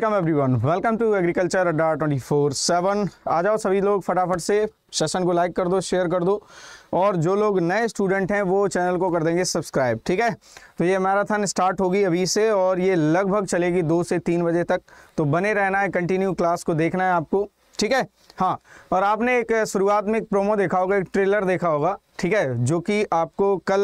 Welcome everyone welcome to agriculture Adda twenty four seven आ जाओ सभी लोग फटाफट से सेशन को लाइक कर दो शेयर कर दो और जो लोग नए स्टूडेंट हैं वो चैनल को कर देंगे सब्सक्राइब ठीक है तो ये मैराथन स्टार्ट होगी अभी से और ये लगभग चलेगी दो से तीन बजे तक तो बने रहना है कंटिन्यू क्लास को देखना है आपको ठीक है हाँ और आपने एक शुरुआत में एक प्रोमो देखा होगा एक ट्रेलर देखा होगा ठीक है जो कि आपको कल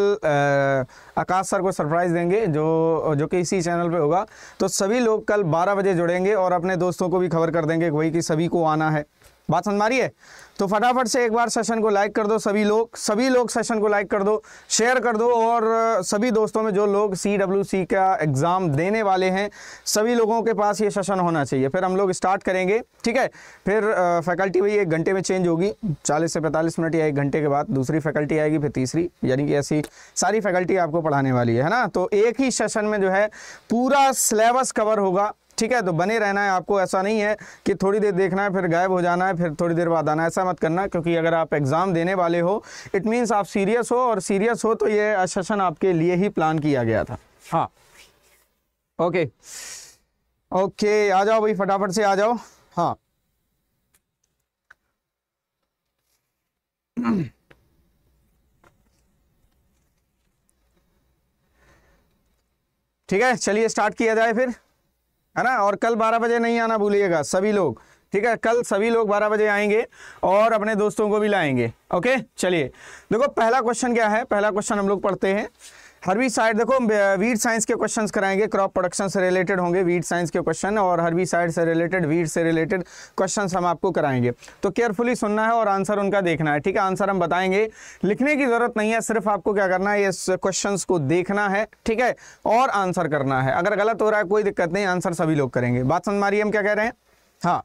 आकाश सर को सरप्राइज़ देंगे जो जो कि इसी चैनल पे होगा तो सभी लोग कल 12 बजे जुड़ेंगे और अपने दोस्तों को भी खबर कर देंगे वही कि सभी को आना है बात समझ मारी है तो फटाफट से एक बार सेशन को लाइक कर दो सभी लोग सभी लोग सेशन को लाइक कर दो शेयर कर दो और सभी दोस्तों में जो लोग सी डब्ल्यू सी का एग्ज़ाम देने वाले हैं सभी लोगों के पास ये सेशन होना चाहिए फिर हम लोग स्टार्ट करेंगे ठीक है फिर फैकल्टी भाई एक घंटे में चेंज होगी चालीस से पैंतालीस मिनट या एक घंटे के बाद दूसरी फैकल्टी आएगी फिर तीसरी यानी कि ऐसी सारी फैकल्टी आपको पढ़ाने वाली है ना तो एक ही सेशन में जो है पूरा सिलेबस कवर होगा ठीक है तो बने रहना है आपको ऐसा नहीं है कि थोड़ी देर देखना है फिर गायब हो जाना है फिर थोड़ी देर बाद आना ऐसा मत करना क्योंकि अगर आप एग्ज़ाम देने वाले हो इट मीन्स आप सीरियस हो और सीरियस हो तो ये सेशन आपके लिए ही प्लान किया गया था हाँ ओके ओके आ जाओ भाई फटाफट से आ जाओ हाँ ठीक है चलिए स्टार्ट किया जाए फिर है ना और कल बारह बजे नहीं आना भूलिएगा सभी लोग ठीक है कल सभी लोग बारह बजे आएंगे और अपने दोस्तों को भी लाएंगे ओके चलिए देखो पहला क्वेश्चन क्या है पहला क्वेश्चन हम लोग पढ़ते हैं हरवी साइड देखो वीड साइंस के क्वेश्चंस कराएंगे क्रॉप प्रोडक्शन से रिलेटेड होंगे वीड साइंस के क्वेश्चन और हरवी साइड से रिलेटेड वीड से रिलेटेड क्वेश्चंस हम आपको कराएंगे तो केयरफुली सुनना है और आंसर उनका देखना है ठीक है आंसर हम बताएंगे लिखने की जरूरत नहीं है सिर्फ आपको क्या करना है इस क्वेश्चन को देखना है ठीक है और आंसर करना है अगर गलत हो रहा है कोई दिक्कत नहीं आंसर सभी लोग करेंगे बात समझ मारिए हम क्या कह रहे हैं हाँ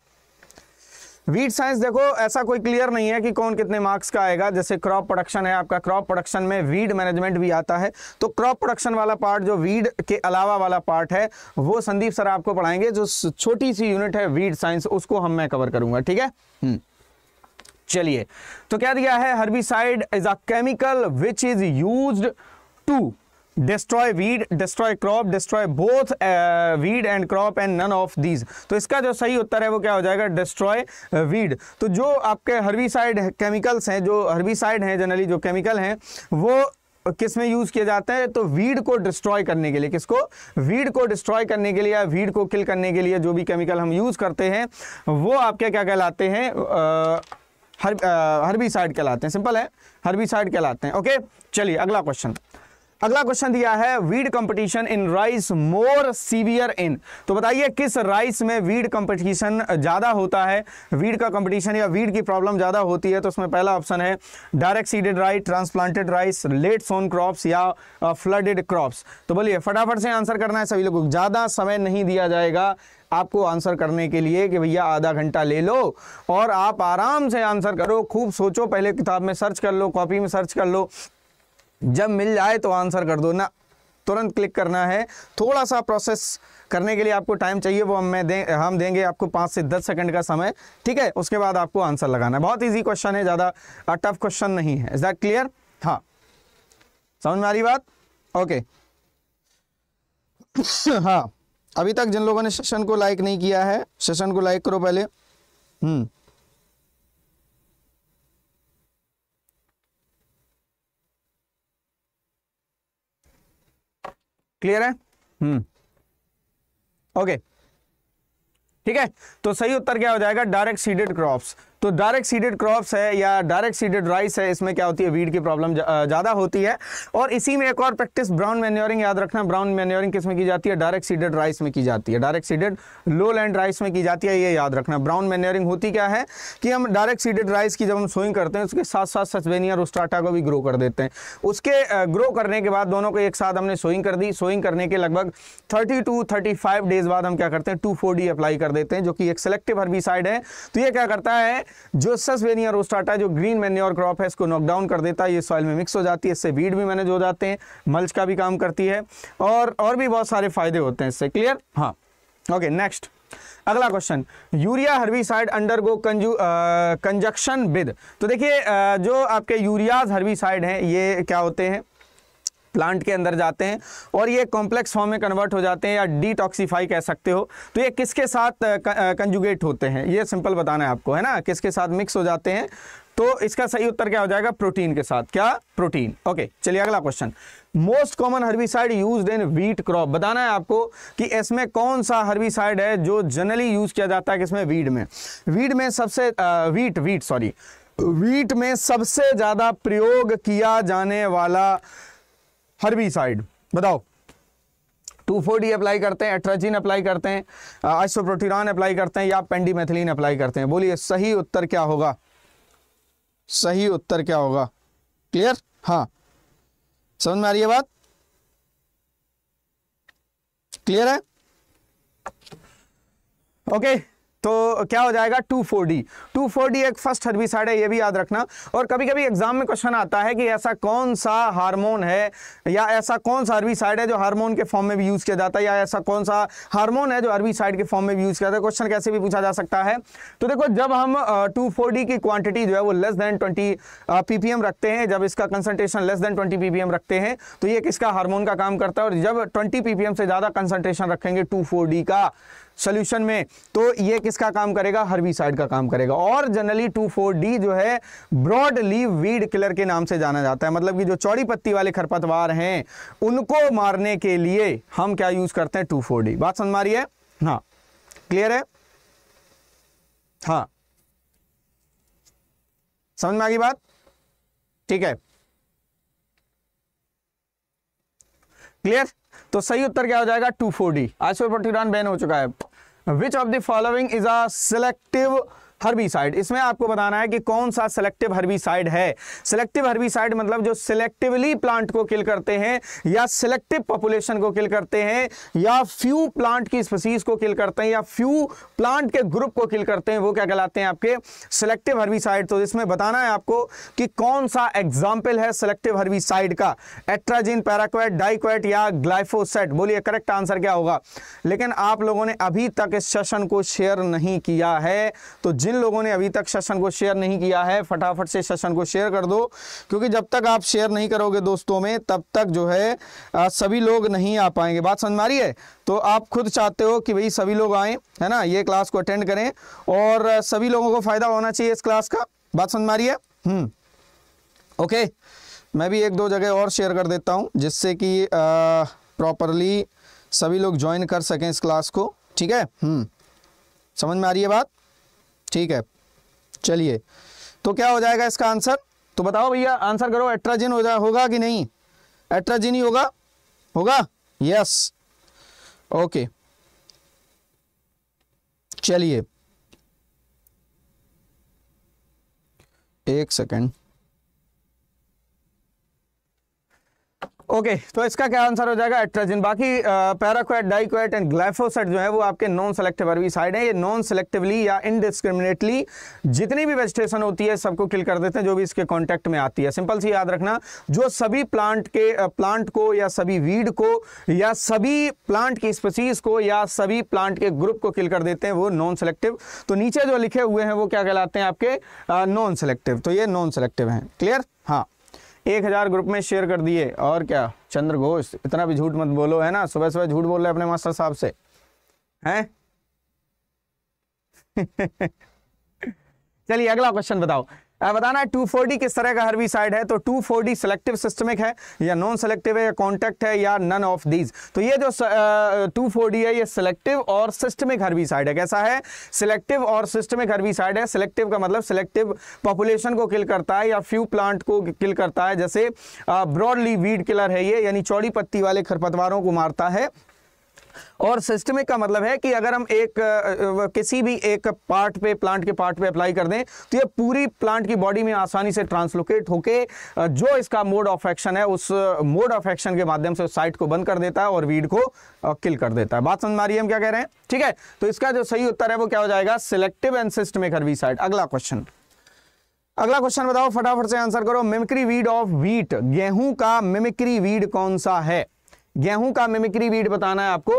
वीट साइंस देखो ऐसा कोई क्लियर नहीं है कि कौन कितने मार्क्स का आएगा जैसे क्रॉप प्रोडक्शन है आपका क्रॉप प्रोडक्शन में वीड मैनेजमेंट भी आता है तो क्रॉप प्रोडक्शन वाला पार्ट जो वीड के अलावा वाला पार्ट है वो संदीप सर आपको पढ़ाएंगे जो छोटी सी यूनिट है वीड साइंस उसको हम मैं कवर करूंगा ठीक है हम्म। चलिए तो क्या दिया है herbicide is a chemical which is use to destroy weed destroy crop destroy both weed and crop and none of these तो इसका जो सही उत्तर है वो क्या हो जाएगा डिस्ट्रॉय वीड uh, तो जो आपके साइड केमिकल्स हैं जो साइड हैं जनरली जो केमिकल हैं वो किस में यूज़ किए जाते हैं तो वीड को डिस्ट्रॉय करने के लिए किसको वीड को डिस्ट्रॉय करने के लिए या वीड को किल करने के लिए जो भी केमिकल हम यूज़ करते हैं वो आपके क्या कहलाते हैं हर uh, साइड uh, कहलाते हैं सिंपल है साइड कहलाते हैं ओके चलिए अगला क्वेश्चन अगला क्वेश्चन दिया है weed competition in rice more severe in तो बताइए किस राइस में वीड कंपटीशन ज़्यादा होता है वीड का कंपटीशन या वीड की प्रॉब्लम ज़्यादा होती है तो उसमें पहला ऑप्शन है direct seeded rice transplanted rice late sown crops या फ्लडेड क्रॉप्स तो बोलिए फटाफट से आंसर करना है सभी लोगों को ज़्यादा समय नहीं दिया जाएगा आपको आंसर करने के लिए कि भैया आधा घंटा ले लो और आप आराम से आंसर करो खूब सोचो पहले किताब में सर्च कर लो कॉपी में सर्च कर लो जब मिल जाए तो आंसर कर दो ना तुरंत क्लिक करना है थोड़ा सा प्रोसेस करने के लिए आपको टाइम चाहिए वो हम मैं दे, हम देंगे आपको पाँच से दस सेकंड का समय ठीक है उसके बाद आपको आंसर लगाना है बहुत इजी क्वेश्चन है ज़्यादा टफ क्वेश्चन नहीं है इज दैट क्लियर हाँ समझ में आ रही बात ओके हाँ अभी तक जिन लोगों ने सेशन को लाइक नहीं किया है सेशन को लाइक करो पहले हम्म क्लियर है हम्म ओके ठीक है तो सही उत्तर क्या हो जाएगा डायरेक्ट सीडेड क्रॉप्स तो डायरेक्ट सीडेड क्रॉप्स है या डायरेक्ट सीडेड राइस है इसमें क्या होती है वीड की प्रॉब्लम ज़्यादा होती है और इसी में एक और प्रैक्टिस ब्राउन मैन्योरिंग याद रखना ब्राउन मैन्योरिंग किस में की जाती है डायरेक्ट सीडेड राइस में की जाती है direct seeded lowland rice में की जाती है ये याद रखना ब्राउन मैन्योरिंग होती क्या है कि हम डायरेक्ट सीडेड राइस की जब हम सोइंग करते हैं उसके साथ साथ सचवेनिया रोस्टाटा को भी ग्रो कर देते हैं उसके ग्रो करने के बाद दोनों को एक साथ हमने सोइंग कर दी सोइंग करने के लगभग thirty to thirty five days बाद हम क्या करते हैं टू फोर डी अप्लाई कर देते हैं जो कि एक सिलेक्टिव हर्बिसाइड है तो ये क्या करता है जो ससवेनिया रोस्टाटा जो ग्रीन मैन्योर क्रॉप है इसको नॉकडाउन कर देता है ये सॉइल में मिक्स हो जाती है इससे बीड भी मैनेज हो जाते हैं मल्च का भी काम करती है और और भी बहुत सारे फायदे होते हैं इससे क्लियर हाँ ओके नेक्स्ट अगला क्वेश्चन यूरिया हर्बीसाइड अंडरगो कंजू कंजक्शन विद तो देखिए जो आपके यूरियाज हर्बिसाइड हैं ये क्या होते हैं प्लांट के अंदर जाते हैं और ये कॉम्प्लेक्स फॉर्म में कन्वर्ट हो जाते हैं या डिटॉक्सीफाई कह सकते हो तो ये किसके साथ कंजुगेट होते हैं ये सिंपल बताना है आपको है ना किसके साथ मिक्स हो जाते हैं तो इसका सही उत्तर क्या हो जाएगा प्रोटीन के साथ क्या प्रोटीन ओके चलिए अगला question most common herbicide use in wheat crop बताना है आपको कि इसमें कौन सा हर्बिसाइड है जो जनरली यूज किया जाता है किसमें वीड में वीड में सबसे वीट वीट सॉरी वीट में सबसे ज्यादा प्रयोग किया जाने वाला हर्बिसाइड बताओ टू फोर डी अप्लाई करते हैं एट्राजीन अप्लाई करते हैं आइसोप्रोटीरान अप्लाई करते हैं या पेंडीमेथिलीन अप्लाई करते हैं बोलिए सही उत्तर क्या होगा सही उत्तर क्या होगा क्लियर हाँ समझ में आ रही है बात क्लियर है ओके okay. तो क्या हो जाएगा two four D two four D एक फर्स्ट हर्बिसाइड है ये भी याद रखना और कभी कभी एग्जाम में क्वेश्चन आता है कि ऐसा कौन सा हार्मोन है या ऐसा कौन सा हर्बिसाइड है जो हार्मोन के फॉर्म में भी यूज़ किया जाता है या ऐसा कौन सा हार्मोन है जो हर्बिसाइड के फॉर्म में भी यूज़ किया जाता है क्वेश्चन कैसे भी पूछा जा सकता है तो देखो जब हम टू फोर डी की क्वान्टिटी जो है वो लेस देन ट्वेंटी पीपीएम रखते हैं जब इसका concentration less than twenty ppm रखते हैं तो ये किसका हार्मोन का काम करता है और जब ट्वेंटी पीपीएम से ज़्यादा कंसनट्रेशन रखेंगे टू फोर डी का सोल्यूशन में तो ये किसका काम करेगा हर्बिसाइड का काम करेगा और जनरली टू फोर डी जो है ब्रॉड लीव वीड किलर के नाम से जाना जाता है मतलब कि जो चौड़ी पत्ती वाले खरपतवार हैं उनको मारने के लिए हम क्या यूज करते हैं टू फोर डी बात समझ मारी है हाँ क्लियर है हाँ समझ में आ गई बात ठीक है क्लियर तो सही उत्तर क्या हो जाएगा टू फोर डी आज पे बैन हो चुका है Which of the following is a selective herbicide इसमें आपको बताना है कि कौन सा सिलेक्टिव हर्बीसाइड है सिलेक्टिव हर्बीसाइड मतलब जो सिलेक्टिवली प्लांट को किल करते हैं या सिलेक्टिव पॉपुलेशन को किल करते हैं या फ्यू प्लांट की स्पीसीज को किल करते हैं या फ्यू प्लांट के ग्रुप को किल करते हैं वो क्या कहलाते हैं आपके सिलेक्टिव हर्बीसाइड तो इसमें बताना है आपको कि कौन सा एग्जाम्पल है सिलेक्टिव हर्बीसाइड का एट्राजिन पैराक्वेट डाइक्वेट या ग्लाइफोसेट बोलिए करेक्ट आंसर क्या होगा लेकिन आप लोगों ने अभी तक इस सेशन को शेयर नहीं किया है तो जिन जिन लोगों ने अभी तक सेशन को शेयर नहीं किया है फटाफट से सेशन को शेयर कर दो क्योंकि जब तक आप शेयर नहीं करोगे दोस्तों में तब तक जो है आ, सभी लोग नहीं आ पाएंगे बात समझ में आ रही है तो आप खुद चाहते हो कि भाई सभी लोग आए है ना ये क्लास को अटेंड करें और सभी लोगों को फ़ायदा होना चाहिए इस क्लास का बात समझ में आ रही है ओके हम्म। मैं भी एक दो जगह और शेयर कर देता हूँ जिससे कि प्रॉपरली सभी लोग ज्वाइन कर सकें इस क्लास को ठीक है हम्म समझ में आ रही है बात ठीक है चलिए तो क्या हो जाएगा इसका आंसर तो बताओ भैया आंसर करो एट्राजिन हो जाए होगा कि नहीं एट्राजिन ही होगा होगा यस ओके चलिए एक सेकंड ओके तो इसका क्या आंसर हो जाएगा एट्राजिन बाकी पैराक्वेट डाइक्वेट एंड ग्लाइफोसेट जो है वो आपके नॉन सेलेक्टिव साइड है ये नॉन सेलेक्टिवली या इनडिस्क्रिमिनेटली जितनी भी वेजिटेशन होती है सबको किल कर देते हैं जो भी इसके कांटेक्ट में आती है सिंपल सी याद रखना जो सभी प्लांट के प्लांट uh, को या सभी वीड को या सभी प्लांट की स्पेसीज को या सभी प्लांट के ग्रुप को किल कर देते हैं वो नॉन सेलेक्टिव तो नीचे जो लिखे हुए हैं वो क्या कहलाते हैं आपके नॉन uh, सेलेक्टिव तो ये नॉन सेलेक्टिव हैं क्लियर हाँ एक हज़ार ग्रुप में शेयर कर दिए और क्या चंद्र घोष इतना भी झूठ मत बोलो है ना सुबह सुबह झूठ बोल रहे अपने मास्टर साहब से हैं चलिए अगला क्वेश्चन बताओ बताना है टू फोर्टी किस तरह का साइड है तो टू फोर्टी सेलेक्टिव सिस्टमिक है या नॉन सेलेक्टिव है या कॉन्टेक्ट है या नन ऑफ दीज तो ये जो टू फोर्टी है ये सिलेक्टिव और सिस्टमिक साइड है कैसा है सिलेक्टिव और सिस्टमिक साइड है सिलेक्टिव का मतलब सिलेक्टिव पॉपुलेशन को किल करता है या फ्यू प्लांट को किल करता है जैसे ब्रॉडली वीड किलर है ये यानी चौड़ी पत्ती वाले खरपतवारों को मारता है और सिस्टमिक का मतलब है कि अगर हम एक किसी भी एक पार्ट पे प्लांट के पार्ट पे अप्लाई कर दें तो ये पूरी प्लांट की बॉडी में आसानी से ट्रांसलोकेट होके जो इसका मोड ऑफ एक्शन है उस मोड ऑफ एक्शन के माध्यम से साइट को बंद कर देता है और वीड को किल कर देता है बात समझ मारी हम क्या कह रहे हैं ठीक है तो इसका जो सही उत्तर है वो क्या हो जाएगा सिलेक्टिव एंड सिस्टमिक हर्बिसाइड अगला क्वेश्चन अगला क्वेश्चन बताओ फटाफट से आंसर करो मिमिक्री वीड ऑफ वीट गेहूं का मिमिक्री वीड कौन सा है गेहूं का मिमिक्री वीड बताना है आपको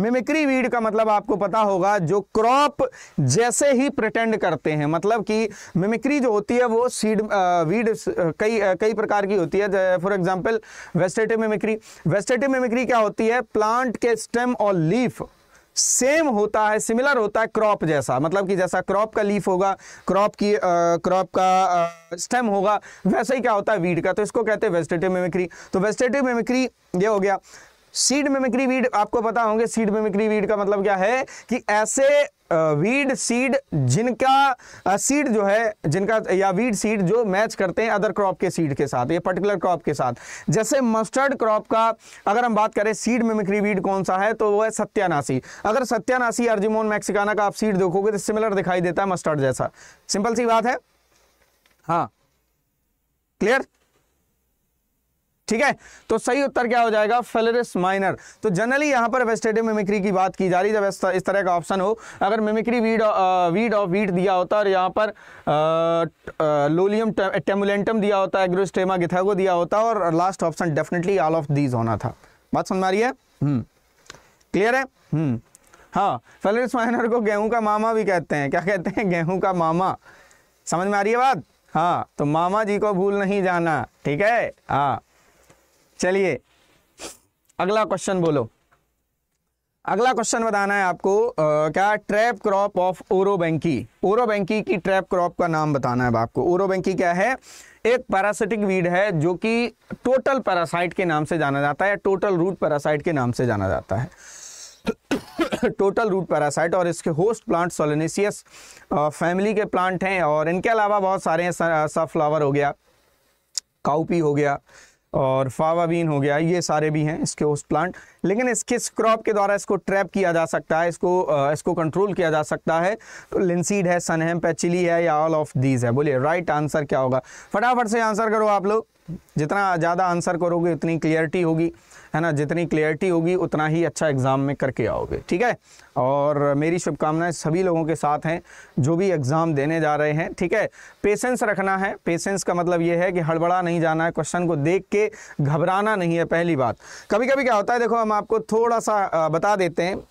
मिमिक्री वीड का मतलब आपको पता होगा जो क्रॉप जैसे ही प्रटेंड करते हैं मतलब कि मिमिक्री जो होती है वो सीड वीड कई कई प्रकार की होती है for example vegetative mimicry vegetative mimicry क्या होती है प्लांट के स्टेम और लीफ सेम होता है सिमिलर होता है क्रॉप जैसा मतलब कि जैसा क्रॉप का लीफ होगा क्रॉप की क्रॉप का स्टेम होगा वैसे ही क्या होता है वीड का तो इसको कहते हैं वेजिटेटिव मेमिक्री तो वेजिटेटिव मेमिक्री ये हो गया सीड मिमिक्री वीड आपको पता होंगे सीड मिमिक्री वीड का मतलब क्या है कि ऐसे वीड सीड जिनका सीड जो है जिनका या वीड सीड जो मैच करते हैं अदर क्रॉप के सीड के साथ ये पर्टिकुलर क्रॉप के साथ जैसे मस्टर्ड क्रॉप का अगर हम बात करें सीड मिमिक्री वीड कौन सा है तो वो है सत्यानाशी अगर सत्यानाशी अर्जुमोन मैक्सिकाना का आप सीड देखोगे तो सिमिलर दिखाई देता है मस्टर्ड जैसा सिंपल सी बात है हाँ क्लियर ठीक है तो सही उत्तर क्या हो जाएगा फेलरिस माइनर तो जनरली यहां पर वेस्टेटिव मिमिक्री की बात की जा रही है जब इस तरह का ऑप्शन हो अगर mimicry weed weed of wheat दिया होता और यहां पर लोलियम टेमुलेंटम दिया होता एग्रोस्टेमा गिथागो दिया होता और last option definitely all of these होना था बात समझ में आ रही है क्लियर हम्म। है हम्म। हाँ फेलरिस माइनर को गेहूं का मामा भी कहते हैं क्या कहते हैं गेहूं का मामा समझ में आ रही है बात हाँ तो मामा जी को भूल नहीं जाना ठीक है हाँ चलिए अगला क्वेश्चन बोलो अगला क्वेश्चन बताना है आपको आ, क्या trap crop of orobanche orobanche की ट्रैप क्रॉप का नाम बताना है आपको ओरोबैंकी क्या है एक पैरासिटिक वीड है जो कि टोटल पैरासाइट के नाम से जाना जाता है टोटल रूट पैरासाइट के नाम से जाना जाता है टोटल रूट पैरासाइट और इसके होस्ट प्लांट सोलेनेसियस फैमिली के प्लांट हैं और इनके अलावा बहुत सारे हैं सफ्लावर हो गया काउपी हो गया और फावा बीन हो गया ये सारे भी हैं इसके होस्ट प्लांट लेकिन इस किस क्रॉप के द्वारा इसको ट्रैप किया जा सकता है इसको इसको कंट्रोल किया जा सकता है तो लिंसीड है सनहम पैचिली चिली है या ऑल ऑफ दीज है बोलिए राइट आंसर क्या होगा फटाफट से आंसर करो आप लोग जितना ज़्यादा आंसर करोगे उतनी क्लियरिटी होगी है ना जितनी क्लियरिटी होगी उतना ही अच्छा एग्ज़ाम में करके आओगे ठीक है और मेरी शुभकामनाएं सभी लोगों के साथ हैं जो भी एग्ज़ाम देने जा रहे हैं ठीक है पेशेंस रखना है पेशेंस का मतलब ये है कि हड़बड़ा नहीं जाना है क्वेश्चन को देख के घबराना नहीं है पहली बात कभी कभी क्या होता है देखो हम आपको थोड़ा सा बता देते हैं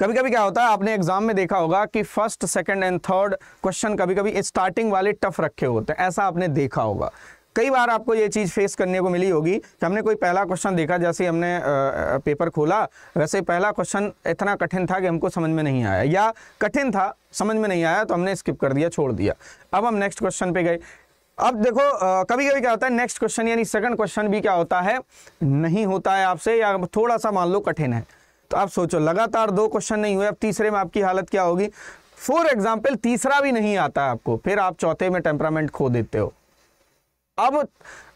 कभी कभी क्या होता है आपने एग्जाम में देखा होगा कि first second and third question कभी कभी स्टार्टिंग वाले टफ रखे होते हैं ऐसा आपने देखा होगा कई बार आपको ये चीज़ फेस करने को मिली होगी कि हमने कोई पहला क्वेश्चन देखा जैसे हमने पेपर खोला वैसे पहला क्वेश्चन इतना कठिन था कि हमको समझ में नहीं आया या कठिन था समझ में नहीं आया तो हमने स्किप कर दिया छोड़ दिया अब हम नेक्स्ट क्वेश्चन पे गए अब देखो कभी कभी क्या होता है नेक्स्ट क्वेश्चन यानी सेकंड क्वेश्चन भी क्या होता है नहीं होता है आपसे या थोड़ा सा मान लो कठिन है तो आप सोचो लगातार दो क्वेश्चन नहीं हुए अब तीसरे में आपकी हालत क्या होगी फॉर एग्जाम्पल तीसरा भी नहीं आता है आपको फिर आप चौथे में टेम्परामेंट खो देते हो अब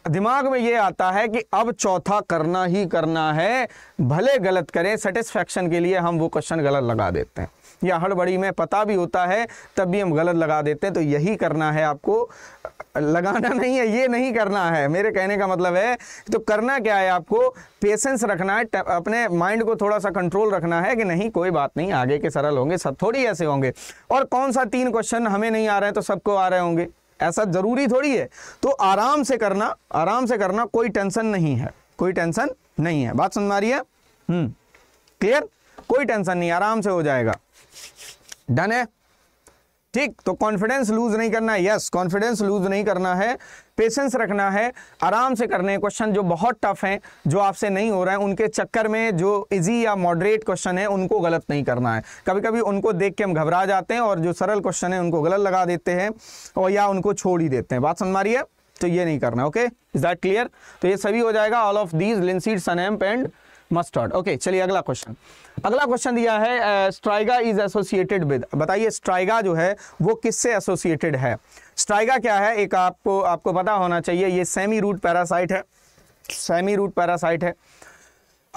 दिमाग में ये आता है कि अब चौथा करना ही करना है भले गलत करें सेटिस्फैक्शन के लिए हम वो क्वेश्चन गलत लगा देते हैं या हड़बड़ी में पता भी होता है तब भी हम गलत लगा देते हैं तो यही करना है आपको लगाना नहीं है ये नहीं करना है मेरे कहने का मतलब है तो करना क्या है आपको पेशेंस रखना है अपने माइंड को थोड़ा सा कंट्रोल रखना है कि नहीं कोई बात नहीं आगे के सरल होंगे सब थोड़ी ऐसे होंगे और कौन सा तीन क्वेश्चन हमें नहीं आ रहे हैं तो सबको आ रहे होंगे ऐसा ज़रूरी थोड़ी है तो आराम से करना आराम से करना कोई टेंशन नहीं है कोई टेंशन नहीं है बात समझ आ रही है हम्म, क्लियर कोई टेंशन नहीं आराम से हो जाएगा डन है ठीक तो कॉन्फिडेंस लूज नहीं करना है यस कॉन्फिडेंस लूज नहीं करना है पेशेंस रखना है आराम से करने हैं क्वेश्चन जो बहुत टफ हैं जो आपसे नहीं हो रहा है उनके चक्कर में जो इजी या मॉडरेट क्वेश्चन है उनको गलत नहीं करना है कभी कभी उनको देख के हम घबरा जाते हैं और जो सरल क्वेश्चन है उनको गलत लगा देते हैं और या उनको छोड़ ही देते हैं बात समझ मारिए तो ये नहीं करना ओके इज दैट क्लियर तो ये सभी हो जाएगा all of these linseed sunhemp and mustard okay चलिए अगला क्वेश्चन अगला क्वेश्चन दिया है स्ट्राइगा इज एसोसिएटेड विद बताइए स्ट्राइगा जो है वो किससे एसोसिएटेड है स्ट्राइगा क्या है एक आपको आपको पता होना चाहिए ये सेमी रूट पैरासाइट है सेमी रूट पैरासाइट है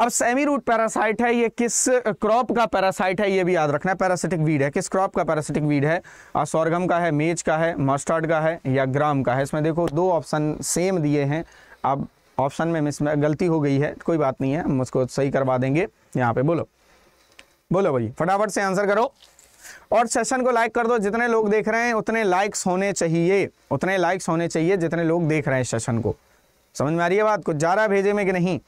अब सेमी रूट पैरासाइट है ये किस क्रॉप का पैरासाइट है ये भी याद रखना है पैरासिटिक वीड है किस क्रॉप का पैरासिटिक वीड है सौरगम का है मेज का है मस्टर्ड का है या ग्राम का है इसमें देखो दो ऑप्शन सेम दिए हैं अब ऑप्शन में इसमें गलती हो गई है कोई बात नहीं है हम उसको सही करवा देंगे यहाँ पे बोलो बोलो भाई फटाफट से आंसर करो और सेशन को लाइक कर दो जितने लोग देख रहे हैं उतने लाइक्स होने चाहिए उतने लाइक्स होने चाहिए जितने लोग देख रहे हैं सेशन को समझ में आ रही है बात कुछ जा रहा भेजे में कि नहीं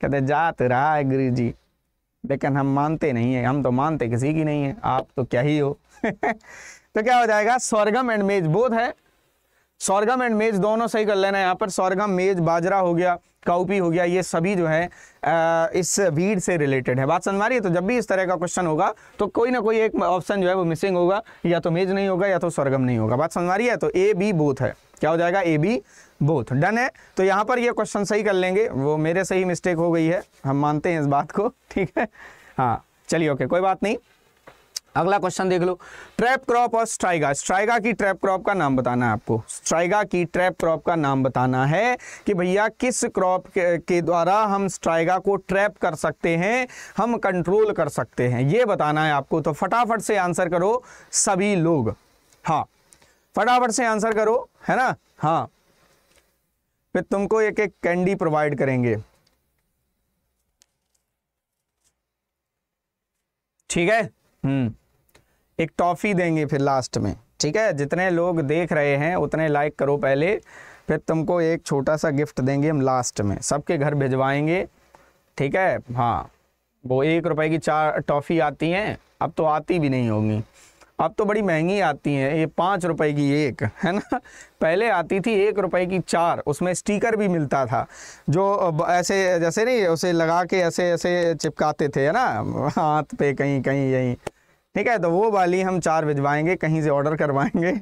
कहते जात रहा है गुरु जी लेकिन हम मानते नहीं है हम तो मानते किसी की नहीं है आप तो क्या ही हो तो क्या हो जाएगा स्वर्गम एंड मेज बोध है सौरगम एंड मेज दोनों सही कर लेना यहाँ पर सौरगम मेज बाजरा हो गया काउपी हो गया ये सभी जो है इस वीड से रिलेटेड है बात समझ रही है तो जब भी इस तरह का क्वेश्चन होगा तो कोई ना कोई एक ऑप्शन जो है वो मिसिंग होगा या तो मेज नहीं होगा या तो सौरगम नहीं होगा बात समझ रही है तो ए बी बोथ है क्या हो जाएगा ए बी बोथ डन है तो यहाँ पर ये क्वेश्चन सही कर लेंगे वो मेरे से ही मिस्टेक हो गई है हम मानते हैं इस बात को ठीक है हाँ चलिए ओके कोई बात नहीं अगला क्वेश्चन देख लो ट्रैप क्रॉप और स्ट्राइगा स्ट्राइगा की ट्रैप क्रॉप का नाम बताना है आपको स्ट्राइगा की ट्रैप क्रॉप का नाम बताना है कि भैया किस क्रॉप के, के द्वारा हम स्ट्राइगा को ट्रैप कर सकते हैं हम कंट्रोल कर सकते हैं ये बताना है आपको तो फटाफट से आंसर करो सभी लोग हाँ फटाफट से आंसर करो है ना हाँ फिर तुमको एक एक कैंडी प्रोवाइड करेंगे ठीक है हम्म एक टॉफ़ी देंगे फिर लास्ट में ठीक है जितने लोग देख रहे हैं उतने लाइक करो पहले फिर तुमको एक छोटा सा गिफ्ट देंगे हम लास्ट में सबके घर भिजवाएंगे ठीक है हाँ वो एक रुपए की चार टॉफ़ी आती हैं अब तो आती भी नहीं होंगी अब तो बड़ी महंगी आती हैं ये पाँच रुपए की एक है ना पहले आती थी एक रुपए की चार उसमें स्टिकर भी मिलता था जो ऐसे जैसे नहीं उसे लगा के ऐसे ऐसे चिपकाते थे है ना हाथ पे कहीं कहीं यहीं ठीक है तो वो वाली हम चार भिजवाएंगे कहीं से ऑर्डर करवाएंगे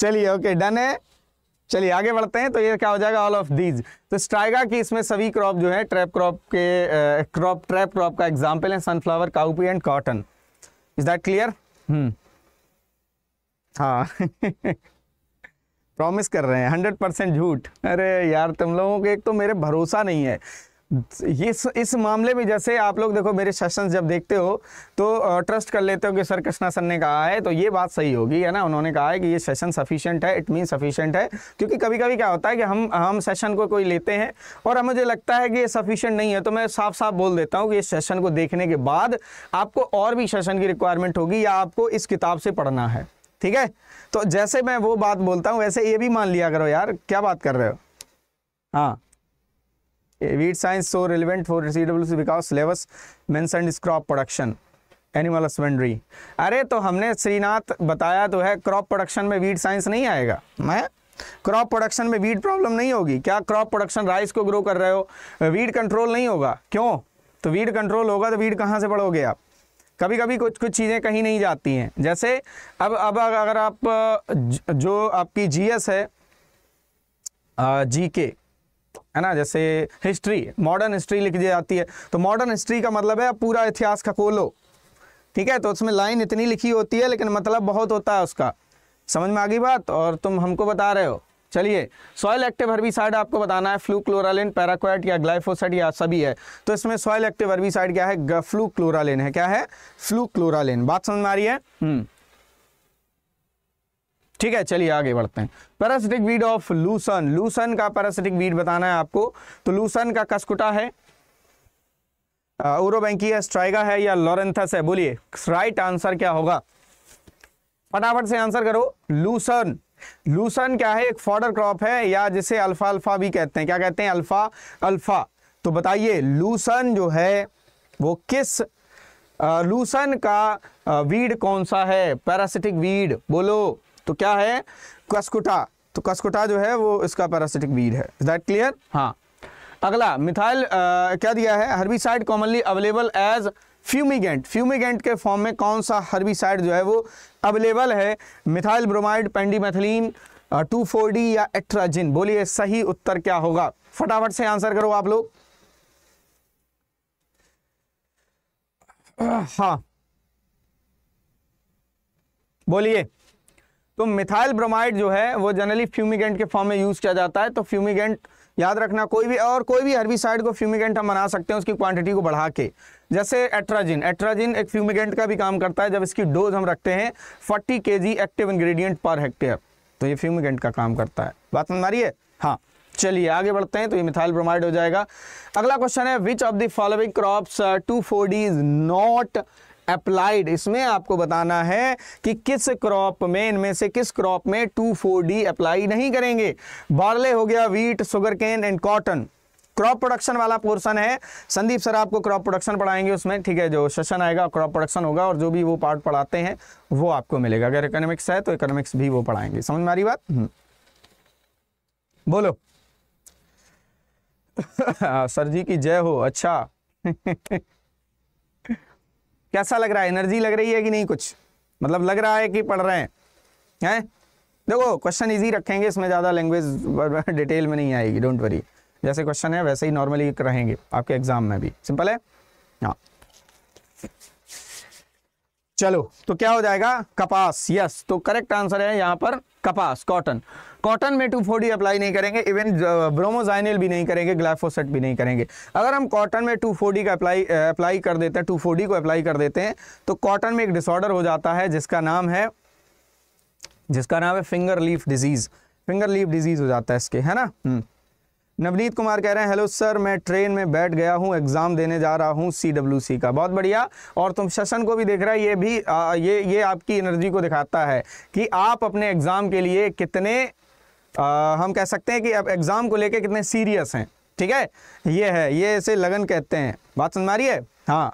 चलिए ओके डन है चलिए आगे बढ़ते हैं तो ये क्या हो जाएगा ऑल ऑफ दीज तो स्ट्राइगा की इसमें सभी क्रॉप जो है ट्रैप क्रॉप के क्रॉप ट्रैप क्रॉप का एग्जाम्पल है sunflower cowpea and cotton is that clear hmm हाँ प्रॉमिस कर रहे हैं हंड्रेड परसेंट झूठ अरे यार तुम लोगों के एक तो मेरे भरोसा नहीं है ये इस मामले में जैसे आप लोग देखो मेरे सेशन जब देखते हो तो ट्रस्ट कर लेते हो कि सर कृष्णा सर ने कहा है तो ये बात सही होगी है ना उन्होंने कहा है कि ये सेशन सफिशियंट है इट मीन सफिशियंट है क्योंकि कभी कभी क्या होता है कि हम हम सेशन को कोई लेते हैं और मुझे लगता है कि ये सफिशियंट नहीं है तो मैं साफ साफ बोल देता हूँ कि इस सेशन को देखने के बाद आपको और भी सेशन की रिक्वायरमेंट होगी या आपको इस किताब से पढ़ना है ठीक है तो जैसे मैं वो बात बोलता हूँ वैसे ये भी मान लिया करो यार क्या बात कर रहे हो हाँ wheat science so relevant for CWC because syllabus mentioned is crop production animal husbandry अरे तो हमने श्रीनाथ बताया तो है क्रॉप प्रोडक्शन में वीट साइंस नहीं आएगा मैं क्रॉप प्रोडक्शन में वीट प्रॉब्लम नहीं होगी क्या क्रॉप प्रोडक्शन राइस को ग्रो कर रहे हो वीट कंट्रोल नहीं होगा क्यों तो वीट कंट्रोल होगा तो वीट कहाँ से बढ़ोगे आप कभी कभी कुछ कुछ चीज़ें कहीं नहीं जाती हैं जैसे अब अब अगर आप जो आपकी जीएस है जी के है ना जैसे हिस्ट्री मॉडर्न हिस्ट्री लिख दी जाती है तो मॉडर्न हिस्ट्री का मतलब है पूरा इतिहास का खोलो ठीक है तो उसमें लाइन इतनी लिखी होती है लेकिन मतलब बहुत होता है उसका समझ में आ गई बात और तुम हमको बता रहे हो चलिए सॉयल एक्टिव हर्बिसाइड आपको बताना है फ्लू क्लोरालिन पैराक्वाइट या ग्लाइफोसाइड या सभी है तो इसमें सॉयल एक्टिव हर्बिसाइड क्या है फ्लू क्लोरालिन है क्या है फ्लू क्लोरालिन बात समझ में आ रही है हम्म। ठीक है चलिए आगे बढ़ते हैं parasitic weed of lucerne lucerne का पैरासिटिक वीड बताना है आपको तो लूसन का कसकुटा है ओरोबैंकी है स्ट्राइगा है या लॉरेंथस है बोलिए राइट आंसर क्या होगा फटाफट से आंसर करो लूसन लूसन क्या है एक फॉर्डर क्रॉप है या जिसे अल्फा अल्फा भी कहते हैं क्या कहते हैं अल्फा अल्फा तो बताइए लूसन जो है वो किस लूसन का वीड कौन सा है पैरासिटिक वीड बोलो तो क्या है कसकुटा तो कसकुटा जो है वो इसका पैरासिटिक वीड है इज दैट क्लियर हाँ अगला मिथाइल क्या दिया है herbicide commonly available as fumigant fumigant के फॉर्म में कौन सा हर्बिसाइड जो है वो अवेलेबल है methyl bromide pendimethalin two four D या एट्राजिन बोलिए सही उत्तर क्या होगा फटाफट से आंसर करो आप लोग हाँ बोलिए तो मिथाइल ब्रोमाइड जो है वो जनरली फ्यूमिगेंट के फॉर्म में यूज़ किया जाता है तो फ्यूमिगेंट याद रखना कोई भी और कोई भी हर्बिसाइड को फ्यूमिगेंट हम बना सकते हैं उसकी क्वांटिटी को बढ़ा के जैसे एट्राजिन एट्राजिन एक फ्यूमिगेंट का भी काम करता है जब इसकी डोज हम रखते हैं फोर्टी के एक्टिव इंग्रेडिएंट पर हेक्टेयर तो ये फ्यूमिगेंट का काम करता है बात समझ आ रही है हाँ चलिए आगे बढ़ते हैं तो ये मिथाइल ब्रोमाइड हो जाएगा अगला क्वेश्चन है which of the following crops two four D is not applied इसमें आपको बताना है कि किस क्रॉप में इनमें से किस क्रॉप में टू फोर डी अप्लाई नहीं करेंगे बार्ले हो गया wheat sugarcane and cotton crop production वाला पोर्शन है संदीप सर आपको क्रॉप प्रोडक्शन पढ़ाएंगे उसमें ठीक है जो सेशन आएगा क्रॉप प्रोडक्शन होगा और जो भी वो पार्ट पढ़ाते हैं वो आपको मिलेगा अगर इकोनॉमिक्स है तो इकोनॉमिक्स भी वो पढ़ाएंगे समझ में आ रही बात हम्म। बोलो सर जी की जय हो अच्छा कैसा लग रहा है एनर्जी लग रही है कि नहीं कुछ मतलब लग रहा है कि पढ़ रहे हैं है? देखो क्वेश्चन इजी रखेंगे इसमें ज़्यादा लैंग्वेज डिटेल में नहीं आएगी डोंट वरी जैसे क्वेश्चन है वैसे ही नॉर्मली रहेंगे आपके एग्जाम में भी सिंपल है हाँ चलो तो क्या हो जाएगा कपास यस तो करेक्ट आंसर है यहां पर कपास कॉटन कॉटन में टू फोर्टी अप्लाई नहीं करेंगे इवन ब्रोमोजाइनल uh, भी नहीं करेंगे ग्लाइफोसेट भी नहीं करेंगे अगर हम कॉटन में टू फोर्टी का अप्लाई अप्लाई uh, कर देते हैं टू फोर्टी को अप्लाई कर देते हैं तो कॉटन में एक डिसऑर्डर हो जाता है जिसका नाम है जिसका नाम है finger leaf disease finger leaf disease हो जाता है इसके है ना हम्म। नवनीत कुमार कह रहे हैं हेलो सर मैं ट्रेन में बैठ गया हूँ एग्ज़ाम देने जा रहा हूँ सी का बहुत बढ़िया और तुम सेशन को भी देख रहा है ये भी आ, ये ये आपकी एनर्जी को दिखाता है कि आप अपने एग्ज़ाम के लिए कितने हम कह सकते हैं कि आप एग्ज़ाम को लेके कितने सीरियस हैं ठीक है ये है ये इसे लगन कहते हैं बात समझ मारी है हाँ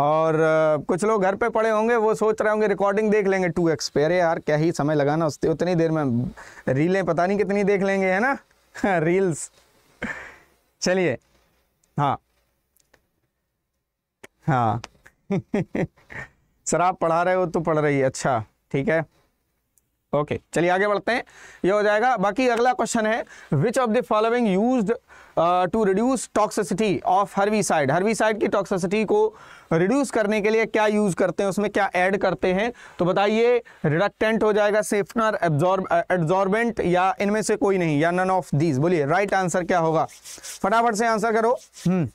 और आ, कुछ लोग घर पे पड़े होंगे वो सोच रहे होंगे रिकॉर्डिंग देख लेंगे टू एक्स पे अरे यार क्या ही समय लगाना उस उतनी देर में रीलें पता नहीं कितनी देख लेंगे है ना रील्स हाँ, चलिए हाँ हाँ सर आप पढ़ा रहे हो तो पढ़ रही है अच्छा ठीक है ओके okay, चलिए आगे बढ़ते हैं ये हो जाएगा बाकी अगला क्वेश्चन है which of the following used to reduce toxicity of herbicide की टॉक्सिसिटी को रिड्यूस करने के लिए क्या यूज करते हैं उसमें क्या ऐड करते हैं तो बताइए रिडक्टेंट हो जाएगा सेफनर एब्जॉर्बेंट uh, या इनमें से कोई नहीं या नन ऑफ दीज बोलिए राइट आंसर क्या होगा फटाफट से आंसर करो हम्म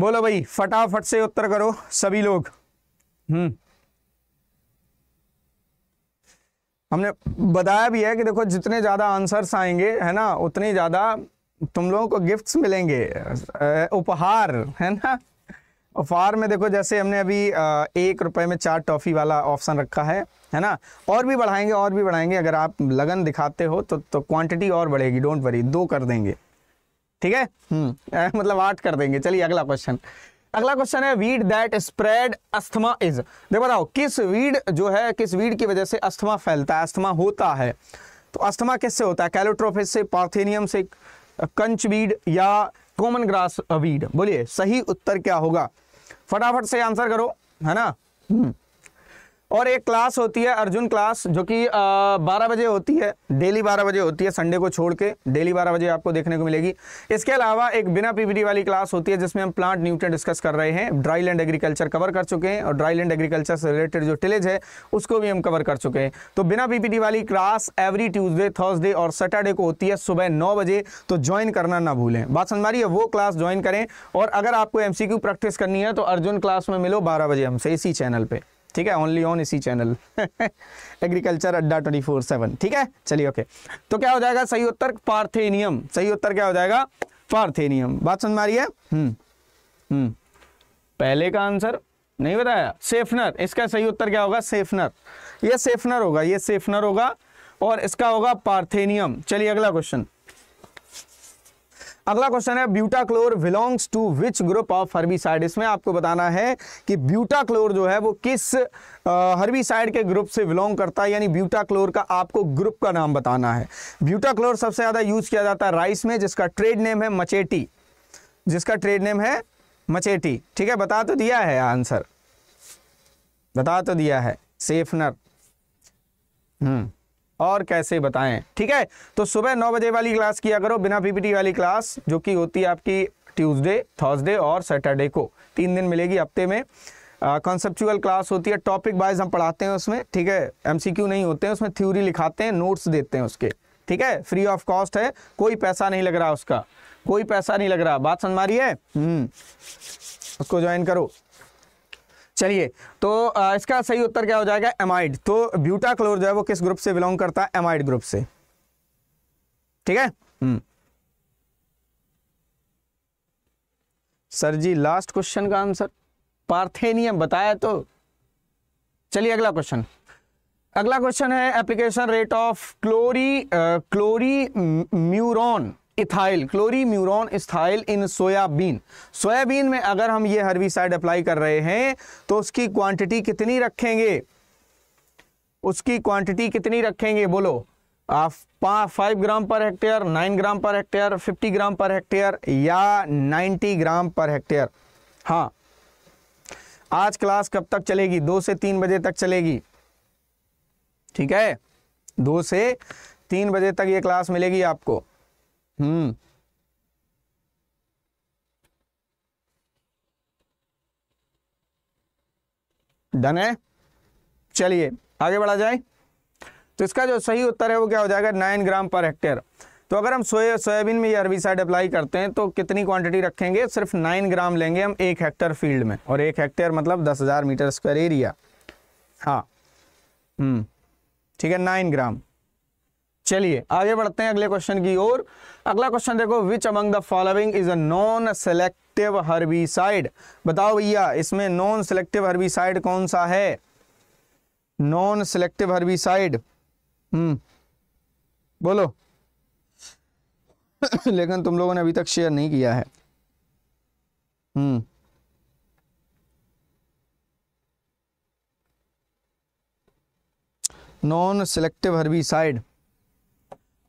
बोलो भाई फटाफट से उत्तर करो सभी लोग हम्म। हमने बताया भी है कि देखो जितने ज़्यादा आंसर्स आएंगे है ना उतने ज़्यादा तुम लोगों को गिफ्ट्स मिलेंगे उपहार है ना उपहार में देखो जैसे हमने अभी एक रुपए में चार टॉफ़ी वाला ऑप्शन रखा है है ना और भी बढ़ाएंगे और भी बढ़ाएंगे अगर आप लगन दिखाते हो तो तो क्वांटिटी और बढ़ेगी डोंट वरी दो कर देंगे ठीक है हम्म, मतलब आठ कर देंगे चलिए अगला क्वेश्चन अगला क्वेश्चन है weed that spread asthma is देखो बताओ किस वीड जो है किस वीड की वजह से अस्थमा फैलता है अस्थमा होता है तो अस्थमा किससे होता है कैलोट्रोफिस से पार्थेनियम से कंच वीड या कॉमन ग्रास वीड बोलिए सही उत्तर क्या होगा फटाफट से आंसर करो है ना हम्म। और एक क्लास होती है अर्जुन क्लास जो कि बारह बजे होती है डेली बारह बजे होती है संडे को छोड़ के डेली बारह बजे आपको देखने को मिलेगी इसके अलावा एक बिना पीपीटी वाली क्लास होती है जिसमें हम प्लांट न्यूट्रिएंट डिस्कस कर रहे हैं ड्राई लैंड एग्रीकल्चर कवर कर चुके हैं और ड्राई लैंड एग्रीकल्चर से रिलेटेड जो टिलेज है उसको भी हम कवर कर चुके हैं तो बिना पीपीटी वाली क्लास एवरी ट्यूजडे थर्सडे और सैटरडे को होती है सुबह नौ बजे तो ज्वाइन करना ना भूलें बात समझ मारिए वो क्लास ज्वाइन करें और अगर आपको एम प्रैक्टिस करनी है तो अर्जुन क्लास में मिलो बारह बजे हमसे इसी चैनल पर ठीक है ओनली ऑन इसी channel agriculture Adda twenty four seven ठीक है चलिए ओके तो क्या हो जाएगा सही उत्तर पार्थेनियम सही उत्तर क्या हो जाएगा पार्थेनियम बात समझ में आ रही है हम्म, हम्म. पहले का आंसर नहीं बताया सेफनर इसका सही उत्तर क्या होगा सेफनर ये सेफनर होगा ये सेफनर होगा और इसका होगा पार्थेनियम चलिए अगला क्वेश्चन अगला क्वेश्चन है butachlor belongs to which group of herbicide इसमें आपको बताना है कि ब्यूटाक्लोर जो है वो किस हर्बिसाइड के ग्रुप से बिलोंग करता है यानी ब्यूटाक्लोर का आपको ग्रुप का नाम बताना है ब्यूटाक्लोर सबसे ज़्यादा यूज किया जाता है राइस में जिसका ट्रेड नेम है मचेटी जिसका ट्रेड नेम है मचेटी ठीक है बता तो दिया है आंसर बता तो दिया है सेफनर हम्म और कैसे बताएं ठीक है तो सुबह नौ बजे वाली क्लास किया करो बिना पीपीटी वाली क्लास जो कि होती है आपकी ट्यूसडे थर्सडे और सैटरडे को तीन दिन मिलेगी हफ्ते में कॉन्सेप्चुअल uh, क्लास होती है टॉपिक वाइज हम पढ़ाते हैं उसमें ठीक है एमसीक्यू नहीं होते हैं उसमें थ्योरी लिखाते हैं नोट्स देते हैं उसके ठीक है फ्री ऑफ कॉस्ट है कोई पैसा नहीं लग रहा उसका कोई पैसा नहीं लग रहा बात समझ मारी है हम्म। उसको ज्वाइन करो चलिए तो इसका सही उत्तर क्या हो जाएगा एमाइड तो ब्यूटा क्लोर जो है वो किस ग्रुप से बिलोंग करता है एमाइड ग्रुप से ठीक है हम्म। सर जी लास्ट क्वेश्चन का आंसर पार्थेनियम बताया तो चलिए अगला क्वेश्चन अगला क्वेश्चन है application rate of chlori chlorimuron ethyl chlorimuron ethyl in soybean soybean में अगर हम ये हर्बिसाइड अप्लाई कर रहे हैं तो उसकी क्वांटिटी कितनी रखेंगे उसकी क्वांटिटी कितनी रखेंगे बोलो five gram per hectare nine gram per hectare fifty gram per hectare या नाइन्टी ग्राम पर हेक्टेयर हाँ आज क्लास कब तक चलेगी दो से तीन बजे तक चलेगी ठीक है दो से तीन बजे तक ये क्लास मिलेगी आपको हम्म hmm. डन है चलिए आगे बढ़ा जाए तो इसका जो सही उत्तर है वो क्या हो जाएगा नाइन ग्राम पर हेक्टेयर तो अगर हम सोया सोयाबीन में ये साइड अप्लाई करते हैं तो कितनी क्वांटिटी रखेंगे सिर्फ नाइन ग्राम लेंगे हम एक हेक्टेयर फील्ड में और एक हेक्टेयर मतलब दस हजार मीटर स्क्वायर एरिया हाँ हम्म ठीक है नाइन ग्राम चलिए आगे बढ़ते हैं अगले क्वेश्चन की ओर अगला क्वेश्चन देखो which among the following is a non selective herbicide बताओ भैया इसमें नॉन सेलेक्टिव हर्बिसाइड कौन सा है नॉन सेलेक्टिव हर्बिसाइड हम्म बोलो लेकिन तुम लोगों ने अभी तक शेयर नहीं किया है हम्म नॉन सेलेक्टिव हर्बिसाइड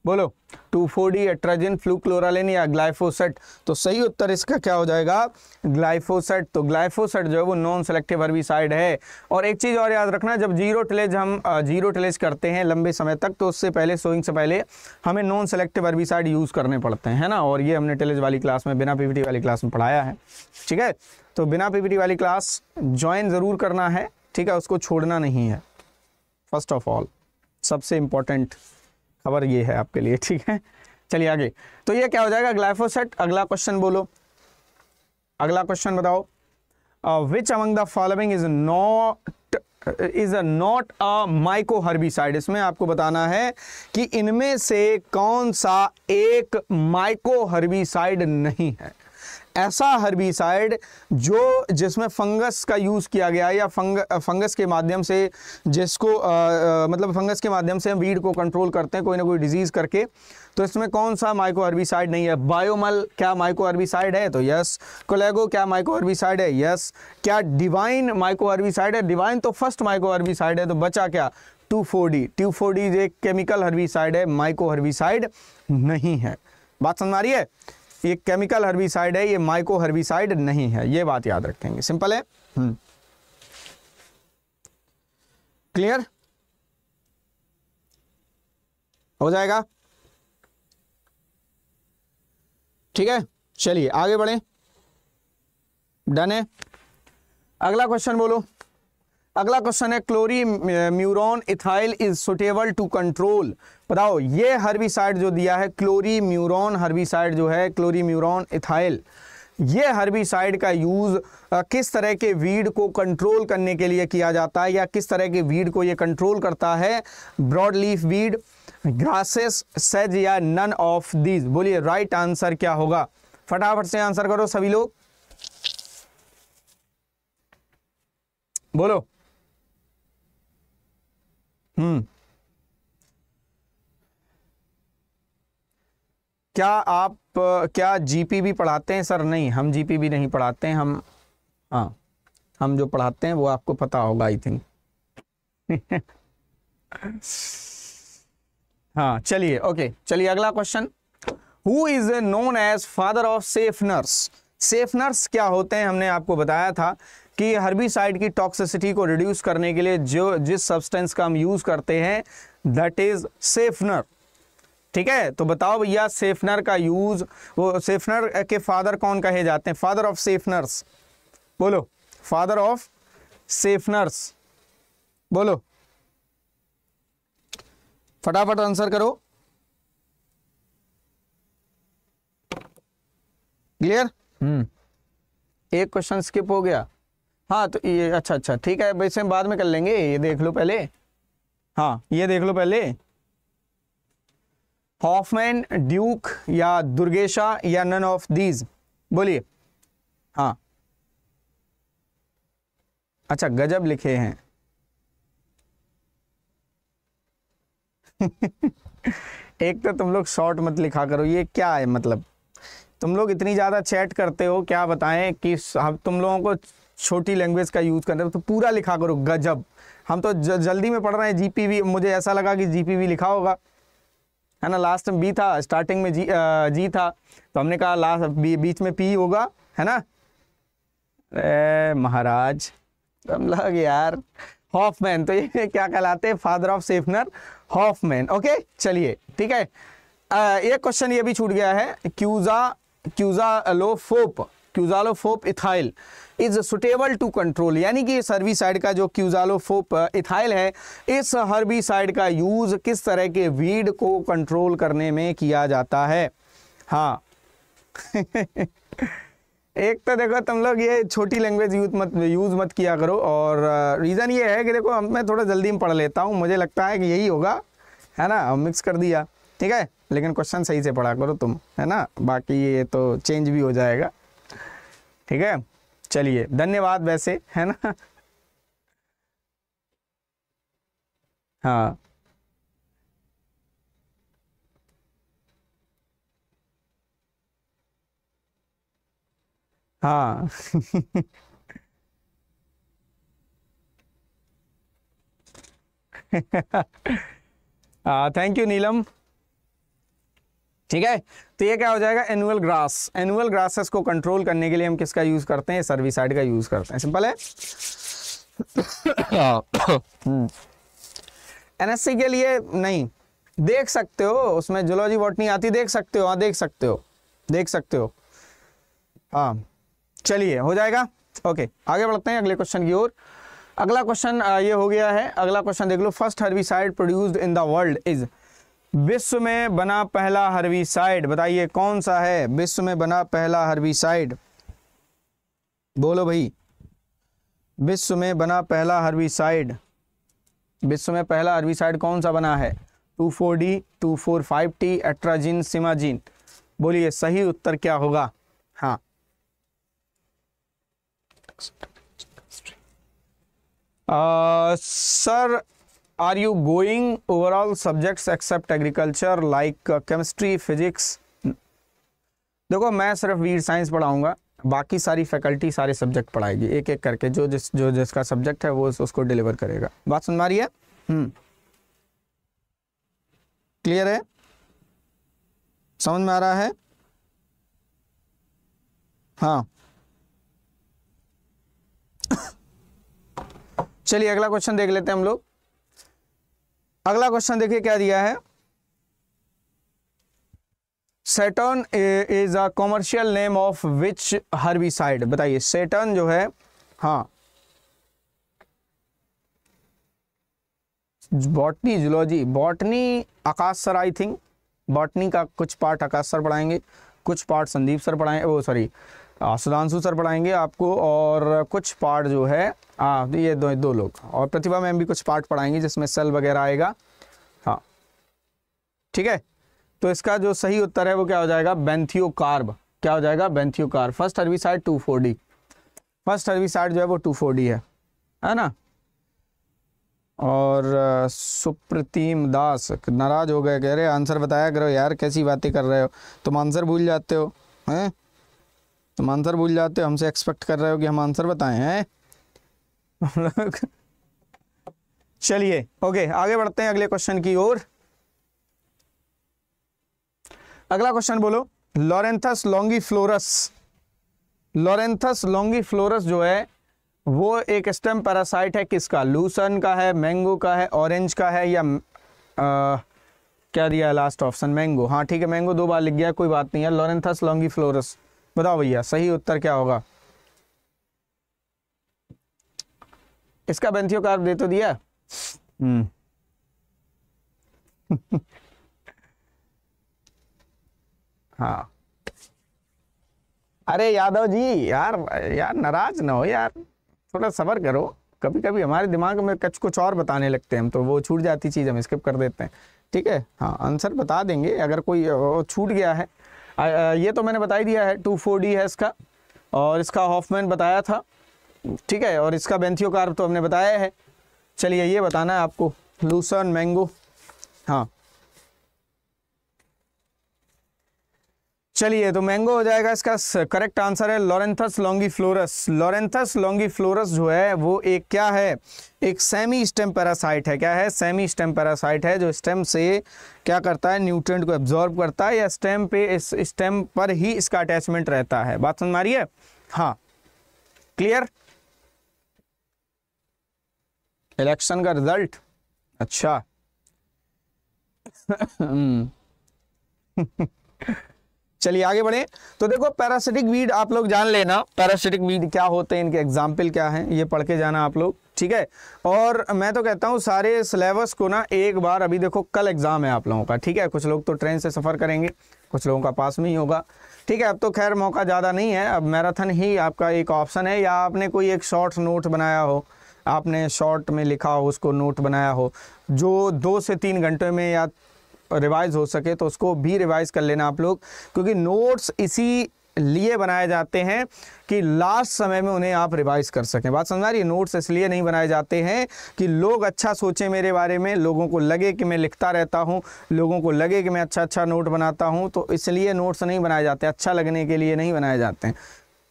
बोलो two four D atrazine fluchloralin या ग्लाइफोसेट तो सही उत्तर इसका क्या हो जाएगा ग्लाइफोसेट तो ग्लाइफोसेट जो है वो नॉन सेलेक्टिव हर्बिसाइड है और एक चीज़ और याद रखना जब जीरो टिलेज हम जीरो टिलेज करते हैं लंबे समय तक तो उससे पहले सोइंग से पहले हमें नॉन सेलेक्टिव हर्बिसाइड यूज़ करने पड़ते हैं ना और ये हमने टिलेज वाली क्लास में बिना पीपीटी वाली क्लास में पढ़ाया है ठीक है तो बिना पीपीटी वाली क्लास ज्वाइन ज़रूर करना है ठीक है उसको छोड़ना नहीं है फर्स्ट ऑफ ऑल सबसे इंपॉर्टेंट खबर ये है आपके लिए ठीक है चलिए आगे तो ये क्या हो जाएगा ग्लाइफोसेट अगला क्वेश्चन बोलो अगला क्वेश्चन बताओ which among the following is not is a not a myco herbicide इसमें आपको बताना है कि इनमें से कौन सा एक माइको हर्बिसाइड नहीं है ऐसा हर्बिसाइड जो जिसमें फंगस का यूज़ किया गया या फंग फंगस के माध्यम से जिसको आ, आ, मतलब फंगस के माध्यम से हम वीड को कंट्रोल करते हैं कोई ना कोई डिजीज़ करके तो इसमें कौन सा माइको हर्बिसाइड नहीं है बायोमल क्या माइको हर्बिसाइड है तो यस कोलेगो क्या माइको हर्बिसाइड है यस क्या डिवाइन माइको हर्बिसाइड है डिवाइन तो फर्स्ट माइको हर्बिसाइड है तो बचा क्या टू d 24 टू एक केमिकल हर्बिसाइड है माइको हर्बिसाइड नहीं है बात समझ आ रही है ये केमिकल हर्बिसाइड है ये माइको हर्बिसाइड नहीं है ये बात याद रखेंगे सिंपल है हम्म। क्लियर हो जाएगा ठीक है चलिए आगे बढ़े डन है अगला क्वेश्चन बोलो अगला क्वेश्चन है chlorimuron ethyl is suitable to control बताओ ये हर्बिसाइड जो दिया है क्लोरी म्यूरोन हर्बिसाइड जो है क्लोरी म्यूरोन इथाइल ये हर्बिसाइड का यूज़ किस तरह के वीड को कंट्रोल करने के लिए किया जाता है या किस तरह के वीड को ये कंट्रोल करता है ब्रॉड लीफ वीड ग्रासेस सेज या नन ऑफ दीज बोलिए राइट आंसर क्या होगा फटाफट से आंसर करो सभी लोग बोलो हम्म क्या आप क्या जीपी भी पढ़ाते हैं सर नहीं हम जीपी भी नहीं पढ़ाते हैं हम हाँ हम जो पढ़ाते हैं वो आपको पता होगा आई थिंक हाँ चलिए ओके चलिए अगला question who is known as father of safeners safeners क्या होते हैं हमने आपको बताया था कि हर्बिसाइड की टॉक्सिसिटी को रिड्यूस करने के लिए जो जिस सब्सटेंस का हम यूज़ करते हैं दैट इज़ सेफनर ठीक है तो बताओ भैया सेफनर का यूज़ वो सेफनर के फादर कौन कहे जाते हैं फादर ऑफ सेफनर्स बोलो फादर ऑफ सेफनर्स बोलो फटाफट आंसर करो क्लियर हम्म एक क्वेश्चन स्किप हो गया हाँ तो ये अच्छा अच्छा ठीक है वैसे हम बाद में कर लेंगे ये देख लो पहले हाँ ये देख लो पहले हॉफमैन ड्यूक या दुर्गेशा या नन ऑफ दीज बोलिए हाँ अच्छा गजब लिखे हैं एक तो तुम लोग शॉर्ट मत लिखा करो ये क्या है मतलब तुम लोग इतनी ज़्यादा चैट करते हो क्या बताएं कि हम तुम लोगों को छोटी लैंग्वेज का यूज़ करना तो पूरा लिखा करो गजब हम तो जल्दी में पढ़ रहे हैं जीपीवी मुझे ऐसा लगा कि जीपीवी लिखा होगा है ना लास्ट में बी था स्टार्टिंग में जी आ, जी था तो हमने कहा लास्ट बी, बीच में पी होगा है ना ए महाराज हम लग यार हॉफमैन तो ये क्या कहलाते हैं father of safener Hoffman okay चलिए ठीक है एक क्वेश्चन ये भी छूट गया है quizalofop quizalofop ethyl is suitable to control यानी कि सर्वी साइड का जो क्यूजालोफोप इथाइल uh, है इस साइड का यूज़ किस तरह के वीड को कंट्रोल करने में किया जाता है हाँ एक तो देखो तुम लोग ये छोटी लैंग्वेज यूज मत यूज़ मत किया करो और रीज़न uh, ये है कि देखो हम मैं थोड़ा जल्दी में पढ़ लेता हूँ मुझे लगता है कि यही होगा है ना हम मिक्स कर दिया ठीक है लेकिन क्वेश्चन सही से पढ़ा करो तुम है ना बाकी ये तो चेंज भी हो जाएगा ठीक है चलिए धन्यवाद वैसे है ना हाँ हाँ हाँ थैंक यू नीलम ठीक है तो ये क्या हो जाएगा एनुअल ग्रास एनुअल ग्रासेस को कंट्रोल करने के लिए हम किसका यूज़ करते हैं सर्विसाइड का यूज़ करते हैं सिंपल है एनएससी हाँ। हम्म। के लिए नहीं देख सकते हो उसमें जुलॉजी बॉटनी आती देख सकते हो हाँ देख सकते हो देख सकते हो हाँ चलिए हो जाएगा ओके आगे बढ़ते हैं अगले क्वेश्चन की ओर अगला क्वेश्चन ये हो गया है अगला क्वेश्चन देख लो first herbicide produced in the world is विश्व में बना पहला हरवी साइड बताइए कौन सा है विश्व में बना पहला हरवी साइड बोलो भाई विश्व में बना पहला हरवी साइड विश्व में पहला हरवी साइड कौन सा बना है two four D two four five T atrazine simazine बोलिए सही उत्तर क्या होगा हाँ आ, sir are you going overall subjects except agriculture like chemistry physics देखो मैं सिर्फ वीर साइंस पढ़ाऊंगा बाकी सारी फैकल्टी सारे सब्जेक्ट पढ़ाएगी एक एक करके जो जिस जो जिसका सब्जेक्ट है वो उसको डिलीवर करेगा बात सुन मारी है हम्म क्लियर है समझ में आ रहा है हाँ चलिए अगला क्वेश्चन देख लेते हैं हम लोग अगला क्वेश्चन देखिए क्या दिया है Saturn is a commercial name of which herbicide बताइए सेटन जो है हाँ botany zoology botany Akash sir I think botany का कुछ पार्ट आकाश सर पढ़ाएंगे कुछ पार्ट संदीप सर पढ़ाएंगे वो सॉरी हाँ, सुधांशु सर पढ़ाएंगे आपको और कुछ पार्ट जो है हाँ तो ये दो दो लोग और प्रतिभा मैम भी कुछ पार्ट पढ़ाएंगे जिसमें सेल वगैरह आएगा हाँ ठीक है तो इसका जो सही उत्तर है वो क्या हो जाएगा कार्ब क्या हो जाएगा carb first side two four D first side जो है वो टू फोर डी है है ना और uh, सुप्रतिम दास नाराज हो गए कह रहे आंसर बताया करो यार कैसी बातें कर रहे हो तुम आंसर भूल जाते हो हैं तुम आंसर भूल जाते हो हमसे एक्सपेक्ट कर रहे हो कि हम आंसर बताएं हैं चलिए ओके आगे बढ़ते हैं अगले क्वेश्चन की ओर अगला क्वेश्चन बोलो Loranthus longiflorus Loranthus longiflorus जो है वो एक स्टेम पैरासाइट है किसका लूसन का है मैंगो का है ऑरेंज का है या आ, क्या दिया लास्ट ऑप्शन मैंगो हाँ ठीक है मैंगो दो बार लिख गया कोई बात नहीं है लॉरेंथस लॉन्गी फ्लोरस बताओ भैया सही उत्तर क्या होगा इसका बेंथियो कार्ब दे तो दिया हम्म हाँ अरे यादव जी यार यार नाराज ना हो यार थोड़ा सबर करो कभी कभी हमारे दिमाग में कुछ कुछ और बताने लगते हैं हम तो वो छूट जाती चीज़ हम स्किप कर देते हैं ठीक है हाँ आंसर बता देंगे अगर कोई छूट गया है ये तो मैंने बताई दिया है टू फोर डी है इसका और इसका हॉफमैन बताया था ठीक है और इसका बेंथियोकार्प तो हमने बताया है चलिए ये बताना है आपको लूसन मैंगो हाँ चलिए तो मैंगो हो जाएगा इसका करेक्ट आंसर है लॉरेंथस फ्लोरस लॉरेंथस फ्लोरस जो है वो एक क्या है एक सेमी स्टेम पैरासाइट है क्या है सेमी स्टेम पैरासाइट है जो स्टेम से क्या करता है न्यूट्रेंट को एब्जॉर्ब करता है या स्टेम पे इस स्टेम पर ही इसका अटैचमेंट रहता है बात समझ मारिए हाँ क्लियर इलेक्शन का रिजल्ट अच्छा हम्म। चलिए आगे बढ़े तो देखो पैरासिटिक वीड आप लोग जान लेना पैरासिटिक वीड क्या होते हैं इनके एग्जाम्पल क्या हैं ये पढ़ के जाना आप लोग ठीक है और मैं तो कहता हूँ सारे सिलेबस को ना एक बार अभी देखो कल एग्जाम है आप लोगों का ठीक है कुछ लोग तो ट्रेन से सफ़र करेंगे कुछ लोगों का पास में ही होगा ठीक है अब तो खैर मौका ज़्यादा नहीं है अब मैराथन ही आपका एक ऑप्शन है या आपने कोई एक शॉर्ट नोट बनाया हो आपने शॉर्ट में लिखा हो उसको नोट बनाया हो जो दो से तीन घंटे में या रिवाइज हो सके तो उसको भी रिवाइज कर लेना आप लोग क्योंकि नोट्स इसी लिए बनाए जाते हैं कि लास्ट समय में उन्हें आप रिवाइज कर सकें बात समझा रही नोट्स इसलिए नहीं बनाए जाते हैं कि लोग अच्छा सोचें मेरे बारे में लोगों को लगे कि मैं लिखता रहता हूं लोगों को लगे कि मैं अच्छा अच्छा नोट बनाता हूं तो इसलिए नोट्स नहीं बनाए जाते अच्छा लगने के लिए नहीं बनाए जाते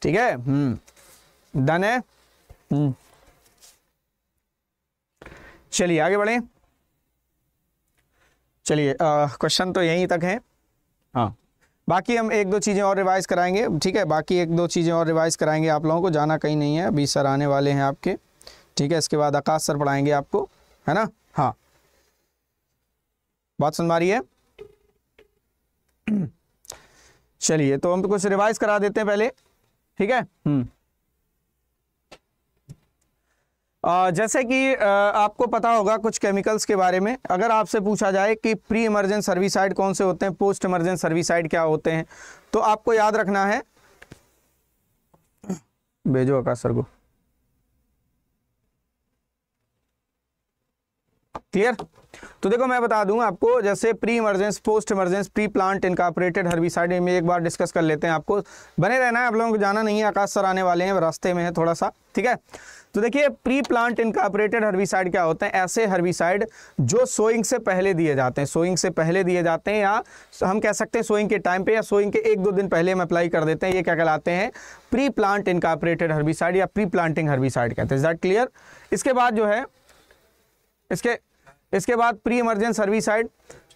ठीक है डन हम्म। है हम्म। चलिए आगे बढ़ें चलिए क्वेश्चन तो यहीं तक है हाँ बाकी हम एक दो चीज़ें और रिवाइज कराएंगे ठीक है बाकी एक दो चीज़ें और रिवाइज कराएंगे आप लोगों को जाना कहीं नहीं है अभी सर आने वाले हैं आपके ठीक है इसके बाद आकाश सर पढ़ाएंगे आपको है ना हाँ बात सुन मारी है चलिए तो हम तो कुछ रिवाइज करा देते हैं पहले ठीक है हम्म जैसे कि आपको पता होगा कुछ केमिकल्स के बारे में अगर आपसे पूछा जाए कि प्री इमर्जेंट सर्विसाइड कौन से होते हैं पोस्ट इमर्जेंट सर्विसाइड क्या होते हैं तो आपको याद रखना है भेजो आकाश सर को क्लियर तो देखो मैं बता दूं आपको जैसे pre emergence post emergence pre plant incorporated herbicide में एक बार डिस्कस कर लेते हैं आपको बने रहना है आप लोगों को जाना नहीं है आकाश सर आने वाले हैं रास्ते में है थोड़ा सा ठीक है तो देखिए प्री प्लांट इनकॉपरेटेड हर्बिसाइड क्या होते हैं ऐसे हर्बिसाइड जो सोइंग से पहले दिए जाते हैं सोइंग से पहले दिए जाते हैं या हम कह सकते हैं सोइंग के टाइम पे या सोइंग के एक दो दिन पहले हम अप्लाई कर देते हैं ये क्या कहलाते हैं प्री प्लांट इनकॉपरेटेड हर्बिसाइड या प्री प्लांटिंग हर्बिसाइड कहते हैं दैट क्लियर इसके बाद जो है इसके इसके बाद pre emergence herbicide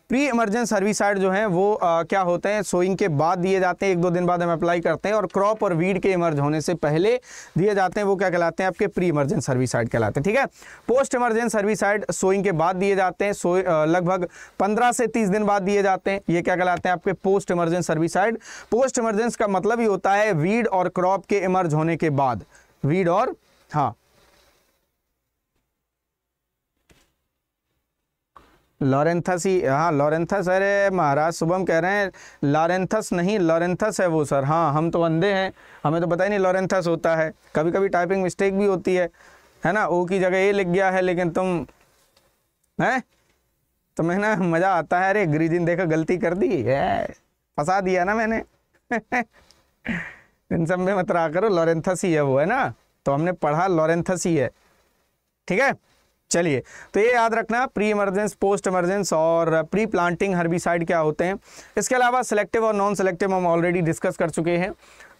pre emergence herbicide जो हैं वो आ, क्या होते हैं सोइंग के बाद दिए जाते हैं एक दो दिन बाद हम अप्लाई करते हैं और क्रॉप और वीड के इमर्ज होने से पहले दिए जाते हैं वो क्या कहलाते हैं आपके प्री इमरजेंस सर्विसाइड कहलाते हैं ठीक है पोस्ट इमरजेंस सर्विसाइड सोइंग के बाद दिए जाते हैं सो लगभग पंद्रह से तीस दिन बाद दिए जाते हैं ये क्या कहलाते हैं आपके post emergence herbicide post emergence का मतलब ही होता है वीड और क्रॉप के इमर्ज होने के बाद वीड और हाँ लॉरेंथस ही हाँ लॉरेंथस अरे महाराज शुभम कह रहे हैं लॉरेंथस नहीं लॉरेंथस है वो सर हाँ हम तो अंधे हैं हमें तो पता ही नहीं लॉरेंथस होता है कभी कभी टाइपिंग मिस्टेक भी होती है है ना ओ की जगह ए लिख गया है लेकिन तुम हैं तो मैं ना मज़ा आता है अरे ग्रीजिन देखो गलती कर दी है फंसा दिया ना मैंने इन सब में मत रहा करो लॉरेंथस ही है वो है ना तो हमने पढ़ा लॉरेंथस ही है ठीक है चलिए तो ये याद रखना प्री इमरजेंस पोस्ट इमरजेंस और प्री प्लांटिंग हर्बिसाइड क्या होते हैं इसके अलावा सेलेक्टिव और नॉन सेलेक्टिव हम ऑलरेडी डिस्कस कर चुके हैं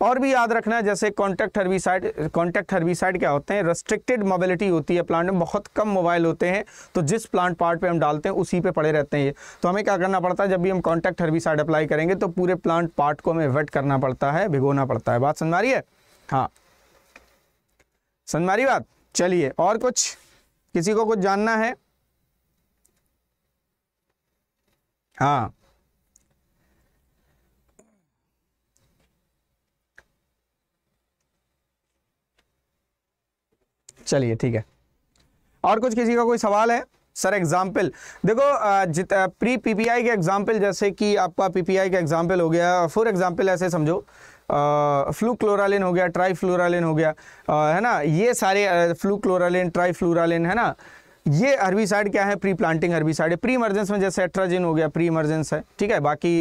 और भी याद रखना जैसे कॉन्टैक्ट हर्बिसाइड कॉन्टैक्ट हर्बिसाइड क्या होते हैं रेस्ट्रिक्टेड मोबिलिटी होती है प्लांट में बहुत कम मोबाइल होते हैं तो जिस प्लांट पार्ट पे हम डालते हैं उसी पे पड़े रहते हैं ये तो हमें क्या करना पड़ता है जब भी हम कॉन्टैक्ट हर्बिसाइड अप्लाई करेंगे तो पूरे प्लांट पार्ट को हमें वेट करना पड़ता है भिगोना पड़ता है बात समझ मारी है हाँ समझ मारी बात चलिए और कुछ किसी को कुछ जानना है हाँ चलिए ठीक है और कुछ किसी का कोई सवाल है सर एग्जाम्पल देखो जित प्री पीपीआई के एग्जाम्पल जैसे कि आपका पीपीआई का एग्जाम्पल हो गया फॉर एग्जाम्पल ऐसे समझो फ्लू क्लोरालिन हो गया ट्राई हो गया आ, है ना ये सारे फ्लू क्लोरालिन ट्राई है ना ये हर्बिसाइड क्या है प्री प्लांटिंग हर्बिसाइड है प्री इमरजेंस में जैसे एट्राजिन हो गया प्री इमरजेंस है ठीक है बाकी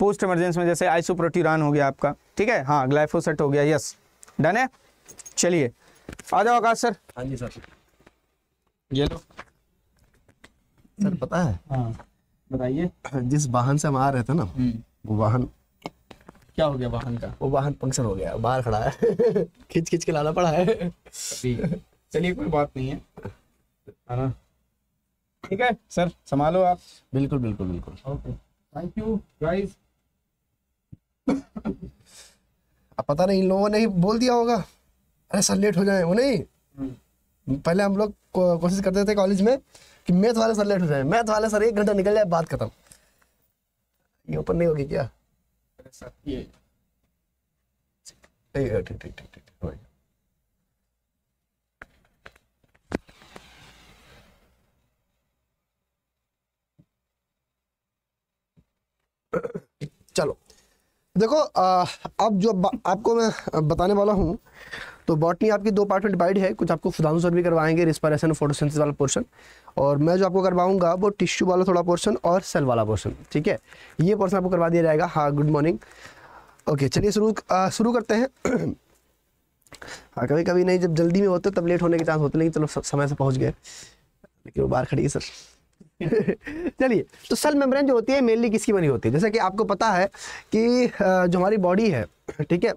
पोस्ट इमरजेंस में जैसे आइसोप्रोटीरान हो गया आपका ठीक है हाँ ग्लाइफोसेट हो गया यस डन है चलिए आ जाओ आकाश सर हाँ जी सर ये लो सर पता है हाँ बताइए जिस वाहन से हम आ रहे थे ना हम्म। वो वाहन क्या हो गया वाहन का वो वाहन पंक्चर हो गया बाहर खड़ा है खिंच खिंच के लाना पड़ा है चलिए कोई बात नहीं है ना ठीक है सर संभालो आप बिल्कुल बिल्कुल बिल्कुल थैंक यू गाइस अब पता नहीं इन लोगों ने ही बोल दिया होगा अरे सर लेट हो जाए वो नहीं हम्म। पहले हम लोग को, कोशिश करते थे कॉलेज में कि मैथ वाले सर लेट हो जाए मैथ वाले सर एक घंटा निकल जाए बात खत्म ये ओपन नहीं होगी क्या साथ ये ठीक है ठीक ठीक ठीक ठीक चलो देखो आ, अब जो आपको मैं बताने वाला हूँ तो बॉटनी आपकी दो पार्ट में डिवाइड है कुछ आपको खुदानु भी करवाएंगे रिस्पायरेशन फोटोसिंथेसिस वाला पोर्शन और मैं जो आपको करवाऊंगा वो टिश्यू वाला थोड़ा पोर्शन और सेल वाला पोर्शन ठीक है ये पोर्सन आपको करवा दिया जाएगा हाँ गुड मॉर्निंग ओके चलिए शुरू शुरू करते हैं हाँ कभी कभी नहीं जब जल्दी में होते तब लेट होने के चांस होते लेकिन चलो समय से पहुँच गए लेकिन वो बाहर खड़ी है सर चलिए तो सेल मेम्ब्रेन जो होती है मेनली किसकी बनी होती है जैसे कि आपको पता है कि जो हमारी बॉडी है ठीक है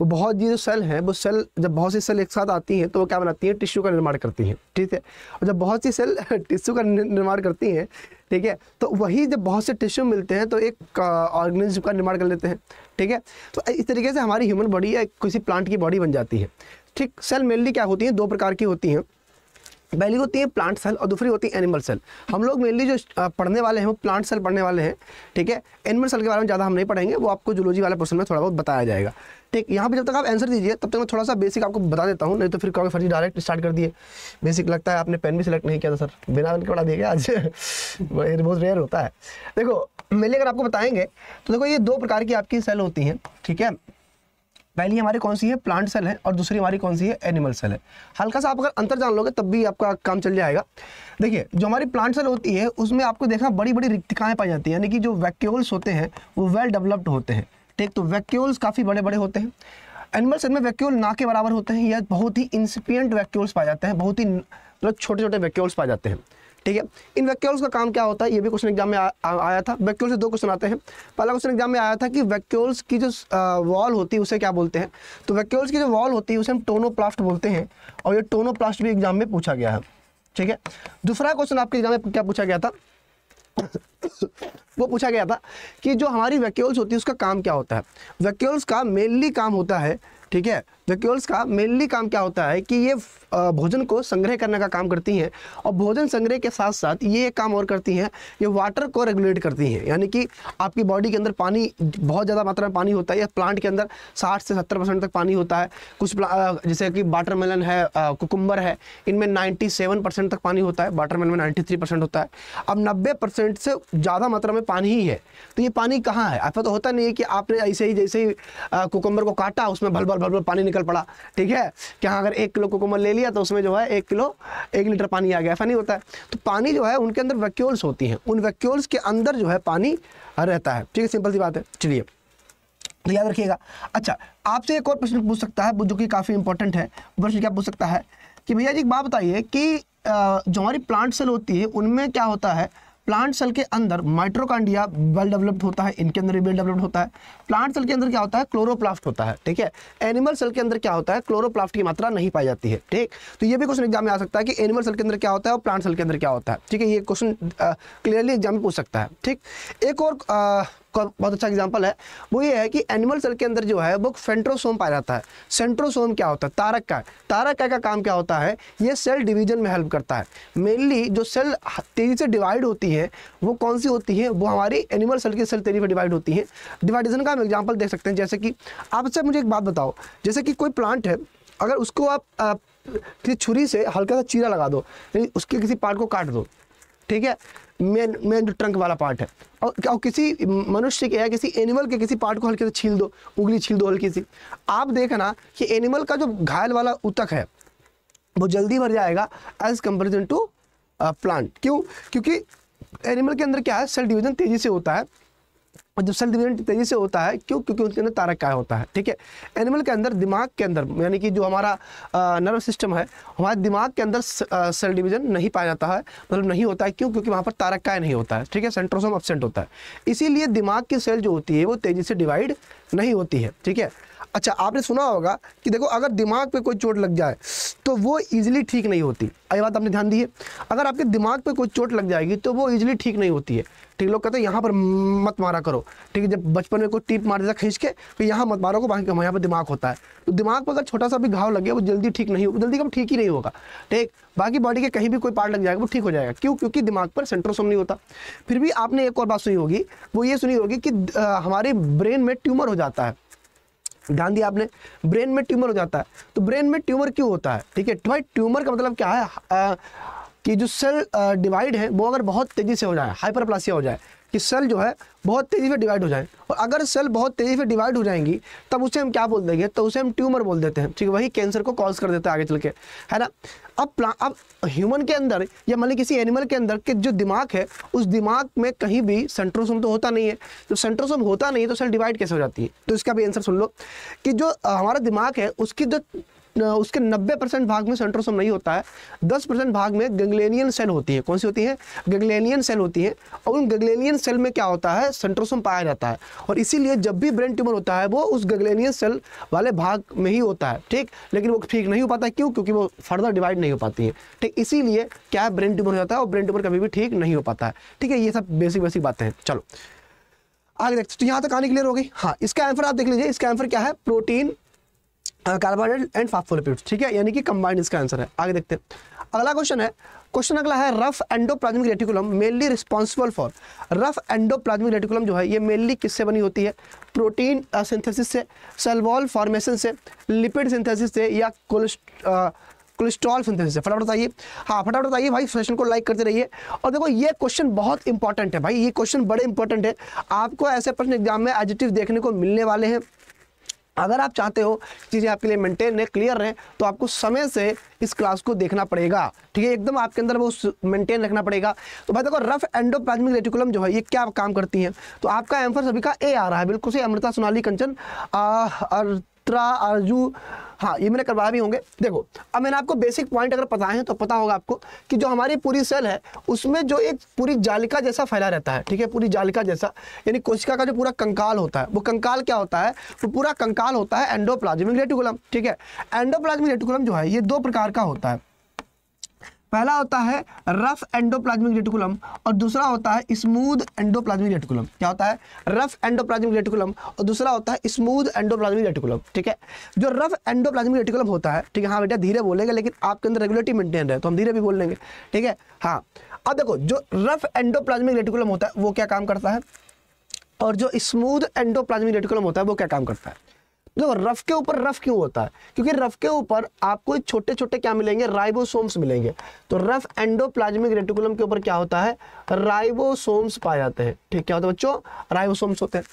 वो बहुत जी जो सेल हैं वो सेल जब बहुत सी सेल एक साथ आती हैं तो वो क्या बनाती हैं टिश्यू का निर्माण करती हैं ठीक है और जब बहुत सी सेल टिश्यू का निर्माण करती हैं ठीक है तो वही जब बहुत से टिश्यू मिलते हैं तो एक ऑर्गेनिज्म का निर्माण कर लेते हैं ठीक है तो इस तरीके से हमारी ह्यूमन बॉडी या किसी प्लांट की बॉडी बन जाती है ठीक सेल मेनली क्या होती हैं दो प्रकार की होती हैं पहली होती है प्लांट सेल और दूसरी होती है एनिमल सेल हम लोग मेनली जो पढ़ने वाले हैं वो प्लांट सेल पढ़ने वाले हैं ठीक है एनिमल सेल के बारे में ज़्यादा हम नहीं पढ़ेंगे वो आपको जूलॉजी वाले पोर्सन में थोड़ा बहुत बताया जाएगा ठीक यहाँ पे जब तक आप आंसर दीजिए तब तक मैं थोड़ा सा बेसिक आपको बता देता हूँ नहीं तो फिर कहोगे फर्जी डायरेक्ट स्टार्ट कर दिए बेसिक लगता है आपने पेन भी सिलेक्ट नहीं किया था सर बिना पेन के पढ़ा दिया आज बहुत रेयर होता है देखो मेनली अगर आपको बताएंगे तो देखो ये दो प्रकार की आपकी सेल होती हैं ठीक है पहली हमारी कौन सी है प्लांट सेल है और दूसरी हमारी कौन सी है एनिमल सेल है हल्का सा आप अगर अंतर जान लोगे तब भी आपका काम चल जाएगा देखिए जो हमारी प्लांट सेल होती है उसमें आपको देखना बड़ी बड़ी रिक्तिकाएं पाई जाती हैं यानी कि जो वैक्यूल्स होते हैं वो वेल डेवलप्ड होते हैं ठीक तो वैक्यूल्स काफ़ी बड़े बड़े होते हैं एनिमल तो सेल में वैक्यूल ना के बराबर होते हैं या बहुत ही इंसिपियंट वैक्यूल्स पाए जाते हैं बहुत ही मतलब छोटे छोटे वैक्यूल्स पाए जाते हैं ठीक है इन वैक्यूल्स का काम क्या होता है ये भी क्वेश्चन एग्जाम में आ, आ, आया था वैक्यूल से दो क्वेश्चन आते हैं पहला क्वेश्चन एग्जाम में आया था कि वैक्यूल्स की जो वॉल होती है उसे क्या बोलते हैं तो वैक्यूल्स की जो वॉल होती है उसे हम टोनोप्लास्ट बोलते हैं और ये टोनोप्लास्ट भी एग्जाम में पूछा गया है ठीक है दूसरा क्वेश्चन आपके एग्जाम में क्या पूछा गया था वो पूछा गया था कि जो हमारी वैक्यूल्स होती है उसका काम क्या होता है वैक्यूल्स का मेनली काम होता है ठीक है वैक्यूल्स का मेनली काम क्या होता है कि ये भोजन को संग्रह करने का काम करती हैं और भोजन संग्रह के साथ साथ ये एक काम और करती हैं ये वाटर को रेगुलेट करती हैं यानी कि आपकी बॉडी के अंदर पानी बहुत ज़्यादा मात्रा में पानी होता है या प्लांट के अंदर साठ से सत्तर परसेंट तक पानी होता है कुछ जैसे कि मेलन है कुकुम्बर है इनमें नाइन्टी सेवन परसेंट तक पानी होता है मेलन में नाइन्टी थ्री परसेंट होता है अब नब्बे परसेंट से ज़्यादा मात्रा में पानी ही है तो ये पानी कहाँ है ऐसा तो होता नहीं है कि आपने ऐसे ही जैसे ही कुकुम्बर को काटा उसमें भल भल भल पानी निकल निकल पड़ा ठीक है कि हाँ अगर एक किलो कोकोमल ले लिया तो उसमें जो है एक किलो एक लीटर पानी आ गया ऐसा नहीं होता है तो पानी जो है उनके अंदर वैक्यूल्स होती हैं उन वैक्यूल्स के अंदर जो है पानी रहता है ठीक है सिंपल सी बात है चलिए तो याद रखिएगा अच्छा आपसे एक और प्रश्न पूछ सकता है जो कि काफ़ी इंपॉर्टेंट है प्रश्न क्या पूछ सकता है कि भैया जी एक बात बताइए कि जो हमारी प्लांट सेल होती है उनमें क्या होता है प्लांट सेल के अंदर माइट्रोकांडिया वेल डेवलप्ड होता है इनके अंदर वेल डेवलप्ड होता है प्लांट सेल के अंदर क्या होता है क्लोरोप्लास्ट होता है ठीक है एनिमल सेल के अंदर क्या होता है क्लोरोप्लास्ट की मात्रा नहीं पाई जाती है ठीक तो ये भी क्वेश्चन एग्जाम में आ सकता है कि एनिमल सेल के अंदर क्या होता है और प्लांट सेल के अंदर क्या होता है ठीक है ये क्वेश्चन क्लियरली एग्जाम में पूछ सकता है ठीक एक और बहुत अच्छा एग्जाम्पल है वो ये है कि एनिमल सेल के अंदर जो है वो फेंट्रोसोम पाया जाता है सेंट्रोसोम क्या होता है तारक का तारक का, का काम क्या होता है ये सेल डिवीजन में हेल्प करता है मेनली जो सेल तेजी से डिवाइड होती है वो कौन सी होती है वो हमारी एनिमल सेल की सेल तेजी पर डिवाइड होती है डिवाइडेशन का हम एग्जाम्पल देख सकते हैं जैसे कि आपसे मुझे एक बात बताओ जैसे कि कोई प्लांट है अगर उसको आप किसी छुरी से हल्का सा चीरा लगा दो यानी उसके किसी पार्ट को काट दो ठीक है मेन मेन जो ट्रंक वाला पार्ट है और, और किसी मनुष्य के या किसी एनिमल के किसी पार्ट को हल्के से छील दो उंगली छील दो हल्की सी आप देखना कि एनिमल का जो घायल वाला उतक है वो जल्दी भर जाएगा एज कंपेरिजन टू प्लांट क्यों क्योंकि एनिमल के अंदर क्या है सेल डिवीजन तेज़ी से होता है जब सेल डिवीजन तेजी से होता है क्यों क्योंकि उनके अंदर तारक काय होता है ठीक है एनिमल के अंदर दिमाग के अंदर यानी कि जो हमारा नर्व सिस्टम है हमारे दिमाग के अंदर सेल डिवीजन नहीं पाया जाता है मतलब नहीं होता है क्यों क्योंकि वहाँ पर तारक काय नहीं होता है ठीक है सेंट्रोसोम अपसेंट होता है इसीलिए दिमाग की सेल जो होती है वो तेजी से डिवाइड नहीं होती है ठीक है अच्छा आपने सुना होगा कि देखो अगर दिमाग पे कोई चोट लग जाए तो वो ईजिली ठीक नहीं होती ये बात आपने ध्यान दी है अगर आपके दिमाग पे कोई चोट लग जाएगी तो वो ईजिली ठीक नहीं होती है ठीक लोग कहते हैं यहाँ पर मत मारा करो ठीक है जब बचपन में कोई टीप मार देता खींच के तो यहाँ मत मारो को बाकी यहाँ पर दिमाग होता है तो दिमाग पर अगर छोटा सा भी घाव लगे वो जल्दी ठीक नहीं होगा जल्दी कम ठीक ही नहीं होगा ठीक बाकी बॉडी के कहीं भी कोई पार्ट लग जाएगा वो ठीक हो जाएगा क्यों क्योंकि दिमाग पर सेंट्रोसोम नहीं होता फिर भी आपने एक और बात सुनी होगी वो ये सुनी होगी कि हमारे ब्रेन में ट्यूमर हो जाता है ध्यान दिया आपने ब्रेन में ट्यूमर हो जाता है तो ब्रेन में ट्यूमर क्यों होता है ठीक है भाई ट्यूमर का मतलब क्या है आ, कि जो सेल डिवाइड है वो अगर बहुत तेज़ी से हो जाए हाइपरप्लासिया हो जाए कि सेल जो है बहुत तेज़ी से डिवाइड हो जाए और अगर सेल बहुत तेज़ी से डिवाइड हो जाएंगी तब उसे हम क्या बोल देंगे तो उसे हम ट्यूमर बोल देते हैं ठीक है वही कैंसर को कॉज कर देता है आगे चल के है ना अब प्ला अब ह्यूमन के अंदर या मान ली किसी एनिमल के अंदर के जो दिमाग है उस दिमाग में कहीं भी सेंट्रोसोम तो होता नहीं है जब सेंट्रोसोम होता नहीं है तो सेल डिवाइड कैसे हो जाती है तो इसका भी आंसर सुन लो कि जो हमारा दिमाग है उसकी जो उसके 90 परसेंट भाग में सेंट्रोसोम नहीं होता है 10 परसेंट भाग में गंगलेनियन सेल होती है कौन सी होती है गंगलेनियन सेल होती है और उन गंगलेनियन सेल में क्या होता है सेंट्रोसोम पाया जाता है और इसीलिए जब भी ब्रेन ट्यूमर होता है वो उस गंगलेनियन सेल वाले भाग में ही होता है ठीक लेकिन वो ठीक नहीं हो पाता क्यों क्योंकि वो फर्दर डिवाइड नहीं हो पाती है ठीक इसीलिए क्या है ब्रेन ट्यूमर हो जाता है और ब्रेन ट्यूमर कभी भी ठीक नहीं हो पाता है ठीक है ये सब बेसिक बेसिक बातें हैं चलो आगे देखते तो यहाँ तक आने क्लियर हो गई हाँ इसका आंसर आप देख लीजिए इसका आंसर क्या है प्रोटीन कार्बोहाइड्रेट एंड फास्फोलिपिड्स ठीक है यानी कि कंबाइंड इसका आंसर है आगे देखते हैं अगला क्वेश्चन है क्वेश्चन अगला है rough endoplasmic reticulum mainly responsible for rough endoplasmic reticulum जो है ये मेनली किससे बनी होती है प्रोटीन सिंथेसिस से सेलवॉल फॉर्मेशन से लिपिड सिंथेसिस से या कोलेस्ट्रॉल सिंथेसिस से फटाफट बताइए हाँ फटाफट बताइए भाई सेशन को लाइक करते रहिए और देखो ये क्वेश्चन बहुत इंपॉर्टेंट है भाई ये क्वेश्चन बड़े इंपॉर्टेंट है आपको ऐसे प्रश्न एग्जाम में एजिटिव देखने को मिलने वाले हैं अगर आप चाहते हो चीज़ें आपके लिए मेंटेन रहें क्लियर रहें तो आपको समय से इस क्लास को देखना पड़ेगा ठीक है एकदम आपके अंदर वो मेंटेन रखना पड़ेगा तो भाई देखो रफ एंडोप्लाज्मिक रेटिकुलम जो है ये क्या काम करती है तो आपका एम्फर सभी का ए आ रहा है बिल्कुल से अमृता सोनाली कंचन अर्जु अर्जू हाँ ये मैंने करवा भी होंगे देखो अब मैंने आपको बेसिक पॉइंट अगर पता है तो पता होगा आपको कि जो हमारी पूरी सेल है उसमें जो एक पूरी जालिका जैसा फैला रहता है ठीक है पूरी जालिका जैसा यानी कोशिका का जो पूरा कंकाल होता है वो कंकाल क्या होता है वो पूरा कंकाल होता है एंडोप्लाज्मिक रेटिकुलम ठीक है एंडोप्लाज्मिक रेटिकुलम जो है ये दो प्रकार का होता है पहला होता है रफ एंडोप्लाज्मिक रेटिकुलम और दूसरा होता है स्मूथ एंडोप्लाज्मिक रेटिकुलम क्या होता है रफ एंडोप्लाज्मिक रेटिकुलम और दूसरा होता है स्मूथ एंडोप्लाज्मिक रेटिकुलम ठीक है जो रफ एंडोप्लाज्मिक रेटिकुलम होता है ठीक है हाँ बेटा धीरे बोलेंगे लेकिन आपके अंदर रेगुलेटी मेंटेन रहे तो हम धीरे भी बोल लेंगे ठीक है हाँ अब देखो जो रफ एंडोप्लाज्मिक रेटिकुलम होता है वो क्या काम करता है और जो स्मूथ एंडोप्लाज्मिक रेटिकुलम होता है वो क्या काम करता है देखो रफ के ऊपर रफ क्यों होता है क्योंकि रफ के ऊपर आपको छोटे छोटे क्या मिलेंगे राइबोसोम्स मिलेंगे तो रफ एंडोप्लाज्मिक रेटिकुलम के ऊपर क्या होता है राइबोसोम्स पाए जाते हैं ठीक क्या होता है बच्चों राइबोसोम्स होते हैं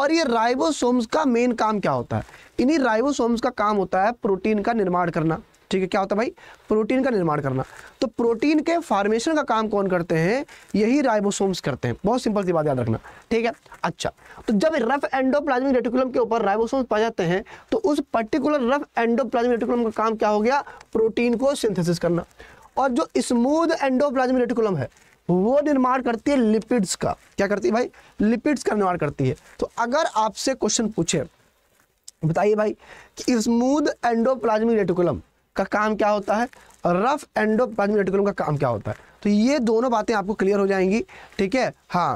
और ये राइबोसोम्स का मेन काम क्या होता है इन्हीं राइबोसोम्स का काम होता है प्रोटीन का निर्माण करना ठीक है क्या होता है भाई प्रोटीन का निर्माण करना तो प्रोटीन के फॉर्मेशन का काम कौन करते हैं यही राइबोसोम्स करते हैं बहुत सिंपल सी बात याद रखना ठीक है अच्छा तो जब रफ एंडोप्लाज्मिक रेटिकुलम के ऊपर राइबोसोम्स पाए जाते हैं तो उस पर्टिकुलर रफ एंडोप्लाज्मिक रेटिकुलम का काम क्या हो गया प्रोटीन को सिंथेसिस करना और जो स्मूद एंडोप्लाज्मिक रेटिकुलम है वो निर्माण करती है लिपिड्स का क्या करती है भाई लिपिड्स का निर्माण करती है तो अगर आपसे क्वेश्चन पूछे बताइए भाई कि स्मूद एंडोप्लाज्मिक रेटिकुलम का काम क्या होता है रफ एंडो रेटिकुलम का काम क्या होता है तो ये दोनों बातें आपको क्लियर हो जाएंगी ठीक है हाँ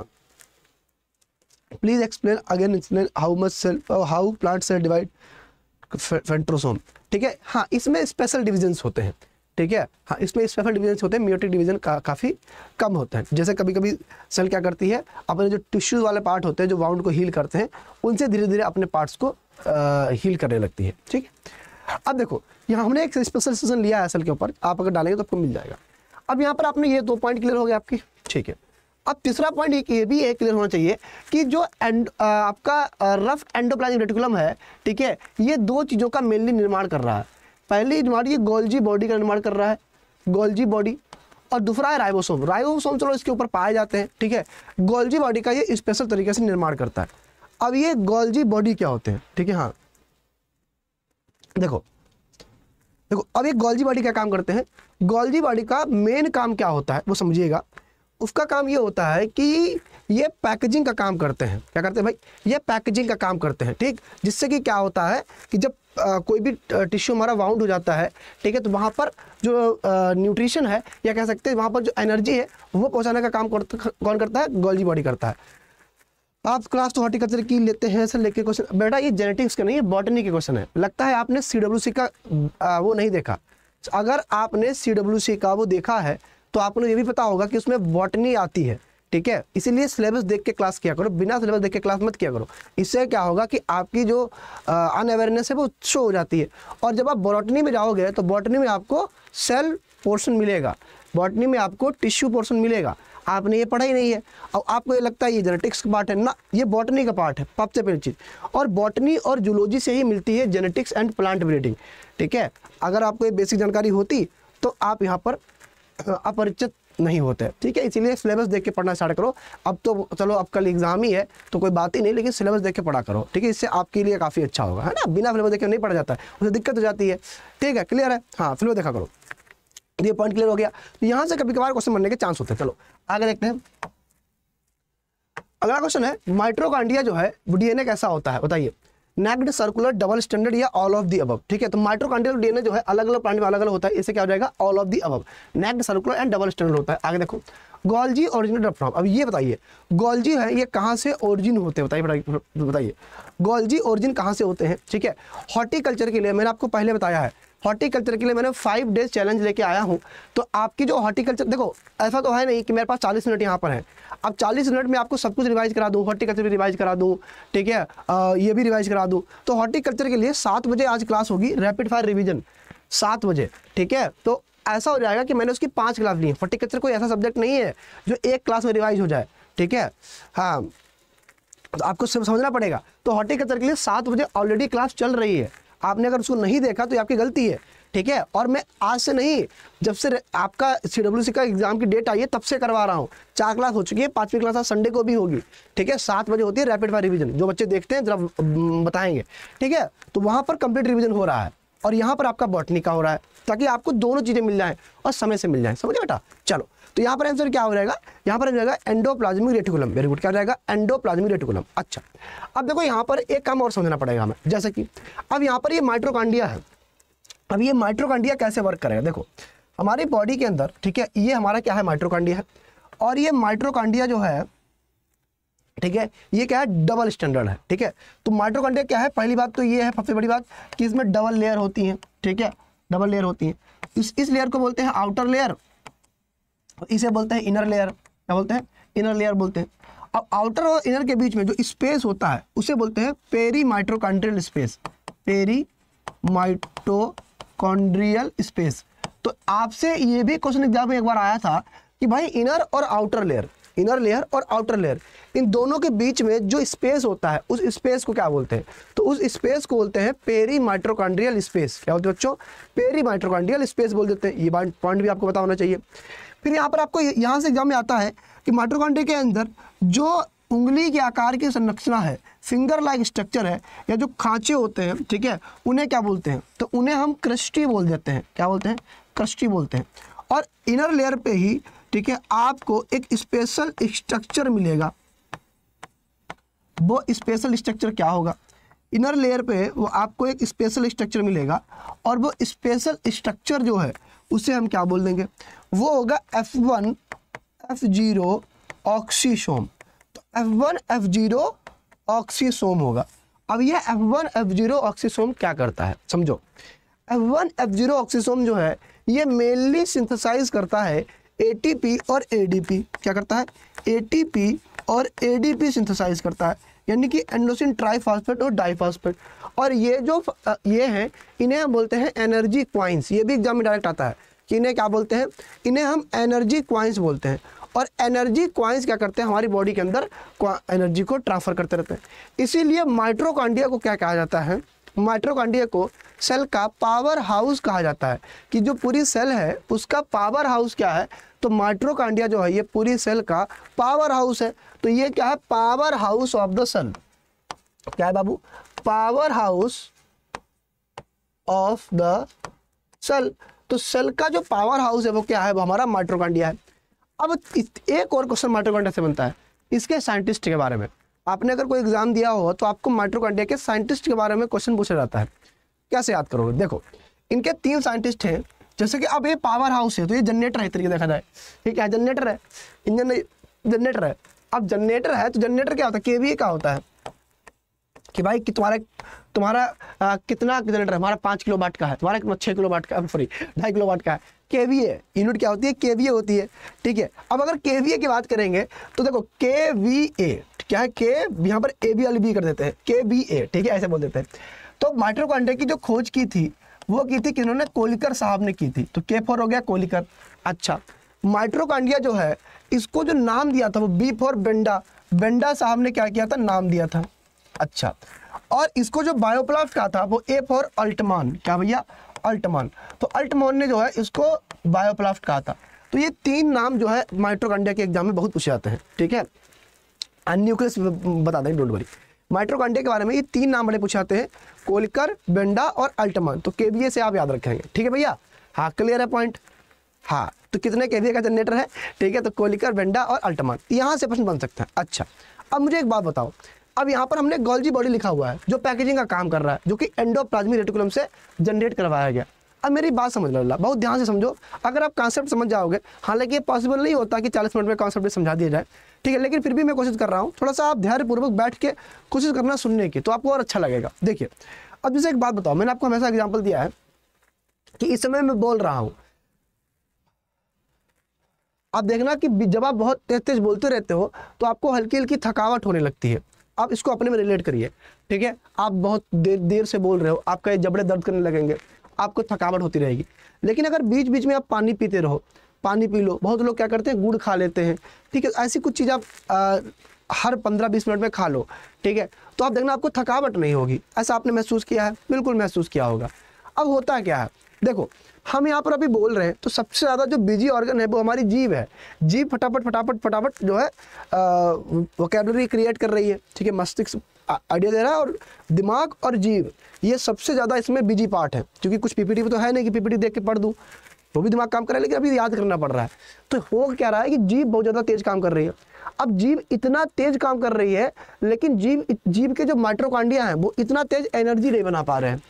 please explain again explain how much cell how plant cell divide centrosome ठीक है हाँ इसमें स्पेशल डिविजन्स होते हैं ठीक है हाँ इसमें स्पेशल डिविजन्स होते हैं म्यूटिक डिविजन का, काफ़ी कम होते हैं जैसे कभी कभी सेल क्या करती है अपने जो टिश्यूज वाले पार्ट होते हैं जो वाउंड को हील करते हैं उनसे धीरे धीरे अपने पार्ट्स को आ, हील करने लगती है ठीक है अब देखो यहाँ हमने एक स्पेशल सेशन लिया है एसएल के ऊपर आप अगर डालेंगे तो आपको मिल जाएगा अब यहाँ पर आपने ये दो पॉइंट क्लियर हो गया आपकी ठीक है अब तीसरा पॉइंट एक ये भी एक क्लियर होना चाहिए कि जो एंड आपका रफ एंडोप्लाज्मिक रेटिकुलम है ठीक है ये दो चीज़ों का मेनली निर्माण कर रहा है पहली निर्माण ये गोल्जी बॉडी का निर्माण कर रहा है गोल्जी बॉडी और दूसरा है राइबोसोम राइबोसोम चलो इसके ऊपर पाए जाते हैं ठीक है गोल्जी बॉडी का ये स्पेशल तरीके से निर्माण करता है अब ये गोल्जी बॉडी क्या होते हैं ठीक है हाँ देखो देखो अब एक गोल्जी बॉडी का काम करते हैं गोल्जी बॉडी का मेन काम क्या होता है वो समझिएगा उसका काम ये होता है कि ये पैकेजिंग का काम करते हैं क्या करते हैं भाई ये पैकेजिंग का काम करते हैं ठीक जिससे कि क्या होता है कि जब आ, कोई भी टिश्यू हमारा वाउंड हो जाता है ठीक है तो वहाँ पर जो न्यूट्रिशन है या कह सकते हैं वहाँ पर जो एनर्जी है वो पहुँचाने का काम कौन करता है गोल्जी बॉडी करता है आप क्लास तो हॉर्टिकल्चर की लेते हैं सर लेके क्वेश्चन बेटा ये जेनेटिक्स का नहीं है बॉटनी के क्वेश्चन है लगता है आपने सी डब्ल्यू सी का आ, वो नहीं देखा अगर आपने सी डब्ल्यू सी का वो देखा है तो आपको ये भी पता होगा कि उसमें बॉटनी आती है ठीक है इसीलिए सिलेबस देख के क्लास किया करो बिना सिलेबस देख के क्लास मत किया करो इससे क्या होगा कि आपकी जो अनअवेयरनेस है वो शो हो जाती है और जब आप बॉटनी में जाओगे तो बॉटनी में आपको सेल पोर्शन मिलेगा बॉटनी में आपको टिश्यू पोर्शन मिलेगा आपने ये पढ़ा ही नहीं है और आपको ये लगता है ये जेनेटिक्स का पार्ट है ना ये बॉटनी का पार्ट है सबसे पहली चीज़ और बॉटनी और जूलॉजी से ही मिलती है जेनेटिक्स एंड प्लांट ब्रीडिंग ठीक है अगर आपको ये बेसिक जानकारी होती तो आप यहाँ पर अपरिचित नहीं होते ठीक है इसीलिए सिलेबस देख के पढ़ना स्टार्ट करो अब तो चलो अब कल एग्जाम ही है तो कोई बात ही नहीं लेकिन सिलेबस देख के पढ़ा करो ठीक है इससे आपके लिए काफ़ी अच्छा होगा है ना बिना सिलेबस देखे नहीं पढ़ा जाता है उसे दिक्कत हो जाती है ठीक है क्लियर है हाँ सिलेबस देखा करो ये पॉइंट क्लियर हो गया तो यहां से कभी कभार क्वेश्चन बनने के चांस होते हैं चलो आगे देखते हैं अगला क्वेश्चन है माइट्रोकांडिया जो है वो डीएनए कैसा होता है बताइए नेक्ड सर्कुलर डबल स्टैंडर्ड या ऑल ऑफ दी अब ठीक है तो माइट्रोकांडियल डीएनए जो है अलग अलग प्लांट में अलग अलग होता है इसे क्या हो जाएगा ऑल ऑफ दी अब naked circular and double standard होता है आगे देखो गोल्जी ओरिजिनेटेड फ्रॉम अब ये बताइए गोल्जी है ये कहाँ से ओरिजिन होते हैं बताइए बताइए गोल्जी ओरिजिन कहाँ से होते हैं ठीक है हॉर्टिकल्चर के लिए मैंने आपको पहले बताया है हॉर्टिकल्चर के लिए मैंने फाइव डेज चैलेंज लेके आया हूँ तो आपकी जो हॉर्टिकल्चर देखो ऐसा तो है नहीं कि मेरे पास चालीस मिनट यहाँ पर है अब चालीस मिनट में आपको सब कुछ रिवाइज करा दूँ हॉर्टिकल्चर भी रिवाइज करा दूँ ठीक है ये भी रिवाइज करा दूँ तो हॉर्टिकल्चर के लिए सात बजे आज क्लास होगी रैपिड फायर रिविजन सात बजे ठीक है तो ऐसा हो जाएगा कि मैंने उसकी पाँच क्लास ली हॉर्टिकल्चर कोई ऐसा सब्जेक्ट नहीं है जो एक क्लास में रिवाइज हो जाए ठीक है हाँ तो आपको समझना पड़ेगा तो हॉर्टिकल्चर के लिए सात बजे ऑलरेडी क्लास चल रही है आपने अगर उसको नहीं देखा तो ये आपकी गलती है ठीक है और मैं आज से नहीं जब से आपका सी डब्ल्यू सी का एग्जाम की डेट आई है तब से करवा रहा हूँ चार क्लास हो चुकी है पांचवी क्लास संडे को भी होगी ठीक है सात बजे होती है रैपिड फायर रिविज़न जो बच्चे देखते हैं जरा बताएंगे ठीक है तो वहाँ पर कंप्लीट रिविज़न हो रहा है और यहाँ पर आपका बॉटनी का हो रहा है ताकि आपको दोनों चीज़ें मिल जाएँ और समय से मिल जाएँ समझे बेटा चलो तो यहाँ पर आंसर क्या हो जाएगा यहाँ पर हो जाएगा एंडोप्लाज्मिक रेटिकुलम वेरी गुड क्या हो जाएगा एंडोप्लाज्मिक रेटिकुलम अच्छा अब देखो यहाँ पर एक काम और समझना पड़ेगा हमें जैसे कि अब यहाँ पर ये माइट्रोकांडिया है अब ये माइट्रोकांडिया कैसे वर्क करेगा देखो हमारी बॉडी के अंदर ठीक है ये हमारा क्या है माइट्रोकांडिया है और ये माइट्रोकांडिया जो है ठीक है ये क्या है डबल स्टैंडर्ड है ठीक है तो माइट्रोकांडिया क्या है पहली बात तो ये है सबसे बड़ी बात कि इसमें डबल लेयर होती है ठीक है डबल लेयर होती है इस इस लेयर को बोलते हैं आउटर लेयर तो इसे बोलते हैं इनर लेयर क्या बोलते हैं इनर लेयर बोलते हैं अब आउटर और इनर के बीच में जो स्पेस होता है उसे बोलते हैं peri mitochondrial space peri mitochondrial space तो आपसे ये भी क्वेश्चन एग्जाम में एक बार आया था कि भाई इनर और आउटर लेयर इनर लेयर और आउटर लेयर इन दोनों के बीच में जो स्पेस होता है उस स्पेस को क्या बोलते हैं तो उस स्पेस को बोलते हैं पेरी माइट्रोकॉन्ड्रियल स्पेस क्या बोलते हैं बच्चों पेरी माइट्रोकॉन्ड्रियल स्पेस बोल देते हैं ये पॉइंट भी आपको बता होना चाहिए फिर यहाँ पर आपको यहाँ से एग्जाम में आता है कि माइट्रोकॉन्ड्रिया के अंदर जो उंगली के आकार की संरचना है फिंगर लाइक स्ट्रक्चर है या जो खांचे होते हैं ठीक है उन्हें क्या बोलते हैं तो उन्हें हम क्रस्टी बोल देते हैं क्या बोलते हैं क्रस्टी बोलते हैं और इनर लेयर पे ही ठीक है आपको एक स्पेशल स्ट्रक्चर मिलेगा वो स्पेशल स्ट्रक्चर क्या होगा इनर लेयर पे वो आपको एक स्पेशल स्ट्रक्चर मिलेगा और वो स्पेशल स्ट्रक्चर जो है उसे हम क्या बोल देंगे वो होगा F one F zero oxysome तो F one F zero oxysome होगा अब ये F one F zero oxysome क्या करता है समझो F one F zero oxysome जो है ये मेनली सिंथेसाइज करता है पी और पी क्या करता है पी और पी सिंथेसाइज करता है यानी कि एंडोसिन ट्राईफास्फेट और डाईफास्फेट और ये जो ये हैं इन्हें हम बोलते हैं एनर्जी क्वाइंस ये भी एग्जाम में डायरेक्ट आता है कि इन्हें क्या बोलते हैं इन्हें हम एनर्जी क्वाइंस बोलते हैं और एनर्जी क्वाइंस क्या करते हैं हमारी बॉडी के अंदर एनर्जी को ट्रांसफर करते रहते हैं इसीलिए माइट्रोकांडिया को क्या कहा जाता है माइट्रोकांडिया को सेल का पावर हाउस कहा जाता है कि जो पूरी सेल है उसका पावर हाउस क्या है तो माइट्रोकांडिया जो है ये पूरी सेल का पावर हाउस है तो ये क्या है power house of the sun क्या है बाबू power house of the cell तो सेल का जो पावर हाउस है वो क्या है वो हमारा माइट्रोकांडिया है अब एक और क्वेश्चन माइट्रोकांडिया से बनता है इसके साइंटिस्ट के बारे में आपने अगर कोई एग्जाम दिया हो तो आपको माइट्रोकांडिया के साइंटिस्ट के बारे में क्वेश्चन पूछा जाता है कैसे याद करोगे देखो इनके तीन साइंटिस्ट हैं जैसे कि अब ये पावर हाउस है तो ये जनरेटर है तरीके देखा जाए ठीक है जनरेटर है इंजन जनरेटर है अब जनरेटर है तो जनरेटर क्या होता है केवीए का होता है कि भाई कि तुम्हारा तुम्हारा आ, कितना जनरेटर हमारा पाँच किलो वाट का है तुम्हारा कितना छः किलो वाट का सॉरी ढाई किलो वाट का है केवीए यूनिट क्या होती है केवीए होती है ठीक है अब अगर केवीए की बात करेंगे तो देखो केवीए क्या है के यहाँ पर ए बी एल बी कर देते हैं के बी ए ठीक है ऐसे बोल देते हैं तो माइट्रो कॉन्टेक्ट की जो खोज की थी वो की थी किन्होंने कोलिकर साहब ने की थी तो के फोर हो गया कोलिकर अच्छा माइट्रोकांडिया जो है इसको जो नाम दिया था वो बी फॉर बेंडा बेंडा साहब ने क्या किया था नाम दिया था अच्छा और इसको जो बायोप्लास्ट का था वो ए फॉर अल्टमान क्या भैया अल्टमान तो अल्टमान ने जो है इसको बायोप्लास्ट कहा था तो ये तीन नाम जो है माइट्रोकंडिया के एग्जाम में बहुत पूछे जाते हैं ठीक है न्यूक्लियस बता दें डोंट वरी माइट्रोकंडिया के बारे में ये तीन नाम बड़े पूछे जाते हैं कोलकर बेंडा और अल्टमान तो केबीए से आप याद रखेंगे ठीक है भैया हाँ क्लियर है पॉइंट हाँ तो कितने के का जनरेटर है ठीक है तो कोलिकर वेंडा और अल्टमान यहाँ से प्रश्न बन सकता है अच्छा अब मुझे एक बात बताओ अब यहाँ पर हमने गोल्जी बॉडी लिखा हुआ है जो पैकेजिंग का काम कर रहा है जो कि एंडोप्लाज्मिक रेटिकुलम से जनरेट करवाया गया अब मेरी बात समझ लो बहुत ध्यान से समझो अगर आप कॉन्सेप्ट समझ जाओगे हालांकि ये पॉसिबल नहीं होता कि 40 मिनट में कॉन्सेप्ट समझा दिया जाए ठीक है लेकिन फिर भी मैं कोशिश कर रहा हूँ थोड़ा सा आप धैर्यपूर्वक बैठ के कोशिश करना सुनने की तो आपको और अच्छा लगेगा देखिए अब जैसे एक बात बताओ मैंने आपको हमेशा एग्जाम्पल दिया है कि इस समय मैं बोल रहा हूँ आप देखना कि जब आप बहुत तेज तेज बोलते रहते हो तो आपको हल्की हल्की थकावट होने लगती है आप इसको अपने में रिलेट करिए ठीक है आप बहुत देर देर से बोल रहे हो आपका ये जबड़े दर्द करने लगेंगे आपको थकावट होती रहेगी लेकिन अगर बीच बीच में आप पानी पीते रहो पानी पी लो बहुत लोग क्या करते हैं गुड़ खा लेते हैं ठीक है ऐसी कुछ चीज़ आप आ, हर पंद्रह बीस मिनट में खा लो ठीक है तो आप देखना आपको थकावट नहीं होगी ऐसा आपने महसूस किया है बिल्कुल महसूस किया होगा अब होता क्या है देखो हम यहाँ पर अभी बोल रहे हैं तो सबसे ज़्यादा जो बिजी ऑर्गन है वो हमारी जीव है जीव फटाफट फटाफट फटाफट जो है वोकेबलरी क्रिएट कर रही है ठीक है मस्तिष्क आइडिया दे रहा है और दिमाग और जीव ये सबसे ज़्यादा इसमें बिजी पार्ट है क्योंकि कुछ पीपीटी तो है नहीं कि पीपीटी देख के पढ़ दूँ वो भी दिमाग काम कर रहा है लेकिन अभी याद करना पड़ रहा है तो हो क्या रहा है कि जीव बहुत ज़्यादा तेज काम कर रही है अब जीव इतना तेज काम कर रही है लेकिन जीव जीव के जो माइट्रोकांडिया हैं वो इतना तेज एनर्जी नहीं बना पा रहे हैं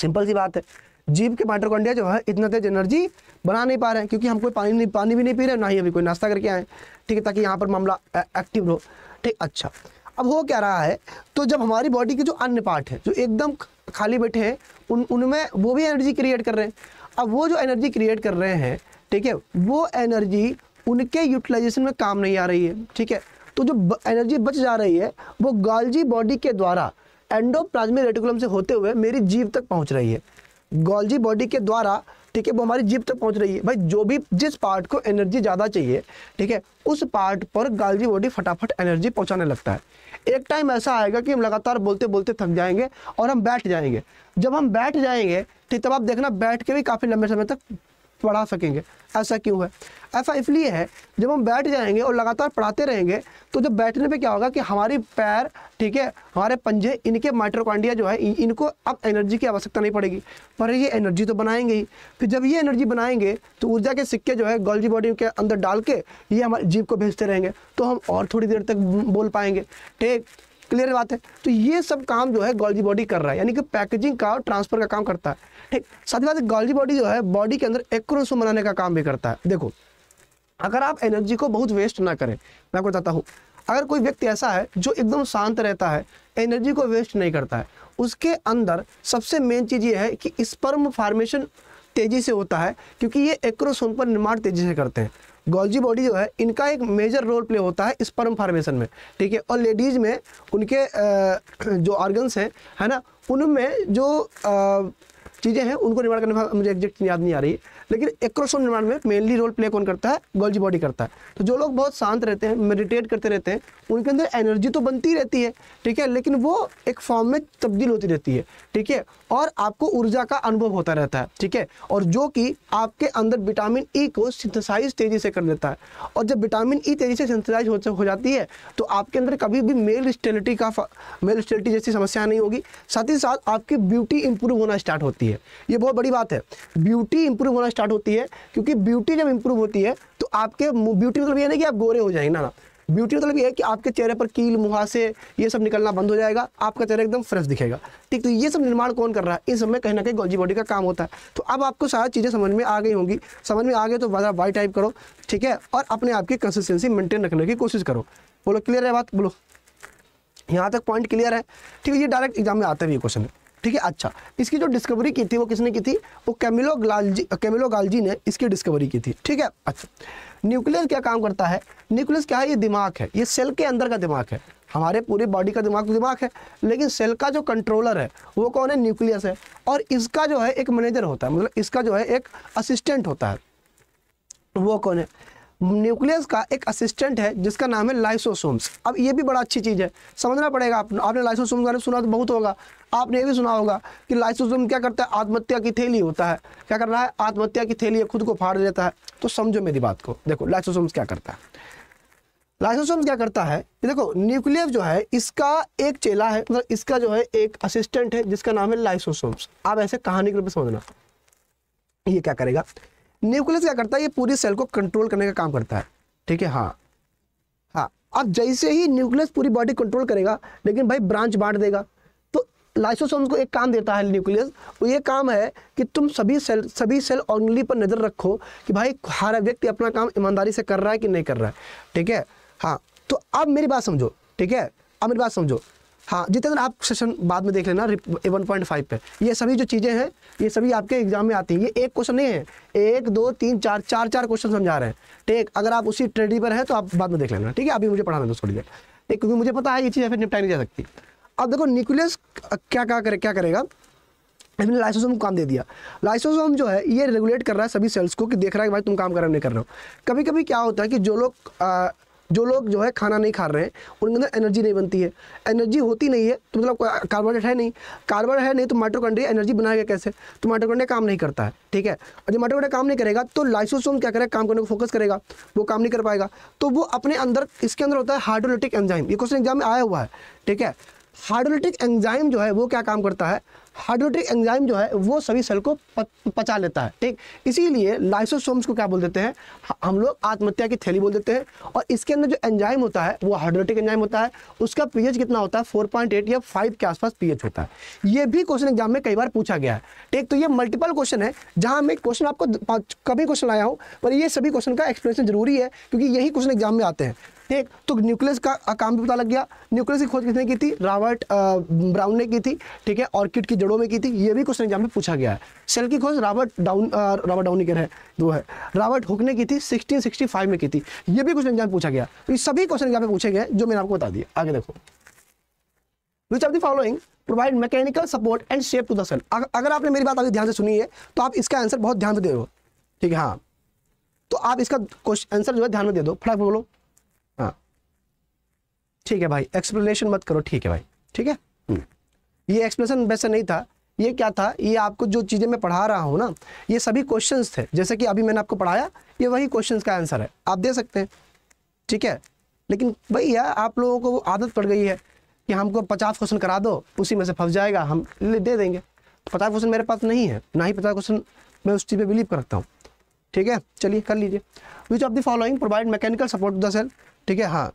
सिंपल सी बात है जीव के माइट्रोकॉन्डिया जो है इतना तेज एनर्जी बना नहीं पा रहे हैं क्योंकि हम कोई पानी नहीं पानी भी नहीं पी रहे ना ही अभी कोई नाश्ता करके आए ठीक है ताकि यहाँ पर मामला एक्टिव रहो ठीक अच्छा अब हो क्या रहा है तो जब हमारी बॉडी के जो अन्य पार्ट है जो एकदम खाली बैठे हैं उन उनमें वो भी एनर्जी क्रिएट कर रहे हैं अब वो जो एनर्जी क्रिएट कर रहे हैं ठीक है वो एनर्जी उनके यूटिलाइजेशन में काम नहीं आ रही है ठीक है तो जो एनर्जी बच जा रही है वो गालजी बॉडी के द्वारा एंडोप्लाज्मिक रेटिकुलम से होते हुए मेरी जीव तक पहुंच रही है गोल्जी बॉडी के द्वारा ठीक है वो हमारी जिप तक पहुंच रही है भाई जो भी जिस पार्ट को एनर्जी ज़्यादा चाहिए ठीक है उस पार्ट पर गालजी बॉडी फटाफट एनर्जी पहुंचाने लगता है एक टाइम ऐसा आएगा कि हम लगातार बोलते बोलते थक जाएंगे और हम बैठ जाएंगे जब हम बैठ जाएंगे ठीक तब आप देखना बैठ के भी काफ़ी लंबे समय तक पढ़ा सकेंगे ऐसा क्यों है ऐसा इसलिए है जब हम बैठ जाएंगे और लगातार पढ़ाते रहेंगे तो जब बैठने पे क्या होगा कि हमारी पैर ठीक है हमारे पंजे इनके माइट्रोकॉन्डिया जो है इनको अब एनर्जी की आवश्यकता नहीं पड़ेगी पर ये एनर्जी तो बनाएंगे ही फिर जब ये एनर्जी बनाएंगे तो ऊर्जा के सिक्के जो है गोल्जी बॉडी के अंदर डाल के ये हमारे जीव को भेजते रहेंगे तो हम और थोड़ी देर तक बोल पाएंगे ठीक क्लियर बात है तो ये सब काम जो है गोल्जी बॉडी कर रहा है यानी कि पैकेजिंग का और ट्रांसफर का काम करता है ठीक साथ ही साथ गॉल्जी बॉडी जो है बॉडी के अंदर एक बनाने का काम भी करता है देखो अगर आप एनर्जी को बहुत वेस्ट ना करें मैं आपको बताता हूँ अगर कोई व्यक्ति ऐसा है जो एकदम शांत रहता है एनर्जी को वेस्ट नहीं करता है उसके अंदर सबसे मेन चीज़ ये है कि स्पर्म फार्मेशन तेज़ी से होता है क्योंकि ये एक्रोसोम पर निर्माण तेज़ी से करते हैं गोल्जी बॉडी जो है इनका एक मेजर रोल प्ले होता है स्पर्म फार्मेशन में ठीक है और लेडीज़ में उनके जो ऑर्गन्स हैं है ना उनमें जो चीज़ें हैं उनको रिमांड करने मुझे एग्जैक्ट याद नहीं आ रही लेकिन एक्रोसोम निर्माण में मेनली रोल प्ले कौन करता है गोल्जी बॉडी करता है तो जो लोग बहुत शांत रहते हैं मेडिटेट करते रहते हैं उनके अंदर एनर्जी तो बनती रहती है ठीक है लेकिन वो एक फॉर्म में तब्दील होती रहती है ठीक है और आपको ऊर्जा का अनुभव होता रहता है ठीक है और जो कि आपके अंदर विटामिन ई e को सिंथेसाइज तेजी से कर देता है और जब विटामिन ई e तेजी से सिंथेसाइज हो, हो जाती है तो आपके अंदर कभी भी मेल स्टेलिटी का मेल स्टेलिटी जैसी समस्या नहीं होगी साथ ही साथ आपकी ब्यूटी इंप्रूव होना स्टार्ट होती है ये बहुत बड़ी बात है ब्यूटी इंप्रूव होना स्टार्ट स्टार्ट होती है क्योंकि ब्यूटी जब इंप्रूव होती है तो आपके ब्यूटी तो मतलब ये नहीं कि आप गोरे हो जाएंगे ना ना ब्यूटी तो मतलब ये है कि आपके चेहरे पर कील मुहासे ये सब निकलना बंद हो जाएगा आपका चेहरा एकदम फ्रेश दिखेगा ठीक तो ये सब निर्माण कौन कर रहा है इस समय कहीं ना कहीं गोल्जी बॉडी का काम होता है तो अब आपको सारी चीज़ें समझ में आ गई होंगी समझ में आ गए तो ज़्यादा वाई टाइप करो ठीक है और अपने आप की कंसिस्टेंसी मेंटेन रखने की कोशिश करो बोलो क्लियर है बात बोलो यहाँ तक पॉइंट क्लियर है ठीक है ये डायरेक्ट एग्जाम में आता है ये क्वेश्चन ठीक है अच्छा इसकी जो डिस्कवरी की थी वो किसने की थी वो कैमिलो ग्लालजी कैमिलो गालजी ने इसकी डिस्कवरी की थी ठीक है अच्छा न्यूक्लियस क्या काम करता है न्यूक्लियस क्या है ये दिमाग है ये सेल के अंदर का दिमाग है हमारे पूरे बॉडी का दिमाग तो दिमाग है लेकिन सेल का जो कंट्रोलर है वो कौन है न्यूक्लियस है और इसका जो है एक मैनेजर होता है मतलब इसका जो है एक असिस्टेंट होता है वो कौन है न्यूक्लियस का एक असिस्टेंट है जिसका नाम है लाइसोसोम्स अब ये भी बड़ा अच्छी चीज़ है समझना पड़ेगा आप, आपने लाइसोसोम के बारे में सुना तो बहुत होगा आपने ये भी सुना होगा कि लाइसोसोम क्या करता है आत्महत्या की थैली होता है क्या कर रहा है आत्महत्या की थैली खुद को फाड़ देता है तो समझो मेरी बात को देखो लाइसोसोम्स क्या करता है लाइसोसोम क्या करता है देखो न्यूक्लियस जो है इसका एक चेला है मतलब इसका जो है एक असिस्टेंट है जिसका नाम है लाइसोसोम्स आप ऐसे कहानी के रूप में समझना ये क्या करेगा न्यूक्लियस क्या करता है ये पूरी सेल को कंट्रोल करने का काम करता है ठीक है हाँ हाँ अब जैसे ही न्यूक्लियस पूरी बॉडी कंट्रोल करेगा लेकिन भाई ब्रांच बांट देगा तो लाइसोसोम्स को एक काम देता है न्यूक्लियस वो ये काम है कि तुम सभी सेल सभी सेल ऑर्गनली पर नज़र रखो कि भाई हर व्यक्ति अपना काम ईमानदारी से कर रहा है कि नहीं कर रहा है ठीक है हाँ तो अब मेरी बात समझो ठीक है अब मेरी बात समझो हाँ जितेंद्र आप सेशन बाद में देख लेना वन पॉइंट फाइव पर ये सभी जो चीज़ें हैं ये सभी आपके एग्जाम में आती हैं ये एक क्वेश्चन नहीं है एक दो तीन चार चार चार क्वेश्चन समझा रहे हैं ठीक अगर आप उसी ट्रेडी पर हैं तो आप बाद में देख लेना ठीक है अभी मुझे पढ़ाना दो थोड़ी देर ठीक क्योंकि मुझे पता है ये चीज़ फिर निपटाई नहीं जा सकती अब देखो न्यूक्लियस क्या क्या करे क्या करेगा हमने लाइसोसोम को काम दे दिया लाइसोसोम जो है ये रेगुलेट कर रहा है सभी सेल्स को कि देख रहा है कि भाई तुम काम कर रहे हो नहीं कर रहे हो कभी कभी क्या होता है कि जो लोग जो लोग जो है खाना नहीं खा रहे हैं उनके अंदर एनर्जी नहीं बनती है एनर्जी होती नहीं है तो मतलब कार्बोहाइड्रेट है नहीं कार्बन है नहीं तो माइट्रोकॉन्ड्रिया एनर्जी बनाएगा कैसे तो माइट्रोकॉन्ड्रिया काम नहीं करता है ठीक है और जब माइट्रोकॉन्ड्रिया काम नहीं करेगा तो लाइसोसोम क्या करेगा काम करने को फोकस करेगा वो काम नहीं कर पाएगा तो वो अपने अंदर इसके अंदर होता है हाइड्रोलिटिक एंजाइम ये क्वेश्चन एग्जाम में आया हुआ है ठीक है हाइड्रोलिटिक एंजाइम जो है वो क्या काम करता है हाइड्रोलिटिक एंजाइम जो है वो सभी सेल को पचा लेता है ठीक इसीलिए लाइसोसोम्स को क्या बोल देते हैं हम लोग आत्महत्या की थैली बोल देते हैं और इसके अंदर जो एंजाइम होता है वो हाइड्रोलिटिक एंजाइम होता है उसका पीएच कितना होता है 4.8 या 5 के आसपास पीएच होता है ये भी क्वेश्चन एग्जाम में कई बार पूछा गया है ठीक तो ये मल्टीपल क्वेश्चन है जहाँ मैं क्वेश्चन आपको कभी क्वेश्चन आया हूँ पर ये सभी क्वेश्चन का एक्सप्लेनेशन जरूरी है क्योंकि यही क्वेश्चन एग्जाम में आते हैं ठीक तो न्यूक्लियस का काम भी पता लग गया न्यूक्लियस की खोज किसने की थी रॉबर्ट ब्राउन ने की थी ठीक है ऑर्किड की जड़ों में की थी ये भी क्वेश्चन एग्जाम में पूछा गया है सेल की खोज रॉबर्ट डाउन रॉबर्ट डाउनिकर है दो है रॉबर्ट हुक ने की थी 1665 में की थी ये भी क्वेश्चन एग्जाम पूछा गया तो ये सभी क्वेश्चन एग्जाम में पूछे गए जो मैंने आपको बता दिया आगे देखो which of the following provide mechanical support and shape to the cell अगर आपने मेरी बात अभी ध्यान से सुनी है तो आप इसका आंसर बहुत ध्यान से दे दो ठीक है हाँ तो आप इसका आंसर जो है ध्यान में दे दो फटाफट बोलो ठीक है भाई एक्सप्लेनेशन मत करो ठीक है भाई ठीक है हम्म। ये एक्सप्लेनेशन वैसे नहीं था ये क्या था ये आपको जो चीज़ें मैं पढ़ा रहा हूँ ना ये सभी क्वेश्चंस थे जैसे कि अभी मैंने आपको पढ़ाया ये वही क्वेश्चंस का आंसर है आप दे सकते हैं ठीक है लेकिन भैया आप लोगों को आदत पड़ गई है कि हमको पचास क्वेश्चन करा दो उसी में से फंस जाएगा हम दे देंगे पचास क्वेश्चन मेरे पास नहीं है ना ही पचास क्वेश्चन मैं उस चीज़ पर बिलीव करता हूँ ठीक है चलिए कर लीजिए which of the following provide mechanical support to the cell ठीक है हाँ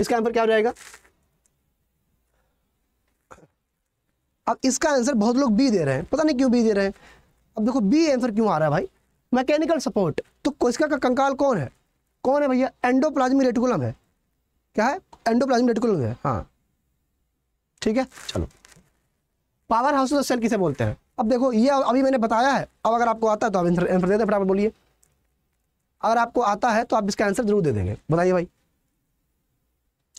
इसका आंसर क्या हो जाएगा अब इसका आंसर बहुत लोग बी दे रहे हैं पता नहीं क्यों बी दे रहे हैं अब देखो बी आंसर क्यों आ रहा है भाई मैकेनिकल सपोर्ट तो कोशिका का कंकाल कौन है कौन है भैया एंडोप्लाज्मिक रेटिकुलम है क्या है एंडोप्लाज्मिक रेटिकुलम है हाँ ठीक है चलो पावर हाउस ऑफ सेल किसे बोलते हैं अब देखो ये अभी मैंने बताया है अब अगर आपको आता है तो आप आंसर दे दें फटाफट बोलिए अगर आपको आता है तो आप इसका आंसर जरूर दे देंगे बताइए भाई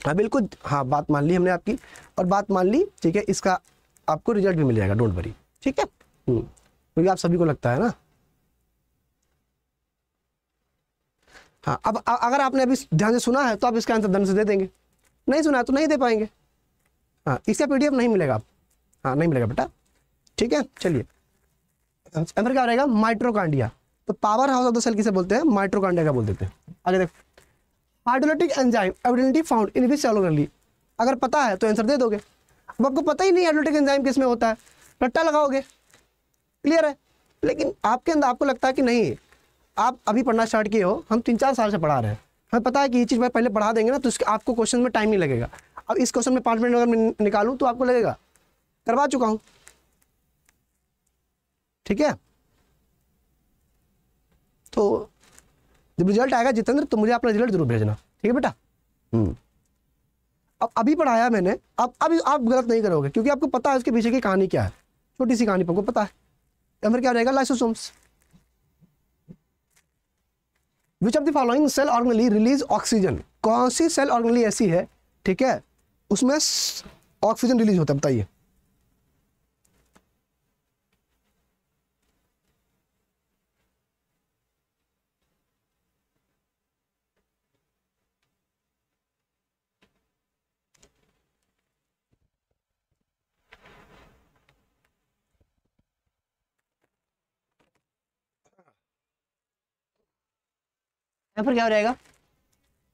हाँ बिल्कुल हाँ बात मान ली हमने आपकी और बात मान ली ठीक है इसका आपको रिजल्ट भी मिल जाएगा डोंट वरी ठीक है हम्म, क्योंकि तो आप सभी को लगता है ना हाँ अब अगर आपने अभी ध्यान से सुना है तो आप इसका आंसर धन से दे देंगे नहीं सुना है तो नहीं दे पाएंगे हाँ इसका पीडीएफ नहीं मिलेगा आप हाँ नहीं मिलेगा बेटा ठीक है चलिए आंसर क्या रहेगा माइट्रोकांडिया तो power house of the cell किसे बोलते हैं माइट्रोकांडिया का बोल देते हैं आगे देखो hydrolytic enzyme evidently found in which एलोगली अगर पता है तो आंसर दे दोगे अब आपको पता ही नहीं हाइड्रोलिटिक एंजाइम किस में होता है रट्टा लगाओगे क्लियर है लेकिन आपके अंदर आपको लगता है कि नहीं आप अभी पढ़ना स्टार्ट किए हो हम तीन चार साल से पढ़ा रहे हैं हमें पता है कि ये चीज़ मैं पहले पढ़ा देंगे ना तो उसके आपको क्वेश्चन में टाइम नहीं लगेगा अब इस क्वेश्चन में पाँच मिनट अगर मैं निकालूँ तो आपको लगेगा करवा चुका हूँ ठीक है तो जब रिजल्ट आएगा जितेंद्र तो मुझे अपना रिजल्ट जरूर भेजना ठीक है बेटा हम्म। अब अभी पढ़ाया मैंने अब अभी आप गलत नहीं करोगे क्योंकि आपको पता है उसके पीछे की कहानी क्या है छोटी सी कहानी पर पता है या फिर क्या रहेगा lysosomes which of the following cell organelle release oxygen कौन सी सेल ऑर्गनली ऐसी है ठीक है उसमें ऑक्सीजन रिलीज होता है बताइए या फिर क्या हो जाएगा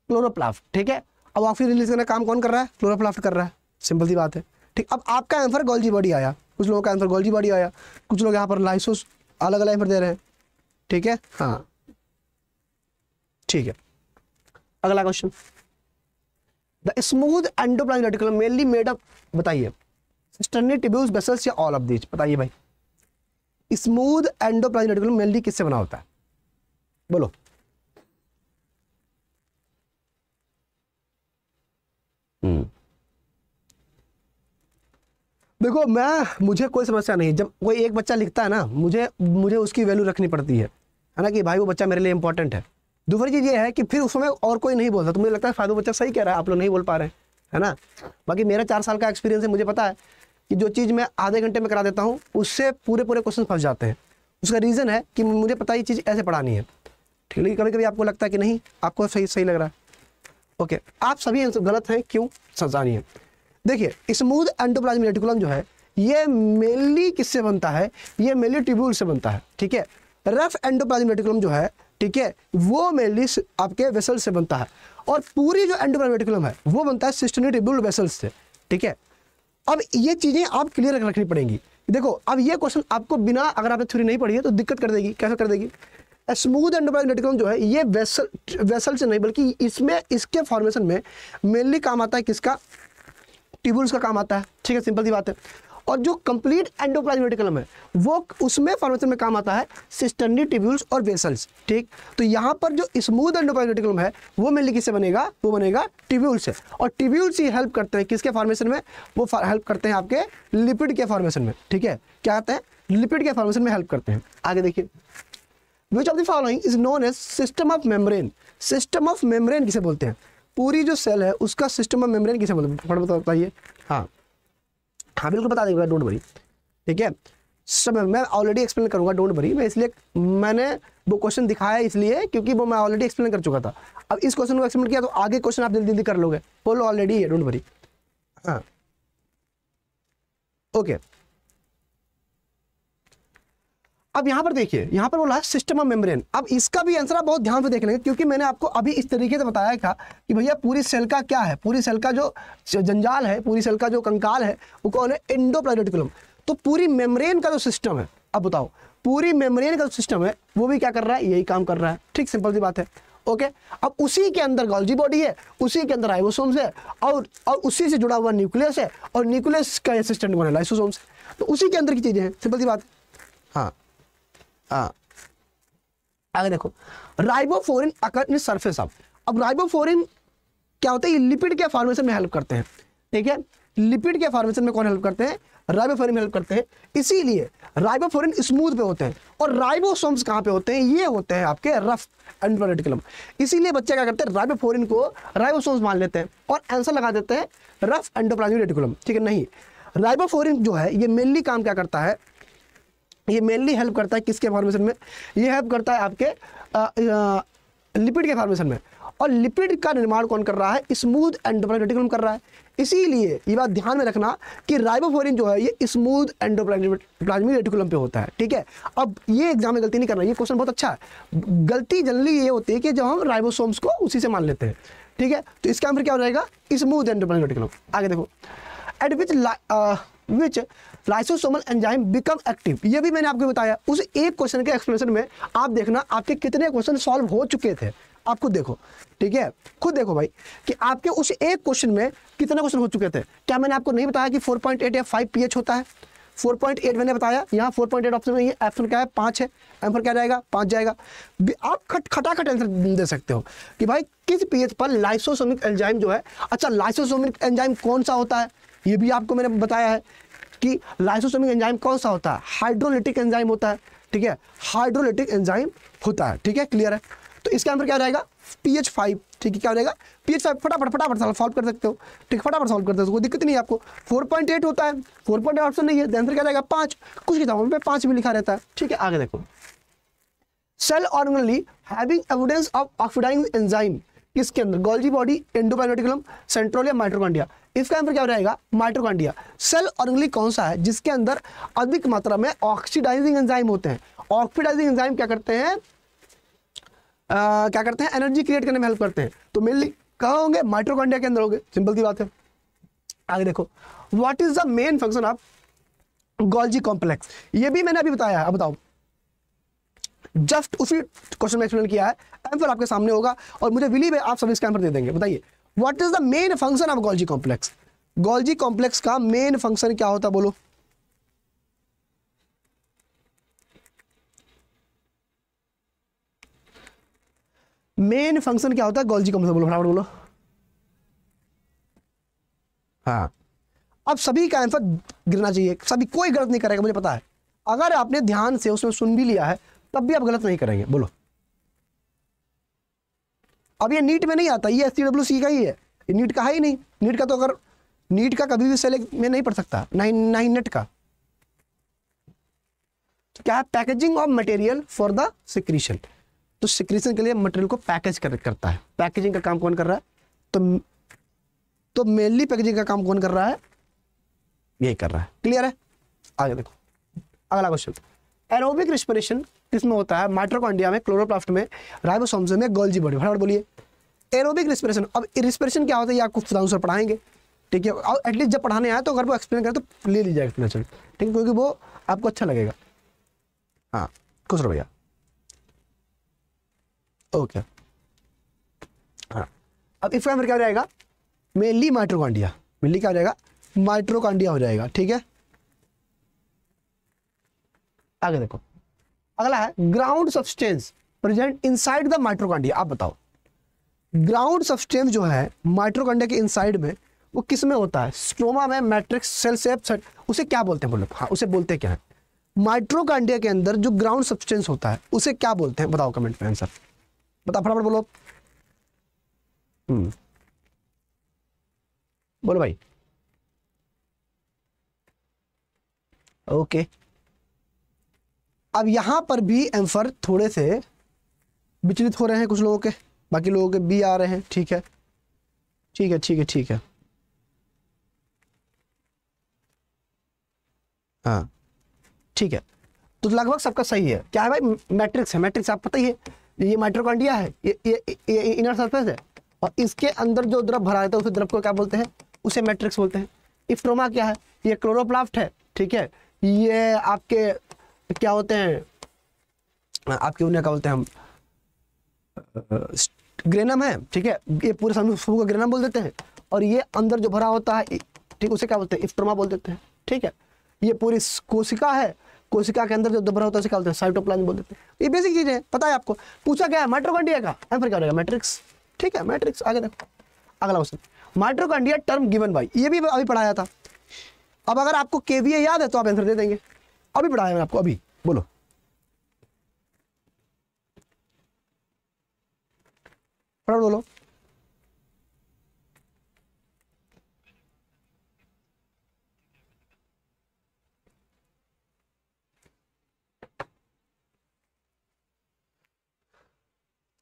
क्लोरोप्लाफ्ट ठीक है अब ऑक्सीजन रिलीज करने का काम कौन कर रहा है क्लोरोप्लाफ्ट कर रहा है सिंपल सी बात है ठीक अब आपका आंसर गोल्जी बॉडी आया कुछ लोगों का आंसर गोल्जी बॉडी आया कुछ लोग यहाँ पर लाइसोस अलग अलग आंसर दे रहे हैं ठीक है हाँ ठीक है अगला question the smooth endoplasmic reticulum mainly made up बताइए सिस्टर्नी टिब्यूल्स बेसल्स या ऑल ऑफ दीज बताइए भाई स्मूथ एंडोप्लाज्मिक रेटिकुलम मेनली किससे बना होता है बोलो हम्म। देखो मैं मुझे कोई समस्या नहीं जब कोई एक बच्चा लिखता है ना मुझे मुझे उसकी वैल्यू रखनी पड़ती है है ना कि भाई वो बच्चा मेरे लिए इंपॉर्टेंट है दूसरी चीज़ ये है कि फिर उसमें और कोई नहीं बोलता तो मुझे लगता है फायदा बच्चा सही कह रहा है आप लोग नहीं बोल पा रहे हैं है ना बाकी मेरा चार साल का एक्सपीरियंस है मुझे पता है कि जो चीज़ मैं आधे घंटे में करा देता हूँ उससे पूरे पूरे क्वेश्चन फंस जाते हैं उसका रीज़न है कि मुझे पता ये चीज़ ऐसे पढ़ानी है ठीक है कभी कभी आपको लगता है कि नहीं आपको सही सही लग रहा है ओके आप सभी आंसर गलत हैं क्यों है देखिए स्मूथ एंटोप्लाज्मिक रेटिकुलम जो है ये मेनली किससे बनता है ये मेनली ट्यूब्यूल से बनता है ठीक है रफ एंडोप्लाज्म रेटिकुलम जो है ठीक है वो मेनली आपके वेसल से बनता है और पूरी जो एंडोप्लाज्म रेटिकुलम है वो बनता है सिस्टोनी ट्यूब्यूल वेसल से ठीक है अब ये चीज़ें आप क्लियर रखनी पड़ेंगी देखो अब ये क्वेश्चन आपको बिना अगर आपने थ्योरी नहीं पढ़ी है तो दिक्कत कर देगी कैसे कर देगी स्मूथ एंडोमैग्नेटिकम जो है ये वेसल वेसल से नहीं बल्कि इसमें इसके फॉर्मेशन में मेनली काम आता है किसका ट्यूबुल्स का काम आता है ठीक है सिंपल सी बात है और जो कंप्लीट एंडोप्लाज्मेटिकलम है वो उसमें फॉर्मेशन में काम आता है सिस्टर्नी ट्यूब्यूल्स और वेसल्स ठीक तो यहाँ पर जो स्मूथ एंडोप्लाज्मेटिकलम है वो मेनली किससे बनेगा वो बनेगा ट्यूब्यूल से और ट्यूब्यूल्स ही हेल्प करते हैं किसके फॉर्मेशन में वो हेल्प करते हैं आपके लिपिड के फॉर्मेशन में ठीक है क्या आते हैं लिपिड के फॉर्मेशन में हेल्प करते हैं आगे देखिए which of the following is known as system of membrane system of membrane किसे बोलते हैं पूरी जो सेल है उसका सिस्टम ऑफ मेम्ब्रेन किसे बोलते हैं फटाफट बता बताइए हाँ हाँ बिल्कुल बता देगा डोंट वरी ठीक है सब मैं ऑलरेडी एक्सप्लेन करूंगा डोंट वरी मैं इसलिए मैंने वो क्वेश्चन दिखाया इसलिए क्योंकि वो मैं ऑलरेडी एक्सप्लेन कर चुका था अब इस क्वेश्चन को एक्सप्लेन किया तो आगे क्वेश्चन आप जल्दी जल्दी कर लोगे बोलो ऑलरेडी है डोंट वरी हाँ ओके okay. अब यहाँ पर देखिए यहाँ पर बोला है सिस्टम ऑफ मेम्ब्रेन अब इसका भी आंसर आप बहुत ध्यान से देख लेंगे क्योंकि मैंने आपको अभी इस तरीके से बताया था कि भैया पूरी सेल का क्या है पूरी सेल का जो जंजाल है पूरी सेल का जो कंकाल है वो कौन है एंडोप्लाइटिकुलम तो पूरी मेम्ब्रेन का जो सिस्टम है अब बताओ पूरी मेम्ब्रेन का जो सिस्टम है वो भी क्या कर रहा है यही काम कर रहा है ठीक सिंपल सी बात है ओके अब उसी के अंदर गॉल्जी बॉडी है उसी के अंदर आइवोसोम्स है और और उसी से जुड़ा हुआ न्यूक्लियस है और न्यूक्लियस का असिस्टेंट बना लाइसोसोम्स तो उसी के अंदर की चीज़ें हैं सिंपल सी बात हाँ हाँ। आगे देखो ribophorin occur in surface of अब राइबोफोरिन क्या होता है लिपिड के फॉर्मेशन में हेल्प करते हैं ठीक है लिपिड के फॉर्मेशन में कौन हेल्प करते हैं राइबोफोरिन हेल्प करते हैं इसीलिए राइबोफोरिन स्मूथ पे होते हैं और राइबोसोम्स कहां पे होते हैं ये होते हैं आपके रफ एंड इसीलिए बच्चे क्या करते हैं राइबोफोरिन को राइबोसोम्स मान लेते हैं और आंसर लगा देते हैं रफ एंडोप्लाज्मिक रेटिकुलम ठीक है नहीं राइबोफोरिन जो है ये मेनली काम क्या करता है ये मेनली हेल्प करता है किसके फॉर्मेशन में ये हेल्प करता है आपके लिपिड के फॉर्मेशन में और लिपिड का निर्माण कौन कर रहा है स्मूथ एंडोप्लाज्मेटिकम कर रहा है इसीलिए ये बात ध्यान में रखना कि राइबोफोरिन जो है ये स्मूथ एंडोप्लाज्मिक रेटिकुलम पे होता है ठीक है अब ये एग्जाम में गलती नहीं करना ये क्वेश्चन बहुत अच्छा है गलती जनरली ये होती है कि जब हम राइबोसोम्स को उसी से मान लेते हैं ठीक है तो इसका आंसर क्या हो जाएगा स्मूथ एंडोप्लाज्मिक रेटिकुलम आगे देखो at which which lysosomal enzyme become active ये भी मैंने आपको बताया उस एक क्वेश्चन के एक्सप्लेनेशन में आप देखना आपके कितने क्वेश्चन सॉल्व हो चुके थे आप खुद देखो ठीक है खुद देखो भाई कि आपके उस एक क्वेश्चन में कितने क्वेश्चन हो चुके थे क्या मैंने आपको नहीं बताया कि 4.8 या 5 पीएच होता है 4.8 मैंने बताया यहाँ 4.8 ऑप्शन में एप्सन क्या है पाँच है एम्फर क्या जाएगा पाँच जाएगा आप खट खटाखट आंसर दे सकते हो कि भाई किस पीएच पर लाइसोसोमिक एंजाइम जो है अच्छा लाइसोसोमिक एंजाइम कौन सा होता है ये भी आपको मैंने बताया है कि लाइसोसोमिक एंजाइम कौन सा होता है हाइड्रोलिटिक एंजाइम होता है ठीक है हाइड्रोलिटिक एंजाइम होता है ठीक है क्लियर है तो इसके अंदर क्या रहेगा पी एच फाइव ठीक है क्या रहेगा पी एच फाइव फटाफट फटाफट सॉल्व कर सकते हो ठीक फटाफट सॉल्व कर सकते हो कोई दिक्कत नहीं है आपको फोर पॉइंट एट होता है फोर पॉइंट एट ऑप्शन नहीं है आंसर क्या रहेगा पांच कुछ किताबों में पांच भी लिखा रहता है ठीक है आगे देखो cell organelle having evidence of oxidize enzyme किसके अंदर गोल्जी बॉडी एंडोबायोटिकुलम सेंट्रोल या माइट्रोकांडिया इसका आंसर क्या हो जाएगा माइट्रोकांडिया सेल ऑर्गेनिक कौन सा है जिसके अंदर अधिक मात्रा में ऑक्सीडाइजिंग एंजाइम होते हैं ऑक्सीडाइजिंग एंजाइम क्या करते हैं क्या करते हैं एनर्जी क्रिएट करने में हेल्प करते हैं तो मेनली कहा होंगे माइट्रोकांडिया के अंदर होंगे सिंपल सी बात है आगे देखो what is the main function of Golgi complex ये भी मैंने अभी बताया है बताओ जस्ट उसी क्वेश्चन में एक्सप्लेन किया है आंसर आपके सामने होगा और मुझे बिलीव है आप सब इसका आंसर दे देंगे बताइए what is the main function of Golgi complex Golgi complex का मेन फंक्शन क्या होता बोलो मेन फंक्शन क्या होता है गोल्जी कॉम्प्लेक्स बोलो फटाफट बोलो हाँ अब सभी का आंसर गिरना चाहिए सभी कोई गलत नहीं करेगा मुझे पता है अगर आपने ध्यान से उसमें सुन भी लिया है तब भी आप गलत नहीं करेंगे बोलो अब ये नीट में नहीं आता ये एस सी का ही है ये नीट का है ही नहीं नीट का तो अगर नीट का कभी भी सेलेक्ट में नहीं पढ़ सकता ना ही नेट का तो क्या है packaging of material for the secretion तो सिक्रीशन के लिए मटेरियल को पैकेज कर, करता है पैकेजिंग का काम कौन कर रहा है तो तो मेनली पैकेजिंग का काम कौन कर रहा है यही कर रहा है क्लियर है आगे देखो अगला क्वेश्चन एरोबिक रिस्पिरेशन किसमें होता है माइट्रोकॉन्डिया में क्लोरोप्लास्ट में राइबोसोम में गोल्जी बॉडी फटाफट बोलिए एरोबिक रिस्पिरेशन अब रिस्पिरेशन क्या होता है ये आपको फिलहाल सर पढ़ाएंगे ठीक है और एटलीस्ट जब पढ़ाने आए तो अगर वो एक्सप्लेन करें तो ले लीजिए एक्सप्लेनेशन ठीक है क्योंकि वो आपको अच्छा लगेगा हाँ खुश रहो भैया ओके हाँ अब इसका फिर क्या हो जाएगा मेनली माइट्रोकॉन्डिया मेनली क्या हो जाएगा माइट्रोकॉन्डिया हो जाएगा ठीक है आगे देखो अगला है ground substance present inside the mitochondria आप बताओ ग्राउंड सब्सटेंस जो है माइट्रोकांडिया के इनसाइड में वो किस में होता है स्ट्रोमा में मैट्रिक्स सेल से उसे क्या बोलते हैं बोलो हाँ उसे बोलते क्या है माइट्रोकांडिया के अंदर जो ग्राउंड सब्सटेंस होता है उसे क्या बोलते हैं बताओ कमेंट में आंसर बताओ फटाफट बोलो हम्म। बोलो भाई ओके okay. अब यहां पर भी एम्फर थोड़े से विचलित हो रहे हैं कुछ लोगों के बाकी लोगों के बी आ रहे हैं ठीक है ठीक है ठीक है ठीक है हाँ ठीक है तो लगभग सबका सही है क्या है भाई मैट्रिक्स है मैट्रिक्स आप पता ही है ये माइट्रोकॉन्डिया है ये ये, ये ये इनर सरफेस है और इसके अंदर जो द्रव भरा रहता है उसे द्रव को क्या बोलते हैं उसे मैट्रिक्स बोलते हैं इफ्ट्रोमा क्या है ये क्लोरोप्लाफ्ट है ठीक है ये आपके क्या होते हैं हाँ, आपके उन्हें क्या बोलते हैं हम ग्रेनम है ठीक है ये पूरे समूह को ग्रेनम बोल देते हैं और ये अंदर जो भरा होता है ठीक उसे क्या बोलते हैं इफ्ट्रोमा बोल देते हैं ठीक है ये पूरी कोशिका है कोशिका के अंदर जो भरा होता है उसे क्या बोलते हैं साइटोप्लाज्म बोल देते हैं ये बेसिक चीजें है पता है आपको पूछा गया है माइट्रोकंडिया का आंसर क्या होगा मैट्रिक्स ठीक है मैट्रिक्स आगे देखो अगला question mitochondria term given by ये भी अभी पढ़ाया था अब अगर आपको केवीए याद है तो आप आंसर दे देंगे अभी बढ़ाया मैं आपको अभी बोलो फटाफट बोलो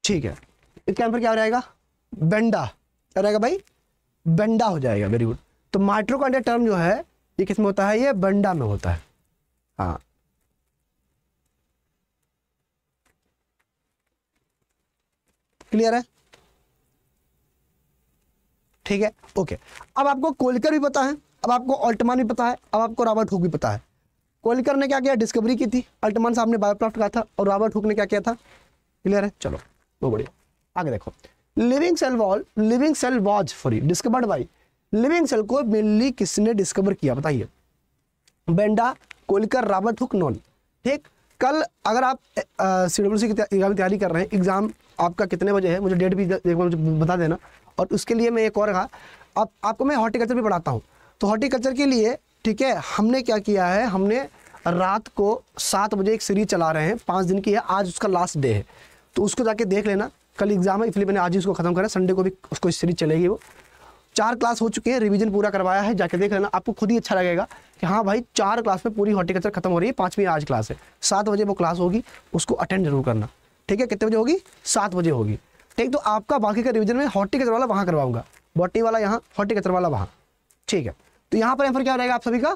ठीक है इसके आंसर क्या हो जाएगा बेंडा क्या रहेगा भाई बेंडा हो जाएगा वेरी गुड तो माइट्रोकॉन्ड्रिया टर्म जो है ये किस में होता है ये बंडा में होता है 啊。क्लियर क्लियर है ठीक है ओके अब आपको कोलकर भी पता है अब आपको अल्टमान भी पता है अब आपको रॉबर्ट हुक भी पता है कोलकर ने क्या किया डिस्कवरी की थी अल्टमान साहब ने बायोक्राफ्ट कहा था और रॉबर्ट हुक ने क्या किया था क्लियर है चलो वो बढ़िया आगे देखो living cell wall living cell was you discovered by living cell को मेनली किसने डिस्कवर किया बताइए बेंडा कोलकर रावत हुक नॉन ठीक कल अगर आप सी डब्ल्यू सी की तैयारी कर रहे हैं एग्ज़ाम आपका कितने बजे है मुझे डेट भी एक बार मुझे बता देना और उसके लिए मैं एक और कहा अब आपको मैं हॉर्टिकल्चर भी पढ़ाता हूँ तो हॉर्टिकल्चर के लिए ठीक है हमने क्या किया है हमने रात को सात बजे एक सीरीज चला रहे हैं पाँच दिन की है आज उसका लास्ट डे है तो उसको जाके देख लेना कल एग्ज़ाम है इसलिए मैंने आज ही उसको ख़त्म करा संडे को भी उसको सीरीज चलेगी वो चार क्लास हो चुके हैं रिवीजन पूरा करवाया है जाके देख लेना आपको खुद ही अच्छा लगेगा कि हाँ भाई चार क्लास में पूरी हॉर्टिकल्चर खत्म हो रही है पांचवी आज क्लास है सात बजे वो क्लास होगी उसको अटेंड जरूर करना ठीक है कितने बजे होगी सात बजे होगी ठीक तो आपका बाकी का रिविजन में हॉर्टिकल्चर वाला वहां करवाऊंगा बॉटी वाला यहाँ हॉर्टिकल्चर वाला वहां ठीक है तो यहाँ पर एफर क्या रहेगा आप सभी का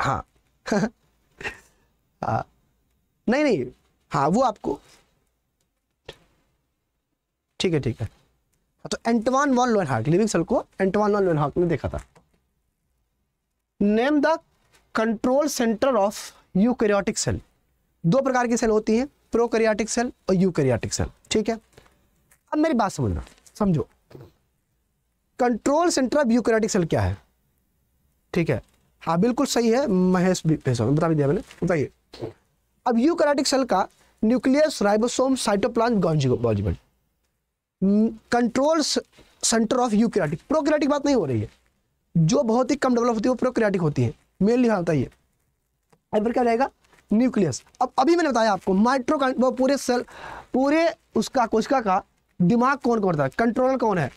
हाँ हाँ नहीं नहीं हाँ वो आपको ठीक है ठीक है हाँ, तो Antonie van Leeuwenhoek living cell को एंटवान वॉन लोनहार्क ने देखा था name the control centre of eukaryotic cell दो प्रकार की सेल होती हैं प्रोकैरियोटिक सेल और यूकैरियोटिक सेल ठीक है अब मेरी बात समझना समझो control centre of eukaryotic cell क्या है ठीक है हाँ बिल्कुल सही है महेश भी बता भी दिया मैंने बताइए अब यूकैरियोटिक सेल का न्यूक्लियस राइबोसोम साइटोप्लाज्म गॉन्जी गॉन्जीमेंट control centre of eukaryotic prokaryotic बात नहीं हो रही है जो बहुत ही कम डेवलप होती है वो प्रोक्रियाटिक होती है मेनली हाँ बताइए अब फिर क्या रहेगा न्यूक्लियस अब अभी मैंने बताया आपको माइट्रो वो पूरे सेल पूरे उसका कोशिका का दिमाग कौन कौन होता है कंट्रोलर कौन है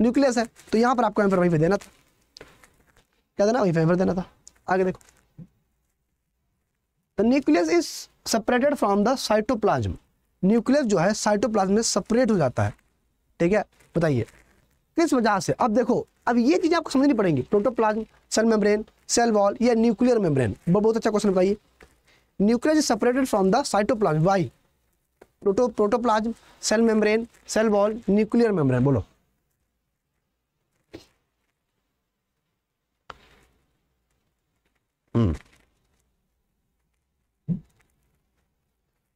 न्यूक्लियस है तो यहां पर आपको एम्पर वहीं पर देना था क्या देना वहीं पर देना था आगे देखो the nucleus is separated from the cytoplasm nucleus जो है साइटोप्लाज्म में सेपरेट हो जाता है ठीक है बताइए किस वजह से अब देखो अब ये चीज़ें आपको समझनी पड़ेंगी protoplasm cell membrane cell wall या न्यूक्लियर मेम्ब्रेन बहुत अच्छा क्वेश्चन बताइए nucleus is separated from the cytoplasm why proto protoplasm cell membrane cell wall nuclear membrane बोलो हम्म।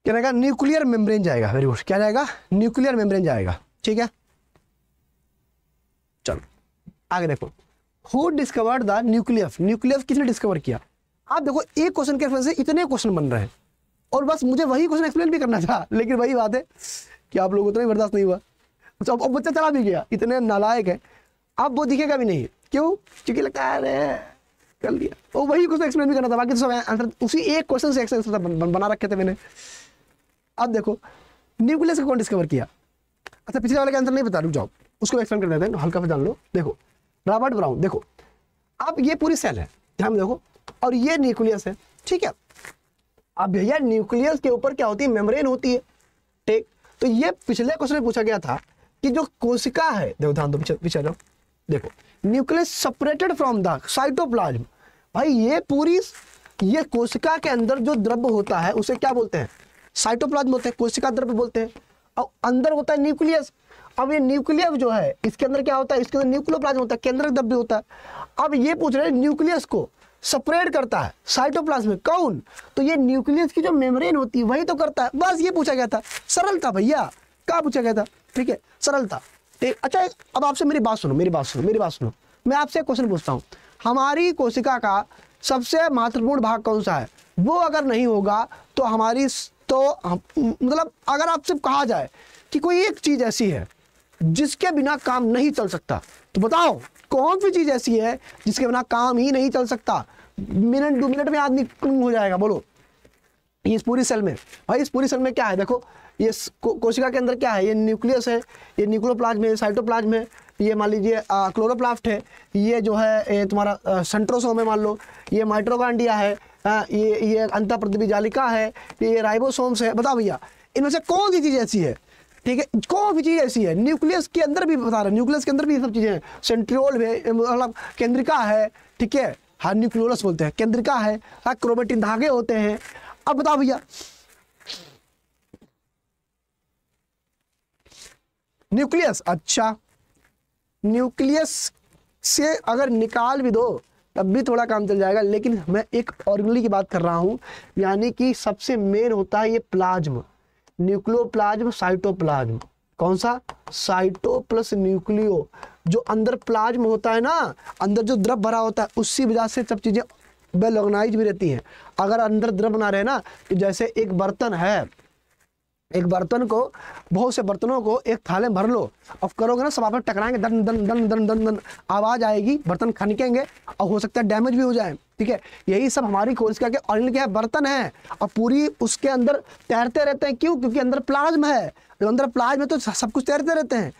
क्या रहेगा न्यूक्लियर मेम्ब्रेन जाएगा वेरी गुड क्या जाएगा न्यूक्लियर मेम्ब्रेन जाएगा ठीक है चलो आगे देखो who discovered the nucleus nucleus किसने डिस्कवर किया आप देखो एक क्वेश्चन के रेफरेंस से इतने क्वेश्चन बन रहे हैं और बस मुझे वही क्वेश्चन एक्सप्लेन भी करना था लेकिन वही बात है कि आप लोगों को इतना तो बर्दाश्त नहीं हुआ तो अब बच्चा चला भी गया इतने नालायक है अब वो दिखेगा भी नहीं क्यों क्योंकि लगता है अरे कर लिया तो वही क्वेश्चन एक्सप्लेन भी करना था बाकी तो सब आंसर उसी एक क्वेश्चन से एक्सप्लेन बना रखे थे मैंने अब देखो न्यूक्लियस को कौन डिस्कवर किया अच्छा पिछले वाले का आंसर नहीं बता रुक जाओ उसको एक्सप्लेन कर देते हैं हल्का सा जान लो देखो रॉबर्ट ब्राउन देखो अब ये पूरी सेल है ध्यान देखो और ये न्यूक्लियस है ठीक है अब भैया न्यूक्लियस के ऊपर क्या होती है मेम्ब्रेन होती है ठीक तो ये पिछले क्वेश्चन में पूछा गया था कि जो कोशिका है देखो ध्यान दो पीछे जाओ देखो nucleus separated from the cytoplasm भाई ये पूरी ये कोशिका के अंदर जो द्रव्य होता है उसे क्या बोलते हैं साइटोप्लाज्म होते हैं कोशिका द्रव्य बोलते हैं और अंदर होता है न्यूक्लियस अब ये न्यूक्लियस जो है इसके अंदर क्या होता है इसके अंदर न्यूक्लियोप्लाज्म होता है केंद्रक द्रव्य होता है अब ये पूछ रहे हैं न्यूक्लियस को सपरेट करता है साइटोप्लाज्म कौन तो ये न्यूक्लियस की जो मेम्ब्रेन होती है वही तो करता है बस ये पूछा गया था सरलता भैया क्या पूछा गया था ठीक है सरलता ठीक अच्छा अब आपसे मेरी बात सुनो मेरी बात सुनो मेरी बात सुनो मैं आपसे क्वेश्चन पूछता हूँ हमारी कोशिका का सबसे महत्वपूर्ण भाग कौन सा है वो अगर नहीं होगा तो हमारी तो मतलब अगर आपसे कहा जाए कि कोई एक चीज़ ऐसी है जिसके बिना काम नहीं चल सकता तो बताओ कौन सी चीज़ ऐसी है जिसके बिना काम ही नहीं चल सकता मिनट दो मिनट में आदमी क्लूंग हो जाएगा बोलो इस पूरी सेल में भाई इस पूरी सेल में क्या है देखो ये को, कोशिका के अंदर क्या है ये न्यूक्लियस है ये न्यूक्लियोप्लाज्म है साइटोप्लाज्म है ये मान लीजिए क्लोरोप्लास्ट है ये जो है ये तुम्हारा सेंट्रोसोम है मान लो ये माइट्रोकांडिया है हाँ, ये ये अंत प्रतिभी जालिका है ये राइबोसोम्स है बताओ भैया इनमें से कौन सी चीज़ ऐसी है ठीक है कौन सी चीज़ ऐसी है न्यूक्लियस के अंदर भी बता रहे न्यूक्लियस के अंदर भी ये सब चीज़ें हैं सेंट्रियोल है मतलब केंद्रिका है ठीक है हाँ न्यूक्लियोलस बोलते हैं केंद्रिका है हाँ क्रोमेटिन धागे होते हैं अब बताओ भैया न्यूक्लियस अच्छा न्यूक्लियस से अगर निकाल भी दो तब भी थोड़ा काम चल जाएगा लेकिन मैं एक ऑर्गनली की बात कर रहा हूँ यानी कि सबसे मेन होता है ये प्लाज्म न्यूक्लियो साइटो साइटोप्लाज्म कौन सा साइटो प्लस न्यूक्लियो जो अंदर प्लाज्म होता है ना अंदर जो द्रव भरा होता है उसी वजह से सब चीज़ें वेल ऑर्गेनाइज भी रहती हैं अगर अंदर द्रव बना रहे ना तो जैसे एक बर्तन है एक बर्तन को बहुत से बर्तनों को एक थाले भर लो अब करोगे ना सब आप टकराएंगे दन दन दन दन दन दन आवाज़ आएगी बर्तन खनकेंगे और हो सकता है डैमेज भी हो जाए ठीक है यही सब हमारी कोशिश क्या ऑयल क्या है बर्तन है और पूरी उसके अंदर तैरते रहते हैं क्यों क्योंकि अंदर प्लाज्म है जो अंदर प्लाज्म है तो सब कुछ तैरते रहते हैं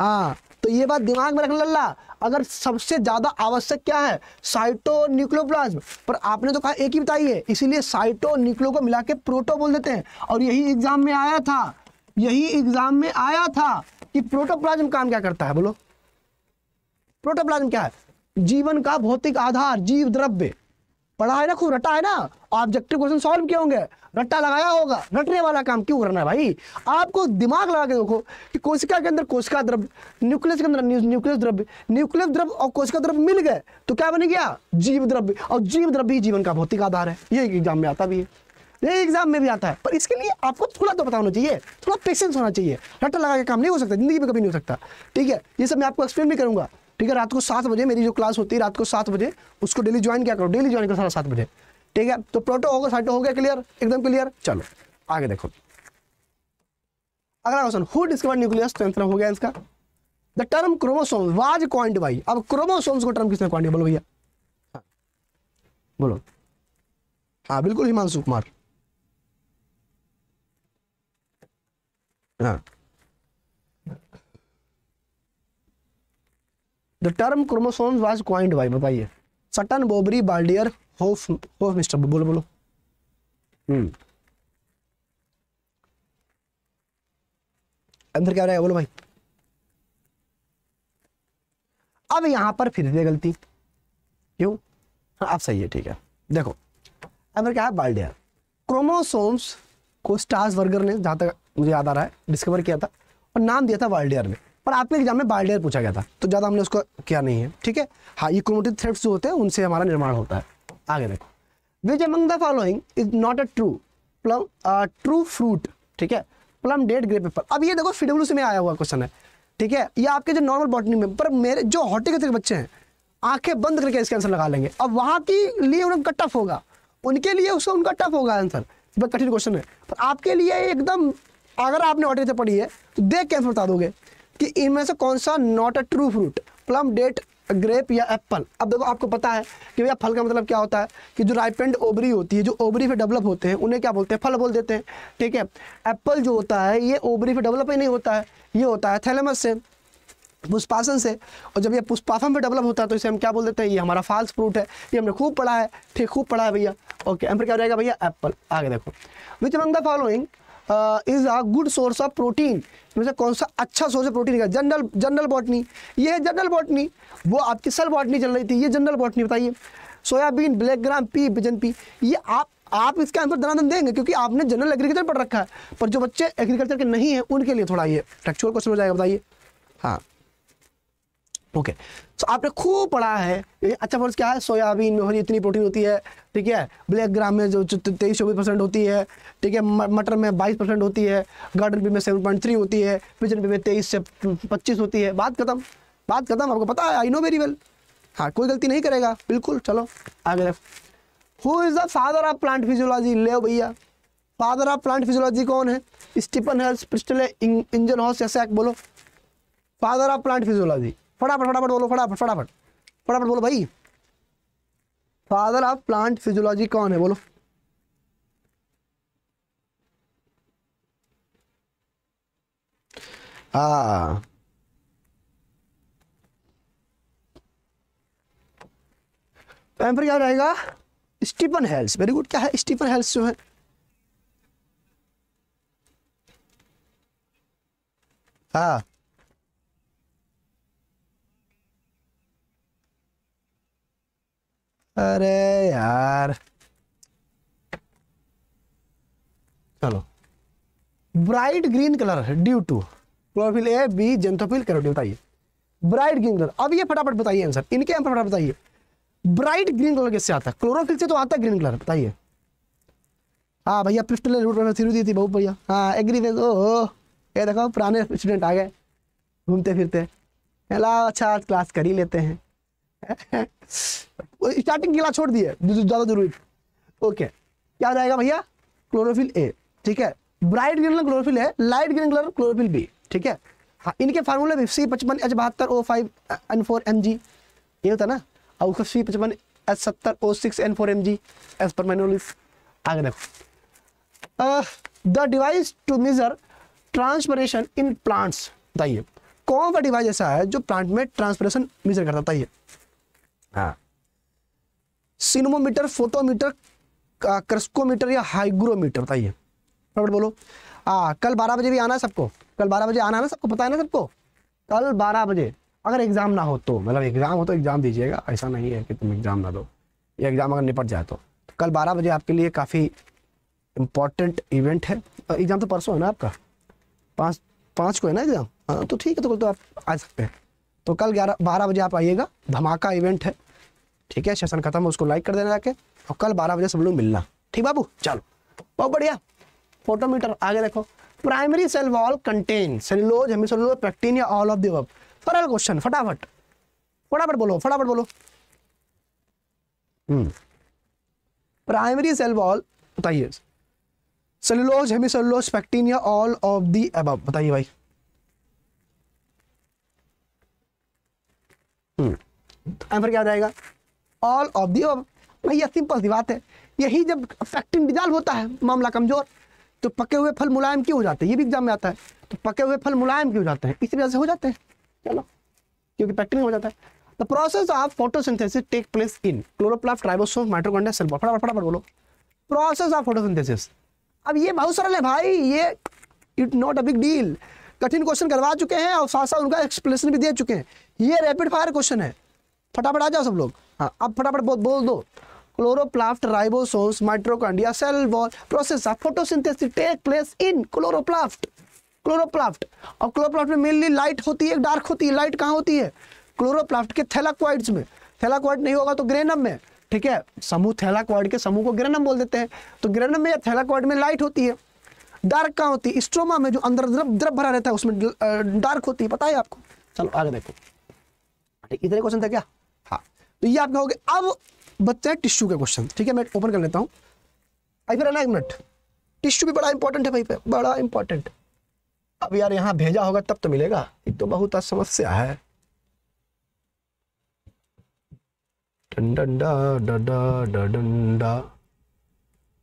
हाँ तो ये बात दिमाग में रख लल्ला अगर सबसे ज्यादा आवश्यक क्या है साइटो न्यूक्लोप्लाज्म पर आपने तो कहा एक ही बताई है इसीलिए साइटो न्यूक्लो को मिला के प्रोटो बोल देते हैं और यही एग्जाम में आया था यही एग्जाम में आया था कि प्रोटोप्लाज्म काम क्या करता है बोलो प्रोटोप्लाज्म क्या है जीवन का भौतिक आधार जीव द्रव्य पढ़ा है ना खूब रटा है ना ऑब्जेक्टिव क्वेश्चन सॉल्व किए होंगे रट्टा लगाया होगा रटने वाला काम क्यों करना है भाई आपको दिमाग लगा के देखो कि कोशिका के अंदर कोशिका द्रव्य न्यूक्लियस के अंदर न्यूक्लियस द्रव्य न्यूक्लियस द्रव्य और कोशिका द्रव्य मिल गए तो क्या बने गया जीव द्रव्य और जीव द्रव्य जीवन का भौतिक आधार है ये एग्जाम में आता भी है ये एग्जाम में भी आता है पर इसके लिए आपको थोड़ा तो पता होना चाहिए थोड़ा पेशेंस होना चाहिए रट्टा लगा के काम नहीं हो सकता जिंदगी में कभी नहीं हो सकता ठीक है ये सब मैं आपको एक्सप्लेन भी करूंगा ठीक है रात को सात बजे मेरी जो क्लास होती है रात को सात बजे उसको डेली ज्वाइन क्या करो डेली ज्वाइन करो साढ़े सात बजे ठीक है तो प्रोटो होगा साटो हो गया क्लियर एकदम क्लियर चलो आगे देखो अगला क्वेश्चन हु डिस्कवर न्यूक्लियस तो आंसर हो गया इसका the term chromosome was coined by अब क्रोमोसोम्स को टर्म किसने क्वाइंट बोलो भैया हाँ। बोलो हाँ बिल्कुल Himanshu Kumar the term chromosomes was coined by बताइए सटन बोबरी बाल्डियर होफ होफ मिस्टर बोलो बोलो आंसर हम्म। क्या रहेगा बोलो भाई अब यहां पर फिर से गलती क्यों हाँ आप सही है ठीक है देखो आंसर क्या है बाल्डियर क्रोमोसोम्स को स्टार्स वर्गर ने जहां तक मुझे याद आ रहा है डिस्कवर किया था और नाम दिया था वाल्डियर ने पर आपके एग्जाम में बायोडेयर पूछा गया था तो ज़्यादा हमने उसको किया नहीं है ठीक है हाँ ये कमोडिटी थ्रेट्स जो होते हैं उनसे हमारा निर्माण होता है आगे देखो which among the following is not a true plum true fruit ठीक है प्लम डेड ग्रे पेपर अब ये देखो फिडब्ल्यू से में आया हुआ क्वेश्चन है ठीक है ये आपके जो नॉर्मल बॉटनी में पर मेरे जो हॉर्टिकल्चर के बच्चे हैं आंखें बंद करके इसका आंसर लगा लेंगे अब वहाँ के लिए उनका टफ होगा उनके लिए उसका उनका टफ होगा आंसर बहुत कठिन क्वेश्चन है पर आपके लिए एकदम अगर आपने ऑर्डर से पढ़ी है तो देख के आंसर बता दोगे कि इनमें से कौन सा not a true fruit plum date grape या एप्पल अब देखो आपको पता है कि भैया फल का मतलब क्या होता है कि जो राइपेंड ओबरी होती है जो ओबरी पे डेवलप होते हैं उन्हें क्या बोलते हैं फल बोल देते हैं ठीक है एप्पल जो होता है ये ओबरी पे डेवलप ही नहीं होता है ये होता है थैलेमस से पुष्पासन से और जब ये पुष्पासन पे डेवलप होता है तो इसे हम क्या बोल देते हैं ये हमारा फाल्स फ्रूट है ये हमने खूब पढ़ा है ठीक खूब पढ़ा है भैया ओके हम क्या हो जाएगा भैया एप्पल आगे देखो which among the following is a good source of protein इनमें से कौन सा अच्छा सोर्स ऑफ प्रोटीन का जनरल जनरल बॉटनी ये है जनरल बॉटनी वो आपकी सेल बॉटनी चल रही थी ये जनरल बॉटनी बताइए soybean black gram pea pigeon pea ये आप आप इसके आंसर दनादन देंगे क्योंकि आपने जनरल एग्रीकल्चर पढ़ रखा है पर जो बच्चे एग्रीकल्चर के नहीं हैं उनके लिए थोड़ा ये टेक्चुअल क्वेश्चन हो जाएगा बताइए हाँ ओके सो आपने खूब पढ़ा है अच्छा फर्ज क्या है सोयाबीन में इतनी प्रोटीन होती है ठीक है ब्लैक ग्राम में जो तेईस चौबीस परसेंट होती है ठीक है मटर में बाईस परसेंट होती है गार्डन पी में सेवन पॉइंट थ्री होती है पिजन पी में तेईस से पच्चीस होती है बात खत्म बात खत्म आपको पता है आई नो वेरी वेल हाँ कोई गलती नहीं करेगा बिल्कुल चलो आगे who is the father of plant physiology ले भैया फादर ऑफ प्लांट फिजियोलॉजी कौन है Stephen Hales Priestley Ingenhousz ऐसे बोलो फादर ऑफ प्लांट फिजियोलॉजी फटाफट फटाफट बोलो फटाफट फटाफट फटाफट बोलो भाई फादर ऑफ प्लांट फिजियोलॉजी कौन है बोलो आ तो क्या रहेगा स्टीफन हेल्स वेरी गुड क्या है स्टीफन हेल्स जो है हाँ अरे यार चलो bright green colour due to chlorophyll A B xanthophyll carotene बताइए ब्राइट ग्रीन कलर अब ये फटाफट बताइए आंसर इनके आंसर फटाफट बताइए ब्राइट ग्रीन कलर किससे आता है क्लोरोफिल से तो आता है ग्रीन कलर बताइए हाँ भैया पिस्टल रूट पर थ्योरी दी थी बहुत भैया हाँ एग्री फेज ओ ये देखो पुराने स्टूडेंट आ गए घूमते फिरते हेला अच्छा आज क्लास कर ही लेते हैं स्टार्टिंग गीला छोड़ दिए ज्यादा जरूरी ओके क्या जाएगा भैया क्लोरोफिल ए ठीक है ब्राइट ग्रीन कलर क्लोरोफिल है light green colour chlorophyll B ठीक है हाँ इनके फार्मूले भी सी पचपन एच बहत्तर O five N four M G ये होता ना और उसका सी पचपन एच सत्तर O six N four M G as per मैनोलिस आगे देखो the device to measure transpiration in plants बताइए कौन सा डिवाइस ऐसा है जो प्लांट में ट्रांसपरेशन मेजर करता है हाँ सिनेमोमीटर फोटोमीटर क्रस्कोमीटर या हाइग्रोमीटर बताइए फटाफट बोलो हाँ कल बारह बजे भी आना है सबको कल बारह बजे आना है ना सबको पता है ना सबको कल बारह बजे अगर एग्ज़ाम ना हो तो मतलब एग्ज़ाम हो तो एग्ज़ाम दीजिएगा ऐसा नहीं है कि तुम एग्ज़ाम ना दो ये एग्ज़ाम अगर निपट जाए तो, तो कल बारह बजे आपके लिए काफ़ी इंपॉर्टेंट इवेंट है एग्ज़ाम तो परसों है ना आपका पाँच पाँच को है ना एग्ज़ाम हाँ तो ठीक है तो कल तो आप आ सकते हैं तो कल ग्यारह बारह बजे आप आइएगा धमाका इवेंट है ठीक है सेशन खत्म उसको लाइक कर देना जाके और कल बारह बजे सब लोग मिलना ठीक बाबू चलो बहुत बढ़िया फोटोमीटर आगे देखो primary cell wall contain cellulose hemicellulose pectin या ऑल ऑफ द सरल क्वेश्चन फटाफट फटाफट बोलो फटाफट बोलो प्राइमरी सेल वॉल बताइए सेलोज हेमिसोलोज पेक्टिन या ऑल ऑफ दी अब बताइए भाई आंसर हम्म। तो क्या हो जाएगा ऑल ऑफ दी भैया सिंपल सी बात है यही जब फैक्टिंग डिजॉल्व होता है मामला कमजोर तो पके हुए फल मुलायम क्यों हो जाते हैं ये भी एग्जाम में आता है तो पके हुए फल मुलायम क्यों हो जाते हैं इसी वजह से हो जाते हैं चलो क्योंकि फैक्टिंग हो जाता है the process of photosynthesis take place in chloroplast ribosome mitochondria cell फटाफट फटाफट बोलो प्रोसेस ऑफ फोटोसिंथेसिस अब ये बहुत सरल है भाई ये it not a big deal कठिन क्वेश्चन करवा चुके हैं और साथ साथ उनका एक्सप्लेनेशन भी दे चुके हैं ये रैपिड फायर क्वेश्चन है फटाफट आ जाओ सब लोग हाँ अब फटाफट बोल बोल दो chloroplast ribosomes mitochondria cell wall process of photosynthesis take place in chloroplast chloroplast और क्लोरोप्लास्ट में मेनली लाइट होती है डार्क होती है लाइट कहाँ होती है क्लोरोप्लास्ट के थैलाक्वाइड्स में थैलाक्वाइड नहीं होगा तो ग्रेनम में ठीक है समूह थैलाक्वाइड के समूह को ग्रेनम बोल देते हैं तो ग्रेनम में या थैलाक्वाइड में लाइट होती है डार्क कहाँ होती है स्ट्रोमा में जो अंदर द्रव द्रव भरा रहता है उसमें डार्क होती है पता है आपको चलो आगे देखो इतने क्वेश्चन था क्या तो ये आप कहोगे अब बच्चे है टिश्यू के क्वेश्चन ठीक है मैं ओपन कर लेता हूँ आई फिर एक मिनट टिश्यू भी बड़ा इंपॉर्टेंट है भाई पे बड़ा इंपॉर्टेंट अब यार यहाँ भेजा होगा तब तो मिलेगा ये तो बहुत समस्या है डंडा डंडा डंडा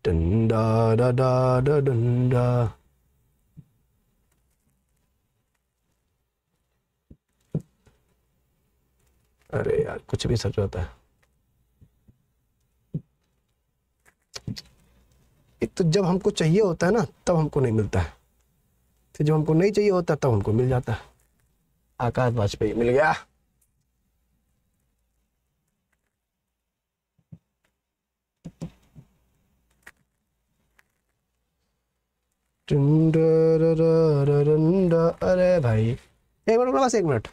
डंडा डंडा अरे यार कुछ भी सच होता है तो जब हमको चाहिए होता है ना तब हमको नहीं मिलता है तो जब हमको नहीं चाहिए होता तब हमको मिल जाता है आकाश वाजपेयी मिल गया अरे भाई एक मिनट बस एक मिनट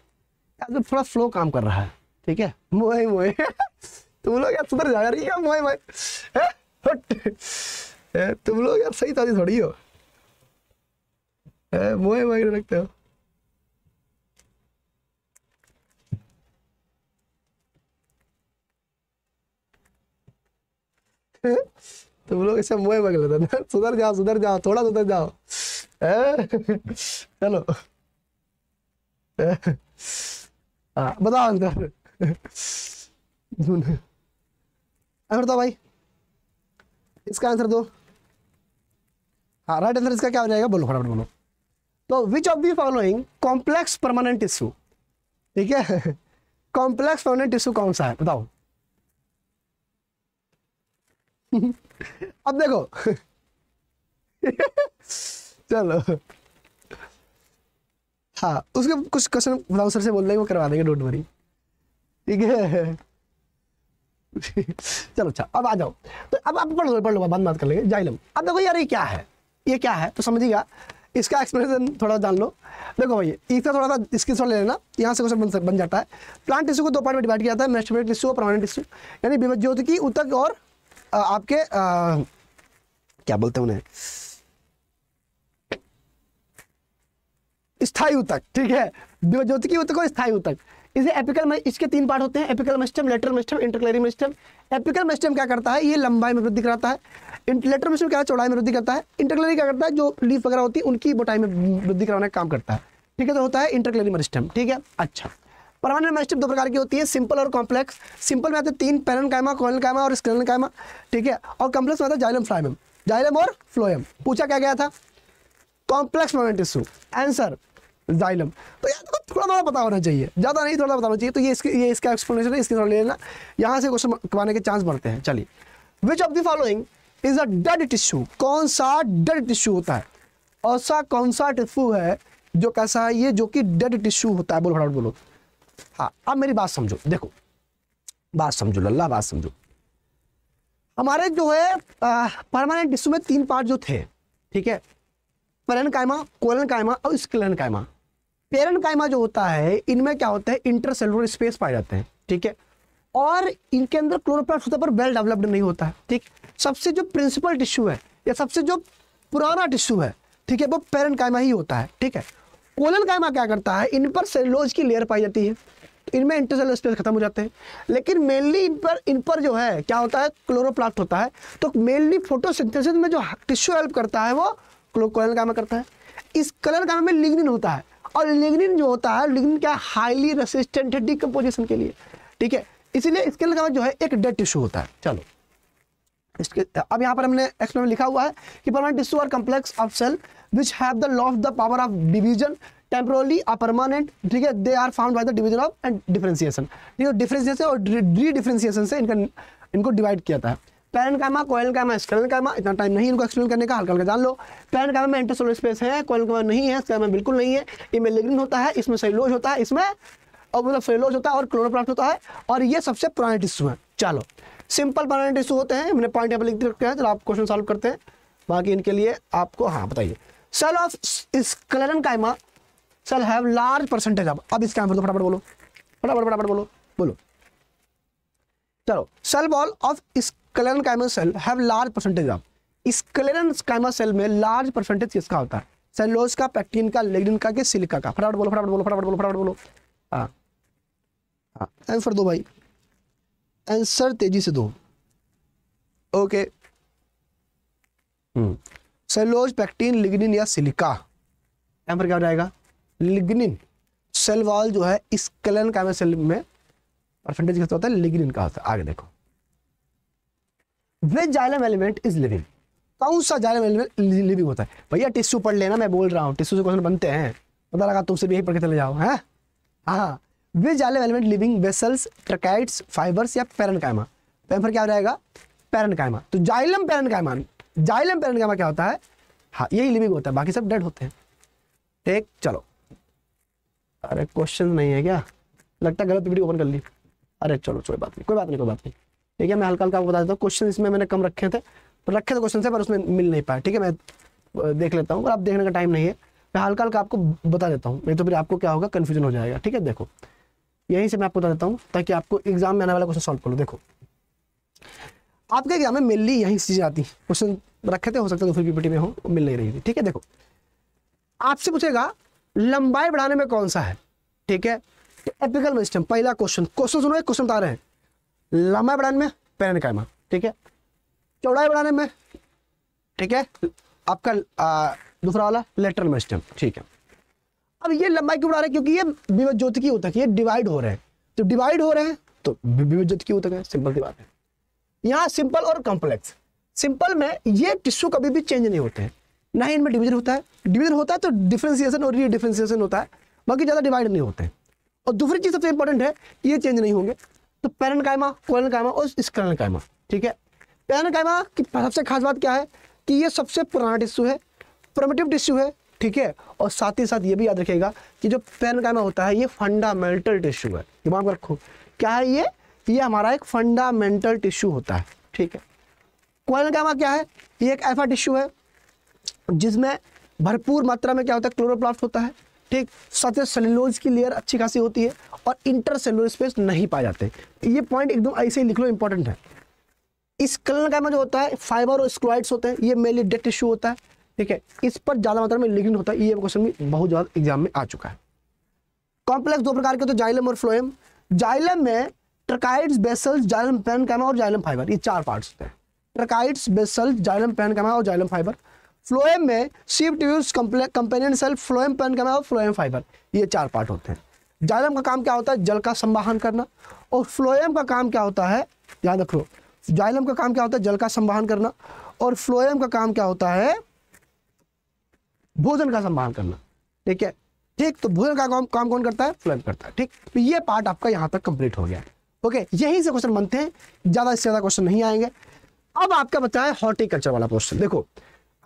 थोड़ा फ्लो काम कर रहा है ठीक है मोए मोए तुम लोग यार सुधर जा रही है मोए मोए तुम लोग यार सही ताजी थोड़ी हो मोए मोए रखते हो तुम लोग ऐसे मोए मग लेते सुधर जाओ सुधर जाओ थोड़ा सुधर जाओ चलो हाँ, बताओ अंदर आंसर दो भाई इसका आंसर दो हाँ राइट आंसर इसका क्या हो जाएगा बोलो फटाफट बोलो तो which of the following complex permanent tissue ठीक है कॉम्प्लेक्स परमानेंट टिश्यू कौन सा है बताओ अब देखो चलो हाँ उसके कुछ क्वेश्चन बताओ सर से बोल देंगे वो करवा देंगे डोंट वरी ठीक है चलो अच्छा अब आ जाओ तो अब आप पढ़ लो पढ़ लो बाद बात कर लेंगे जाइलम अब देखो यार ये क्या है ये क्या है तो समझिएगा इसका एक्सप्लेनेशन थोड़ा जान लो देखो भैया इसका थोड़ा सा इसकी थोड़ा ले लेना यहाँ से क्वेश्चन बन, बन जाता है प्लांट टिश्यू को दो पार्ट में डिवाइड किया जाता है मेस्टोमेटिक टिश्यू और परमानेंट टिश्यू यानी बीमत ज्योति की उतक और आपके आ, क्या बोलते हैं उन्हें स्थायी उतक ठीक है बीमत ज्योति की उतक और स्थायी उतक इसे एपिकल इसके तीन पार्ट होते हैं apical meristem lateral meristem intercalary meristem apical meristem क्या करता है ये लंबाई में वृद्धि कराता है लेटर मेस्टम क्या चौड़ाई में वृद्धि करता है इंटरक्लेरी क्या करता है जो लीफ वगैरह होती है उनकी बोटाई में वृद्धि कराने का काम करता है ठीक है तो होता है इंटरक्लेरी मेस्टम ठीक है अच्छा परमानेंट मेस्टम दो प्रकार की होती है सिंपल और कॉम्प्लेक्स सिंपल में आते हैं तीन पेरन कायमा कॉलन कायमा और स्क्रेलन कायमा ठीक है और कॉम्प्लेक्स में आता है जाइलम फ्लाइम जाइलम और फ्लोएम पूछा क्या गया था complex moment issue answer xylem तो यार तो थोड़ा थोड़ा पता होना चाहिए ज़्यादा नहीं थोड़ा बताना चाहिए तो ये इसके ये इसका एक्सप्लेनेशन है इसके थोड़ा ले लेना यहाँ से क्वेश्चन कमाने के चांस बढ़ते हैं चलिए which of the following is a dead tissue कौन सा डेड टिश्यू होता है ऐसा कौन सा टिश्यू है जो कैसा है ये जो कि डेड टिश्यू होता है बोलो फटाफट बोलो हाँ अब मेरी बात समझो देखो बात समझो लल्ला बात समझो हमारे जो है परमानेंट टिश्यू में तीन पार्ट जो थे ठीक है परन कायमा कोलन कायमा और स्किलन कायमा पेरन कायमा जो होता है इनमें क्या होता है इंटरसेलुलर स्पेस पाए जाते हैं ठीक है और इनके अंदर क्लोरोप्लास्ट होता है पर वेल डेवलप्ड नहीं होता है ठीक सबसे जो प्रिंसिपल टिश्यू है या सबसे जो पुराना टिश्यू है ठीक है वो पेरन कायमा ही होता है ठीक है कोलन कायमा क्या करता है इन पर सेलोज की लेयर पाई जाती है तो इनमें इंटरसेलर स्पेस खत्म हो जाते हैं लेकिन मेनली इन पर इन पर जो है क्या होता है क्लोरोप्लास्ट होता है तो मेनली फोटोसिंथेसिस में जो टिश्यू हेल्प करता है वो कोलन कायमा करता है इस कलर कायमा में लिग्निन होता है और लिग्निन जो होता है लिग्निन क्या हाईली रेसिस्टेंट है डिकम्पोजिशन के लिए ठीक है इसीलिए स्केल का जो है एक डेड टिश्यू होता है चलो इसके अब यहाँ पर हमने एक्सप्लेन में लिखा हुआ है कि permanent tissue are complex of cell which have the loss of the power of division temporarily ah permanent ठीक है they are found by the division of and differentiation ठीक है डिफ्रेंसिएशन और री डिफ्रेंसिएशन से इनका इनको डिवाइड किया था पैरन कैमा कोयल कैमा एक्सटर्नल कैमा इतना टाइम नहीं इनको एक्सप्लेन करने का हल्का हल्का जान लो पैरन कैमा में इंटरसोलर स्पेस है कोयल कैमा नहीं है स्कैमा बिल्कुल नहीं है ये मेलेग्रिन होता है इसमें सेलोज होता है इसमें और मतलब सेलोज होता है और क्लोरोप्लास्ट होता है और ये सबसे पुराने टिश्यू हैं चलो सिंपल पुराने टिश्यू होते हैं मैंने पॉइंट यहाँ पर लिख रखे है चलो आप क्वेश्चन सॉल्व करते हैं बाकी इनके लिए आपको हाँ बताइए cell of sclerenchyma cell have large percentage of अब इसके आंसर तो फटाफट बोलो फटाफट फटाफट बोलो बोलो चलो cell wall of sclerenchyma cell have large percentage of इस कलरन कायमा सेल में लार्ज परसेंटेज किसका होता है सेलोज का पैक्टीन का लेग्रिन का के सिलिका का फटाफट बोलो फटाफट बोलो फटाफट बोलो फटाफट बोलो हाँ, हाँ। आंसर दो भाई आंसर तेजी से दो okay hmm. Cellulose pectin lignin या सिलिका यहाँ पर क्या हो जाएगा लिग्निन सेल वॉल जो है इस कलन का सेल में परसेंटेज कितना होता है लिग्निन का होता है आगे देखो which xylem element is living कौन सा जाइलम एलिमेंट लिविंग होता है भैया टिश्यू पढ़ लेना मैं बोल रहा हूँ टिश्यू से क्वेश्चन बनते हैं पता लगा तुमसे भी यही पढ़ के चले जाओ है हाँ which xylem element living vessels tracheids fibres या कायमा पेपर क्या हो जाएगा कायमा तो जाइलम कायमा जाइलम कायमा क्या होता है हाँ यही लिविंग होता है बाकी सब डेड होते हैं टेक चलो अरे क्वेश्चन नहीं है क्या लगता है गलत वीडियो ओपन कर ली अरे चलो कोई बात नहीं कोई बात नहीं कोई बात नहीं ठीक है मैं हल्का हल्का आपको बता देता हूँ क्वेश्चन इसमें मैंने कम रखे थे रखे थे क्वेश्चन से पर उसमें मिल नहीं पाया ठीक है मैं देख लेता हूँ पर आप देखने का टाइम नहीं है मैं हल्का हल्का आपको बता देता हूँ नहीं तो फिर आपको क्या होगा कन्फ्यूजन हो जाएगा ठीक है देखो यहीं से मैं आपको बता देता हूँ ताकि आपको एग्जाम में आने वाला क्वेश्चन सॉल्व करो देखो आपके एग्जाम में मिलनी यही चीज़ें आती क्वेश्चन रखे थे हो सकता है दूसरी तो पीपीटी में हो मिल नहीं रही थी ठीक है देखो आपसे पूछेगा लंबाई बढ़ाने में कौन सा है ठीक है एपिकल मिस्टम पहला क्वेश्चन क्वेश्चन सुनो एक क्वेश्चन बता रहे हैं लंबाई बढ़ाने में का ठीक है चौड़ाई बढ़ाने में ठीक है आपका दूसरा वाला लेटरल मेस्टम ठीक है अब ये लंबाई क्यों बढ़ा रहे क्योंकि ये विवत ज्योति की उतक ये डिवाइड हो रहे हैं तो डिवाइड हो रहे हैं तो विवत ज्योति की उतक है सिंपल की बात है यहाँ सिंपल और कॉम्प्लेक्स सिंपल में ये टिश्यू कभी भी चेंज नहीं होते हैं ना ही इनमें डिविजन होता है डिविजन होता है तो डिफ्रेंसिएशन और डिफ्रेंसिएशन होता है बाकी ज़्यादा डिवाइड नहीं होते हैं और दूसरी चीज़ सबसे इंपॉर्टेंट है ये चेंज नहीं होंगे तो पैरन कायमा कोलन कायमा और स्कलन कायमा ठीक है पैरन कायमा की सबसे खास बात क्या है कि ये सबसे पुराना टिश्यू है प्रमेटिव टिश्यू है ठीक है और साथ ही साथ ये भी याद रखेगा कि जो पैरन कायमा होता है ये फंडामेंटल टिश्यू है दिमाग रखो क्या है ये ये हमारा एक फंडामेंटल टिश्यू होता है ठीक है कोलन कायमा क्या है ये एक ऐसा टिश्यू है जिसमें भरपूर मात्रा में क्या होता है क्लोरोप्लास्ट होता है ठीक साथ ही सेलुलोज की लेयर अच्छी खासी होती है और इंटरसेलुलर स्पेस नहीं पाए जाते ये पॉइंट एकदम ऐसे ही लिख लो इंपॉर्टेंट है इस कलन का जो होता है फाइबर और स्क्वाइड्स होते हैं ये मेनली डेट टिश्यू होता है ठीक है इस पर ज़्यादा मात्रा में लिखिन होता है ये क्वेश्चन भी बहुत ज़्यादा एग्जाम में आ चुका है कॉम्प्लेक्स दो प्रकार के होते हैं जाइलम और फ्लोएम जाइलम में ट्रकाइड्स बेसल्स जाइलम पेन कैमा और जाइलम फाइबर ये चार पार्ट्स होते हैं ट्रकाइड्स बेसल्स जाइलम पेन कैमा और जाइलम फाइबर फ्लोएम में shift tubes companion cell phloem pen camera और फ्लोएम फाइबर ये चार पार्ट होते हैं जालम का काम क्या होता है जल का संवाहन करना और फ्लोएम का काम क्या होता है ध्यान रखो लो जाइलम का काम क्या होता है जल का संवाहन करना और फ्लोएम का काम क्या होता है भोजन का संवाहन करना ठीक है ठीक तो भोजन का काम कौन करता है फ्लोएम करता है ठीक तो ये पार्ट आपका यहाँ तक कंप्लीट हो गया ओके यही से क्वेश्चन बनते हैं ज़्यादा से ज़्यादा क्वेश्चन नहीं आएंगे अब आपका बताया है हॉर्टिकल्चर वाला क्वेश्चन देखो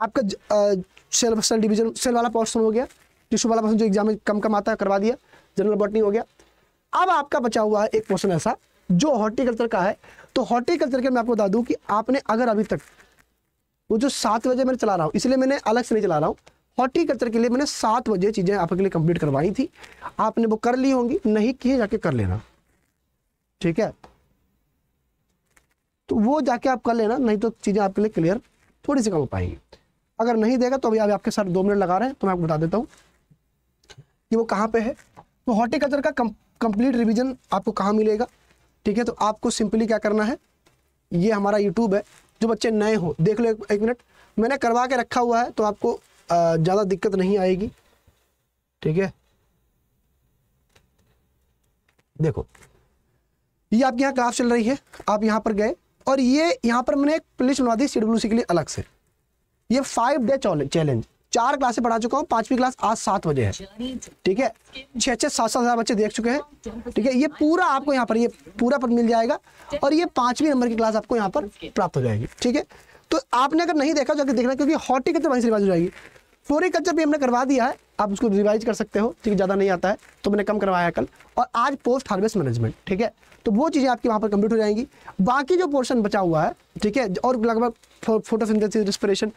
आपका सेल सेल डिवीजन सेल वाला पोर्सन हो गया टिश्यू वाला पोर्सन जो एग्जाम में कम कम आता है करवा दिया जनरल बॉटनी हो गया अब आपका बचा हुआ है एक पोर्सन ऐसा जो हॉर्टिकल्चर का है तो हॉर्टिकल्चर के मैं आपको बता दूं कि आपने अगर अभी तक वो जो सात बजे मैंने चला रहा हूँ इसलिए मैंने अलग से नहीं चला रहा हूँ हॉर्टिकल्चर के लिए मैंने सात बजे चीज़ें आपके लिए कंप्लीट करवाई थी आपने वो कर ली होंगी नहीं किए जाके कर लेना ठीक है तो वो जाके आप कर लेना नहीं तो चीज़ें आपके लिए क्लियर थोड़ी सी कम हो पाएंगी अगर नहीं देगा तो अभी अभी आपके साथ दो मिनट लगा रहे हैं तो मैं आपको बता देता हूँ कि वो कहाँ पे है तो हॉर्टिकल्चर का कंप्लीट रिवीजन आपको कहाँ मिलेगा ठीक है तो आपको सिंपली क्या करना है ये हमारा यूट्यूब है जो बच्चे नए हो देख लो एक, एक मिनट मैंने करवा के रखा हुआ है तो आपको ज़्यादा दिक्कत नहीं आएगी ठीक है देखो ये आपके यहाँ क्लास चल रही है आप यहाँ पर गए और ये यहाँ पर मैंने एक प्लेस बनवा दी सी के लिए अलग से ये फाइव डे चैलेंज चार क्लासे पढ़ा चुका हूँ पांचवी क्लास आज सात बजे है ठीक है छह छह सात सात हजार बच्चे देख चुके हैं ठीक है ये पूरा आपको यहाँ पर ये पूरा पर मिल जाएगा और ये पांचवी नंबर की क्लास आपको यहाँ पर प्राप्त हो जाएगी ठीक है तो आपने अगर नहीं देखा जाकर देखना क्योंकि हॉर्टिकल्चर वहीं से रिवाइज हो जाएगी फ्लोरिकल्चर भी हमने करवा दिया है आप उसको रिवाइज कर सकते हो ठीक है ज़्यादा नहीं आता है तो मैंने कम करवाया कल और आज पोस्ट हार्वेस्ट मैनेजमेंट ठीक है तो वो चीज़ें आपकी वहाँ पर कंप्लीट हो जाएंगी बाकी जो पोर्शन बचा हुआ है ठीक है और लगभग फोटोसिंथेसिस रिस्पिरेशन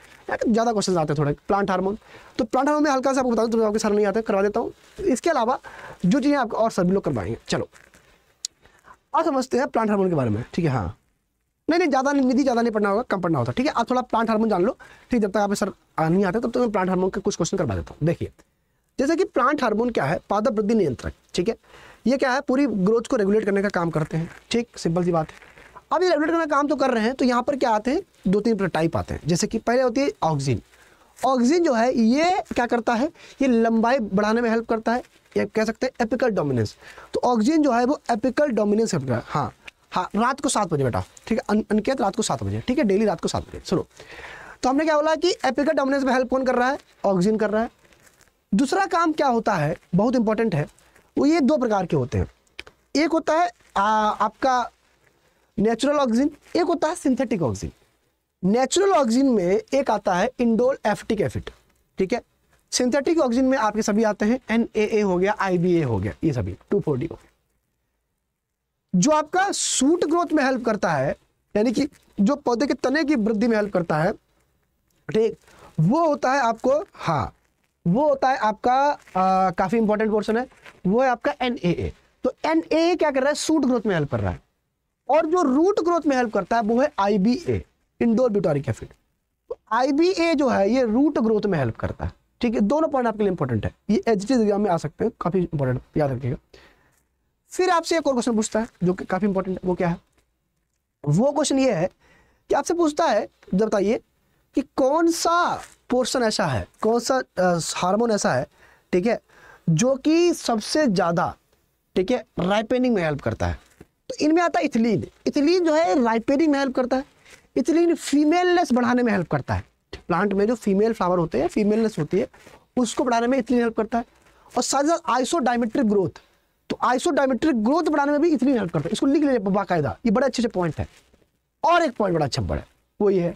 ज़्यादा क्वेश्चन आते हैं थोड़े प्लांट हार्मोन तो प्लांट हार्मोन में हल्का सा आपको बता दूँ तो आपके सर नहीं आते करवा देता हूँ इसके अलावा जो चीज़ें आप और सभी लोग करवाएंगे चलो और समझते हैं प्लांट हार्मोन के बारे में ठीक है हाँ नहीं नहीं ज़्यादा नहीं विधि ज़्यादा नहीं पढ़ना होगा कम पढ़ना होता ठीक है आप थोड़ा प्लांट हार्मोन जान लो ठीक जब तक आप सर नहीं आते तब तक मैं प्लांट हार्मोन के कुछ क्वेश्चन करवा देता हूँ देखिए जैसे कि प्लांट हार्मोन क्या है पादप वृद्धि नियंत्रक ठीक है ये क्या है पूरी ग्रोथ को रेगुलेट करने का काम करते हैं ठीक सिंपल सी बात है अब ये रेगुलेट करने का काम तो कर रहे हैं तो यहाँ पर क्या आते हैं दो तीन टाइप आते हैं जैसे कि पहले होती है ऑक्सीजन ऑक्सीजन जो है ये क्या करता है ये लंबाई बढ़ाने में हेल्प करता है ये कह सकते हैं एपिकल डोमिनेंस तो ऑक्सीजन जो है वो एपिकल डोमिनेंस हेल्प है हाँ हाँ रात को सात बजे बेटा ठीक है अनकेत रात को सात बजे ठीक है डेली रात को सात बजे सुनो तो हमने क्या बोला कि एपिकल डोमिनेंस में हेल्प कौन कर रहा है ऑक्सीजन कर रहा है दूसरा काम क्या होता है बहुत इंपॉर्टेंट है वो ये दो प्रकार के होते हैं एक होता है आ, आपका नेचुरल ऑक्सीजन एक होता है सिंथेटिक ऑक्सीजन नेचुरल ऑक्सीजन में एक आता है इंडोल एफटिक एफिट ठीक है सिंथेटिक ऑक्सीजन में आपके सभी आते हैं एन हो गया आई हो गया ये सभी टू हो गया जो आपका सूट ग्रोथ में हेल्प करता है यानी कि जो पौधे के तने की वृद्धि में हेल्प करता है ठीक वो होता है आपको हाँ वो होता है आपका आ, काफी इंपॉर्टेंट पोर्शन है वो है आपका एन तो एन क्या कर रहा है सूट ग्रोथ में हेल्प कर रहा है और जो रूट ग्रोथ में हेल्प करता है वो है I B A indole butyric acid तो आई बी ए जो है ये रूट ग्रोथ में हेल्प करता है ठीक है दोनों पॉइंट आपके लिए इंपॉर्टेंट है ये एच एग्जाम में आ सकते हैं काफी इंपॉर्टेंट याद रखिएगा फिर आपसे एक और क्वेश्चन पूछता है जो कि काफी इंपॉर्टेंट है वो क्या है वो क्वेश्चन ये है कि आपसे पूछता है जब बताइए कि कौन सा पोर्शन ऐसा है कौन सा हार्मोन ऐसा है ठीक है जो कि सबसे ज़्यादा ठीक है राइपेनिंग में हेल्प करता है तो इनमें आता है इथिलीन इथिलीन जो है राइपेनिंग में हेल्प करता है इथिलीन फीमेलनेस बढ़ाने में हेल्प करता है प्लांट में जो फीमेल फ्लावर होते हैं फीमेलनेस होती है उसको बढ़ाने में इथिलीन हेल्प करता है और साथ साथ आइसोडायमेट्रिक ग्रोथ तो आइसोडायमेट्रिक ग्रोथ बढ़ाने में भी इथिलीन हेल्प करता है इसको लिख लीजिए बाकायदा ये बड़े अच्छे अच्छे पॉइंट है और एक पॉइंट बड़ा अच्छा बड़ा है वो ये है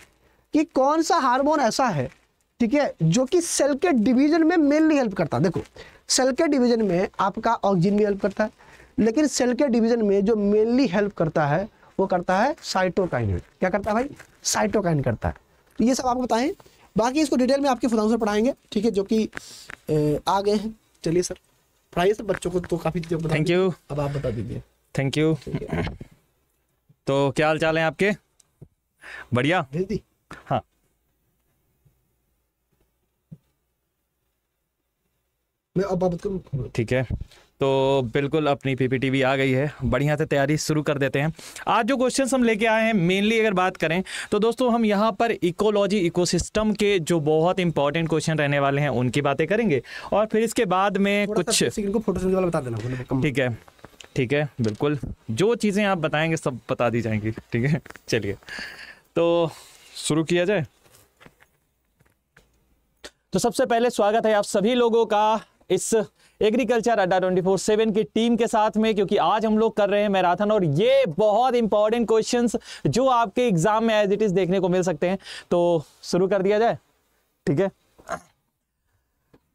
कि कौन सा हार्मोन ऐसा है ठीक है जो कि सेल के डिवीजन में मेनली हेल्प करता है देखो सेल के डिवीजन में आपका ऑक्सीजन भी हेल्प करता है लेकिन सेल के डिवीजन में जो मेनली हेल्प करता है वो करता है साइटोकाइन क्या करता है भाई साइटोकाइन करता है तो ये सब आपको बताएं बाकी इसको डिटेल में आपके फुदाम से पढ़ाएंगे ठीक है जो कि आ गए हैं चलिए सर पढ़ाइए सर बच्चों को तो काफ़ी चीज़ें थैंक यू अब आप बता दीजिए थैंक यू तो क्या हाल चाल है आपके बढ़िया हाँ मैं अब बात करूँ ठीक है तो बिल्कुल अपनी पीपीटी भी आ गई है बढ़िया से तैयारी शुरू कर देते हैं आज जो क्वेश्चंस हम लेके आए हैं मेनली अगर बात करें तो दोस्तों हम यहाँ पर इकोलॉजी इकोसिस्टम के जो बहुत इंपॉर्टेंट क्वेश्चन रहने वाले हैं उनकी बातें करेंगे और फिर इसके बाद में कुछ बता देना ठीक है ठीक है बिल्कुल जो चीज़ें आप बताएंगे सब बता दी जाएंगी ठीक है चलिए तो शुरू किया जाए तो सबसे पहले स्वागत है आप सभी लोगों का इस agriculture Adda twenty four seven की टीम के साथ में क्योंकि आज हम लोग कर रहे हैं मैराथन और ये बहुत इंपॉर्टेंट क्वेश्चंस जो आपके एग्जाम में एज इट इज देखने को मिल सकते हैं तो शुरू कर दिया जाए ठीक है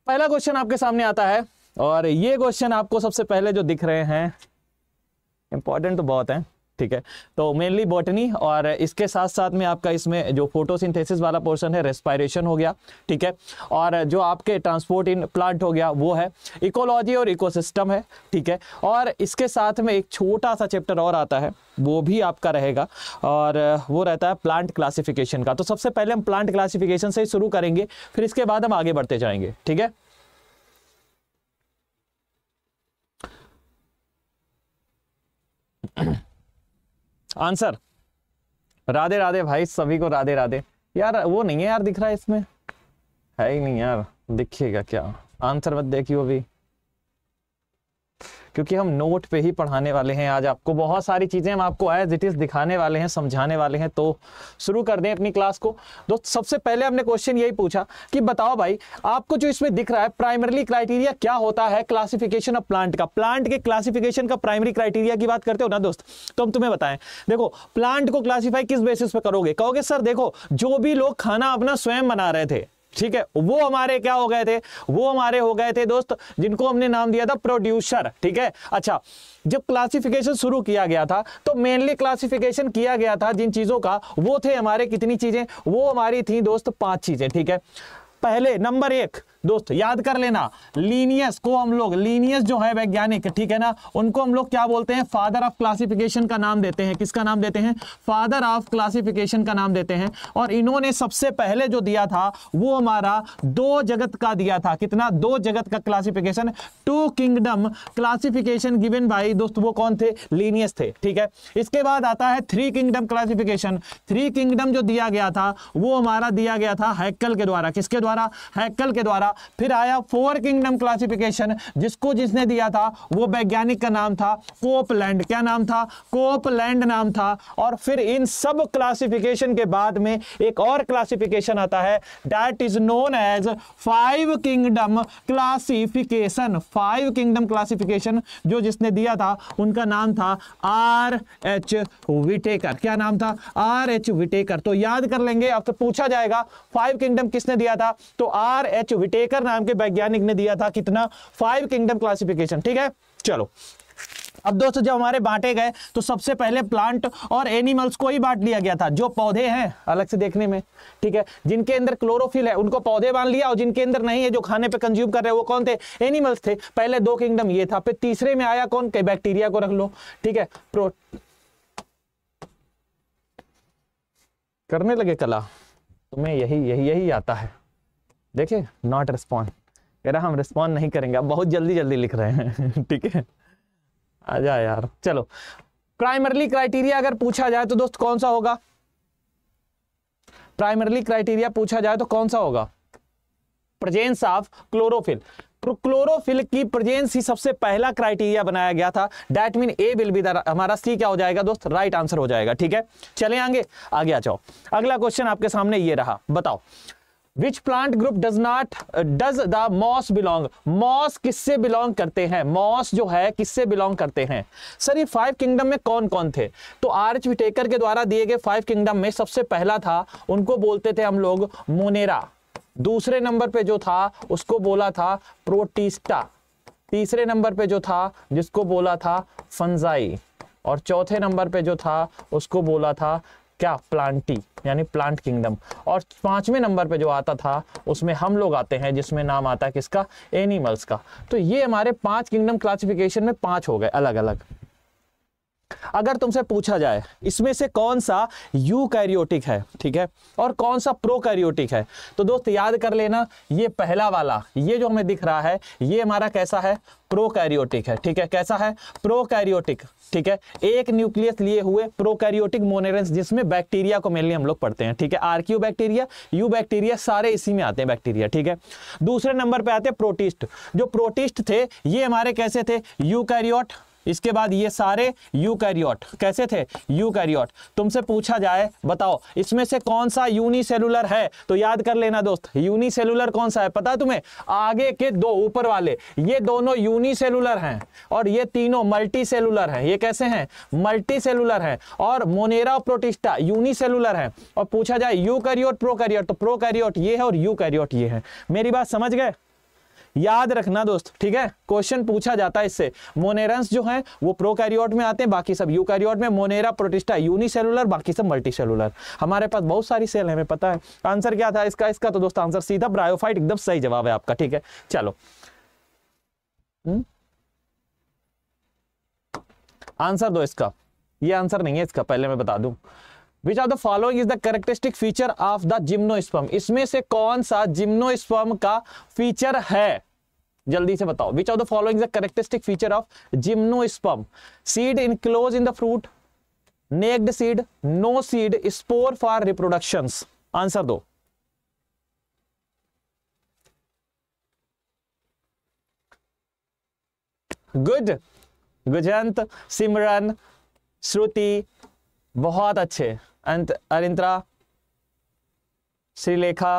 पहला क्वेश्चन आपके सामने आता है और ये क्वेश्चन आपको सबसे पहले जो दिख रहे हैं इंपॉर्टेंट तो बहुत है ठीक है तो मेनली बॉटनी और इसके साथ साथ में आपका इसमें जो फोटोसिंथेसिस वाला पोर्शन है रेस्पायरेशन हो गया ठीक है और जो आपके ट्रांसपोर्ट इन प्लांट हो गया वो है इकोलॉजी और इकोसिस्टम है ठीक है और इसके साथ में एक छोटा सा चैप्टर और आता है वो भी आपका रहेगा और वो रहता है प्लांट क्लासिफिकेशन का तो सबसे पहले हम प्लांट क्लासिफिकेशन से ही शुरू करेंगे फिर इसके बाद हम आगे बढ़ते जाएंगे ठीक है Mm-hmm. आंसर राधे राधे भाई सभी को राधे राधे यार वो नहीं है यार दिख रहा है इसमें है ही नहीं यार दिखेगा क्या आंसर मत देखियो अभी क्योंकि हम नोट पे ही पढ़ाने वाले हैं आज आपको बहुत सारी चीज़ें हम आपको एज इट इज़ दिखाने वाले हैं समझाने वाले हैं तो शुरू कर दें अपनी क्लास को दोस्त सबसे पहले हमने क्वेश्चन यही पूछा कि बताओ भाई आपको जो इसमें दिख रहा है प्राइमरली क्राइटेरिया क्या होता है क्लासिफिकेशन ऑफ प्लांट का प्लांट के क्लासिफिकेशन का प्राइमरी क्राइटेरिया की बात करते हो ना दोस्त तो हम तुम्हें बताएं देखो प्लांट को क्लासीफाई किस बेसिस पे करोगे कहोगे सर देखो जो भी लोग खाना अपना स्वयं बना रहे थे ठीक है वो हमारे क्या हो गए थे वो हमारे हो गए थे दोस्त जिनको हमने नाम दिया था प्रोड्यूसर ठीक है अच्छा जब क्लासिफिकेशन शुरू किया गया था तो मेनली क्लासिफिकेशन किया गया था जिन चीजों का वो थे हमारे कितनी चीजें वो हमारी थी दोस्त पांच चीजें ठीक है पहले नंबर एक दोस्त याद कर लेना लीनियस को हम लोग लीनियस जो है वैज्ञानिक ठीक है ना उनको हम लोग क्या बोलते हैं फादर ऑफ क्लासिफिकेशन का नाम देते हैं किसका नाम देते हैं फादर ऑफ क्लासिफिकेशन का नाम देते हैं और इन्होंने सबसे पहले जो दिया था वो हमारा दो जगत का दिया था कितना दो जगत का classification two kingdom classification given by दोस्त वो कौन थे लीनियस थे ठीक है इसके बाद आता है three kingdom classification three kingdom जो दिया गया था वो हमारा दिया गया था हैकल के द्वारा किसके द्वारा हैकल के द्वारा था फिर आया फोर किंगडम क्लासिफिकेशन जिसको जिसने दिया था वो वैज्ञानिक का नाम था कोपलैंड क्या नाम था कोपलैंड नाम था और फिर इन सब क्लासिफिकेशन के बाद में एक और क्लासिफिकेशन आता है that is known as five kingdom classification five kingdom classification जो जिसने दिया था उनका नाम था आर एच विटेकर क्या नाम था आर एच विटेकर तो याद कर लेंगे अब तो पूछा जाएगा फाइव किंगडम किसने दिया था तो आर एच विटेकर बेकर नाम के वैज्ञानिक ने दिया था कितना फाइव किंगडम क्लासिफिकेशन ठीक है चलो अब दोस्तों जब हमारे बांटे गए तो सबसे पहले प्लांट और एनिमल्स को ही बांट लिया गया था जो पौधे हैं अलग से देखने में ठीक है जिनके अंदर क्लोरोफिल है उनको पौधे बांध लिया और जिनके अंदर नहीं है जो खाने पे कंज्यूम कर रहे हैं वो कौन थे एनिमल्स थे पहले दो किंगडम ये था फिर तीसरे में आया कौन कई बैक्टीरिया को रख लो ठीक है प्रो करने लगे कला तुम्हें यही यही यही आता है देखिए नॉट रिस्पॉन्ड कह रहा हम रिस्पॉन्ड नहीं करेंगे अब बहुत जल्दी जल्दी लिख रहे हैं ठीक है आ जा यार चलो प्राइमरली क्राइटेरिया अगर पूछा जाए तो दोस्त कौन सा होगा प्राइमरली क्राइटेरिया पूछा जाए तो कौन सा होगा प्रजेंस ऑफ क्लोरोफिल तो क्लोरोफिल की प्रेजेंस ही सबसे पहला क्राइटेरिया बनाया गया था that mean A will be the हमारा सी क्या हो जाएगा दोस्त राइट right आंसर हो जाएगा ठीक है चले आगे आगे आ जाओ अगला क्वेश्चन आपके सामने ये रहा बताओ which plant group does not does the moss belong moss किससे बिलोंग करते हैं मॉस जो है किससे बिलोंग करते हैं सर ये फाइव किंगडम में कौन कौन थे तो आर्च विटेकर के द्वारा दिए गए फाइव किंगडम में सबसे पहला था उनको बोलते थे हम लोग मोनेरा दूसरे नंबर पे जो था उसको बोला था प्रोटिस्टा तीसरे नंबर पे जो था जिसको बोला था फंजाई और चौथे नंबर पे जो था उसको बोला था क्या प्लांटी यानी प्लांट किंगडम और पांचवें नंबर पे जो आता था उसमें हम लोग आते हैं जिसमें नाम आता है किसका एनिमल्स का तो ये हमारे पांच किंगडम क्लासिफिकेशन में पांच हो गए अलग अलग अगर तुमसे पूछा जाए इसमें से कौन सा यू कैरियोटिक है ठीक है और कौन सा प्रो कैरियोटिक है तो दोस्त याद कर लेना ये पहला वाला ये जो हमें दिख रहा है ये हमारा कैसा है प्रो कैरियोटिक है ठीक है कैसा है प्रो कैरियोटिक ठीक है एक न्यूक्लियस लिए हुए प्रोकैरियोटिक मोनेरेंस जिसमें बैक्टीरिया को मेनली हम लोग पढ़ते हैं ठीक है आरक्यू बैक्टीरिया यू बैक्टीरिया सारे इसी में आते हैं बैक्टीरिया ठीक है दूसरे नंबर पे आते हैं प्रोटिस्ट जो प्रोटिस्ट थे ये हमारे कैसे थे यूकैरियोट इसके बाद ये सारे यूकैरियोट कैसे थे यूकैरियोट तुमसे पूछा जाए बताओ इसमें से कौन सा यूनिसेलुलर है तो याद कर लेना दोस्त यूनिसेलुलर कौन सा है पता है तुम्हें आगे के दो ऊपर वाले ये दोनों यूनिसेलुलर हैं और ये तीनों मल्टी सेलुलर हैं ये कैसे हैं मल्टी सेलुलर हैं और मोनेरा प्रोटिस्टा यूनिसेलुलर है और पूछा जाए यूकैरियोट प्रोकैरियोट तो प्रोकैरियोट ये है और यू ये है मेरी बात समझ गए याद रखना दोस्त ठीक है क्वेश्चन पूछा जाता है इससे मोनेरस जो है वो प्रोकैरियोट में आते हैं बाकी सब यूकैरियोट में मोनेरा प्रोटिस्टा यूनिसेलुलर बाकी सब मल्टीसेलुलर हमारे पास बहुत सारी सेल है हमें पता है आंसर क्या था इसका इसका तो दोस्त आंसर सीधा ब्रायोफाइट एकदम सही जवाब है आपका ठीक है चलो आंसर हम्म? दो इसका ये आंसर नहीं है इसका पहले मैं बता दूं which are the following is the characteristic feature of the gymnosperm इसमें से कौन सा जिम्नोस्पर्म का फीचर है जल्दी से बताओ which of the following the characteristic feature of gymnosperm seed enclose in the fruit naked seed no seed spore for reproduction answer दो गुड गुजंत सिमरन श्रुति बहुत अच्छे अंत अरिंद्रा श्रीलेखा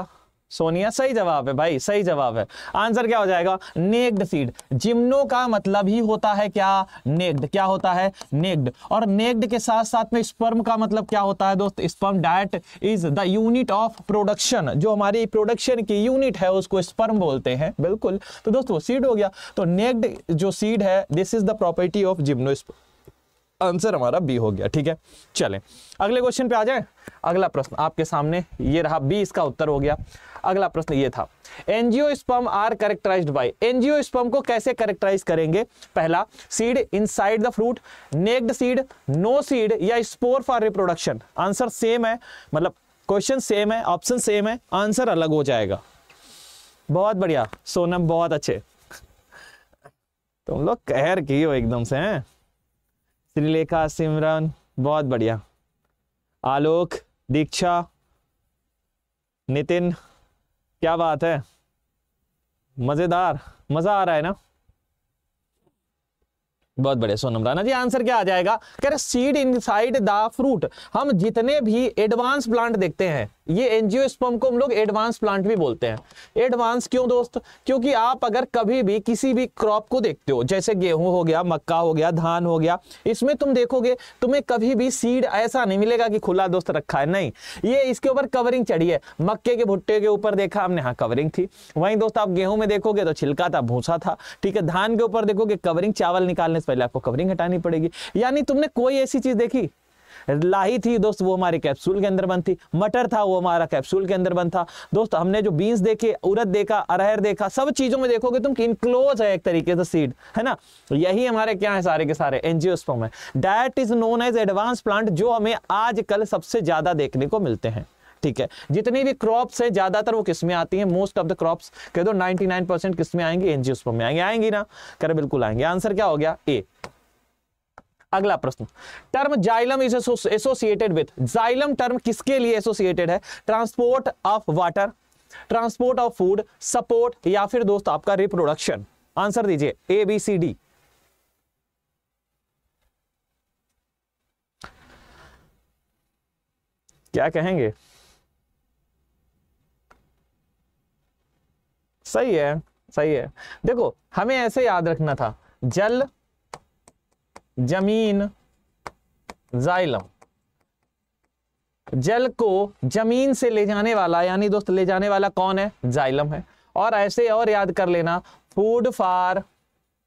सोनिया सही जवाब है भाई सही जवाब है आंसर क्या हो जाएगा नेक्ड सीड जिम्नो का मतलब ही होता है क्या नेक्ड क्या होता है नेक्ड और नेक्ड के साथ साथ में स्पर्म का मतलब क्या होता है दोस्त sperm that is the unit of production जो हमारी प्रोडक्शन की यूनिट है उसको स्पर्म बोलते हैं बिल्कुल तो दोस्तों सीड हो गया तो नेक्ड जो सीड है this is the property of gymno answer हमारा बी हो गया ठीक है चले अगले क्वेश्चन पे आ जाए अगला प्रश्न आपके सामने ये रहा बी इसका उत्तर हो गया अगला प्रश्न ये था angiosperm are characterise by angiosperm को कैसे करेक्टराइज करेंगे पहला seed inside the fruit naked seed no seed या spore for reproduction answer same है मतलब क्वेश्चन सेम है ऑप्शन सेम है आंसर अलग हो जाएगा बहुत बढ़िया सोनम बहुत अच्छे तुम लोग कहर की हो एकदम से हैं श्रीलेखा सिमरन बहुत बढ़िया आलोक दीक्षा नितिन क्या बात है मज़ेदार मज़ा आ रहा है ना बहुत बढ़िया सोनम राना जी आंसर क्या आ जाएगा कह रहे सीड इनसाइड द फ्रूट हम जितने भी एडवांस प्लांट देखते हैं ये एनजीओ एनजियोस्पर्म को हम लोग एडवांस प्लांट भी बोलते हैं एडवांस क्यों दोस्त क्योंकि आप अगर कभी भी किसी भी क्रॉप को देखते हो जैसे गेहूं हो गया मक्का हो गया धान हो गया इसमें तुम देखोगे तुम्हें कभी भी सीड ऐसा नहीं मिलेगा कि खुला दोस्त रखा है नहीं ये इसके ऊपर कवरिंग चढ़ी है मक्के के भुट्टे के ऊपर देखा हमने हाँ कवरिंग थी वहीं दोस्त आप गेहूं में देखोगे तो छिलका था भूसा था ठीक है धान के ऊपर देखोगे कवरिंग चावल निकालने से पहले आपको कवरिंग हटानी पड़ेगी यानी तुमने कोई ऐसी चीज देखी लाही थी दोस्त वो हमारे कैप्सूल के अंदर बंद थी मटर था वो हमारा कैप्सूल के अंदर बंद था दोस्त हमने जो बीन्स देखे उड़द देखा अरहर देखा सब चीज़ों में देखोगे तुम कि इनक्लोज है एक तरीके से सीड है ना यही हमारे क्या है सारे के सारे एनजीओ है that is known as advance plant जो हमें आजकल सबसे ज़्यादा देखने को मिलते हैं ठीक है जितनी भी क्रॉप्स है ज्यादातर वो किसमें आती हैं मोस्ट ऑफ द क्रॉप्स कह दो 99 परसेंट किसमें आएंगे एनजीओस्पर्म में आएंगे आएंगी ना करे बिल्कुल आएंगे आंसर क्या हो गया ए अगला प्रश्न term xylem is associated with xylem term किसके लिए एसोसिएटेड है transport of water transport of food support या फिर दोस्त आपका रिप्रोडक्शन आंसर दीजिए ए बी सी डी क्या कहेंगे सही है सही है देखो हमें ऐसे याद रखना था जल जमीन जाइलम जल को जमीन से ले जाने वाला यानी दोस्त ले जाने वाला कौन है जाइलम है और ऐसे और याद कर लेना फूड फॉर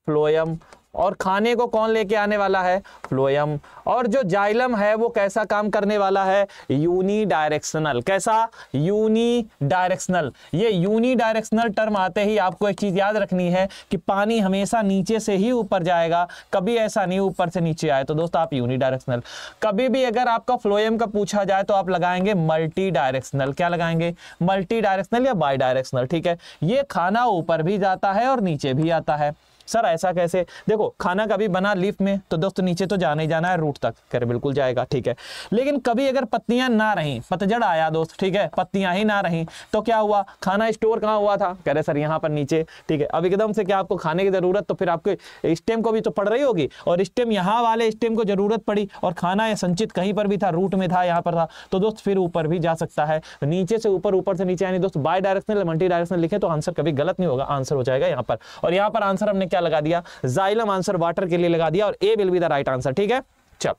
फ्लोयम और खाने को कौन लेके आने वाला है फ्लोयम और जो जाइलम है वो कैसा काम करने वाला है यूनी डायरेक्शनल कैसा यूनी डायरेक्शनल ये यूनी डायरेक्शनल टर्म आते ही आपको एक चीज़ याद रखनी है कि पानी हमेशा नीचे से ही ऊपर जाएगा कभी ऐसा नहीं ऊपर से नीचे आए तो दोस्तों आप यूनी डायरेक्शनल कभी भी अगर आपका फ्लोयम का पूछा जाए तो आप लगाएंगे मल्टी डायरेक्शनल क्या लगाएंगे मल्टी डायरेक्शनल या बाई डायरेक्शनल ठीक है ये खाना ऊपर भी जाता है और नीचे भी आता है सर ऐसा कैसे देखो खाना कभी बना लिफ्ट में तो दोस्त नीचे तो जाना ही जाना है रूट तक कर बिल्कुल जाएगा ठीक है लेकिन कभी अगर पत्तियां ना रहीं पतझड़ आया दोस्त ठीक है पत्तियां ही ना रहीं तो क्या हुआ खाना स्टोर कहाँ हुआ था कह रहे सर यहाँ पर नीचे ठीक है अब एकदम से क्या आपको खाने की ज़रूरत तो फिर आपके स्टेम को भी तो पड़ रही होगी और स्टेम यहाँ वाले स्टेम को ज़रूरत पड़ी और खाना संचित कहीं पर भी था रूट में था यहाँ पर था तो दोस्त फिर ऊपर भी जा सकता है नीचे से ऊपर ऊपर से नीचे यानी दोस्त बाय डायरेक्शनल मल्टी डायरेक्शनल लिखे तो आंसर कभी गलत नहीं होगा आंसर हो जाएगा यहाँ पर और यहाँ पर आंसर हमने क्या लगा दिया जाइलम आंसर वाटर के लिए लगा दिया और A will be the right answer ठीक है चल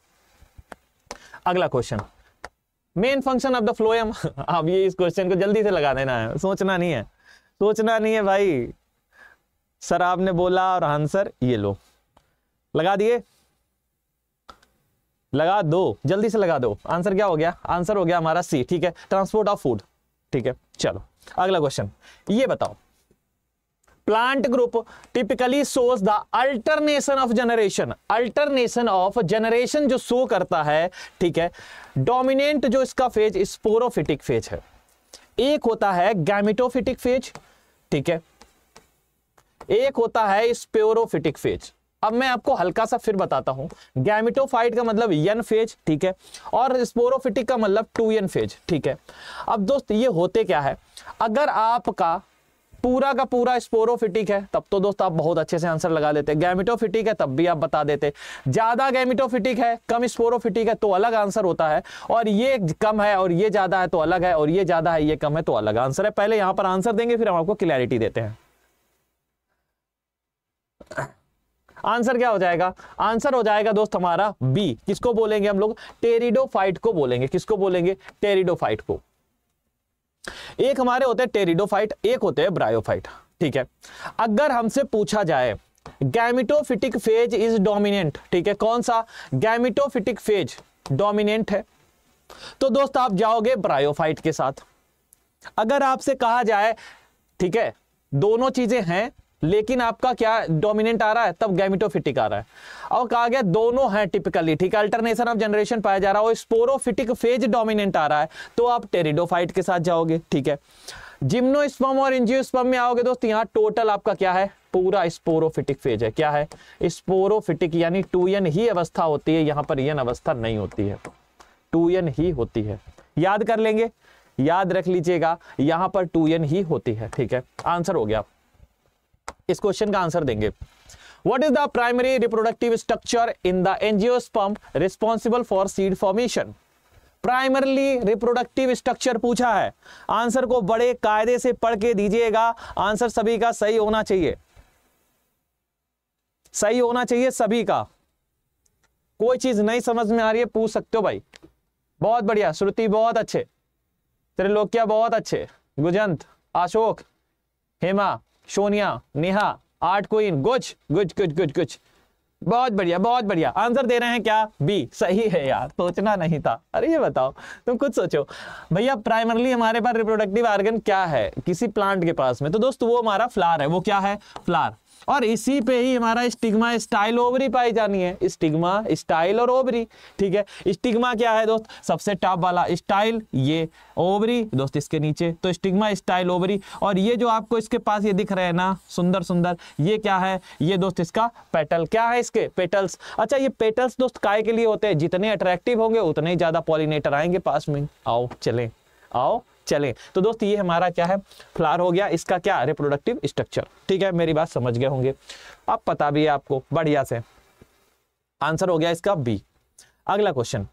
अगला question main function of the phloem आप ये इस क्वेश्चन को जल्दी से लगा देना है सोचना नहीं है सोचना नहीं है भाई सर आपने बोला और आंसर ये लो लगा दिए लगा दो जल्दी से लगा दो आंसर क्या हो गया आंसर हो गया हमारा सी ठीक है ट्रांसपोर्ट ऑफ फूड ठीक है चलो अगला क्वेश्चन ये बताओ plant group typically shows the alternation of generation alternation of generation जो सो करता है ठीक है डोमिनेंट जो इसका फेज स्पोरोफिटिक फेज है एक होता है गैमिटोफिटिक फेज ठीक है एक होता है स्पेरोफिटिक फेज अब मैं आपको हल्का सा फिर बताता हूं गैमिटोफाइट का मतलब यन फेज ठीक है और स्पोरोफिटिक का मतलब टू यन फेज ठीक है अब दोस्त ये होते क्या है अगर आपका पूरा का पूरा स्पोरोफिटिक है तब तो दोस्त आप बहुत अच्छे से आंसर लगा देते गैमिटोफिटिक है तब भी आप बता देते ज्यादा गैमिटोफिटिक है कम स्पोरोफिटिक है तो अलग आंसर होता है और ये कम है और ये ज्यादा है तो अलग है और ये ज्यादा है ये कम है तो अलग आंसर है पहले यहां पर आंसर देंगे फिर हम आपको क्लैरिटी देते हैं आंसर क्या हो जाएगा आंसर हो जाएगा दोस्त हमारा बी किसको बोलेंगे हम लोग टेरिडोफाइट को बोलेंगे किसको बोलेंगे टेरिडोफाइट को एक हमारे होते हैं टेरिडोफाइट एक होते हैं ब्रायोफाइट ठीक है अगर हमसे पूछा जाए गैमिटोफिटिक फेज इज डोमिनेंट ठीक है कौन सा गैमिटोफिटिक फेज डोमिनेंट है तो दोस्त आप जाओगे ब्रायोफाइट के साथ अगर आपसे कहा जाए ठीक है दोनों चीजें हैं लेकिन आपका क्या डोमिनेंट आ रहा है तब गैमिटोफिटिक आ रहा है और कहा गया दोनों हैं टिपिकली ठीक है अल्टरनेशन ऑफ जनरेशन पाया जा रहा है स्पोरोफिटिक फेज डोमिनेंट आ रहा है तो आप टेरिडोफाइट के साथ जाओगे ठीक है जिम्नोस्पम और एंजियोस्पम में आओगे दोस्त यहाँ टोटल आपका क्या है पूरा स्पोरोफिटिक फेज है क्या है स्पोरोफिटिक यानी टू एन ही अवस्था होती है यहां पर यन अवस्था नहीं होती है टू एन ही होती है याद कर लेंगे याद रख लीजिएगा यहां पर टू एन ही होती है ठीक है आंसर हो गया आप इस क्वेश्चन का आंसर देंगे what is the primary reproductive structure in the angiosperm responsible for seed formation primarily reproductive structure पूछा है आंसर को बड़े कायदे से पढ़ के दीजिएगा आंसर सभी का सही होना चाहिए सही होना चाहिए सभी का कोई चीज नहीं समझ में आ रही है पूछ सकते हो भाई बहुत बढ़िया श्रुति बहुत अच्छे त्रिलोकिया बहुत अच्छे गुजंत अशोक हेमा सोनिया नेहा आर्ट क्वीन गुछ गुछ गुछ गुछ गुछ बहुत बढ़िया बहुत बढ़िया आंसर दे रहे हैं क्या बी सही है यार सोचना नहीं था अरे ये बताओ तुम खुद सोचो भैया प्राइमरली हमारे पास रिप्रोडक्टिव आर्गन क्या है किसी प्लांट के पास में तो दोस्त वो हमारा फ्लार है वो क्या है फ्लार और इसी पे ही हमारा स्टिग्मा स्टाइल ओवरी पाई जानी है स्टिग्मा स्टाइल और ओवरी ठीक है स्टिग्मा क्या है दोस्त सबसे टॉप वाला स्टाइल ये ओवरी दोस्त इसके नीचे तो स्टिग्मा स्टाइल ओवरी और ये जो आपको इसके पास ये दिख रहे हैं ना सुंदर सुंदर ये क्या है ये दोस्त इसका पेटल क्या है इसके पेटल्स अच्छा ये पेटल्स दोस्त काय के लिए होते हैं जितने अट्रैक्टिव होंगे उतने ही ज्यादा पॉलिनेटर आएंगे पास में आओ चले आओ चले तो दोस्त ये हमारा क्या है फ्लार हो गया इसका क्या रिप्रोडक्टिव स्ट्रक्चर ठीक है मेरी बात समझ गए होंगे अब पता भी है आपको बढ़िया से आंसर हो गया इसका बी अगला question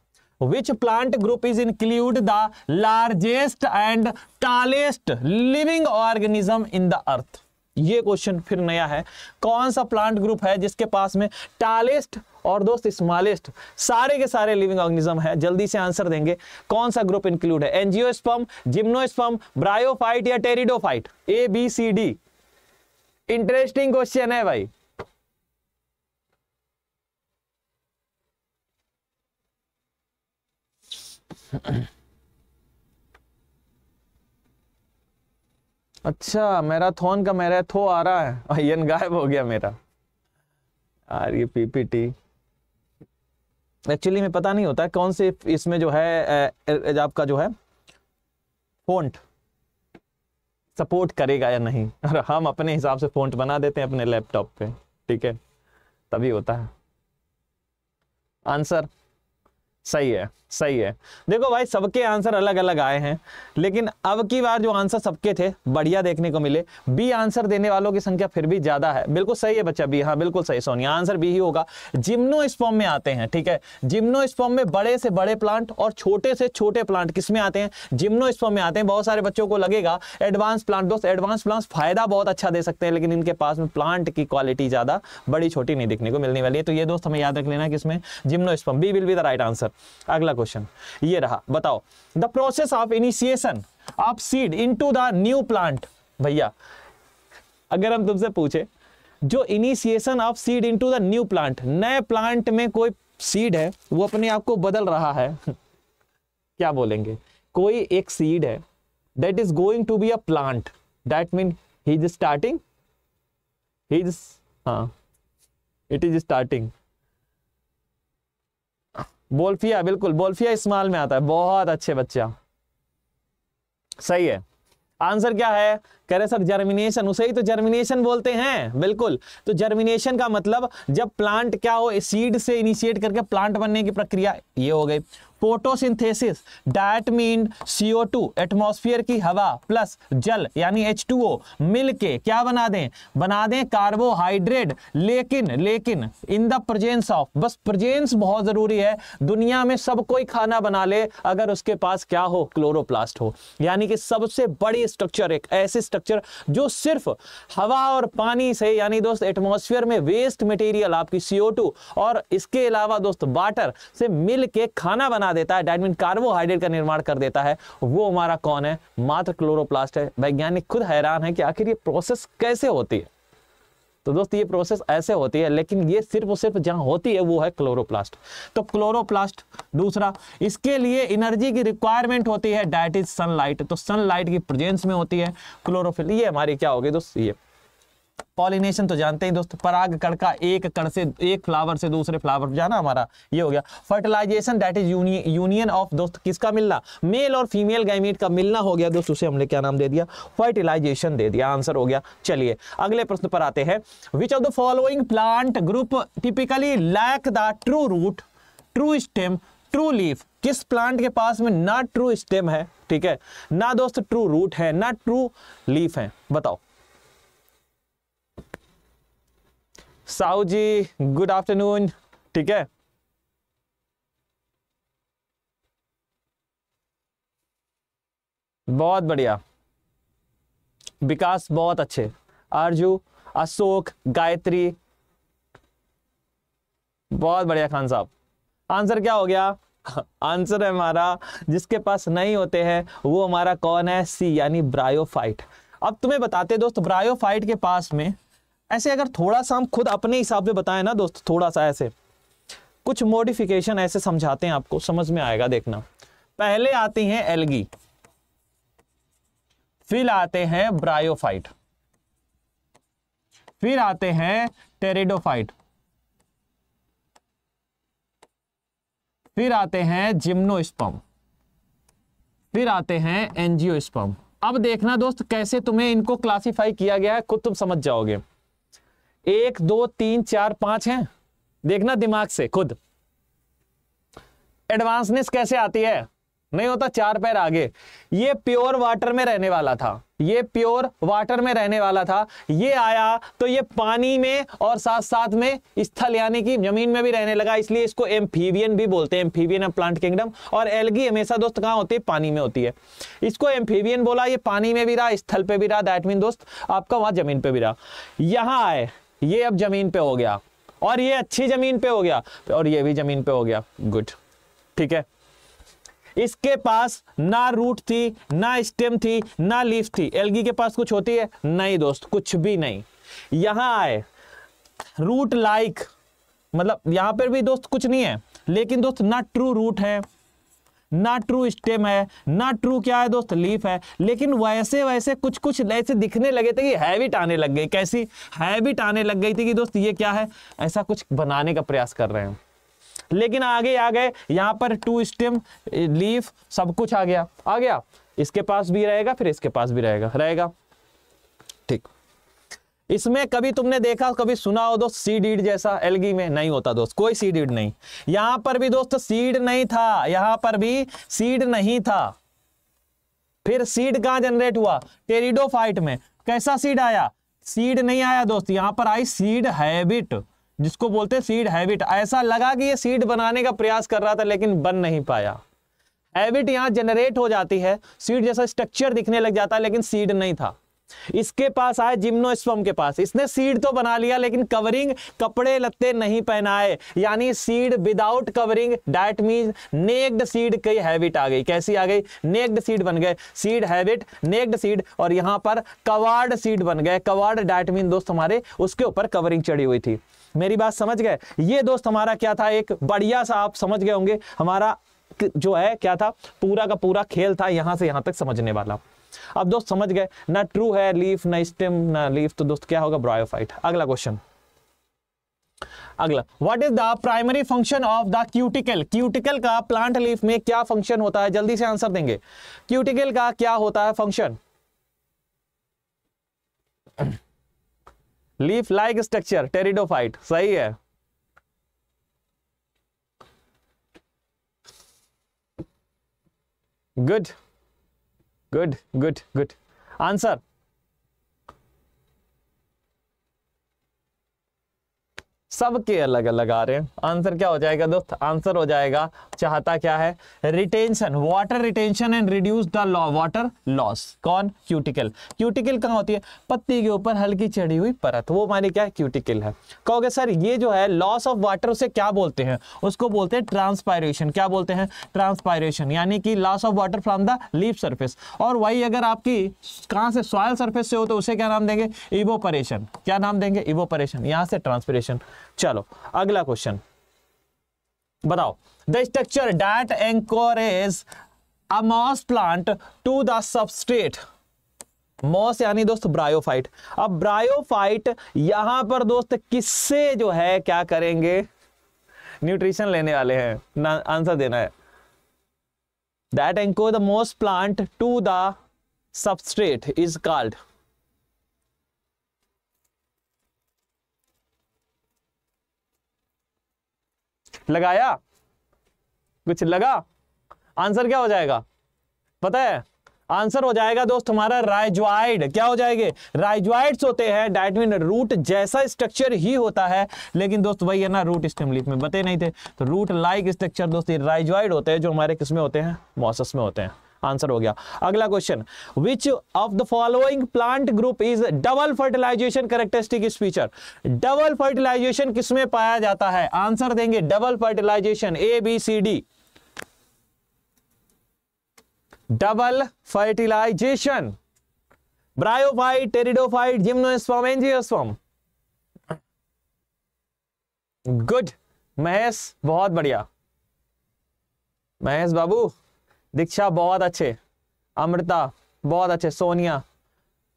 which plant group is include the largest and tallest living organism in the earth ये क्वेश्चन फिर नया है कौन सा प्लांट ग्रुप है जिसके पास में टालेस्ट और दोस्त स्मॉलेस्ट सारे के सारे लिविंग ऑर्गेनिज्म है जल्दी से आंसर देंगे कौन सा ग्रुप इंक्लूड है एनजियोस्पम जिम्नोस्पम ब्रायोफाइट या pteridophyte A B C D interesting question है भाई अच्छा मैराथन का मैराथो आ रहा है आयन गायब हो गया मेरा यार ये पीपीटी एक्चुअली में पता नहीं होता कौन से इसमें जो है आपका जो है फोन्ट सपोर्ट करेगा या नहीं और हम अपने हिसाब से फोन्ट बना देते हैं अपने लैपटॉप पे ठीक है तभी होता है आंसर सही है सही है देखो भाई सबके आंसर अलग अलग आए हैं लेकिन अब की बार जो आंसर सबके थे बढ़िया देखने को मिले बी आंसर देने वालों की संख्या फिर भी ज्यादा है बिल्कुल सही है बच्चा बी हाँ बिल्कुल सही सोनिया आंसर बी ही होगा जिम्नो स्पॉम में आते हैं ठीक है जिम्नो स्पॉम में बड़े से बड़े प्लांट और छोटे से छोटे प्लांट किसमें आते हैं जिम्नो स्पॉम में आते हैं बहुत सारे बच्चों को लगेगा एडवांस प्लांट दोस्त एडवांस प्लांट फायदा बहुत अच्छा दे सकते हैं लेकिन इनके पास में प्लांट की क्वालिटी ज्यादा बड़ी छोटी नहीं देखने को मिलने वाली है तो ये दोस्त हमें याद रख लेना किसमें gymnosperm B will be the right answer अगला क्वेश्चन ये रहा बताओ the process of initiation of seed into the new plant भैया अगर हम तुमसे पूछे जो initiation of seed into the new plant नए प्लांट में कोई सीड है वो अपने आप को बदल रहा है क्या बोलेंगे कोई एक सीड है that is going to be a plant that mean he is starting he is हाँ इट इज स्टार्टिंग बोल्फिया बिल्कुल बोल्फिया इस्माल में आता है बहुत अच्छे बच्चा सही है आंसर क्या है कह रहे सर जर्मिनेशन उसे ही तो जर्मिनेशन बोलते हैं बिल्कुल तो जर्मिनेशन का मतलब जब प्लांट क्या हो सीड से इनिशिएट करके प्लांट बनने की प्रक्रिया ये हो गई photosynthesis that mean CO two atmosphere की हवा प्लस जल यानी एच टू ओ मिल के क्या बना दें बना दें कार्बोहाइड्रेट लेकिन लेकिन इन द प्रजेंस ऑफ बस प्रजेंस बहुत जरूरी है दुनिया में सब कोई खाना बना ले अगर उसके पास क्या हो क्लोरोप्लास्ट हो यानी कि सबसे बड़ी स्ट्रक्चर एक ऐसी स्ट्रक्चर जो सिर्फ हवा और पानी से यानी दोस्त एटमोसफियर में वेस्ट मटेरियल आपकी सीओ और इसके अलावा दोस्त वाटर से मिल खाना बना देता है डायटमिन कार्बोहाइड्रेट का निर्माण कर देता है वो हमारा कौन है मात्र क्लोरोप्लास्ट है वैज्ञानिक खुद हैरान है कि आखिर ये प्रोसेस कैसे होती है तो दोस्त ये प्रोसेस ऐसे होती है लेकिन ये सिर्फ और सिर्फ जहाँ होती है वो है क्लोरोप्लास्ट तो क्लोरोप्लास्ट दूसरा इसके लिए एनर्जी की रिक्वायरमेंट होती है डायट इज सनलाइट तो सनलाइट की प्रेजेंस में होती है क्लोरोफिल ये हमारी क्या होगी दोस्तों ये पॉलिनेशन तो जानते ही दोस्तों पराग कण का एक कण से एक फ्लावर से दूसरे फ्लावर जाना हमारा ये हो गया fertilisation that is union of दोस्त किसका मिलना मेल और फीमेल गैमेट का मिलना हो गया दोस्त उसे हमने क्या नाम दे दिया फर्टिलाइजेशन दे दिया आंसर हो गया चलिए अगले प्रश्न पर आते हैं which of the following plant group typically lack the true root true stem true leaf किस प्लांट के पास में ना ट्रू स्टेम है ठीक है ना दोस्त ट्रू रूट है ना ट्रू लीफ है बताओ साहू जी गुड आफ्टरनून ठीक है बहुत बढ़िया विकास बहुत अच्छे आरजू अशोक गायत्री बहुत बढ़िया खान साहब आंसर क्या हो गया आंसर है हमारा जिसके पास नहीं होते हैं वो हमारा कौन है सी यानी ब्रायोफाइट अब तुम्हें बताते दोस्त ब्रायोफाइट के पास में ऐसे अगर थोड़ा सा हम खुद अपने हिसाब से बताएं ना दोस्त थोड़ा सा ऐसे कुछ मॉडिफिकेशन ऐसे समझाते हैं आपको समझ में आएगा देखना पहले आती हैं एलगी फिर आते हैं ब्रायोफाइट फिर आते हैं टेरिडोफाइट फिर आते हैं जिम्नोस्पम फिर आते हैं एनजियोस्पम अब देखना दोस्त कैसे तुम्हें इनको क्लासिफाई किया गया है खुद तुम समझ जाओगे एक दो तीन चार पांच हैं देखना दिमाग से खुद एडवांसनेस कैसे आती है नहीं होता चार पैर आगे ये प्योर वाटर में रहने वाला था ये प्योर वाटर में रहने वाला था ये आया तो ये पानी में और साथ साथ में स्थल यानी कि जमीन में भी रहने लगा इसलिए इसको एम्फीवियन भी बोलते हैं एम्फीवियन प्लांट किंगडम और एलगी हमेशा दोस्त कहां होती है पानी में होती है इसको एम्फीवियन बोला ये पानी में भी रहा स्थल पर भी रहा दैट मीन दोस्त आपका वहां जमीन पर भी रहा यहां आए ये अब जमीन पे हो गया और ये अच्छी जमीन पे हो गया और ये भी जमीन पे हो गया गुड ठीक है इसके पास ना रूट थी ना स्टेम थी ना लीफ थी एलगी के पास कुछ होती है नहीं दोस्त कुछ भी नहीं यहां आए रूट लाइक मतलब यहां पर भी दोस्त कुछ नहीं है लेकिन दोस्त ना ट्रू रूट है ना ट्रू स्टेम है ना ट्रू क्या है दोस्त लीफ है लेकिन वैसे वैसे कुछ कुछ ऐसे दिखने लगे थे कि हैबिट आने लग गई कैसी हैबिट आने लग गई थी कि दोस्त ये क्या है ऐसा कुछ बनाने का प्रयास कर रहे हैं लेकिन आगे आ गए यहाँ पर टू स्टेम लीफ सब कुछ आ गया आ गया इसके पास भी रहेगा फिर इसके पास भी रहेगा रहेगा ठीक इसमें कभी तुमने देखा कभी सुना हो दोस्त सीडीड जैसा एलगी में नहीं होता दोस्त कोई सीडीड नहीं यहां पर भी दोस्त सीड नहीं था यहां पर भी सीड नहीं था फिर सीड कहां जनरेट हुआ टेरिडो फाइट में कैसा सीड आया सीड नहीं आया दोस्त यहां पर आई सीड हैबिट जिसको बोलते सीड हैबिट ऐसा लगा कि ये सीड बनाने का प्रयास कर रहा था लेकिन बन नहीं पाया हैबिट यहां जनरेट हो जाती है सीड जैसा स्ट्रक्चर दिखने लग जाता है लेकिन सीड नहीं था इसके पास आए जिम्नोस्पर्म के पास इसने सीड तो बना लिया लेकिन कवरिंग कपड़े लत्ते नहीं पहनाए यानी seed without covering that mean naked seed की हैबिट आ गई कैसी आ गई नेक्ड सीड बन गए सीड हैबिट नेक्ड सीड और यहां पर कवार्ड सीड बन गए कवार्ड डैट मीन दोस्त हमारे उसके ऊपर कवरिंग चढ़ी हुई थी मेरी बात समझ गए ये दोस्त हमारा क्या था एक बढ़िया सा आप समझ गए होंगे हमारा जो है क्या था पूरा का पूरा खेल था यहां से यहां तक समझने वाला अब दोस्त समझ गए ना ट्रू है लीफ ना स्टेम ना लीफ तो दोस्त क्या होगा ब्रायोफाइट अगला क्वेश्चन अगला what is the primary function of the cuticle cuticle का प्लांट लीफ में क्या फंक्शन होता है जल्दी से आंसर देंगे क्यूटिकल का क्या होता है function leaf like structure pteridophyte सही है good Good, good, good. Answer. सबके अलग अलग आ रहे हैं आंसर क्या हो जाएगा दोस्त आंसर हो जाएगा चाहता क्या है retention water retention and reduce the law water loss कौन क्यूटिकल क्यूटिकल कहाँ होती है पत्ती के ऊपर हल्की चढ़ी हुई परत वो हमारी क्या है क्यूटिकल है कहोगे सर ये जो है लॉस ऑफ वाटर उसे क्या बोलते हैं उसको बोलते हैं ट्रांसपायरेशन क्या बोलते हैं ट्रांसपायरेशन यानी कि loss of water from the leaf surface और वही अगर आपकी कहाँ से सॉयल सर्फेस से हो तो उसे क्या नाम देंगे इवोपरेशन क्या नाम देंगे इवोपरेशन यहाँ से ट्रांसपरेशन चलो अगला क्वेश्चन बताओ the structure that anchorage a moss plant to the substrate moss यानी दोस्त ब्रायोफाइट अब ब्रायोफाइट यहां पर दोस्त किससे जो है क्या करेंगे न्यूट्रिशन लेने वाले हैं ना आंसर देना है that anchor the most plant to the substrate is called लगाया कुछ लगा आंसर क्या हो जाएगा पता है आंसर हो जाएगा दोस्त हमारा राइजॉइड क्या हो जाएंगे राइजॉइड्स होते हैं डैट मीन रूट जैसा स्ट्रक्चर ही होता है लेकिन दोस्त वही है ना रूट स्टेम लीफ में बते नहीं थे तो रूट लाइक स्ट्रक्चर दोस्त ये होते हैं जो हमारे किस में होते हैं मॉसस में होते हैं आंसर हो गया अगला question which of the following plant group is double fertilisation characteristic feature double fertilisation किसमें पाया जाता है आंसर देंगे double fertilisation A B C D double fertilisation bryophyte pteridophyte gymnosperm good Mahesh बहुत बढ़िया महेश बाबू दीक्षा बहुत अच्छे अमृता बहुत अच्छे सोनिया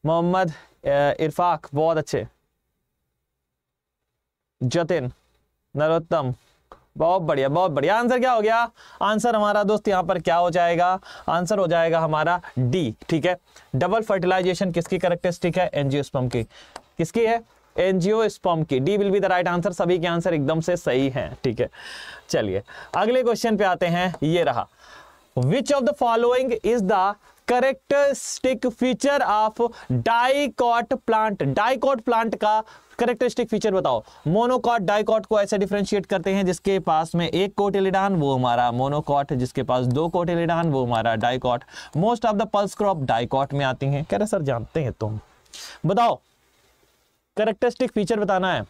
मोहम्मद इरफाक बहुत अच्छे जतिन नरोत्तम बहुत बढ़िया बहुत बढ़िया आंसर क्या हो गया आंसर हमारा दोस्त यहाँ पर क्या हो जाएगा आंसर हो जाएगा हमारा डी ठीक है डबल फर्टिलाइजेशन किसकी करेक्टरिस्टिक है एनजियोस्पम की किसकी है एनजीओ स्पम की D will be the right answer सभी के आंसर एकदम से सही हैं ठीक है चलिए अगले क्वेश्चन पे आते हैं ये रहा which of the following is the characteristic feature of dicot plant dicot plant का करेक्टरिस्टिक फीचर बताओ मोनोकॉट डाइकॉट को ऐसे डिफ्रेंशिएट करते हैं जिसके पास में एक कोटेलिडान वो हमारा मोनोकॉट जिसके पास दो कोटेलिडान वो हमारा dicot most of the pulse crop dicot में आती हैं कह रहे सर जानते हैं तुम बताओ करेक्टरिस्टिक फीचर बताना है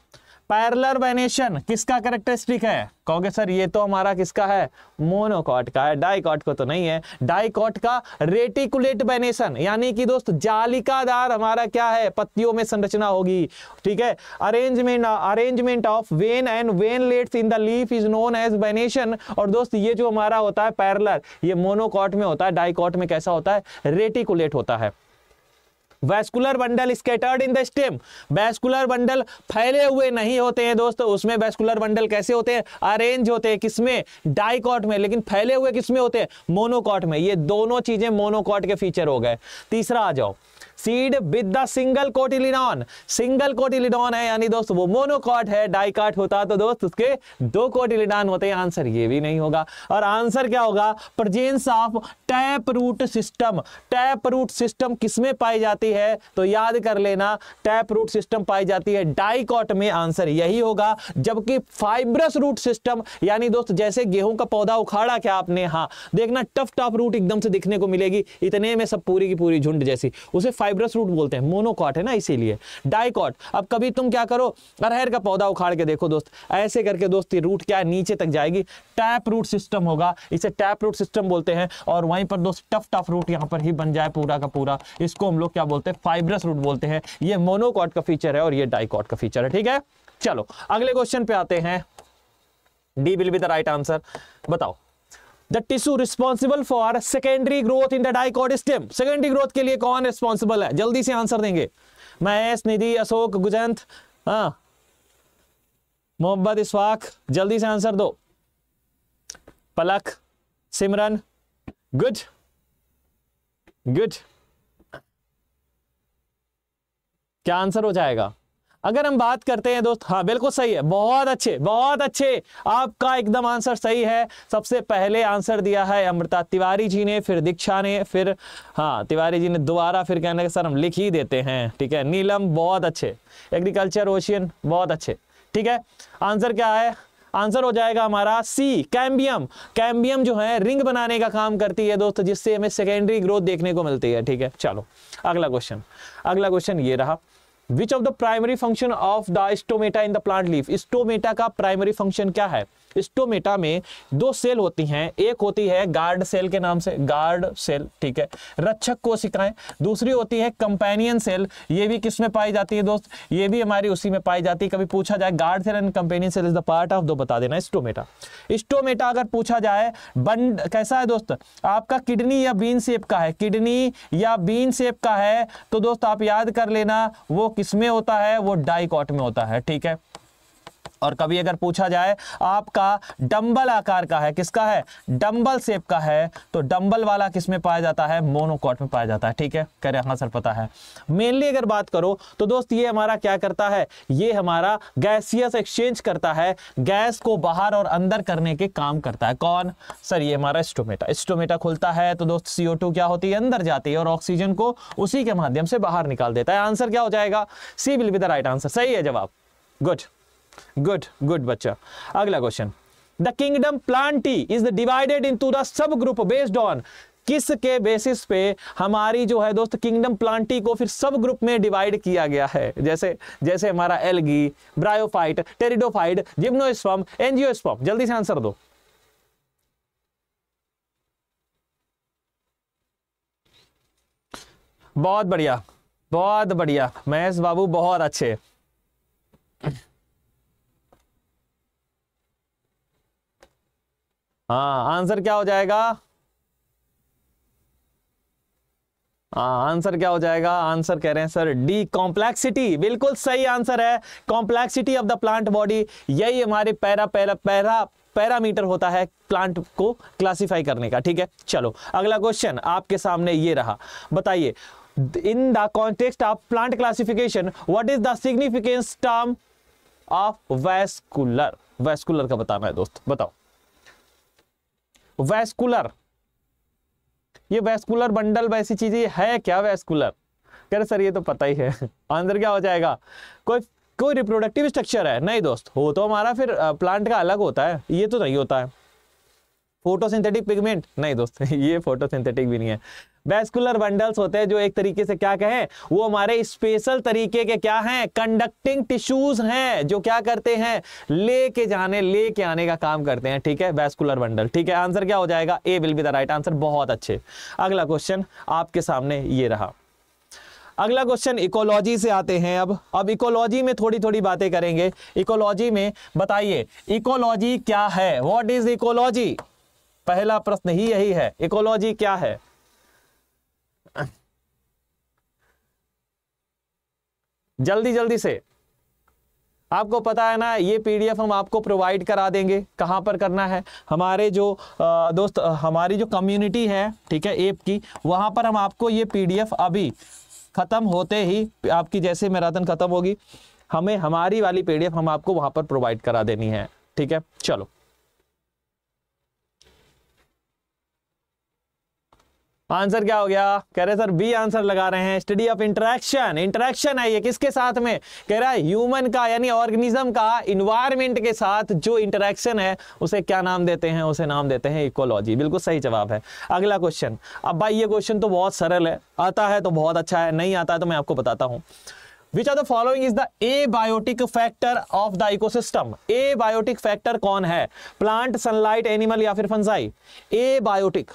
पैरलर वेनेशन किसका करेक्टरिस्टिक है कहोगे सर ये तो हमारा किसका है मोनोकॉट का है डाइकॉट को तो नहीं है डाइकॉट का रेटिकुलेट वेनेशन यानी कि दोस्त जालिकादार हमारा क्या है पत्तियों में संरचना होगी ठीक है arrangement arrangement of vein and veinlets in the leaf is known as venation और दोस्त ये जो हमारा होता है पैरलर ये मोनोकॉट में होता है डाइकॉट में कैसा होता है रेटिकुलेट होता है vascular bundle scattered in the stem vascular bundle फैले हुए नहीं होते हैं दोस्तों उसमें वैस्कुलर बंडल कैसे होते हैं अरेंज होते हैं किसमें डाइकॉट में लेकिन फैले हुए किसमें होते हैं मोनोकॉट में ये दोनों चीजें मोनोकॉट के फीचर हो गए तीसरा आ जाओ seed with the single cotyledon single cotyledon है यानी दोस्त वो मोनोकॉट है डाइकॉट होता तो दोस्त उसके दो कोटिलिडॉन होते हैं आंसर ये भी नहीं होगा और आंसर क्या होगा presence of tap root system tap root system किसमें पाई जाती है तो याद कर लेना टैप रूट सिस्टम पाई जाती है डाइकॉट में आंसर यही होगा जबकि फाइब्रस रूट सिस्टम यानी दोस्त जैसे गेहूं का पौधा उखाड़ा क्या आपने हाँ देखना टफ टॉप रूट एकदम से दिखने को मिलेगी इतने में सब पूरी की पूरी झुंड जैसी उसे फाइब्रस रूट बोलते हैं मोनोकॉट है ना इसीलिए डाइकॉट अब कभी तुम क्या करो अरहर का पौधा उखाड़ के देखो दोस्त ऐसे करके दोस्त ये रूट क्या है नीचे तक जाएगी टैप रूट सिस्टम होगा इसे टैप रूट सिस्टम बोलते हैं और वहीं पर दोस्त टफ टफ रूट यहाँ पर ही बन जाए पूरा का पूरा इसको हम लोग क्या बोलते हैं फाइब्रस रूट बोलते हैं ये मोनोकॉट का फीचर है और ये डाइकॉट का फीचर है ठीक है चलो अगले क्वेश्चन पे आते हैं D will be the right answer बताओ the tissue responsible for secondary growth in the dicot stem secondary growth के लिए कौन रिस्पॉन्सिबल है जल्दी से आंसर देंगे महेश निधि अशोक गुजंत हाँ। मोहम्मद इस्फाक जल्दी से आंसर दो पलक सिमरन गुड गुड क्या आंसर हो जाएगा अगर हम बात करते हैं दोस्त हाँ बिल्कुल सही है बहुत अच्छे बहुत अच्छे आपका एकदम आंसर सही है सबसे पहले आंसर दिया है अमृता तिवारी जी ने फिर दीक्षा ने फिर हाँ तिवारी जी ने दोबारा फिर कहने के सर हम लिख ही देते हैं ठीक है नीलम बहुत अच्छे एग्रीकल्चर ओशियन बहुत अच्छे ठीक है आंसर क्या है आंसर हो जाएगा हमारा सी कैम्बियम कैम्बियम जो है रिंग बनाने का काम करती है दोस्त जिससे हमें सेकेंडरी ग्रोथ देखने को मिलती है ठीक है चलो अगला क्वेश्चन अगला क्वेश्चन ये रहा which of the primary function of the stomata in the plant leaf stomata का प्राइमरी फंक्शन क्या है स्टोमेटा में दो सेल होती हैं एक होती है गार्ड सेल के नाम से गार्ड सेल ठीक है रक्षक कोशिकाएं दूसरी होती है कंपेनियन सेल ये भी किस में पाई जाती है दोस्त ये भी हमारी उसी में पाई जाती है कभी पूछा जाए guard cell and companion cell is the part of दो बता देना स्टोमेटा स्टोमेटा अगर पूछा जाए बंड कैसा है दोस्त आपका किडनी या बीन सेप का है किडनी या बीन सेप का है तो दोस्त आप याद कर लेना वो किसमें होता है वो डाइकॉट में होता है ठीक है और कभी अगर पूछा जाए आपका डम्बल आकार का है किसका है डम्बल सेप का है तो डम्बल वाला किस में पाया जाता है मोनोकॉट में पाया जाता है ठीक है कह रहे हाँ सर पता है मेनली अगर बात करो तो दोस्त ये हमारा क्या करता है ये हमारा गैसियस एक्सचेंज करता है गैस को बाहर और अंदर करने के काम करता है कौन सर ये हमारा स्टोमेटा स्टोमेटा खुलता है तो दोस्त सीओ क्या होती है अंदर जाती है और ऑक्सीजन को उसी के माध्यम से बाहर निकाल देता है आंसर क्या हो जाएगा C will be the right answer सही है जवाब गुड गुड गुड बच्चा अगला question the kingdom plantae is divided into the sub group based on किस के बेसिस पे हमारी जो है दोस्त किंगडम प्लांटी को फिर सब ग्रुप में डिवाइड किया गया है जैसे जैसे हमारा algae bryophyte pteridophyte gymnosperm angiosperm जल्दी से आंसर दो बहुत बढ़िया बहुत बढ़िया महेश बाबू बहुत अच्छे हाँ आंसर क्या हो जाएगा हाँ आंसर क्या हो जाएगा आंसर कह रहे हैं सर डी कॉम्प्लेक्सिटी बिल्कुल सही आंसर है complexity of the plant body यही हमारे पैरा पैरा पैरा पैरामीटर होता है प्लांट को क्लासिफाई करने का ठीक है चलो अगला क्वेश्चन आपके सामने ये रहा बताइए in the context of plant classification what is the significance term of vascular vascular का बताना है दोस्त बताओ वैस्कुलर ये वैस्कुलर बंडल वैसी चीज है क्या वैस्कुलर कह सर ये तो पता ही है आंसर क्या हो जाएगा कोई कोई रिप्रोडक्टिव स्ट्रक्चर है नहीं दोस्त हो तो हमारा फिर प्लांट का अलग होता है ये तो नहीं होता है फोटोसिंथेटिक पिगमेंट नहीं दोस्तों ये फोटोसिंथेटिक भी नहीं है वेस्कुलर बंडल्स होते हैं जो एक तरीके से क्या कहें वो हमारे स्पेशल तरीके के क्या हैं कंडक्टिंग टिश्यूज हैं जो क्या करते हैं लेके जाने लेके आने का काम करते हैं ठीक है वेस्कुलर बंडल ठीक है आंसर क्या हो जाएगा A will be the right answer बहुत अच्छे अगला क्वेश्चन आपके सामने ये रहा अगला क्वेश्चन इकोलॉजी से आते हैं अब अब इकोलॉजी में थोड़ी थोड़ी बातें करेंगे इकोलॉजी में बताइए इकोलॉजी क्या है व्हाट इज इकोलॉजी पहला प्रश्न ही यही है इकोलॉजी क्या है जल्दी जल्दी से आपको पता है ना ये पीडीएफ हम आपको प्रोवाइड करा देंगे कहाँ पर करना है हमारे जो दोस्त हमारी जो कम्युनिटी है ठीक है एप की वहाँ पर हम आपको ये पीडीएफ अभी ख़त्म होते ही आपकी जैसे मैराथन ख़त्म होगी हमें हमारी वाली पीडीएफ हम आपको वहाँ पर प्रोवाइड करा देनी है ठीक है चलो आंसर क्या हो गया कह रहे सर बी आंसर लगा रहे हैं स्टडी ऑफ इंटरेक्शन इंटरेक्शन है ये किसके साथ में कह रहा है ह्यूमन का यानी ऑर्गेनिज्म का इन्वायरमेंट के साथ जो इंटरेक्शन है उसे क्या नाम देते हैं उसे नाम देते हैं इकोलॉजी बिल्कुल सही जवाब है अगला क्वेश्चन अब भाई ये क्वेश्चन तो बहुत सरल है आता है तो बहुत अच्छा है नहीं आता है तो मैं आपको बताता हूँ which are the following is the biotic factor of the ecosystem biotic factor कौन है प्लांट सनलाइट एनिमल या फिर fungi biotic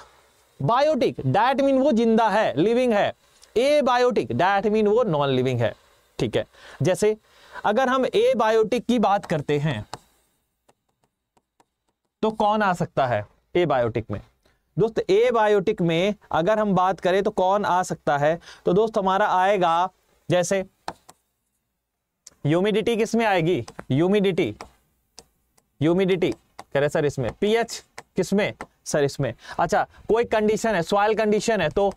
biotic that mean वो जिंदा है लिविंग है ए बायोटिक डैट मीन वो नॉन लिविंग है ठीक है जैसे अगर हम ए बायोटिक की बात करते हैं तो कौन आ सकता है ए बायोटिक में दोस्त ए बायोटिक में अगर हम बात करें तो कौन आ सकता है तो दोस्त हमारा आएगा जैसे ह्यूमिडिटी किसमें आएगी ह्यूमिडिटी ह्यूमिडिटी रहे सर इसमें पीएच किसमें सर इसमें अच्छा कोई कंडीशन है सॉयल कंडीशन है तो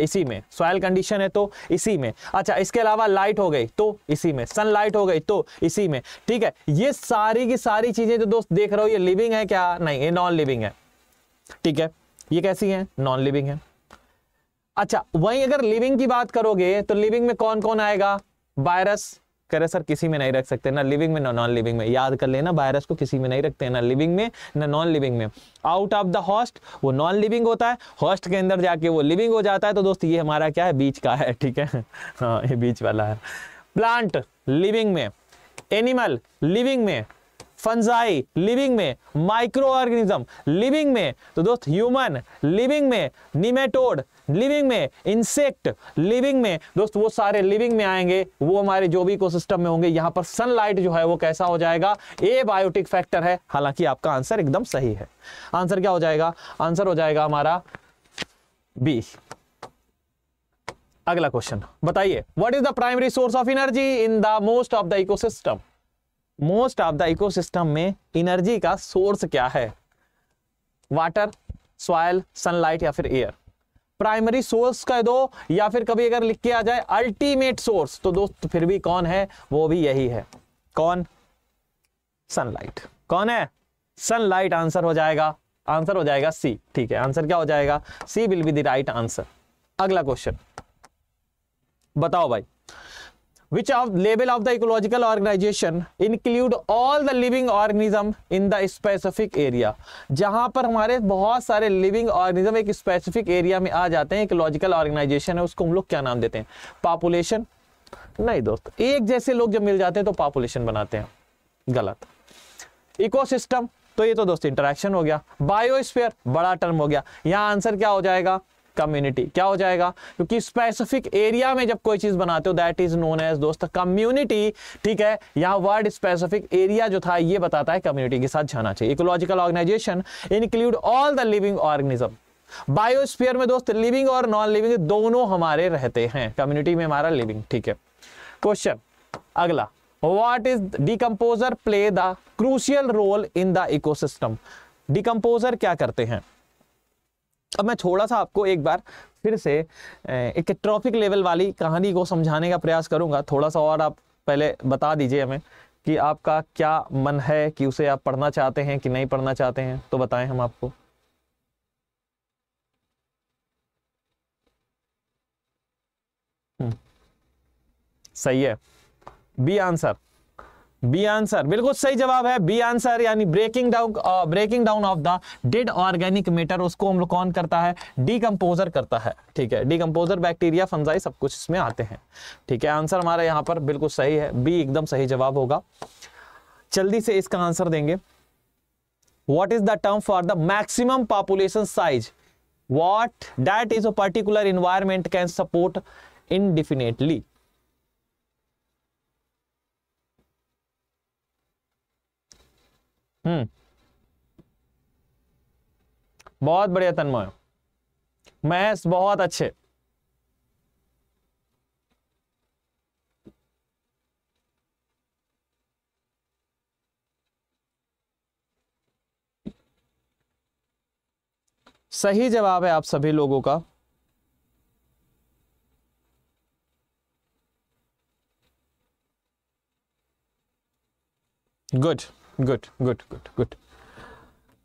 इसी में सॉयल कंडीशन है तो इसी में अच्छा इसके अलावा लाइट हो गई तो इसी में सनलाइट हो गई तो इसी में ठीक है ये सारी की सारी चीजें जो दोस्त देख रहे हो ये लिविंग है क्या नहीं ये नॉन लिविंग है ठीक है ये कैसी है नॉन लिविंग है अच्छा वहीं अगर लिविंग की बात करोगे तो लिविंग में कौन कौन आएगा वायरस कह रहे सर किसी में नहीं रख सकते ना लिविंग में ना नॉन लिविंग में याद कर लेना वायरस को किसी में नहीं रखते ना लिविंग में ना नॉन लिविंग में आउट ऑफ द हॉस्ट वो नॉन लिविंग होता है हॉस्ट के अंदर जाके वो लिविंग हो जाता है तो दोस्त ये हमारा क्या है बीच का है ठीक है हाँ ये बीच वाला है प्लांट लिविंग में एनिमल लिविंग में फंजाई लिविंग में माइक्रो ऑर्गेनिज्म लिविंग में तो दोस्त ह्यूमन लिविंग में निमेटोड लिविंग में इंसेक्ट लिविंग में दोस्त वो सारे लिविंग में आएंगे वो हमारे जो भी इकोसिस्टम में होंगे यहां पर सनलाइट जो है वो कैसा हो जाएगा ए बायोटिक फैक्टर है हालांकि आपका आंसर एकदम सही है आंसर क्या हो जाएगा आंसर हो जाएगा हमारा बी अगला क्वेश्चन बताइए what is the primary source of energy in the most of the ecosystem most of the ecosystem में एनर्जी का सोर्स क्या है वाटर सॉयल सनलाइट या फिर एयर प्राइमरी सोर्स कह दो या फिर कभी अगर लिख के आ जाए अल्टीमेट सोर्स तो दोस्त फिर भी कौन है वो भी यही है कौन सनलाइट कौन है सनलाइट आंसर हो जाएगा आंसर हो जाएगा सी ठीक है आंसर क्या हो जाएगा C will be the right answer अगला क्वेश्चन बताओ भाई which of label of the ecological organization include all the living organism in the specific area जहां पर हमारे बहुत सारे living organism एक specific area में आ जाते हैं ecological organization है उसको हम लोग क्या नाम देते हैं population नहीं दोस्त एक जैसे लोग जब मिल जाते हैं तो population बनाते हैं गलत ecosystem तो ये तो दोस्त इंटरेक्शन हो गया बायोस्फीयर बड़ा टर्म हो गया यहाँ आंसर क्या हो जाएगा कम्युनिटी क्या हो जाएगा क्योंकि स्पेसिफिक एरिया में जब कोई चीज बनाते हो दैट इज नोन एज दोस्त कम्युनिटी ठीक है यहां वर्ड स्पेसिफिक एरिया जो था ये बताता है कम्युनिटी के साथ जाना चाहिए ecological organisation include all the living organism biosphere में दोस्त लिविंग और नॉन लिविंग दोनों हमारे रहते हैं कम्युनिटी में हमारा लिविंग ठीक है क्वेश्चन अगला what is decomposer play the crucial role in the ecosystem decomposer क्या करते हैं अब मैं थोड़ा सा आपको एक बार फिर से एक ट्रॉफिक लेवल वाली कहानी को समझाने का प्रयास करूंगा थोड़ा सा और आप पहले बता दीजिए हमें कि आपका क्या मन है कि उसे आप पढ़ना चाहते हैं कि नहीं पढ़ना चाहते हैं तो बताएं हम आपको हम्म, सही है बी आंसर बी आंसर बिल्कुल सही जवाब है बी आंसर यानी breaking down breaking down of the dead organic matter उसको हम लोग कौन करता है डीकम्पोजर करता है ठीक है डीकम्पोजर बैक्टीरिया फंजाई सब कुछ इसमें आते हैं ठीक है आंसर हमारा यहाँ पर बिल्कुल सही है बी एकदम सही जवाब होगा जल्दी से इसका आंसर देंगे what is the term for the maximum population size what that is a particular environment can support indefinitely hmm बहुत बढ़िया तन्मय महेश बहुत अच्छे सही जवाब है आप सभी लोगों का good good good good good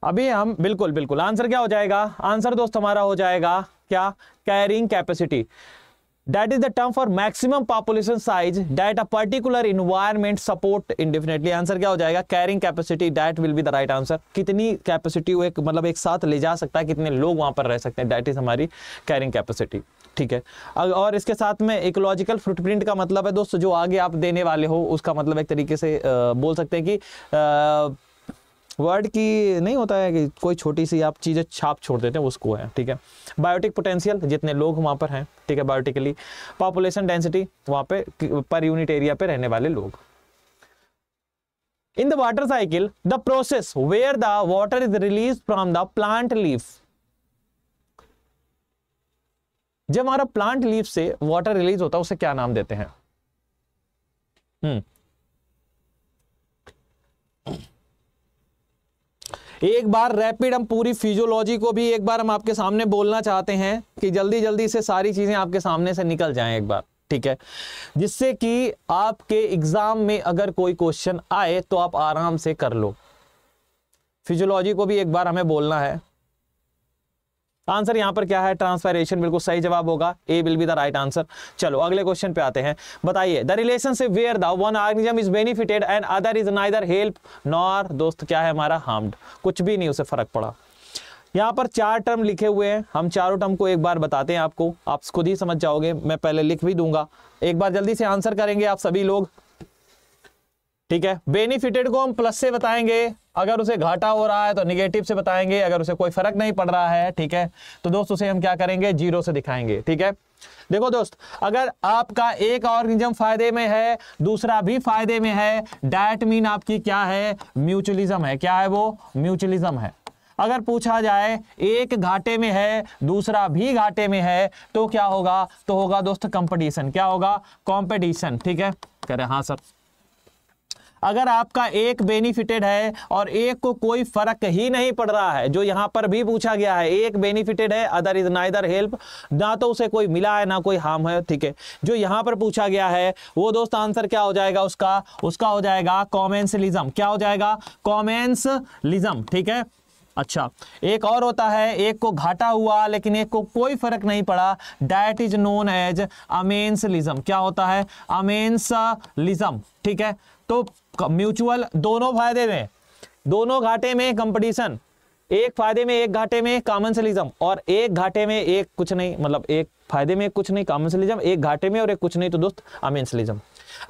अभी हम बिल्कुल बिल्कुल आंसर क्या हो जाएगा आंसर दोस्त हमारा हो जाएगा क्या carrying capacity that is the term for maximum population size that a particular environment support indefinitely answer क्या हो जाएगा carrying capacity that will be the right answer कितनी capacity वो एक मतलब एक साथ ले जा सकता है कितने लोग वहाँ पर रह सकते हैं that is हमारी carrying capacity ठीक है और इसके साथ में इकोलॉजिकल फुटप्रिंट का मतलब है दोस्तों जो आगे आप देने वाले हो उसका मतलब एक तरीके से आ, बोल सकते हैं कि आ, वर्ड की नहीं होता है कि कोई छोटी सी आप चीज़ें छाप छोड़ देते हैं उसको है ठीक है बायोटिक पोटेंशियल जितने लोग वहाँ पर हैं ठीक है बायोटिकली पॉपुलेशन डेंसिटी वहाँ पे पर यूनिट एरिया पे रहने वाले लोग in the water cycle the process where the water is release from the plant leaf जब हमारा प्लांट लीफ से वाटर रिलीज होता है उसे क्या नाम देते हैं हम्म एक बार रैपिड हम पूरी फिजियोलॉजी को भी एक बार हम आपके सामने बोलना चाहते हैं कि जल्दी जल्दी से सारी चीज़ें आपके सामने से निकल जाएं एक बार ठीक है जिससे कि आपके एग्ज़ाम में अगर कोई क्वेश्चन आए तो आप आराम से कर लो फिजियोलॉजी को भी एक बार हमें बोलना है आंसर यहां पर क्या है ट्रांसफेरेशन बिल्कुल सही जवाब होगा A will be the right answer चलो अगले क्वेश्चन पे आते हैं बताइए the relationship where the one organism is benefited and other is neither help nor दोस्त क्या है हमारा हार्म्ड कुछ भी नहीं उसे फर्क पड़ा यहाँ पर चार टर्म लिखे हुए हैं हम चारों टर्म को एक बार बताते हैं आपको आप खुद ही समझ जाओगे मैं पहले लिख भी दूंगा एक बार जल्दी से आंसर करेंगे आप सभी लोग ठीक है बेनिफिटेड को हम प्लस से बताएंगे अगर उसे घाटा हो रहा है तो निगेटिव से बताएंगे अगर उसे कोई फर्क नहीं पड़ रहा है ठीक है तो दोस्त उसे हम क्या करेंगे जीरो से दिखाएंगे ठीक है देखो दोस्त अगर आपका एक ऑर्गेनिज्म फायदे में है दूसरा भी फायदे में है डायट मीन आपकी क्या है म्यूचुअलिज्म है क्या है वो म्यूचुअलिज्म है अगर पूछा जाए एक घाटे में है दूसरा भी घाटे में है तो क्या होगा तो होगा दोस्त कंपटीशन क्या होगा कंपटीशन ठीक है कह रहे हाँ सर अगर आपका एक बेनिफिटेड है और एक को कोई फर्क ही नहीं पड़ रहा है जो यहाँ पर भी पूछा गया है एक बेनिफिटेड है अदर इज नाइदर हेल्प ना तो उसे कोई मिला है ना कोई हार्म है ठीक है जो यहाँ पर पूछा गया है वो दोस्त आंसर क्या हो जाएगा उसका उसका हो जाएगा कॉमेंसलिज्म क्या हो जाएगा कॉमेंसलिज्म ठीक है अच्छा एक और होता है एक को घाटा हुआ लेकिन एक को कोई फर्क नहीं पड़ा that is known as amensalism क्या होता है अमेंसलिज्म ठीक है तो म्यूचुअल दोनों फायदे में दोनों घाटे में कंपटीशन एक फायदे में एक घाटे में कॉमन सेलिज्म और एक घाटे में एक कुछ नहीं मतलब एक फायदे में कुछ नहीं कॉमन सेलिज्म एक घाटे में और एक कुछ नहीं तो दोस्त अमीन सेलिज्म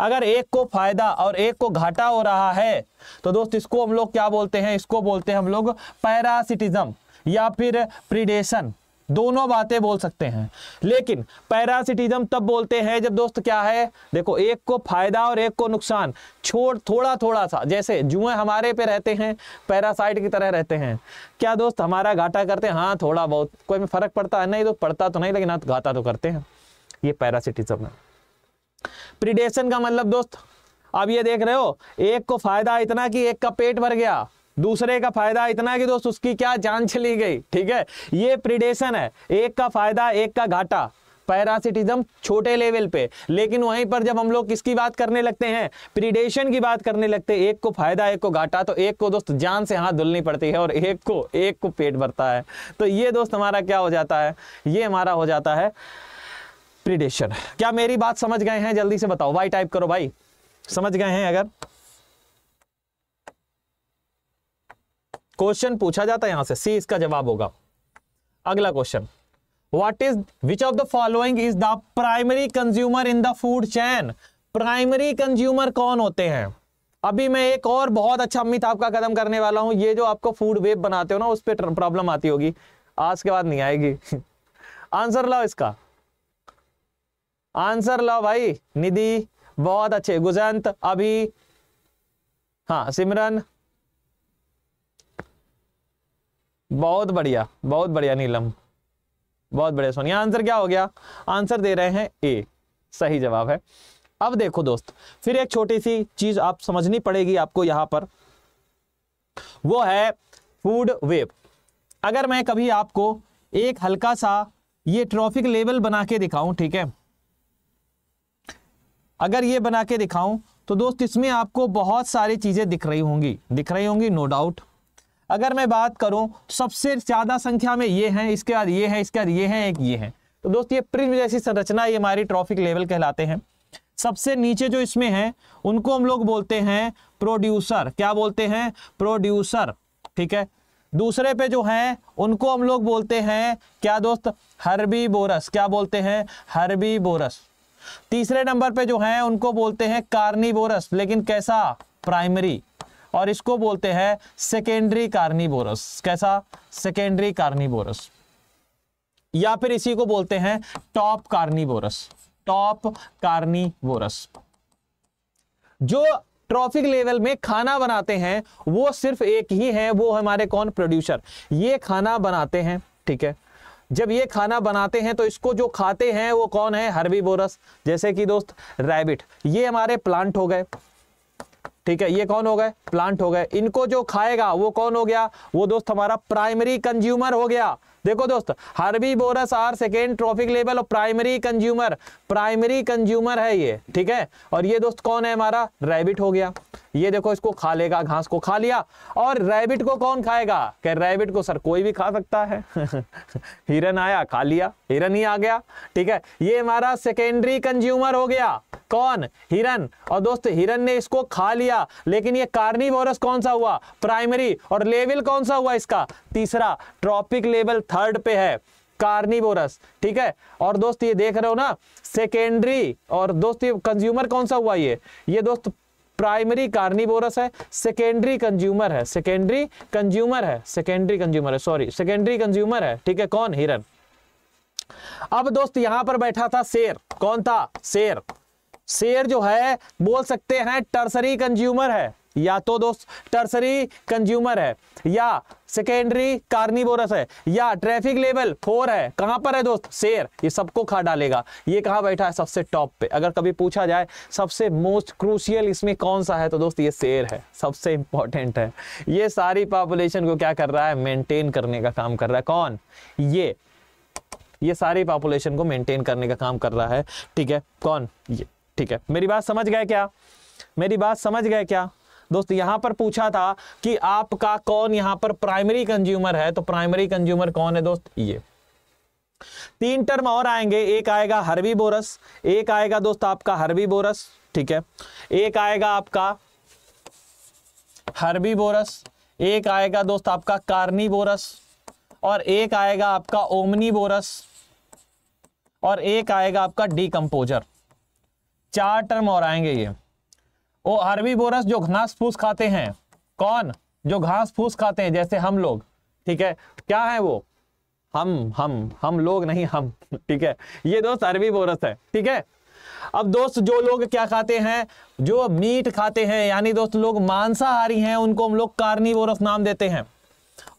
अगर एक को फायदा और एक को घाटा हो रहा है तो दोस्त इसको हम लोग क्या बोलते हैं इसको बोलते हैं हम लोग पैरासिटिज्म या फिर प्रीडेशन दोनों बातें बोल सकते हैं लेकिन पैरासिटिज्म तब बोलते हैं जब दोस्त क्या है देखो एक को फायदा और एक को नुकसान छोड़ थोड़ा थोड़ा सा जैसे जुए हमारे पे रहते हैं पैरासाइट की तरह रहते हैं क्या दोस्त हमारा घाटा करते हैं हाँ थोड़ा बहुत कोई फर्क पड़ता है नहीं तो पड़ता तो नहीं लेकिन हाँ, घाटा तो करते हैं ये पैरासिटिज्म है प्रिडेशन का मतलब दोस्त अब ये देख रहे हो एक को फायदा इतना कि एक का पेट भर गया दूसरे का फायदा इतना कि दोस्त उसकी क्या जान चली गई ठीक है ये प्रिडेशन है एक का फायदा एक का घाटा पैरासिटिज्म छोटे लेवल पे लेकिन वहीं पर जब हम लोग किसकी बात करने लगते हैं प्रिडेशन की बात करने लगते हैं एक को फायदा एक को घाटा तो एक को दोस्त जान से हाथ धुलनी पड़ती है और एक को एक को पेट भरता है तो ये दोस्त हमारा क्या हो जाता है ये हमारा हो जाता है प्रिडेशन क्या मेरी बात समझ गए हैं जल्दी से बताओ वाई टाइप करो भाई समझ गए हैं अगर क्वेश्चन पूछा जाता है यहां से सी इसका जवाब होगा अगला question what is which of the following is the primary consumer in the food chain primary consumer कौन होते हैं अभी मैं एक और बहुत अच्छा अमित आपका कदम करने वाला हूं ये जो आपको फूड वेब बनाते हो ना उस पर प्रॉब्लम आती होगी आज के बाद नहीं आएगी आंसर लाओ इसका आंसर लाओ भाई निधि बहुत अच्छे गुजंत अभी हाँ सिमरन बहुत बढ़िया बहुत बढ़िया नीलम बहुत बढ़िया सोनिया आंसर क्या हो गया आंसर दे रहे हैं ए सही जवाब है अब देखो दोस्त फिर एक छोटी सी चीज आप समझनी पड़ेगी आपको यहां पर वो है फूड वेब अगर मैं कभी आपको एक हल्का सा ये ट्रॉफिक लेवल बना के दिखाऊं ठीक है अगर ये बना के दिखाऊं तो दोस्त इसमें आपको बहुत सारी चीजें दिख रही होंगी दिख रही होंगी नो डाउट अगर मैं बात करूं सबसे ज़्यादा संख्या में ये हैं इसके बाद ये है इसके बाद ये है एक ये है तो दोस्त ये प्रिज्म जैसी संरचना ये हमारी ट्रॉफिक लेवल कहलाते हैं सबसे नीचे जो इसमें है उनको हम लोग बोलते हैं प्रोड्यूसर क्या बोलते हैं प्रोड्यूसर ठीक है दूसरे पे जो है उनको हम लोग बोलते हैं क्या दोस्त हरबी बोरस क्या बोलते हैं हरबी बोरस तीसरे नंबर पे जो है उनको बोलते हैं कार्नी बोरस लेकिन कैसा प्राइमरी और इसको बोलते हैं सेकेंडरी कार्निबोरस कैसा सेकेंडरी कार्निबोरस या फिर इसी को बोलते हैं टॉप कार्निबोरस टॉप कार्निबोरस जो ट्रॉफिक लेवल में खाना बनाते हैं वो सिर्फ एक ही है वो हमारे कौन प्रोड्यूसर ये खाना बनाते हैं ठीक है जब ये खाना बनाते हैं तो इसको जो खाते हैं वो कौन है हरबी बोरस जैसे कि दोस्त रैबिट ये हमारे प्लांट हो गए ठीक है ये कौन हो गए प्लांट हो गए इनको जो खाएगा वो कौन हो गया वो दोस्त हमारा प्राइमरी कंज्यूमर हो गया देखो दोस्त herbivores are second trophic level और प्राइमरी कंज्यूमर प्राइमरी कंज्यूमर है ये ठीक है और ये दोस्त कौन है हमारा रैबिट हो गया ये देखो इसको खा लेगा घास को खा लिया और रैबिट को कौन खाएगा क्या रैबिट को सर कोई भी खा सकता है हिरन आया खा लिया हिरन ही आ गया ठीक है ये हमारा सेकेंडरी कंज्यूमर हो गया कौन हिरन और दोस्त हिरन ने इसको खा लिया लेकिन ये कार्निवोरस कौन सा हुआ प्राइमरी और लेवल कौन सा हुआ इसका तीसरा ट्रॉपिक लेवल थर्ड पे है कार्निवोरस ठीक है और दोस्त ये देख रहे हो ना सेकेंडरी और दोस्त ये कंज्यूमर कौन सा हुआ ये ये दोस्त प्राइमरी कार्निवोरस है सेकेंडरी कंज्यूमर है सेकेंडरी कंज्यूमर है सेकेंडरी कंज्यूमर है सॉरी सेकेंडरी कंज्यूमर है ठीक है कौन हिरन अब दोस्त यहां पर बैठा था शेर कौन था शेर शेर जो है बोल सकते हैं टर्सरी कंज्यूमर है या तो दोस्त टर्सरी कंज्यूमर है या सेकेंडरी कार्निवोरस है या ट्रैफिक लेवल फोर है कहां पर है दोस्त शेर ये सबको खा डालेगा ये कहां बैठा है सबसे टॉप पे अगर कभी पूछा जाए सबसे मोस्ट क्रूशियल इसमें कौन सा है तो दोस्त ये शेर है सबसे इंपॉर्टेंट है ये सारी पॉपुलेशन को क्या कर रहा है मेंटेन करने का काम कर रहा है कौन ये ये सारी पॉपुलेशन को मेंटेन करने का काम कर रहा है ठीक है कौन ये ठीक है मेरी बात समझ गए क्या मेरी बात समझ गए क्या दोस्त यहां पर पूछा था कि आपका कौन यहां पर प्राइमरी कंज्यूमर है तो प्राइमरी कंज्यूमर कौन है दोस्त ये तीन टर्म और आएंगे एक आएगा हर्बी बोरस एक आएगा दोस्त आपका हर्बी बोरस ठीक है एक आएगा आपका हर्बी बोरस एक आएगा दोस्त आपका कार्नी बोरस और एक आएगा आपका ओमनी बोरस और एक आएगा आपका डीकम्पोजर चार टर्म और आएंगे ये वो बोरस जो घास फूस खाते हैं कौन जो घास फूस खाते हैं जैसे हम लोग ठीक है क्या है वो हम हम हम लोग नहीं हम ठीक है ये दोस्त अरबी बोरस है ठीक है अब दोस्त जो लोग क्या खाते हैं जो मीट खाते हैं यानी दोस्त लोग मांसाहारी हैं उनको हम लोग बोरस नाम देते हैं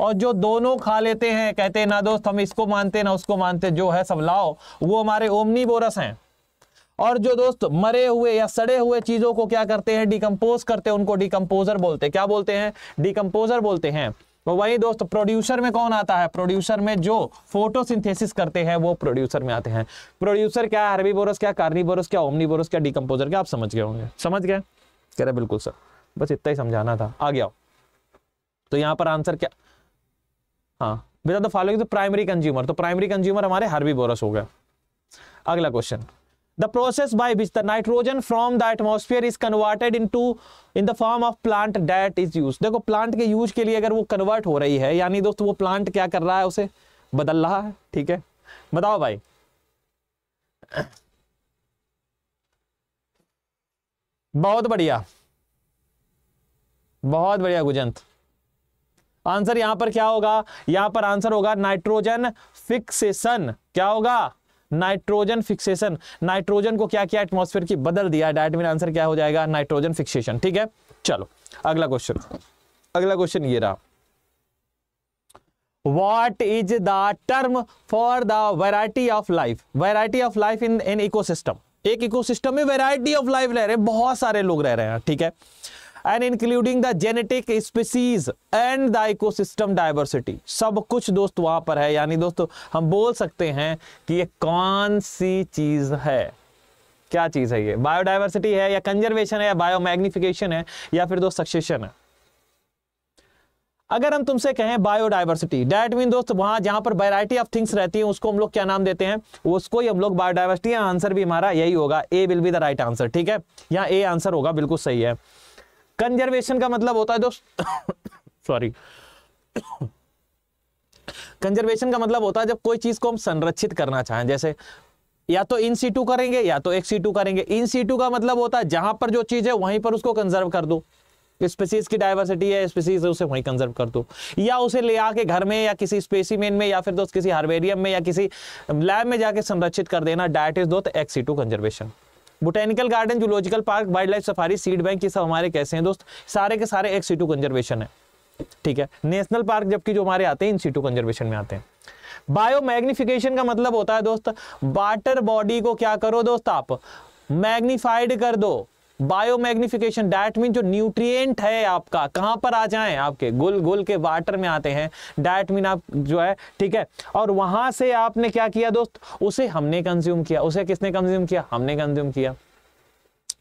और जो दोनों खा लेते हैं कहते हैं ना दोस्त हम इसको मानते ना उसको मानते जो है सब लाओ वो हमारे ओमनी बोरस हैं और जो दोस्त मरे हुए या सड़े हुए चीजों को क्या करते हैं डिकम्पोज करते हैं उनको डिकम्पोजर बोलते हैं क्या बोलते हैं डिकम्पोजर बोलते हैं तो वही दोस्त प्रोड्यूसर में कौन आता है प्रोड्यूसर में जो फोटोसिंथेसिस करते हैं वो प्रोड्यूसर में आते हैं प्रोड्यूसर क्या हर्बीबोरस क्या कार्निबोरस क्या ओमनीबोरस क्या डिकम्पोजर क्या आप समझ गए होंगे समझ गए कह रहे बिल्कुल सर बस इतना ही समझाना था आ गया तो यहाँ पर आंसर क्या हाँ बेटा तो फॉलोइंग प्राइमरी कंज्यूमर तो प्राइमरी कंज्यूमर हमारे हर्बीबोरस हो गया अगला question the process by which the nitrogen from the atmosphere is converted into in the form of plant that is used देखो plant के use के लिए अगर वो convert हो रही है यानी दोस्तों वो plant क्या कर रहा है उसे बदल रहा है ठीक है बताओ भाई बहुत बढ़िया बहुत बढ़िया गुजंत आंसर यहां पर क्या होगा यहां पर आंसर होगा नाइट्रोजन फिक्सेशन क्या होगा नाइट्रोजन फिक्सेशन नाइट्रोजन को क्या किया एटमोस्फेयर की बदल दिया डायट मेरा आंसर क्या हो जाएगा नाइट्रोजन फिक्सेशन ठीक है चलो अगला क्वेश्चन अगला क्वेश्चन ये रहा what is the term for the variety of life variety of life in an ecosystem एक इकोसिस्टम में वैरायटी ऑफ लाइफ रह रहे हैं बहुत सारे लोग रह रहे हैं ठीक है and including the genetic species and the ecosystem diversity सब कुछ दोस्त वहां पर है यानी दोस्तों हम बोल सकते हैं कि ये कौन सी चीज है क्या चीज है ये बायोडाइवर्सिटी है या कंजर्वेशन है या बायोमैग्निफिकेशन है या फिर दोस्त सक्सेशन है अगर हम तुमसे कहें बायोडाइवर्सिटी डैट मीन दोस्त वहां जहां पर वैरायटी ऑफ थिंग्स रहती है उसको हम लोग क्या नाम देते हैं उसको ही हम लोग बायोडाइवर्सिटी आंसर भी हमारा यही होगा A will be the right answer ठीक है यहाँ ए आंसर होगा बिल्कुल सही है कंजर्वेशन का मतलब होता है दोस्त सॉरी कंजर्वेशन का मतलब होता है जब कोई चीज को हम संरक्षित करना चाहें जैसे या तो इन सीटू करेंगे या तो एक सीटू करेंगे इन सीटू का मतलब होता है जहां पर जो चीज है वहीं पर उसको कंजर्व कर दो स्पेसीज की डायवर्सिटी है स्पेसीज उसे वहीं कंजर्व कर दो या उसे ले आके घर में या किसी स्पेसीमेन में या फिर दोस्त किसी हार्बेरियम में या किसी लैब में जाके संरक्षित कर देना डायट इज दो conservation botanical garden zoological park wildlife safari seed bank ये सब हमारे कैसे हैं दोस्त सारे के सारे एक सीटू कंजर्वेशन है ठीक है नेशनल पार्क जबकि जो हमारे आते हैं इन सीटू कंजर्वेशन में आते हैं बायो मैग्निफिकेशन का मतलब होता है दोस्त वाटर बॉडी को क्या करो दोस्त आप मैग्निफाइड कर दो बायोमैग्निफिकेशन डैट मीन जो न्यूट्रिएंट है आपका कहां पर आ जाए आपके गुल गुल के वाटर में आते हैं डैट मीन आप जो है ठीक है और वहां से आपने क्या किया दोस्त उसे हमने कंज्यूम किया उसे किसने कंज्यूम किया हमने कंज्यूम किया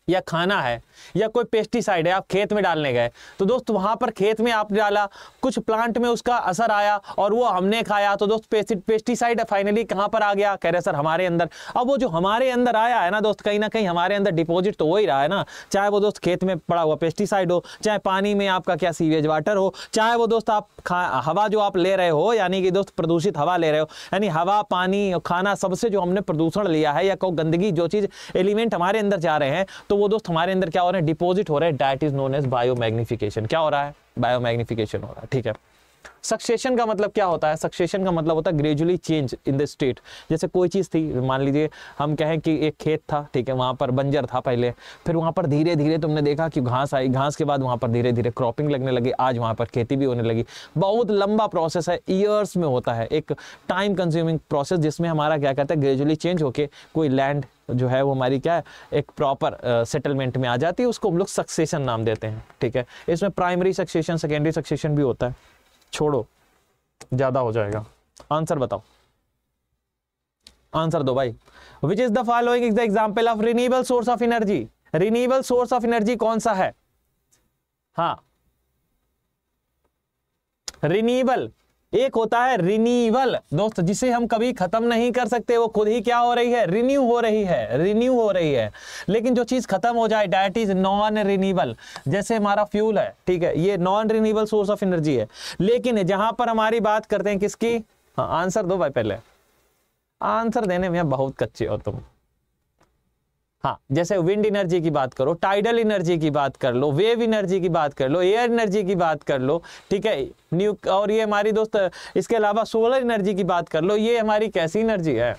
या खाना है या कोई पेस्टिसाइड है आप खेत में डालने गए तो दोस्त वहां पर खेत में आप डाला कुछ प्लांट में उसका असर आया और वो हमने खाया तो दोस्त पेस्टिसाइड फाइनली कहां पर आ गया कह रहे सर हमारे अंदर अब वो जो हमारे अंदर आया है ना दोस्त कहीं ना कहीं हमारे अंदर डिपॉजिट तो हो ही रहा है ना चाहे वो दोस्त खेत में पड़ा हुआ पेस्टिसाइड हो चाहे पानी में आपका क्या सीवेज वाटर हो चाहे वो दोस्त आप खा हवा जो आप ले रहे हो यानी कि दोस्त प्रदूषित हवा ले रहे हो यानी हवा पानी खाना सबसे जो हमने प्रदूषण लिया है या कोई गंदगी जो चीज़ एलिमेंट हमारे अंदर जा रहे हैं तो वो दोस्त हमारे अंदर क्या हो रहा है डिपोजिट हो रहा है that is known as biomagnification क्या हो रहा है बायोमैग्निफिकेशन हो रहा है ठीक है सक्सेशन का मतलब क्या होता है सक्सेशन का मतलब होता है gradually change in the state जैसे कोई चीज़ थी मान लीजिए हम कहें कि एक खेत था ठीक है वहाँ पर बंजर था पहले फिर वहाँ पर धीरे धीरे तुमने देखा कि घास आई घास के बाद वहाँ पर धीरे धीरे क्रॉपिंग लगने लगी आज वहाँ पर खेती भी होने लगी बहुत लंबा प्रोसेस है ईयर्स में होता है एक टाइम कंज्यूमिंग प्रोसेस जिसमें हमारा क्या कहता है ग्रेजुअली चेंज होके कोई लैंड जो है वो हमारी क्या है एक प्रॉपर सेटलमेंट में आ जाती है उसको हम लोग सक्सेशन नाम देते हैं ठीक है इसमें प्राइमरी सक्सेशन सेकेंडरी सक्सेशन भी होता है छोड़ो ज़्यादा हो जाएगा आंसर बताओ आंसर दो भाई which is the following is the example of renewable source of energy renewable source of energy कौन सा है हाँ रिन्यूएबल एक होता है रिन्यूअल दोस्त जिसे हम कभी खत्म नहीं कर सकते वो खुद ही क्या हो रही है रिन्यू हो रही है रिन्यू हो रही है लेकिन जो चीज खत्म हो जाए डैट इज नॉन रिन्यूएबल जैसे हमारा फ्यूल है ठीक है ये non renewable source of energy है लेकिन जहां पर हमारी बात करते हैं किसकी हाँ, आंसर दो भाई पहले आंसर देने में बहुत कच्चे हो तुम हाँ जैसे विंड एनर्जी की बात करो टाइडल एनर्जी की बात कर लो वेव एनर्जी की बात कर लो एयर एनर्जी की बात कर लो ठीक है न्यू और ये हमारी दोस्त इसके अलावा सोलर एनर्जी की बात कर लो ये हमारी कैसी एनर्जी है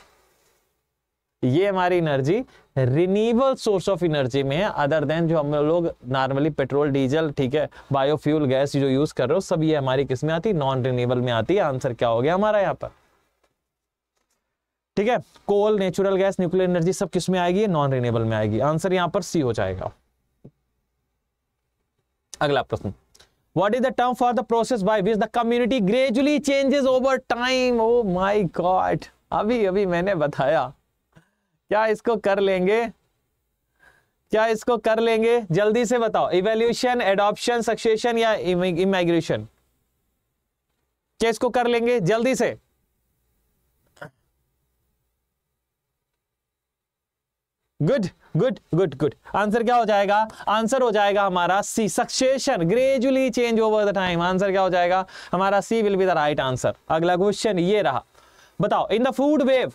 ये हमारी energy renewable source of energy में है अदर देन जो हम लोग नॉर्मली पेट्रोल डीजल ठीक है बायोफ्यूल गैस जो यूज कर रहे हो सब ये हमारी किस में आती है नॉन रिन्यूएबल में आती है आंसर क्या हो गया हमारा यहाँ पर ठीक है coal natural gas nuclear energy सब किस में आएगी नॉन रिनेबल में आएगी आंसर यहां पर सी हो जाएगा अगला प्रश्न what is the term for the process by which the community gradually changes over time oh my god अभी अभी मैंने बताया क्या इसको कर लेंगे क्या इसको कर लेंगे जल्दी से बताओ इवेल्यूशन एडॉप्शन सक्सेशन या इमिग्रेशन क्या इसको कर लेंगे जल्दी से good good good good answer क्या हो जाएगा आंसर हो जाएगा हमारा C succession gradually change over the time answer क्या हो जाएगा हमारा C will be the right answer अगला क्वेश्चन ये रहा बताओ in the food web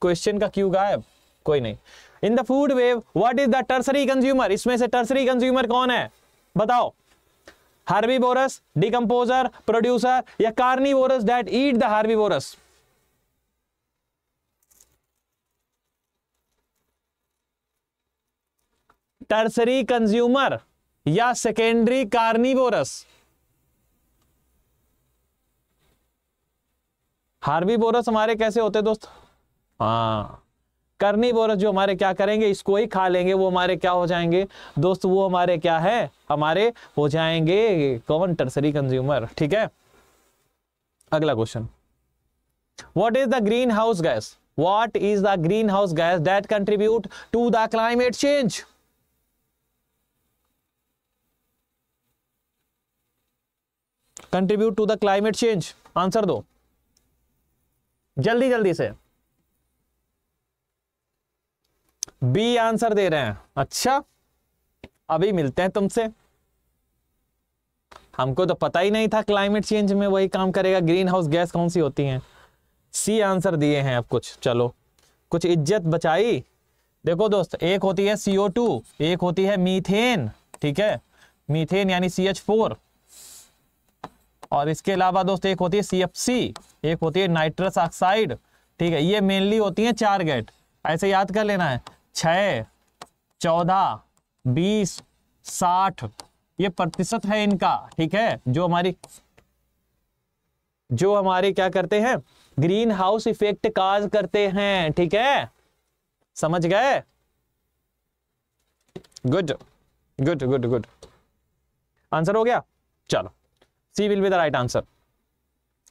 question का क्यों गायब कोई नहीं in the food web what is the tertiary consumer इसमें से टर्सरी कंज्यूमर कौन है बताओ बोरस डिकम्पोजर प्रोड्यूसर या carnivorous that eat the बोरस टर्सरी कंज्यूमर या सेकेंडरी कार्निवोरस हार्वी बोरस हमारे कैसे होते दोस्त हाँ करनी बोरस जो हमारे क्या करेंगे इसको ही खा लेंगे वो हमारे क्या हो जाएंगे दोस्त वो हमारे क्या है हमारे हो जाएंगे कॉमन टर्सरी कंज्यूमर ठीक है अगला question what is the greenhouse gas what is the greenhouse gas that contribute to the climate change contribute to the climate change answer दो जल्दी जल्दी से बी आंसर दे रहे हैं अच्छा अभी मिलते हैं तुमसे हमको तो पता ही नहीं था क्लाइमेट चेंज में वही काम करेगा ग्रीन हाउस गैस कौन सी होती हैं सी आंसर दिए हैं अब कुछ चलो कुछ इज्जत बचाई देखो दोस्त एक होती है सीओ टू एक होती है मीथेन ठीक है मीथेन यानी सी एच फोर और इसके अलावा दोस्त एक होती है सी एक होती है नाइट्रस ऑक्साइड ठीक है ये मेनली होती है चार गेट ऐसे याद कर लेना है छ चौदह बीस साठ ये प्रतिशत है इनका ठीक है जो हमारी जो हमारे क्या करते हैं ग्रीन हाउस इफेक्ट काज करते हैं ठीक है समझ गए good good good good answer हो गया चलो C will be the right answer.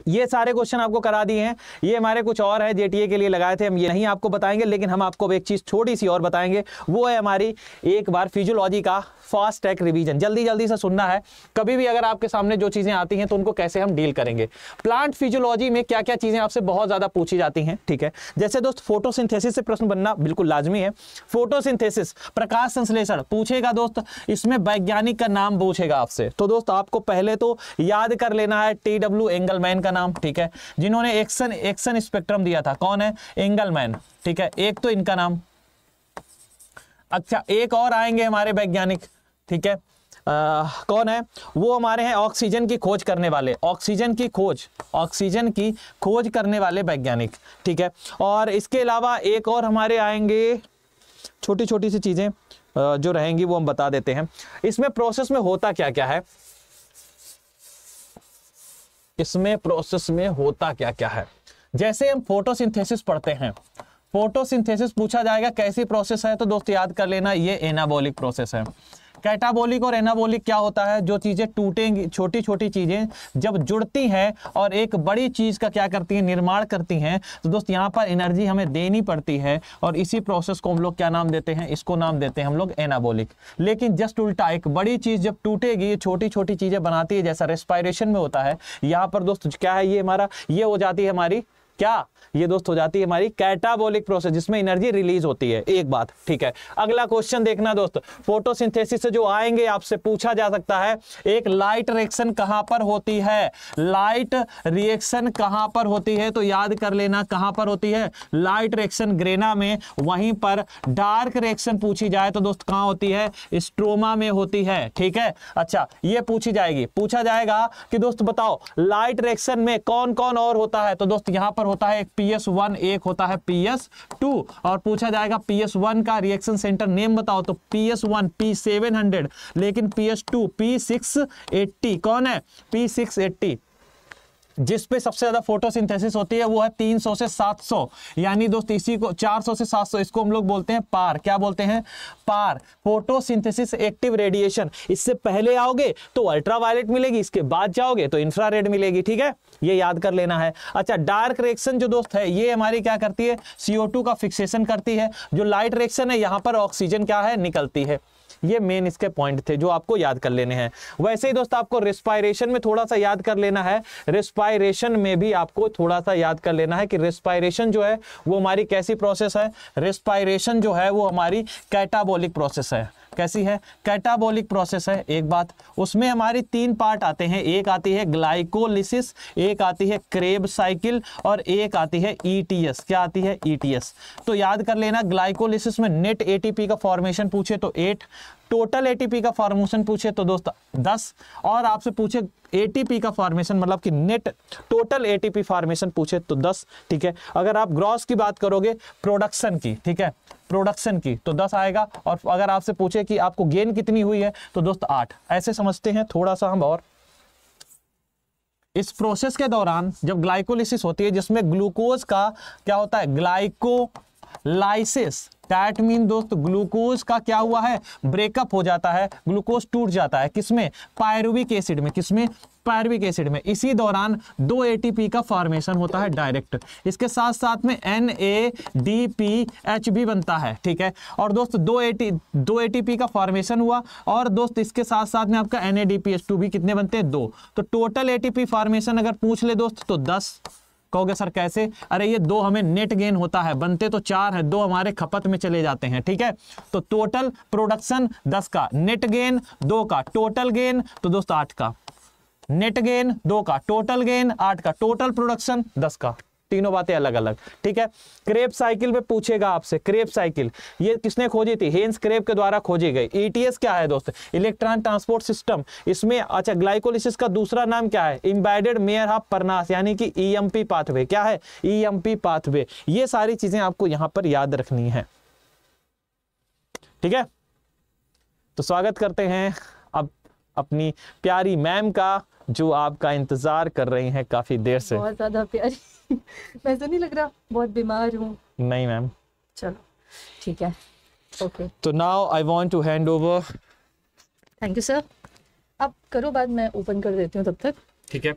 ये सारे क्वेश्चन आपको करा दिए हैं ये हमारे कुछ और है जेटीए के लिए लगाए थे हम ये नहीं आपको बताएंगे लेकिन हम आपको एक चीज़ छोटी सी और बताएंगे वो है हमारी एक बार फिजियोलॉजी का फास्ट टैक रिवीजन जल्दी जल्दी से सुनना है कभी भी अगर आपके सामने जो चीज़ें आती हैं तो उनको कैसे हम डील करेंगे प्लांट फिजियोलॉजी में क्या क्या चीज़ें आपसे बहुत ज़्यादा पूछी जाती हैं ठीक है जैसे दोस्त फोटोसिंथेसिस से प्रश्न बनना बिल्कुल लाजमी है फोटोसिंथेसिस प्रकाश संश्लेषण पूछेगा दोस्त इसमें वैज्ञानिक का नाम पूछेगा आपसे तो दोस्त आपको पहले तो याद कर लेना है टी डब्ल्यू एंगलमैन का का नाम ठीक है जिन्होंने एक्शन एक्शन स्पेक्ट्रम दिया था कौन है एंगलमैन ठीक है एक तो इनका नाम अच्छा एक और आएंगे हमारे वैज्ञानिक ठीक है आ, कौन है वो हमारे हैं ऑक्सीजन की खोज करने वाले ऑक्सीजन की खोज ऑक्सीजन की खोज करने वाले वैज्ञानिक ठीक है और इसके अलावा एक और हमारे आएंगे छोटी छोटी सी चीज़ें जो रहेंगी वो हम बता देते हैं इसमें प्रोसेस में होता क्या क्या है इसमें प्रोसेस में होता क्या क्या है जैसे हम फोटोसिंथेसिस पढ़ते हैं फोटोसिंथेसिस पूछा जाएगा कैसी प्रोसेस है तो दोस्त याद कर लेना ये एनाबोलिक प्रोसेस है कैटाबोलिक और एनाबोलिक क्या होता है जो चीज़ें टूटेंगी छोटी छोटी चीज़ें जब जुड़ती हैं और एक बड़ी चीज़ का क्या करती हैं निर्माण करती हैं तो दोस्त यहाँ पर एनर्जी हमें देनी पड़ती है और इसी प्रोसेस को हम लोग क्या नाम देते हैं इसको नाम देते हैं हम लोग एनाबोलिक लेकिन जस्ट उल्टा एक बड़ी चीज़ जब टूटेगी ये छोटी छोटी चीज़ें बनाती है जैसा रेस्पायरेशन में होता है यहाँ पर दोस्त क्या है ये हमारा ये हो जाती है हमारी क्या ये दोस्त हो जाती है हमारी कैटाबोलिक प्रोसेस जिसमें एनर्जी रिलीज होती है एक बात ठीक है अगला क्वेश्चन देखना दोस्त फोटोसिंथेसिस से जो आएंगे आपसे पूछा जा सकता है एक लाइट रिएक्शन कहां पर होती है लाइट रिएक्शन कहां पर होती है तो याद कर लेना कहां पर होती है लाइट रिएक्शन ग्रेना में वहीं पर डार्क रिएक्शन पूछी जाए तो दोस्त कहां होती है स्ट्रोमा में होती है ठीक है अच्छा ये पूछी जाएगी पूछा जाएगा कि दोस्त बताओ लाइट रिएक्शन में कौन कौन और होता है तो दोस्त यहां पर होता है एक पी एस वन एक होता है पी एस टू और पूछा जाएगा पीएस वन का रिएक्शन सेंटर नेम बताओ तो P S one P seven hundred लेकिन P S two P six eighty कौन है पी सिक्स एट्टी जिस पे सबसे ज्यादा फोटोसिंथेसिस होती है वो है 300 से 700 यानी दोस्त इसी को 400 से 700 इसको हम लोग बोलते हैं पार क्या बोलते हैं पार फोटोसिंथेसिस एक्टिव रेडिएशन इससे पहले आओगे तो अल्ट्रावायलेट मिलेगी इसके बाद जाओगे तो इंफ्रारेड मिलेगी ठीक है ये याद कर लेना है अच्छा डार्क रिएक्शन जो दोस्त है ये हमारी क्या करती है सीओ का फिक्सेशन करती है जो लाइट रिएक्शन है यहाँ पर ऑक्सीजन क्या है निकलती है ये मेन इसके पॉइंट थे जो आपको याद कर लेने हैं वैसे ही दोस्तों आपको रिस्पायरेशन में थोड़ा सा याद कर लेना है रिस्पायरेशन में भी आपको थोड़ा सा याद कर लेना है कि रिस्पायरेशन जो है वो हमारी कैसी प्रोसेस है रिस्पायरेशन जो है वो हमारी कैटाबोलिक प्रोसेस है कैसी है कैटाबॉलिक प्रोसेस है एक बात उसमें हमारी तीन पार्ट आते हैं एक आती है ग्लाइकोलिसिस एक आती है क्रेब साइकिल और एक आती है ईटीएस e क्या आती है ईटीएस e तो याद कर लेना ग्लाइकोलिसिस में नेट एटीपी का फॉर्मेशन पूछे तो एट टोटल एटीपी का फॉर्मेशन पूछे तो दोस्त दस और आपसे पूछे एटीपी का फॉर्मेशन मतलब कि नेट टोटल एटीपी फॉर्मेशन पूछे तो दस ठीक है अगर आप ग्रॉस की बात करोगे प्रोडक्शन की ठीक है प्रोडक्शन की तो दस आएगा और अगर आपसे पूछे कि आपको गेन कितनी हुई है तो दोस्त आठ ऐसे समझते हैं थोड़ा सा हम और इस प्रोसेस के दौरान जब ग्लाइकोलिसिस होती है जिसमें ग्लूकोज का क्या होता है ग्लाइको लाइसिस दैट मीन दोस्त ग्लूकोज का क्या हुआ है ब्रेकअप हो जाता है ग्लूकोज टूट जाता है किसमें पायरुविक एसिड में किसमें पायरुविक एसिड में इसी दौरान दो एटीपी का फॉर्मेशन होता है डायरेक्ट इसके साथ साथ में N A D P H भी बनता है ठीक है और दोस्त दो एटी दो एटीपी का फॉर्मेशन हुआ और दोस्त इसके साथ साथ में आपका N A D P H two भी कितने बनते हैं दो तो टोटल एटीपी फॉर्मेशन अगर पूछ ले दोस्त तो दस कहोगे सर कैसे अरे ये दो हमें नेट गेन होता है बनते तो चार है दो हमारे खपत में चले जाते हैं ठीक है तो टोटल प्रोडक्शन दस का नेट गेन दो का टोटल गेन तो दोस्तों आठ का नेट गेन दो का टोटल गेन आठ का टोटल प्रोडक्शन दस का तीनों बातें अलग अलग ठीक है क्रेप साइकिल में पूछेगा आपसे क्रेप साइकिल ये किसने खोजी थी हेन्स क्रेप के द्वारा खोजी गई ईटीएस e क्या है दोस्त इलेक्ट्रॉन ट्रांसपोर्ट सिस्टम इसमें अच्छा ग्लाइकोलिसिस का दूसरा नाम क्या है इम्बाइडेड मेयर हाफ परनास यानी कि ई e पाथवे क्या है ई e पाथवे ये सारी चीजें आपको यहां पर याद रखनी है ठीक है तो स्वागत करते हैं अब अपनी प्यारी मैम का जो आपका इंतजार कर रही हैं काफी देर से बहुत ज्यादा प्यारी मैं तो नहीं लग रहा बहुत बीमार हूँ नहीं मैम चलो ठीक है ओके तो now I want to hand over thank you sir आप करो बाद मैं ओपन कर देती हूँ तब तक ठीक है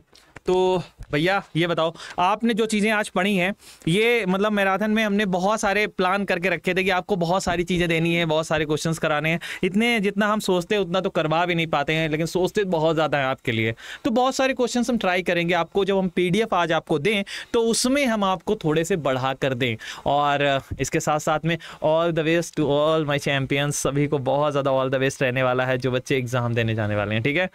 तो भैया ये बताओ आपने जो चीज़ें आज पढ़ी हैं ये मतलब मैराथन में हमने बहुत सारे प्लान करके रखे थे कि आपको बहुत सारी चीज़ें देनी है बहुत सारे क्वेश्चन कराने हैं इतने जितना हम सोचते हैं उतना तो करवा भी नहीं पाते हैं लेकिन सोचते तो बहुत ज़्यादा हैं आपके लिए तो बहुत सारे क्वेश्चन हम ट्राई करेंगे आपको जब हम पी आज आपको दें तो उसमें हम आपको थोड़े से बढ़ा कर दें और इसके साथ साथ में all the best to all my champions सभी को बहुत ज़्यादा ऑल द बेस्ट रहने वाला है जो बच्चे एग्ज़ाम देने जाने वाले हैं ठीक है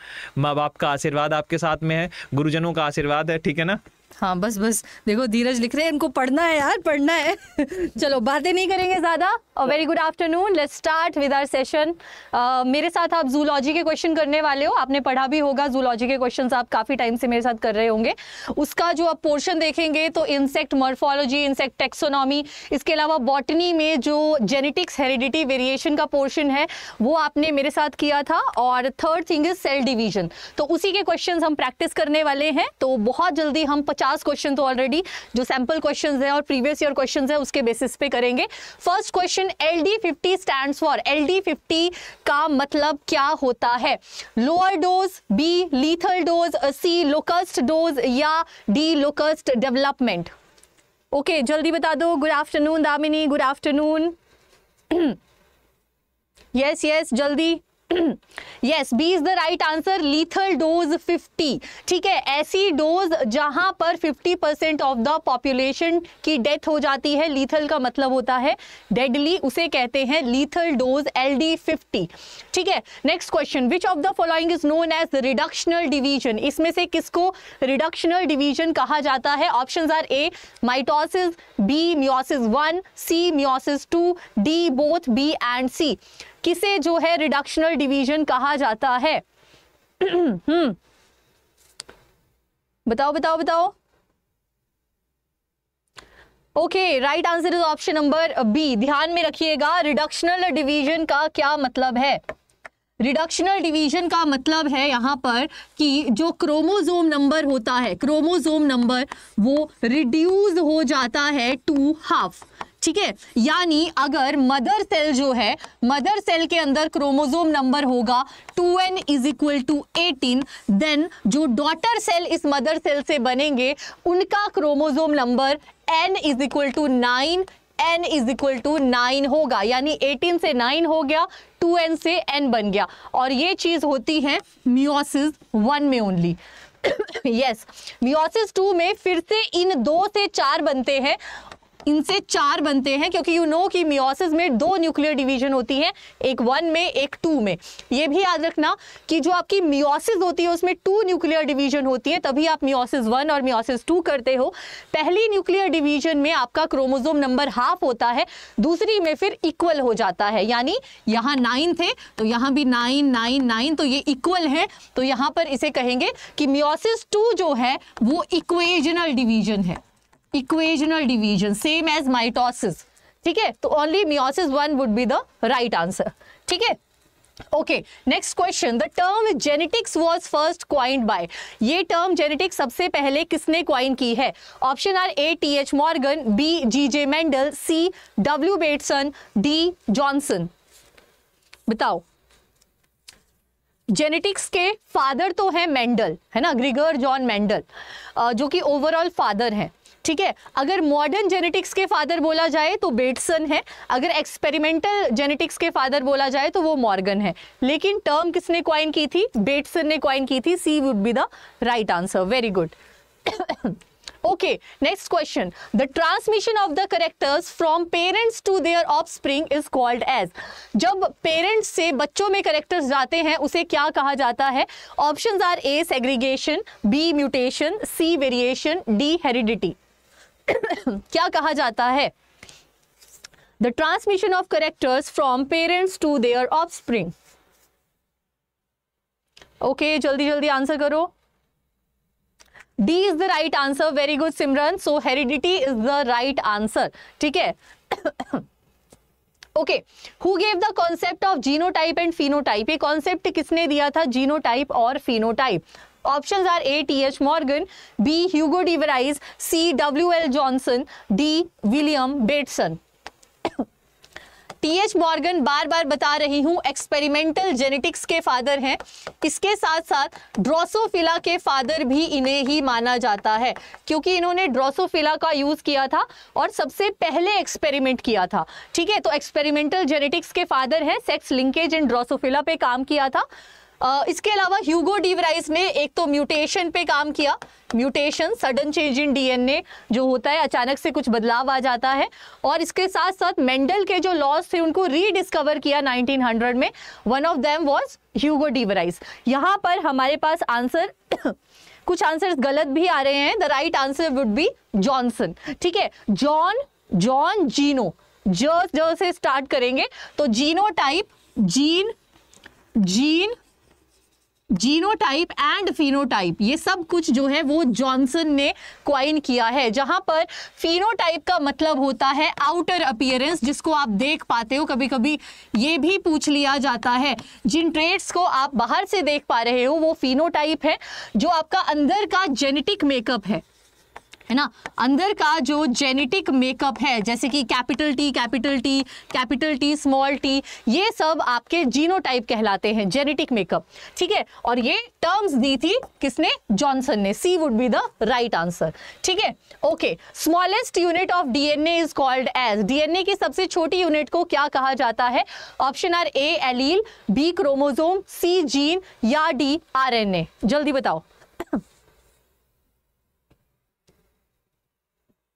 माँ बाप का आशीर्वाद आपके साथ में है गुरुजनों का का आशीर्वाद है ठीक है ना हाँ बस बस देखो धीरज लिख रहे हैं इनको पढ़ना है यार पढ़ना है चलो बातें नहीं करेंगे ज़्यादा और very good afternoon let's start with our session मेरे साथ आप जूलॉजी के क्वेश्चन करने वाले हो आपने पढ़ा भी होगा जूलॉजी के क्वेश्चन आप काफ़ी टाइम से मेरे साथ कर रहे होंगे उसका जो आप पोर्शन देखेंगे तो इंसेक्ट मॉर्फोलॉजी इंसेक्ट टेक्सोनॉमी इसके अलावा बॉटनी में जो जेनेटिक्स हेरिडिटी वेरिएशन का पोर्शन है वो आपने मेरे साथ किया था और third thing is cell division तो उसी के क्वेश्चन हम प्रैक्टिस करने वाले हैं तो बहुत जल्दी हम पचास पचास क्वेश्चन तो ऑलरेडी जो सैम्पल क्वेश्चन है और प्रीवियस ईयर क्वेश्चन है उसके बेसिस पे करेंगे first question L D fifty stand for L D fifty का मतलब क्या होता है lower dose B lethal dose C locust dose या डी लोकस्ट डेवलपमेंट ओके जल्दी बता दो good afternoon Damini good afternoon yes yes जल्दी yes B is the right answer lethal dose 50 ठीक है ऐसी डोज जहां पर 50 परसेंट ऑफ द पॉपुलेशन की डेथ हो जाती है लीथल का मतलब होता है डेडली उसे कहते हैं lethal dose L D fifty ठीक है next question which of the following is known as reductional division इसमें से किसको रिडक्शनल डिवीजन कहा जाता है option are A mitosis B meiosis one C meiosis two D both B and C किसे जो है रिडक्शनल डिवीजन कहा जाता है हम्म बताओ बताओ बताओ okay right answer is option number B ध्यान में रखिएगा रिडक्शनल डिवीजन का क्या मतलब है रिडक्शनल डिवीजन का मतलब है यहां पर कि जो क्रोमोजोम नंबर होता है क्रोमोजोम नंबर वो रिड्यूज हो जाता है टू हाफ ठीक है यानी अगर मदर सेल जो है मदर सेल के अंदर क्रोमोजोम नंबर होगा two N is equal to eighteen then जो डॉटर सेल इस मदर सेल से बनेंगे उनका chromosome number N is equal to nine N is equal to nine होगा यानी एटीन से नाइन हो गया टू एन से एन बन गया और ये चीज़ होती है म्यूसिस वन में ओनली यस मियोसिस टू में फिर से इन दो से चार बनते हैं इनसे चार बनते हैं क्योंकि यू नो कि मियोसिस में दो न्यूक्लियर डिवीजन होती है एक वन में एक टू में ये भी याद रखना कि जो आपकी मियोसिस होती है उसमें टू न्यूक्लियर डिवीजन होती है तभी आप मियोसिस वन और मियोसिस टू करते हो पहली न्यूक्लियर डिवीजन में आपका क्रोमोजोम नंबर हाफ होता है दूसरी में फिर इक्वल हो जाता है यानी यहाँ नाइन थे तो यहाँ भी नाइन नाइन नाइन तो ये इक्वल है तो यहाँ पर इसे कहेंगे कि मियोसिस टू जो है वो इक्वेजनल डिवीजन है equational division same as mitosis ठीक है तो only meiosis one would be the right answer ठीक है okay next question the term genetics was first coined by ये टर्म जेनेटिक्स सबसे पहले किसने क्वाइन की है option are A T H Morgan B G J Mendel C W Bateson D Johnson बताओ genetics के फादर तो हैं मेंडल है ना ग्रिगर जॉन मेंडल जो कि ओवरऑल फादर हैं ठीक है अगर मॉडर्न जेनेटिक्स के फादर बोला जाए तो बेटसन है अगर एक्सपेरिमेंटल जेनेटिक्स के फादर बोला जाए तो वो मॉर्गन है लेकिन टर्म किसने क्वाइन की थी बेटसन ने क्वाइन की थी C would be the right answer very good okay next question the transmission of the characters from parents to their offspring is called as जब पेरेंट्स से बच्चों में करेक्टर्स जाते हैं उसे क्या कहा जाता है option are A segregation B mutation C variation D heredity क्या कहा जाता है the transmission of characters from parents to their offspring okay जल्दी जल्दी आंसर करो D is the right answer very good Simran so heredity is the right answer ठीक है okay who gave the concept of genotype and phenotype ये concept किसने दिया था genotype और phenotype options are A T H Morgan B Hugo de C W L Johnson D William Bateson Bateson. TH Morgan बार बार बता रही हूँ एक्सपेरिमेंटल जेनेटिक्स के फादर हैं इसके साथ साथ ड्रोसोफिला के फादर भी इन्हें ही माना जाता है क्योंकि इन्होंने ड्रोसोफिला का यूज़ किया था और सबसे पहले एक्सपेरिमेंट किया था ठीक है तो एक्सपेरिमेंटल जेनेटिक्स के फादर हैं सेक्स लिंकेज इन ड्रोसोफिला पे काम किया था इसके अलावा ह्यूगो डीवराइस ने एक तो म्यूटेशन पे काम किया mutation sudden change in DNA जो होता है अचानक से कुछ बदलाव आ जाता है और इसके साथ साथ मेंडल के जो लॉज थे उनको रीडिस्कवर किया 1900 में one of them was Hugo de Vries यहाँ पर हमारे पास आंसर कुछ आंसर्स गलत भी आ रहे हैं the right answer would be Johnson ठीक है जॉन जॉन जीनो जो जो से स्टार्ट करेंगे तो genotype gene gene genotype and phenotype ये सब कुछ जो है वो जॉनसन ने क्वाइन किया है जहां पर फिनोटाइप का मतलब होता है आउटर अपियरेंस जिसको आप देख पाते हो कभी कभी ये भी पूछ लिया जाता है जिन ट्रेड्स को आप बाहर से देख पा रहे हो वो फिनोटाइप है जो आपका अंदर का जेनेटिक मेकअप है है ना अंदर का जो जेनेटिक मेकअप है जैसे कि capital T capital T capital T small T ये सब आपके जीनोटाइप कहलाते हैं जेनेटिक मेकअप ठीक है और ये टर्म्स दी थी किसने जॉनसन ने C would be the right answer ठीक है okay smallest unit of DNA is called as DNA की सबसे छोटी यूनिट को क्या कहा जाता है option are A allele B chromosome C gene या डी आर जल्दी बताओ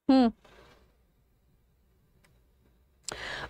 Hmm.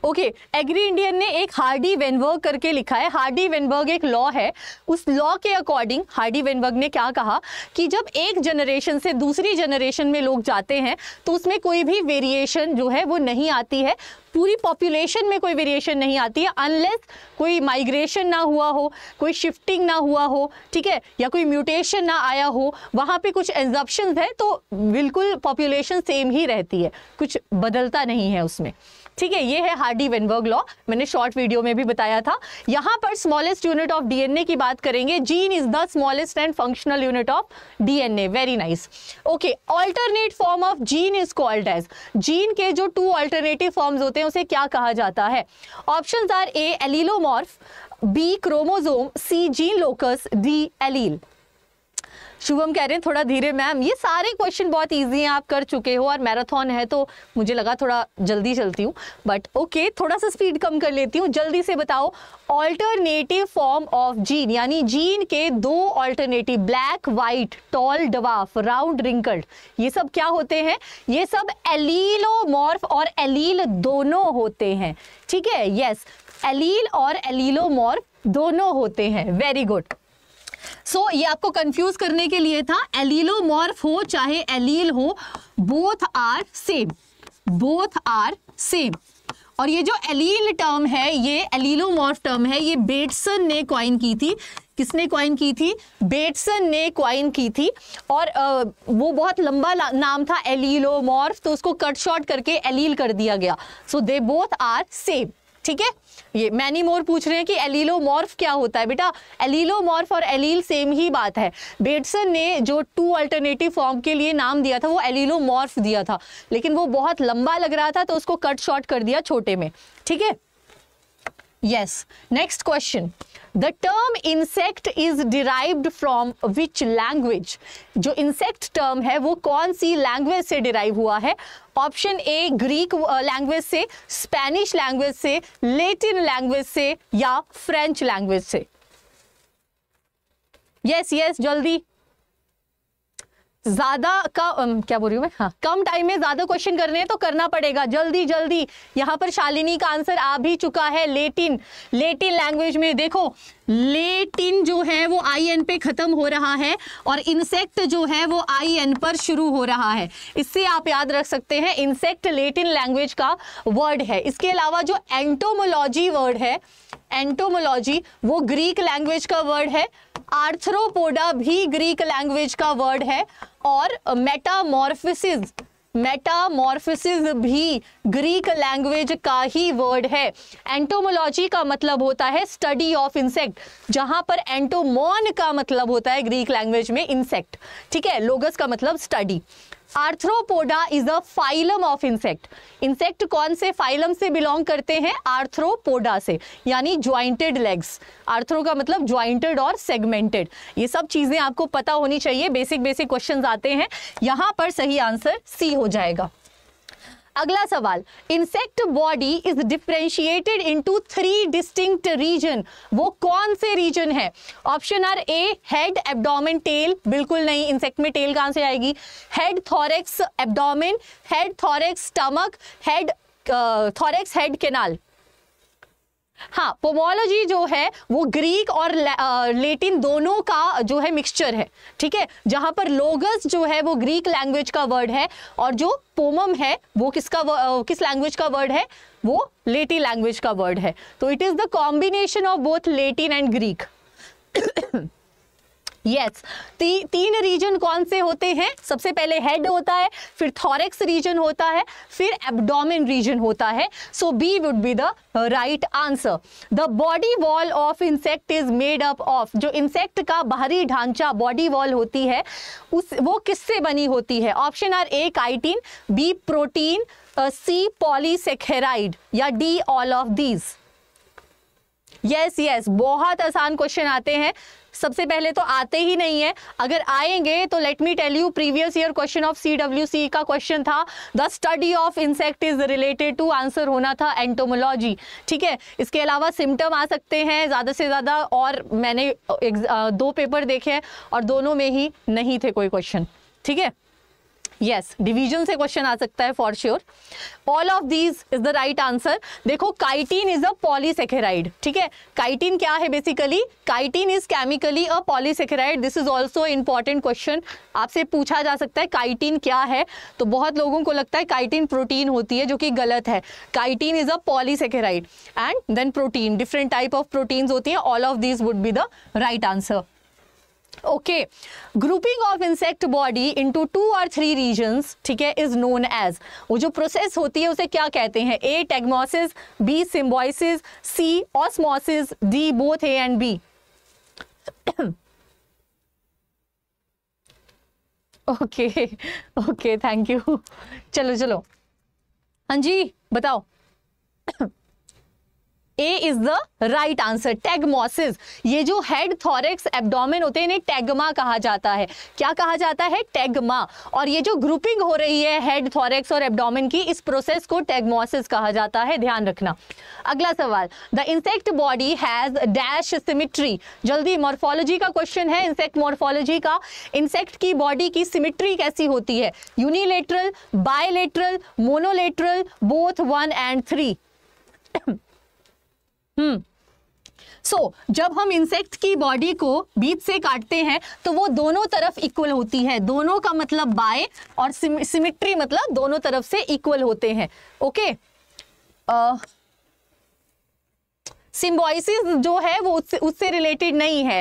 ओके एग्री इंडियन ने एक हार्डी वेनबर्ग करके लिखा है हार्डी वेनबर्ग एक लॉ है उस लॉ के अकॉर्डिंग हार्डी वेनबर्ग ने क्या कहा कि जब एक जनरेशन से दूसरी जनरेशन में लोग जाते हैं तो उसमें कोई भी वेरिएशन जो है वो नहीं आती है पूरी पॉपुलेशन में कोई वेरिएशन नहीं आती है अनलेस कोई माइग्रेशन ना हुआ हो कोई शिफ्टिंग ना हुआ हो ठीक है या कोई म्यूटेशन ना आया हो वहाँ पे कुछ एग्जप्शन है तो बिल्कुल पॉपुलेशन सेम ही रहती है कुछ बदलता नहीं है उसमें ठीक है ये है हार्डी वेनबर्ग लॉ मैंने शॉर्ट वीडियो में भी बताया था यहाँ पर स्मॉलेस्ट यूनिट ऑफ डीएनए की बात करेंगे gene is the smallest and functional unit of DNA very nice okay alternate form of gene is called as gene के जो टू ऑल्टरनेटिव फॉर्म्स होते हैं उसे क्या कहा जाता है option are A allelomorph B chromosome C gene locus D allele Shubham कह रहे हैं थोड़ा धीरे मैम ये सारे क्वेश्चन बहुत ईजी हैं आप कर चुके हो और मैराथन है तो मुझे लगा थोड़ा जल्दी चलती हूँ बट ओके थोड़ा सा स्पीड कम कर लेती हूँ जल्दी से बताओ ऑल्टरनेटिव फॉर्म ऑफ जीन यानी जीन के दो alternative black white tall dwarf round wrinkled ये सब क्या होते हैं ये सब एलीलोमॉर्फ और एलील दोनों होते हैं ठीक है यस एलील और एलीलोमॉर्फ दोनों होते हैं वेरी गुड सो so, ये आपको कंफ्यूज करने के लिए था मॉर्फ हो चाहे एलील हो both are same both are same और ये जो एलील टर्म है ये एलीलोमॉर्फ टर्म है ये बेट्सन ने क्वाइन की थी किसने क्वाइन की थी बेट्सन ने क्वाइन की थी और वो बहुत लंबा नाम था मॉर्फ तो उसको कट शॉर्ट करके एलील कर दिया गया so they both are same ठीक है ये मैनी मोर पूछ रहे हैं कि एलिलो मॉर्फ क्या होता है बेटा एलिलो मॉर्फ और एलील सेम ही बात है बेटसन ने जो टू अल्टरनेटिव फॉर्म के लिए नाम दिया था वो एलिलो मॉर्फ दिया था लेकिन वो बहुत लंबा लग रहा था तो उसको कट शॉर्ट कर दिया छोटे में ठीक है yes next question the term insect is derived from which language जो इंसेक्ट टर्म है वो कौन सी लैंग्वेज से डिराइव हुआ है ऑप्शन ए ग्रीक लैंग्वेज से स्पेनिश लैंग्वेज से लेटिन लैंग्वेज से या फ्रेंच लैंग्वेज से यस yes, यस yes, जल्दी ज्यादा का क्या बोल रही हूँ मैं हाँ कम टाइम में ज्यादा क्वेश्चन करने हैं तो करना पड़ेगा जल्दी जल्दी यहाँ पर शालिनी का आंसर आ भी चुका है लेटिन लेटिन लैंग्वेज में देखो लेटिन जो है वो आई एन पे खत्म हो रहा है और इंसेक्ट जो है वो आई एन पर शुरू हो रहा है इससे आप याद रख सकते हैं इंसेक्ट लेटिन लैंग्वेज का वर्ड है इसके अलावा जो एंटोमोलॉजी वर्ड है एंटोमोलॉजी वो ग्रीक लैंग्वेज का वर्ड है आर्थ्रोपोडा भी ग्रीक लैंग्वेज का वर्ड है और मेटामॉर्फिसिस मेटामॉर्फिसिस भी ग्रीक लैंग्वेज का ही वर्ड है एंटोमोलॉजी का मतलब होता है स्टडी ऑफ इंसेक्ट जहां पर एंटोमोन का मतलब होता है ग्रीक लैंग्वेज में इंसेक्ट ठीक है लोगस का मतलब study arthropoda is a phylum of insect insect कौन से फाइलम से बिलोंग करते हैं आर्थ्रोपोडा से यानी ज्वाइंटेड लेग्स आर्थ्रो का मतलब ज्वाइंटेड और सेगमेंटेड ये सब चीज़ें आपको पता होनी चाहिए बेसिक बेसिक क्वेश्चन आते हैं यहां पर सही आंसर सी हो जाएगा अगला सवाल insect body is differentiated into three distinct region वो कौन से रीजन है option are A head abdomen tail बिल्कुल नहीं इंसेक्ट में टेल कहां से आएगी head thorax abdomen head thorax stomach head thorax head canal हाँ पोमोलॉजी जो है वो ग्रीक और लेटिन दोनों का जो है मिक्सचर है ठीक है जहां पर लोगस जो है वो ग्रीक लैंग्वेज का वर्ड है और जो पोमम है वो किसका किस लैंग्वेज का वर्ड है वो लेटिन लैंग्वेज का वर्ड है तो it is the combination of both Latin and Greek yes ती, तीन रीजन कौन से होते हैं सबसे पहले हेड होता है फिर थॉरेक्स रीजन होता है फिर एबडोमिन रीजन होता है so B would be the right answer the body wall of insect is made up of जो इंसेक्ट का बाहरी ढांचा बॉडी वॉल होती है उस वो किससे बनी होती है option are A chitin B protein C polysaccharide या D all of these yes yes बहुत आसान क्वेश्चन आते हैं सबसे पहले तो आते ही नहीं है अगर आएंगे तो let me tell you previous year question of C W C का क्वेश्चन था the study of insect is related to answer होना था एंटोमोलॉजी ठीक है इसके अलावा सिम्टम आ सकते हैं ज़्यादा से ज़्यादा और मैंने दो पेपर देखे हैं और दोनों में ही नहीं थे कोई क्वेश्चन ठीक है यस डिवीजन से क्वेश्चन आ सकता है for sure all of these is the right answer देखो काइटीन इज अ पॉलीसेकेराइड ठीक है काइटीन क्या है basically chitin is chemically a polysaccharide this is also important question आपसे पूछा जा सकता है काइटीन क्या है तो बहुत लोगों को लगता है काइटीन प्रोटीन होती है जो कि गलत है chitin is a polysaccharide and then protein different type of proteins होती है all of these would be the right answer okay grouping of insect body into two और थ्री रीजन्स ठीक है इज नोन एज वो जो process होती है उसे क्या कहते हैं A tegmosis B symbiosis C osmosis D both A and B okay okay thank you चलो चलो हाँ जी बताओ A is the right answer tegmosis ये जो हेड थॉरेक्स एबडोमिन होते हैं इन्हें टेगमा कहा जाता है क्या कहा जाता है टेगमा और ये जो ग्रुपिंग हो रही है हेड थॉरेक्स और एबडोमिन की इस प्रोसेस को टेगमोसिस कहा जाता है ध्यान रखना अगला सवाल the insect body has dash symmetry जल्दी मॉर्फोलॉजी का क्वेश्चन है इंसेक्ट मॉर्फोलॉजी का इंसेक्ट की बॉडी की सिमिट्री कैसी होती है unilateral bilateral monolateral both one and three hmm so so, जब हम इंसेक्ट की बॉडी को बीच से काटते हैं तो वो दोनों तरफ इक्वल होती है दोनों का मतलब बाय और सिमिट्री मतलब दोनों तरफ से इक्वल होते हैं ओके okay? uh, सिम्बॉइसिस जो है वो उससे उससे रिलेटेड नहीं है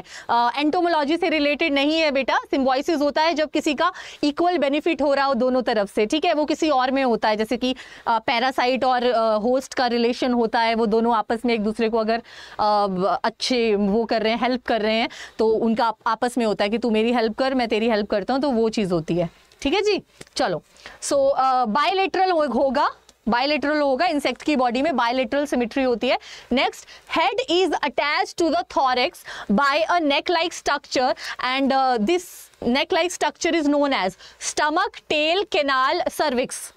एंटोमोलॉजी से रिलेटेड नहीं है बेटा सिम्बॉइसिस होता है जब किसी का इक्वल बेनिफिट हो रहा हो दोनों तरफ से ठीक है वो किसी और में होता है जैसे कि पैरासाइट और होस्ट का रिलेशन होता है वो दोनों आपस में एक दूसरे को अगर uh, अच्छे वो कर रहे हैं हेल्प कर रहे हैं तो उनका आपस में होता है कि तू मेरी हेल्प कर मैं तेरी हेल्प करता हूँ तो वो चीज़ होती है ठीक है जी चलो सो so, बायोलेटरल uh, होगा बायोलेटरल होगा इंसेक्ट की बॉडी में बायोलेटरल सिमिट्री होती है next head is attach to the thorax by a neck like structure and this neck like structure is known as stomach tail canal cervix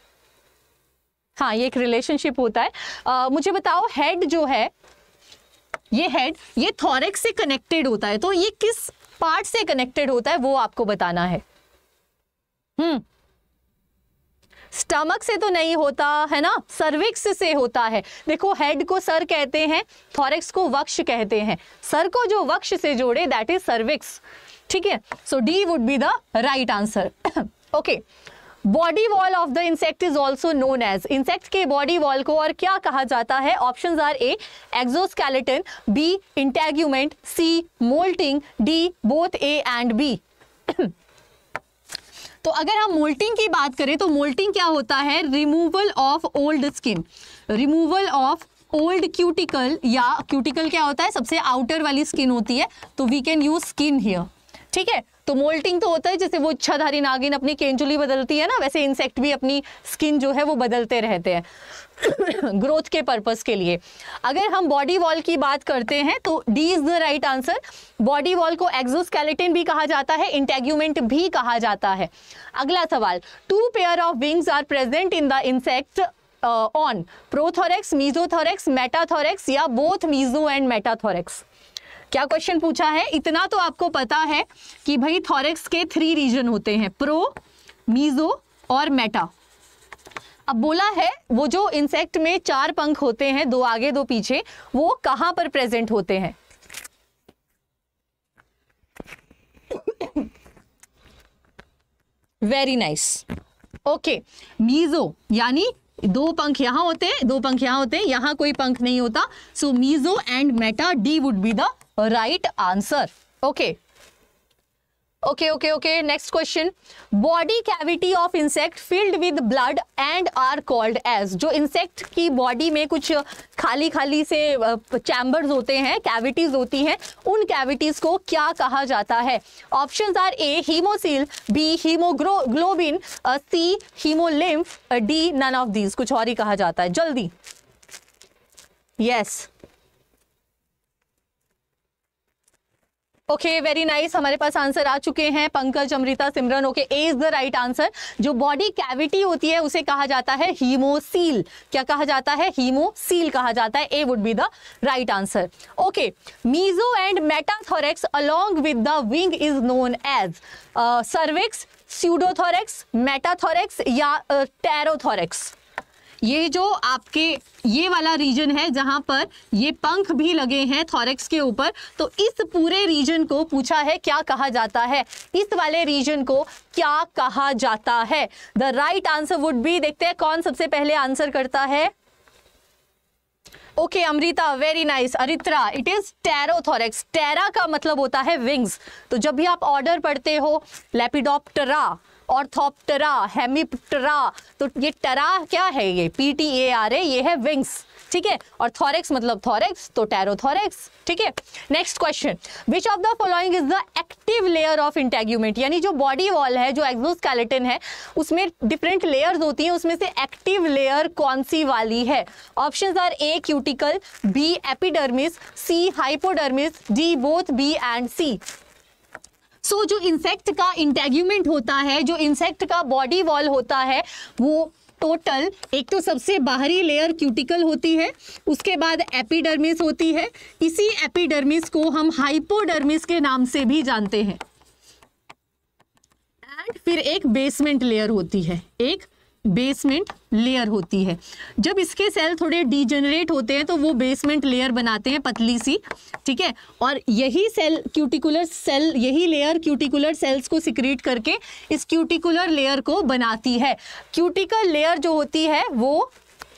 हाँ ये एक relationship होता है uh, मुझे बताओ हेड जो है ये हेड ये थॉरेक्स से कनेक्टेड होता है तो ये किस पार्ट से कनेक्टेड होता है वो आपको बताना है हम्म hmm. स्टमक से तो नहीं होता है ना सर्विक्स से होता है देखो हेड को सर कहते हैं थॉरेक्स को वक्ष कहते हैं सर को जो वक्ष से जोड़े दैट इज सर्विक्स ठीक है so D would be the right answer okay body wall of the insect is also known as insect के बॉडी वॉल को और क्या कहा जाता है option are A exoskeleton B integument C moulting D both A and B तो अगर हम मोल्टिंग की बात करें तो मोल्टिंग क्या होता है removal of old skin removal of old cuticle या क्यूटिकल क्या होता है सबसे आउटर वाली स्किन होती है तो we can use skin here ठीक है तो मोल्टिंग तो होता है जैसे वो इच्छाधारी नागिन अपनी केंजुली बदलती है ना वैसे इंसेक्ट भी अपनी स्किन जो है वो बदलते रहते हैं ग्रोथ के पर्पज़ के लिए अगर हम बॉडी वॉल की बात करते हैं तो D is the right answer body wall को एक्सोस्केलेटन भी कहा जाता है इंटेग्यूमेंट भी कहा जाता है अगला सवाल two pair of wings are present in the insect on prothorax mesothorax metathorax या बोथ मीजो एंड मेटाथोरेक्स क्या क्वेश्चन पूछा है इतना तो आपको पता है कि भाई थॉरेक्स के थ्री रीजन होते हैं प्रो मीजो और मेटा अब बोला है वो जो इंसेक्ट में चार पंख होते हैं दो आगे दो पीछे वो कहां पर प्रेजेंट होते हैं वेरी नाइस ओके मीजो यानी दो पंख यहां होते हैं दो पंख यहां होते हैं यहां कोई पंख नहीं होता so meso and meta D would be the right answer okay okay okay okay next question body cavity of insect filled with blood and are called as जो इंसेक्ट की बॉडी में कुछ खाली खाली से चैम्बर्स होते हैं कैविटीज होती हैं उन कैविटीज को क्या कहा जाता है options are A haemocoel B haemoglobin C haemolymph D none of these कुछ और ही कहा जाता है जल्दी yes yes. Okay very nice हमारे पास आंसर आ चुके हैं Pankaj Amrita Simran okay A is the right answer जो बॉडी कैविटी होती है उसे कहा जाता है हीमोसील क्या कहा जाता है हीमोसील कहा जाता है A would be the right answer okay meso and metathorax along with the wing is known as cervix pseudothorax metathorax या टेरोथोरेक्स uh, ये जो आपके ये वाला रीजन है जहां पर ये पंख भी लगे हैं थॉरेक्स के ऊपर तो इस पूरे रीजन को पूछा है क्या कहा जाता है इस वाले रीजन को क्या कहा जाता है the right answer would be देखते हैं कौन सबसे पहले आंसर करता है okay Amrita very nice Aritra it is pterothorax ptera का मतलब होता है विंग्स तो जब भी आप ऑर्डर पढ़ते हो लेपिडोप्टरा ऑर्थोप्टरा हेमिप्टरा तो ये टरा क्या है ये P T A R A ये है विंग्स ठीक है और थॉरेक्स मतलब थॉरेक्स तो टेरोथॉरेक्स ठीक है next question which of the following is the active layer of integument यानी जो बॉडी वॉल है जो एक्सोस्केलेटन है उसमें डिफरेंट लेयर्स होती हैं उसमें से एक्टिव लेयर कौन सी वाली है options are A cuticle B epidermis C hypodermis D both B and C so so, जो इंसेक्ट का इंटेग्यूमेंट होता है जो इंसेक्ट का बॉडी वॉल होता है वो टोटल एक तो सबसे बाहरी लेयर क्यूटिकल होती है उसके बाद एपिडर्मिस होती है इसी एपिडर्मिस को हम हाइपोडर्मिस के नाम से भी जानते हैं एंड फिर एक बेसमेंट लेयर होती है एक बेसमेंट लेयर होती है जब इसके सेल थोड़े डिजेनरेट होते हैं तो वो बेसमेंट लेयर बनाते हैं पतली सी ठीक है और यही सेल क्यूटिकुलर सेल यही लेयर क्यूटिकुलर सेल्स को सिक्रीट करके इस क्यूटिकुलर लेयर को बनाती है क्यूटिकल लेयर जो होती है वो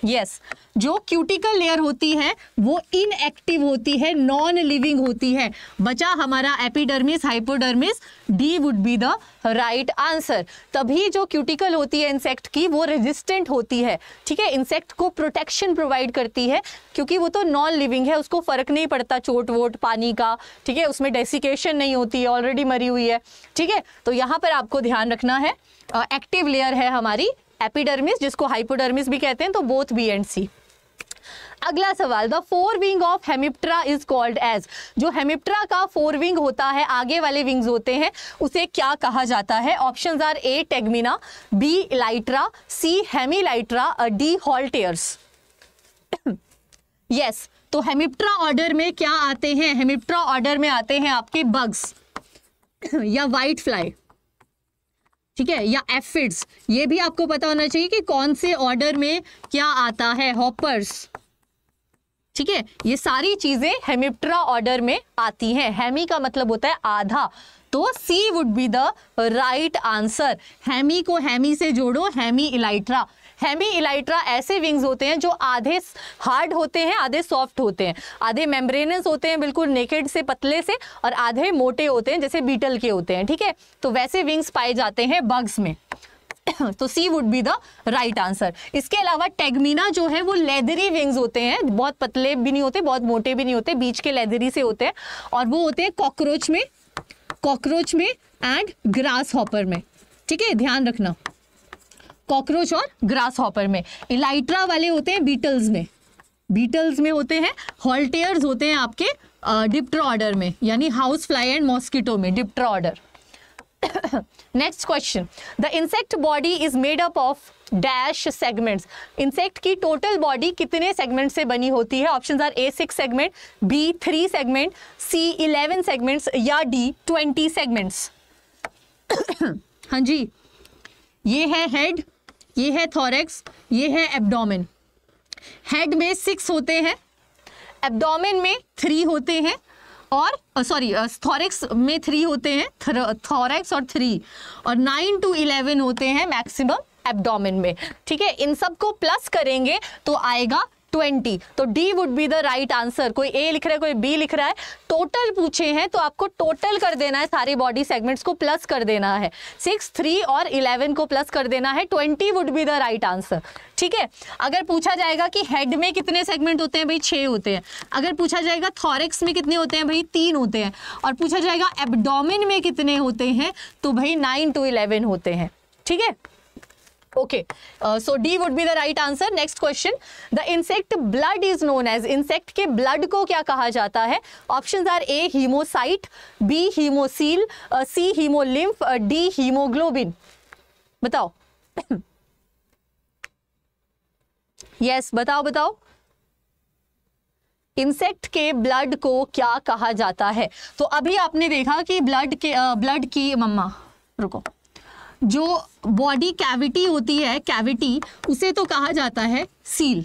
यस yes, जो क्यूटिकल लेयर होती है वो इनएक्टिव होती है नॉन लिविंग होती है बचा हमारा epidermis hypodermis D would be the right answer तभी जो क्यूटिकल होती है इंसेक्ट की वो रेजिस्टेंट होती है ठीक है इंसेक्ट को प्रोटेक्शन प्रोवाइड करती है क्योंकि वो तो नॉन लिविंग है उसको फर्क नहीं पड़ता चोट वोट पानी का ठीक है उसमें डेसिकेशन नहीं होती है ऑलरेडी मरी हुई है ठीक है तो यहाँ पर आपको ध्यान रखना है एक्टिव uh, लेयर है हमारी एपिडर्मिस जिसको हाइपोडर्मिस भी कहते हैं तो बोथ बी एंड सी अगला सवाल the fore wing of hemiptera is called as जो हेमिप्ट्रा का फोर विंग होता है आगे वाले विंग्स होते हैं उसे क्या कहा जाता है option are A tegmina B elytra C hemelytra D halteres yes तो हेमिप्ट्रा ऑर्डर में क्या आते हैं हेमिप्ट्रा ऑर्डर में आते हैं आपके बग्स या वाइट फ्लाई ठीक है या एफिड्स ये भी आपको पता होना चाहिए कि कौन से ऑर्डर में क्या आता है हॉपर्स ठीक है ये सारी चीजें हेमिप्ट्रा ऑर्डर में आती हैं हेमी का मतलब होता है आधा तो C would be the right answer hemi को हैमी से जोड़ो हैमी इलाइट्रा हैमी इलाइट्रा ऐसे विंग्स होते हैं जो आधे हार्ड होते हैं आधे सॉफ्ट होते हैं आधे मेम्ब्रेनस होते हैं बिल्कुल नेकेड से पतले से और आधे मोटे होते हैं जैसे बीटल के होते हैं ठीक है तो वैसे विंग्स पाए जाते हैं बग्स में तो C would be the right answer इसके अलावा टेगमीना जो है वो लेदरी विंग्स होते हैं बहुत पतले भी नहीं होते बहुत मोटे भी नहीं होते बीच के लेदरी से होते हैं और वो होते हैं कॉकरोच में कॉकरोच में एंड ग्रास हॉपर में ठीक है ध्यान रखना कॉकरोच और ग्रास हॉपर में इलाइट्रा वाले होते हैं बीटल्स में बीटल्स में होते हैं हॉल्टेयर्स होते हैं आपके डिप्ट्रा में यानी हाउस फ्लाई एंड मॉस्किटो में diptera next question the insect body is made up of dash segments insect की टोटल बॉडी कितने सेगमेंट से बनी होती है option are A six segment B three segment C eleven segments या D twenty segments हाँ जी ये है हेड ये है थॉरेक्स ये है एबडोमिन हेड में सिक्स होते हैं एबडोमिन में थ्री होते हैं और सॉरी थॉरेक्स में थ्री होते हैं थॉरेक्स और थ्री और नाइन टू इलेवन होते हैं मैक्सिमम एब्डोमेन में ठीक है इन सब को प्लस करेंगे तो आएगा ट्वेंटी तो D would be the right answer कोई ए लिख रहा है कोई बी लिख रहा है टोटल पूछे हैं तो आपको टोटल कर देना है सारे बॉडी सेगमेंट्स को प्लस कर देना है सिक्स थ्री और इलेवन को प्लस कर देना है twenty would be the right answer ठीक है अगर पूछा जाएगा कि हेड में कितने सेगमेंट होते हैं भाई छः होते हैं अगर पूछा जाएगा थॉरिक्स में कितने होते हैं भाई तीन होते हैं और पूछा जाएगा एबडोमिन में कितने होते हैं तो भाई नाइन टू इलेवन होते हैं ठीक है okay so D would be the right answer next question the insect blood is known as insect के ब्लड को क्या कहा जाता है option are A haemocyte B haemocoel C haemolymph D haemoglobin बताओ यस बताओ बताओ इंसेक्ट के ब्लड को क्या कहा जाता है तो अभी आपने देखा कि ब्लड के ब्लड uh, की मम्मा रुको जो बॉडी कैविटी होती है कैविटी उसे तो कहा जाता है सील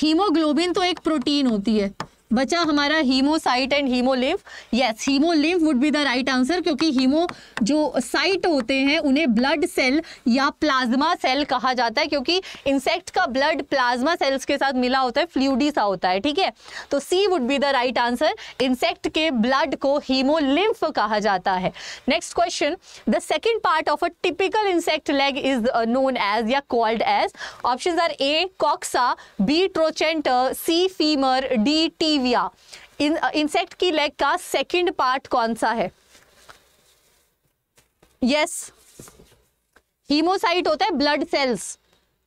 हीमोग्लोबिन तो एक प्रोटीन होती है बचा हमारा haemocyte and haemolymph yes haemolymph would be the right answer क्योंकि हीमो जो साइट होते हैं उन्हें ब्लड सेल या प्लाज्मा सेल कहा जाता है क्योंकि इंसेक्ट का ब्लड प्लाज्मा सेल्स के साथ मिला होता है फ्लूडी सा होता है ठीक है तो C would be the right answer insect के ब्लड को हीमोलिम्फ कहा जाता है next question the second part of a typical insect leg is known as या called as option are A coxa B trochanter C femur D T tibia इन insect की leg का second part कौन सा है यस हीमोसाइट होता है blood cells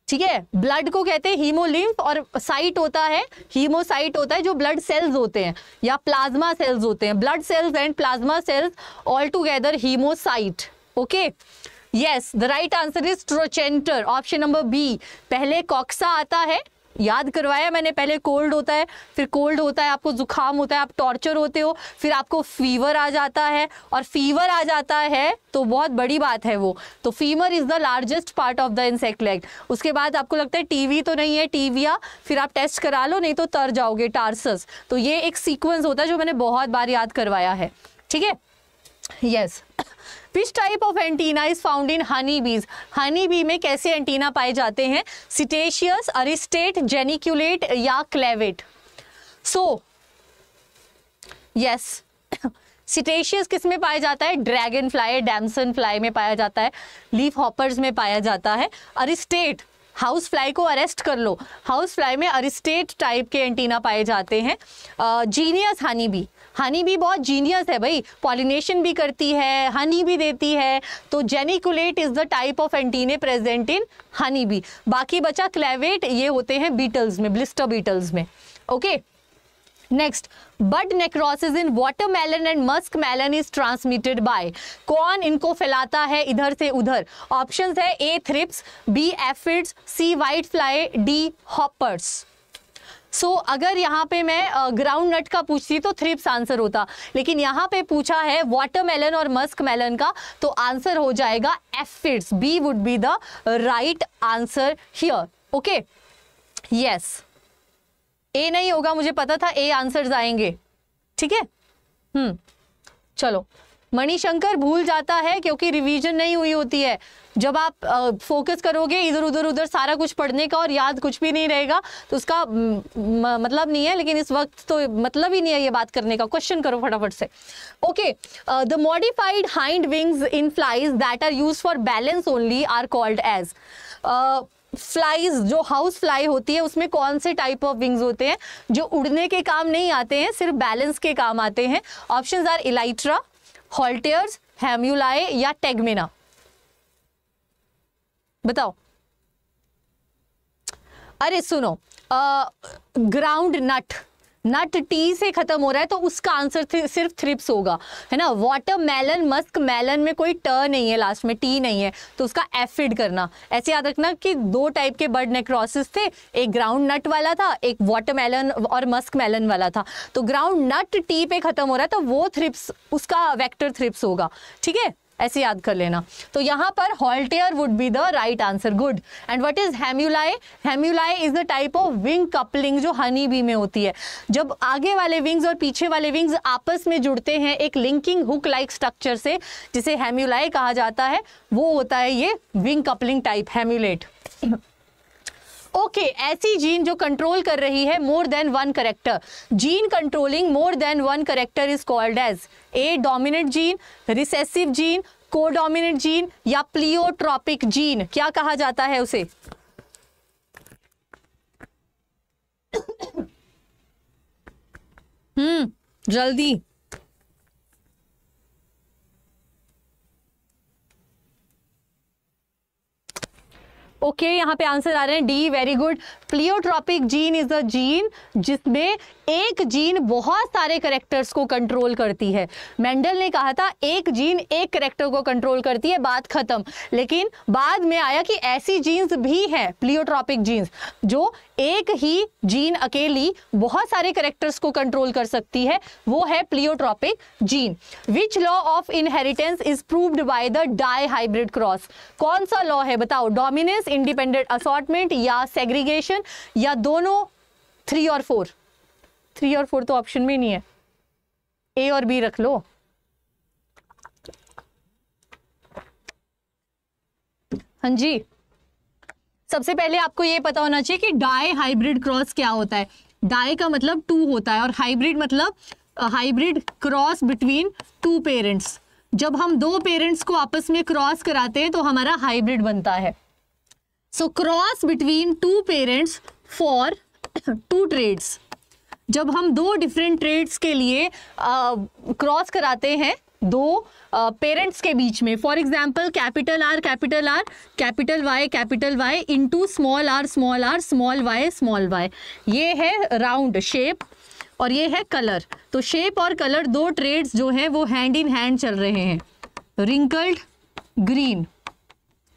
ठीक है ब्लड को कहते हैं हीमोलिम्फ और साइट होता है हीमोसाइट होता है जो ब्लड सेल्स होते हैं या प्लाज्मा सेल्स होते हैं blood cells and plasma cells all together haemocyte okay yes the right answer is trochanter option number B पहले कॉक्सा आता है याद करवाया मैंने पहले कोल्ड होता है फिर कोल्ड होता है आपको जुकाम होता है आप टॉर्चर होते हो फिर आपको फीवर आ जाता है और फीवर आ जाता है तो बहुत बड़ी बात है वो तो femur is the largest part of the insect leg उसके बाद आपको लगता है टीवी तो नहीं है टीविया फिर आप टेस्ट करा लो नहीं तो तर जाओगे टार्सस तो ये एक सीक्वेंस होता है जो मैंने बहुत बार याद करवाया है ठीक है yes yes. Which type of antenna is found in honey bees honey B में कैसे एंटीना पाए जाते हैं सिटेशियस अरिस्टेट जेनिक्यूलेट या क्लेवेट सो यस सिटेशियस किस में पाया जाता है ड्रैगन फ्लाई डैमसन फ्लाई में पाया जाता है लीफ हॉपर्स में पाया जाता है अरिस्टेट हाउस फ्लाई को अरेस्ट कर लो हाउस फ्लाई में अरिस्टेट टाइप के एंटीना पाए जाते हैं जीनियस हनी बी हनी भी बहुत जीनियस है भाई पॉलिनेशन भी करती है हनी भी देती है तो geniculate is the type of antennae present in honey bee बाकी बचा क्लेवेट ये होते हैं बीटल्स में ब्लिस्टर बीटल्स में okay next bud necrosis in watermelon and muskmelon is transmitted by कौन इनको फैलाता है इधर से उधर ऑप्शन है A thrips B aphids C whitefly D hoppers so so, अगर यहाँ पे मैं ग्राउंड नट का पूछती तो थ्रिप्स आंसर होता लेकिन यहाँ पे पूछा है वाटरमेलन और मस्क मेलन का तो आंसर हो जाएगा aphids B would be the right answer here okay yes A नहीं होगा मुझे पता था ए आंसर आएंगे ठीक है हम्म चलो मणिशंकर भूल जाता है क्योंकि रिवीजन नहीं हुई होती है जब आप फोकस करोगे इधर उधर उधर सारा कुछ पढ़ने का और याद कुछ भी नहीं रहेगा तो उसका मतलब नहीं है लेकिन इस वक्त तो मतलब ही नहीं है ये बात करने का क्वेश्चन करो फटाफट से okay the modified hind wings in flies that are use for balance only are called as flies जो हाउस फ्लाई होती है उसमें कौन से टाइप ऑफ विंग्स होते हैं जो उड़ने के काम नहीं आते हैं सिर्फ बैलेंस के काम आते हैं option are elytra halteres hamuli या टेगमिना बताओ अरे सुनो ग्राउंड नट नट टी से खत्म हो रहा है तो उसका आंसर सिर्फ थ्रिप्स होगा है ना वाटर मेलन मस्क मेलन में कोई ट नहीं है लास्ट में टी नहीं है तो उसका एफिड करना ऐसे याद रखना कि दो टाइप के बर्ड नेक्रोसिस थे एक ग्राउंड नट वाला था एक वाटर मेलन और मस्क मेलन वाला था तो ग्राउंड नट टी पे खत्म हो रहा है तो वो थ्रिप्स उसका वैक्टर थ्रिप्स होगा ठीक है ऐसे याद कर लेना तो यहाँ पर haltere would be the right answer good and what is hamuli hamuli is the type of wing coupling जो हनी बी में होती है जब आगे वाले विंग्स और पीछे वाले विंग्स आपस में जुड़ते हैं एक लिंकिंग हुक लाइक स्ट्रक्चर से जिसे हेम्यूलाई कहा जाता है वो होता है ये wing coupling type hamulate okay okay, ऐसी जीन जो कंट्रोल कर रही है more than one character gene controlling more than one character is called as a dominant gene recessive gene codominant gene या प्लियोट्रॉपिक जीन क्या कहा जाता है उसे हम्म जल्दी ओके okay, यहाँ पे आंसर आ रहे हैं D very good pleiotropic gene is a gene जिसमें एक जीन बहुत सारे करेक्टर्स को कंट्रोल करती है मेंडल ने कहा था एक जीन एक करेक्टर को कंट्रोल करती है बात खत्म लेकिन बाद में आया कि ऐसी जीन्स भी हैं प्लियोट्रॉपिक जीन्स जो एक ही जीन अकेली बहुत सारे करेक्टर्स को कंट्रोल कर सकती है वो है pleiotropic gene which law of inheritance is proved by the dihybrid cross कौन सा लॉ है बताओ डोमिनेंस इंडिपेंडेंट असॉटमेंट या सेग्रीगेशन या दोनों थ्री और फोर थ्री और फोर तो ऑप्शन में नहीं है ए और बी रख लो हाँ जी सबसे पहले आपको ये पता होना चाहिए कि डाई हाइब्रिड क्रॉस क्या होता है डाई का मतलब टू होता है और हाइब्रिड मतलब hybrid cross between two parents जब हम दो पेरेंट्स को आपस में क्रॉस कराते हैं तो हमारा हाइब्रिड बनता है so cross between two parents for two traits जब हम दो डिफरेंट ट्रेड्स के लिए क्रॉस कराते हैं दो पेरेंट्स के बीच में for example capital R capital R capital Y capital Y into small R small R small Y small Y ये है राउंड शेप और ये है कलर तो शेप और कलर दो ट्रेड्स जो हैं वो हैंड इन हैंड चल रहे हैं रिंकल्ड ग्रीन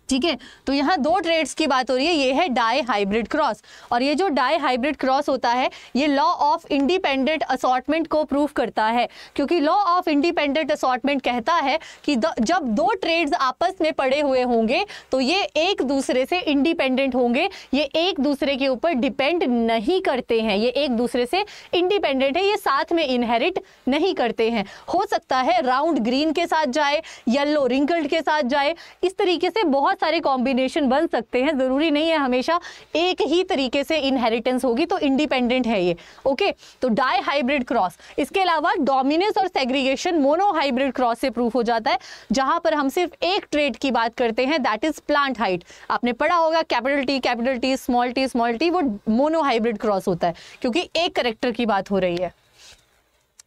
ठीक है तो यहाँ दो ट्रेड्स की बात हो रही है ये है डाई हाइब्रिड क्रॉस और ये जो डाई हाइब्रिड क्रॉस होता है ये लॉ ऑफ इंडिपेंडेंट असॉटमेंट को प्रूव करता है क्योंकि लॉ ऑफ इंडिपेंडेंट असॉटमेंट कहता है कि द, जब दो ट्रेड्स आपस में पड़े हुए होंगे तो ये एक दूसरे से इंडिपेंडेंट होंगे ये एक दूसरे के ऊपर डिपेंड नहीं करते हैं ये एक दूसरे से इंडिपेंडेंट है ये साथ में इनहेरिट नहीं करते हैं हो सकता है राउंड ग्रीन के साथ जाए येल्लो रिंकल्ड के साथ जाए इस तरीके से बहुत बहुत सारे कॉम्बिनेशन बन सकते हैं ज़रूरी नहीं है हमेशा एक ही तरीके से इनहेरिटेंस होगी तो इंडिपेंडेंट है ये ओके तो डाई हाइब्रिड क्रॉस इसके अलावा डोमिनेंस और सेग्रीगेशन मोनो हाइब्रिड क्रॉस से प्रूफ हो जाता है जहाँ पर हम सिर्फ एक ट्रेड की बात करते हैं दैट इज़ प्लांट हाइट आपने पढ़ा होगा capital T capital T small T small T वो मोनो हाइब्रिड क्रॉस होता है क्योंकि एक करेक्टर की बात हो रही है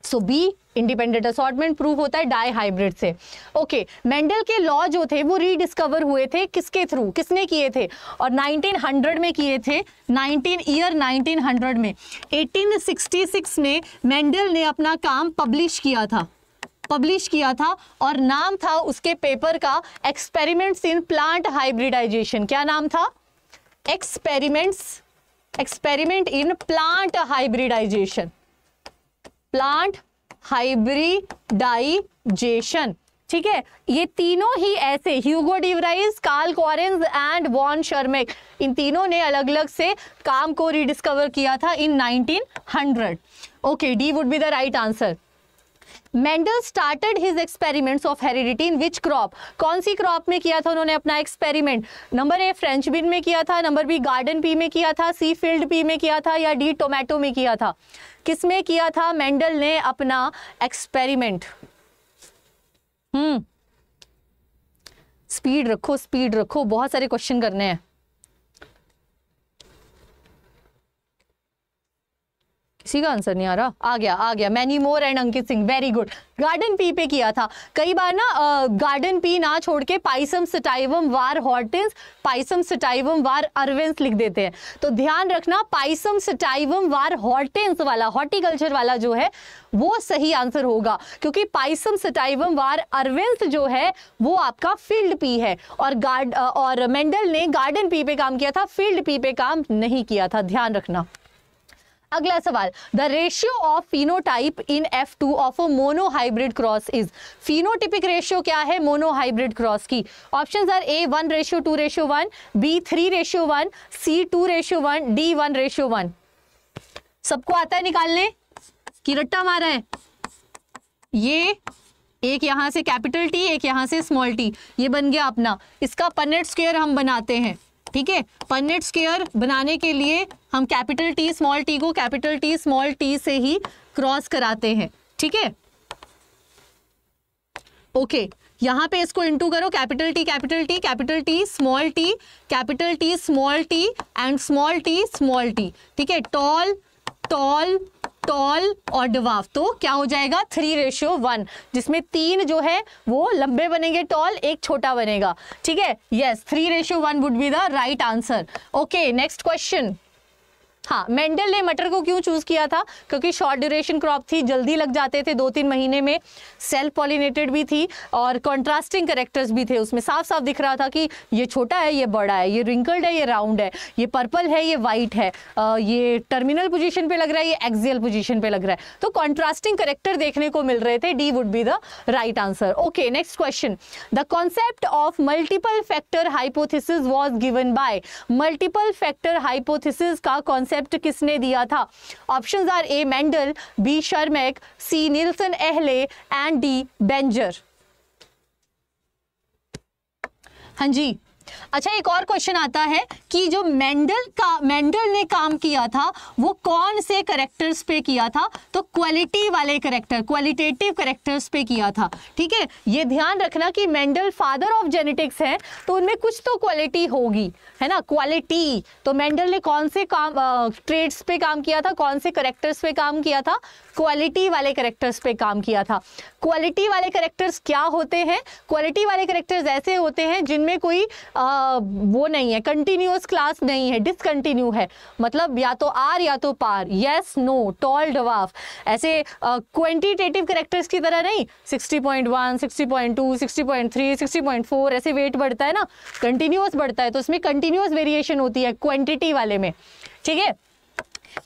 so B independent assortment prove होता है डाई हाइब्रिड से ओके okay, मेंडल के लॉ जो थे वो रीडिस्कवर हुए थे किसके थ्रू किसने किए थे और 1900 में किए थे 19 ईयर 1900 में 1866 में मेंडल ने अपना काम पब्लिश किया था पब्लिश किया था और नाम था उसके पेपर का एक्सपेरिमेंट्स इन प्लांट हाइब्रिडाइजेशन क्या नाम था experiments experiment in plant hybridization plant hybridization ठीक है ये तीनों ही ऐसे Hugo de Vries Carl Correns and von Tschermak इन तीनों ने अलग अलग से काम को रिडिस्कवर किया था in 1900 okay D would be the right answer Mendel started his experiments of heredity in which crop कौन सी क्रॉप में किया था उन्होंने अपना experiment number A French bean में किया था नंबर बी गार्डन पी में किया था सी फील्ड पी में किया था या डी टोमेटो में किया था किसमें किया था मेंडल ने अपना एक्सपेरिमेंट हम्म स्पीड रखो स्पीड रखो बहुत सारे क्वेश्चन करने हैं किसी का आंसर नहीं आ रहा आ गया आ गया many more and Ankit Singh very good garden pea पे किया था कई बार ना गार्डन पी ना छोड़ के Pisum sativum var hortense Pisum sativum var arvense लिख देते हैं तो ध्यान रखना पाइसम सटाइवम वार हॉर्टेंस वाला हॉर्टिकल्चर वाला जो है वो सही आंसर होगा क्योंकि पाइसम सटाइवम वार अर्वेंस जो है वो आपका फील्ड पी है और गार्ड और मेंडल ने गार्डन पी पे काम किया था फील्ड पी पे काम नहीं किया था ध्यान रखना अगला सवाल the ratio of phenotype in F two of a monohybrid cross is phenotypic ratio क्या है मोनोहाइब्रिड क्रॉस की option are A one ratio two ratio one B three ratio one C two ratio one D one ratio one सबको आता है निकालने की रट्टा मारा है ये एक यहां से कैपिटल टी एक यहां से स्मॉल टी ये बन गया अपना इसका पनेट स्क्वेयर हम बनाते हैं ठीक है पन्नेट स्केयर बनाने के लिए हम कैपिटल टी स्मॉल टी को कैपिटल टी स्मॉल टी से ही क्रॉस कराते हैं ठीक है ओके यहां पे इसको इंटू करो capital T capital T capital T small T capital T small T and small T small T ठीक है टॉल टॉल टॉल और डवाफ तो क्या हो जाएगा थ्री रेशियो वन जिसमें तीन जो है वो लंबे बनेंगे टॉल एक छोटा बनेगा ठीक है yes three ratio one would be the right answer okay next question हाँ मेंडल ने मटर को क्यों चूज़ किया था क्योंकि शॉर्ट ड्यूरेशन क्रॉप थी जल्दी लग जाते थे दो तीन महीने में सेल्फ पॉलिनेटेड भी थी और कॉन्ट्रास्टिंग करेक्टर्स भी थे उसमें साफ साफ दिख रहा था कि ये छोटा है ये बड़ा है ये रिंकल्ड है ये राउंड है ये पर्पल है ये वाइट है आ, ये टर्मिनल पोजिशन पर लग रहा है ये एक्जियल पोजिशन पर लग रहा है तो कॉन्ट्रास्टिंग करेक्टर देखने को मिल रहे थे D would be the right answer okay next question the concept of multiple factor hypothesis was given by multiple factor hypothesis का कॉन्सेप्ट कंसेप्ट किसने दिया था option are A Mendel B Tschermak C Nilsson Ehle and D Benzer हाँ जी अच्छा एक और question आता है कि जो मेंडल का मेंडल ने काम किया था वो कौन से करेक्टर्स पे किया था तो क्वालिटी वाले करेक्टर क्वालिटेटिव करेक्टर्स पे किया था ठीक है ये ध्यान रखना कि मेंडल फादर ऑफ जेनेटिक्स है तो उनमें कुछ तो क्वालिटी होगी है ना क्वालिटी तो मेंडल ने कौन से काम ट्रेड्स पे काम किया था कौन से करेक्टर्स पे काम किया था क्वालिटी वाले करेक्टर्स पे काम किया था क्वालिटी वाले करेक्टर्स क्या होते हैं क्वालिटी वाले करेक्टर्स ऐसे होते हैं जिनमें कोई वो नहीं है कंटिन्यूस क्लास नहीं है डिसकंटिन्यू है मतलब या तो आर या तो पार येस नो टॉल डवाफ ऐसे क्वेंटिटेटिव करेक्टर्स की तरह नहीं 60.1 60.2 60.3 60.4 ऐसे वेट बढ़ता है ना कंटिन्यूस बढ़ता है तो उसमें कंटिन्यूस वेरिएशन होती है क्वान्टिटी वाले में ठीक है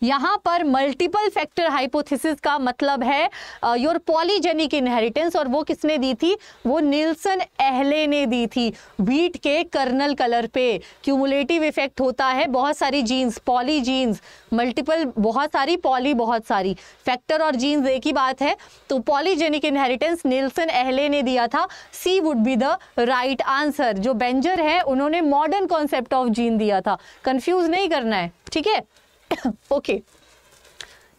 यहाँ पर मल्टीपल फैक्टर हाइपोथेसिस का मतलब है योर पॉलीजेनिक इनहेरिटेंस और वो किसने दी थी वो नील्सन एहले ने दी थी बीट के कर्नल कलर पे क्यूमुलेटिव इफेक्ट होता है बहुत सारी जीन्स पॉली जीन्स मल्टीपल बहुत सारी पॉली बहुत सारी फैक्टर और जीन्स एक ही बात है तो पॉलीजेनिक इनहेरिटेंस नील्सन एहले ने दिया था C would be the right answer जो बेंजर है उन्होंने मॉडर्न कॉन्सेप्ट ऑफ जीन दिया था कन्फ्यूज नहीं करना है ठीक है okay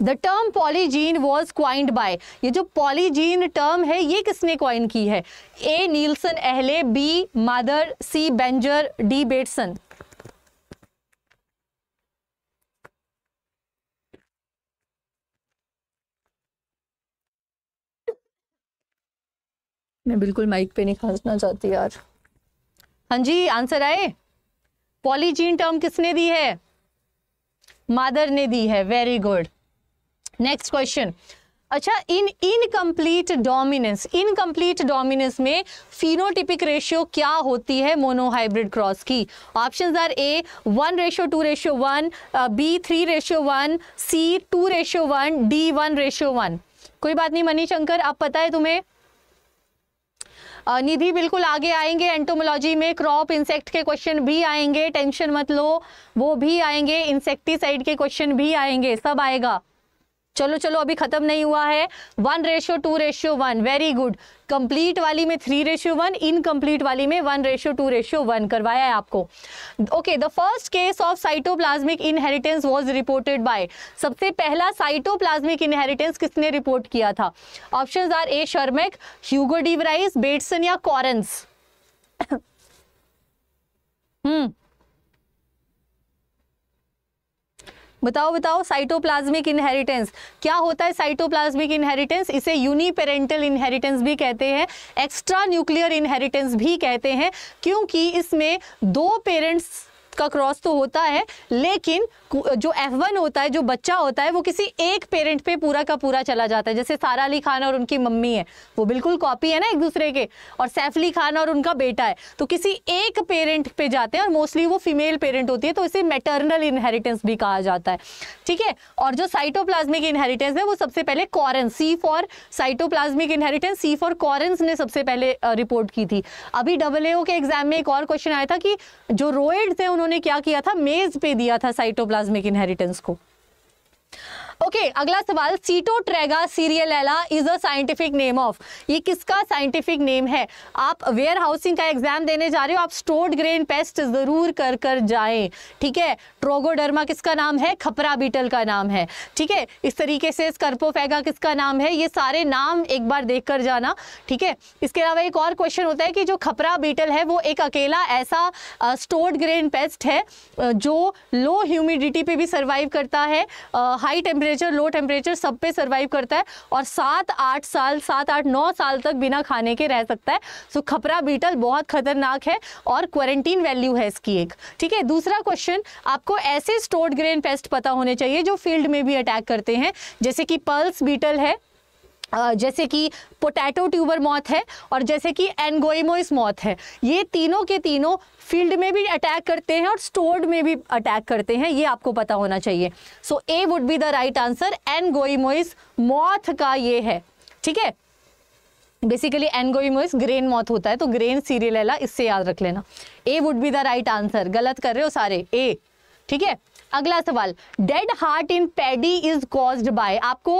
the term polygene was coined by ये जो पॉलीजीन टर्म है ये किसने क्वाइन की है ए नीलसन एहले बी मादर सी बेंजर डी बेटसन मैं बिल्कुल माइक पे नहीं खांसना चाहती यार हाँ जी आंसर आए पॉलीजीन टर्म किसने दी है मादर ने दी है वेरी गुड नेक्स्ट क्वेश्चन अच्छा in incomplete dominance incomplete dominance में फिनोटिपिक रेशियो क्या होती है मोनोहाइब्रिड क्रॉस की option are A one ratio two ratio one B three ratio one C two ratio one D one ratio one कोई बात नहीं money Shankar आप पता है तुम्हें निधि बिल्कुल आगे आएंगे एंटोमोलॉजी में क्रॉप इंसेक्ट के क्वेश्चन भी आएंगे टेंशन मत लो वो भी आएंगे इंसेक्टिसाइड के क्वेश्चन भी आएंगे सब आएगा चलो चलो अभी खत्म नहीं हुआ है one ratio two ratio one very good complete वाली में थ्री रेशियो वन इनकम्प्लीट वाली में one ratio two ratio one करवाया है आपको okay the first case of cytoplasmic inheritance was reported by सबसे पहला साइटोप्लाज्मिक इनहेरिटेंस किसने रिपोर्ट किया था option are A Tschermak Hugo de Vries Bateson या कॉरेंस हम्म hmm. बताओ बताओ साइटोप्लाज्मिक इनहेरिटेंस क्या होता है साइटोप्लाज्मिक इनहेरिटेंस इसे यूनिपेरेंटल इनहेरिटेंस भी कहते हैं एक्स्ट्रा न्यूक्लियर इनहेरिटेंस भी कहते हैं क्योंकि इसमें दो पेरेंट्स का क्रॉस तो होता है लेकिन जो एफ वन होता है जो बच्चा होता है वो किसी एक पेरेंट पे पूरा का पूरा चला जाता है जैसे सारा अली खान और उनकी मम्मी है वो बिल्कुल कॉपी है ना एक दूसरे के और सैफ अली खान और उनका बेटा है तो किसी एक पेरेंट पे जाते हैं और मोस्टली वो फीमेल पेरेंट होती है तो इसे मेटर्नल इनहेरिटेंस भी कहा जाता है ठीक है और जो साइटोप्लाज्मिक इनहेरिटेंस है वो सबसे पहले Correns C for cytoplasmic inheritance C for Correns ने सबसे पहले रिपोर्ट की थी अभी डबल के एग्जाम में एक और क्वेश्चन आया था कि जो रोइड थे उन्होंने क्या किया था मेज पे दिया था साइटोप्लाज्म प्लाज्मिक इनहेरिटेंस को ओके okay, अगला सवाल Sitotroga cerealella is a scientific name of ये किसका साइंटिफिक नेम है आप वेयर हाउसिंग का एग्जाम देने जा रहे हो आप स्टोर्ड ग्रेन पेस्ट जरूर कर कर जाए ठीक है ट्रोगोडर्मा किसका नाम है खपरा बीटल का नाम है ठीक है इस तरीके से स्कर्पोफेगा किसका नाम है ये सारे नाम एक बार देख कर जाना ठीक है इसके अलावा एक और क्वेश्चन होता है कि जो खपरा बीटल है वो एक अकेला ऐसा स्टोर्ड ग्रेन पेस्ट है जो लो ह्यूमिडिटी पे भी सर्वाइव करता है high temperature temperature low temperature सब पे सर्वाइव करता है और सात आठ साल सात आठ नौ साल तक बिना खाने के रह सकता है सो so, खपरा बीटल बहुत खतरनाक है और क्वारंटीन वैल्यू है इसकी एक ठीक है दूसरा क्वेश्चन आपको ऐसे स्टोर्ड ग्रेन पेस्ट पता होने चाहिए जो फील्ड में भी अटैक करते हैं जैसे कि पल्स बीटल है जैसे कि पोटैटो ट्यूबर मौत है और जैसे कि एनगोइमोइस मौत है ये तीनों के तीनों फील्ड में भी अटैक करते हैं और स्टोर्ड में भी अटैक करते हैं ये आपको पता होना चाहिए so A would be the right answer Angoumois मौत का ये है ठीक है बेसिकली एनगोइमोइस ग्रेन मौत होता है तो ग्रेन सीरियल इससे याद रख लेना A would be the right answer गलत कर रहे हो सारे ए ठीक है अगला सवाल dead heart in paddy is caused by आपको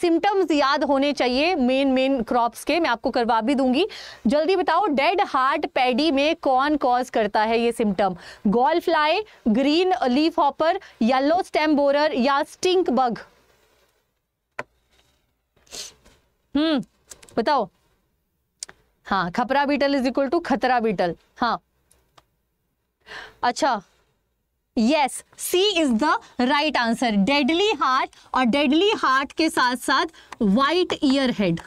सिम्टम्स uh, याद होने चाहिए मेन मेन क्रॉप्स के मैं आपको करवा भी दूंगी जल्दी बताओ डेड हार्ट पैडी में कौन कॉज करता है ये symptom gall fly green leaf hopper yellow stem borer या स्टिंक बग हम्म बताओ हाँ Khapra beetle is equal to खतरा बीटल हाँ अच्छा yes C is the right answer deadly heart और डेडली हार्ट के साथ साथ white ear head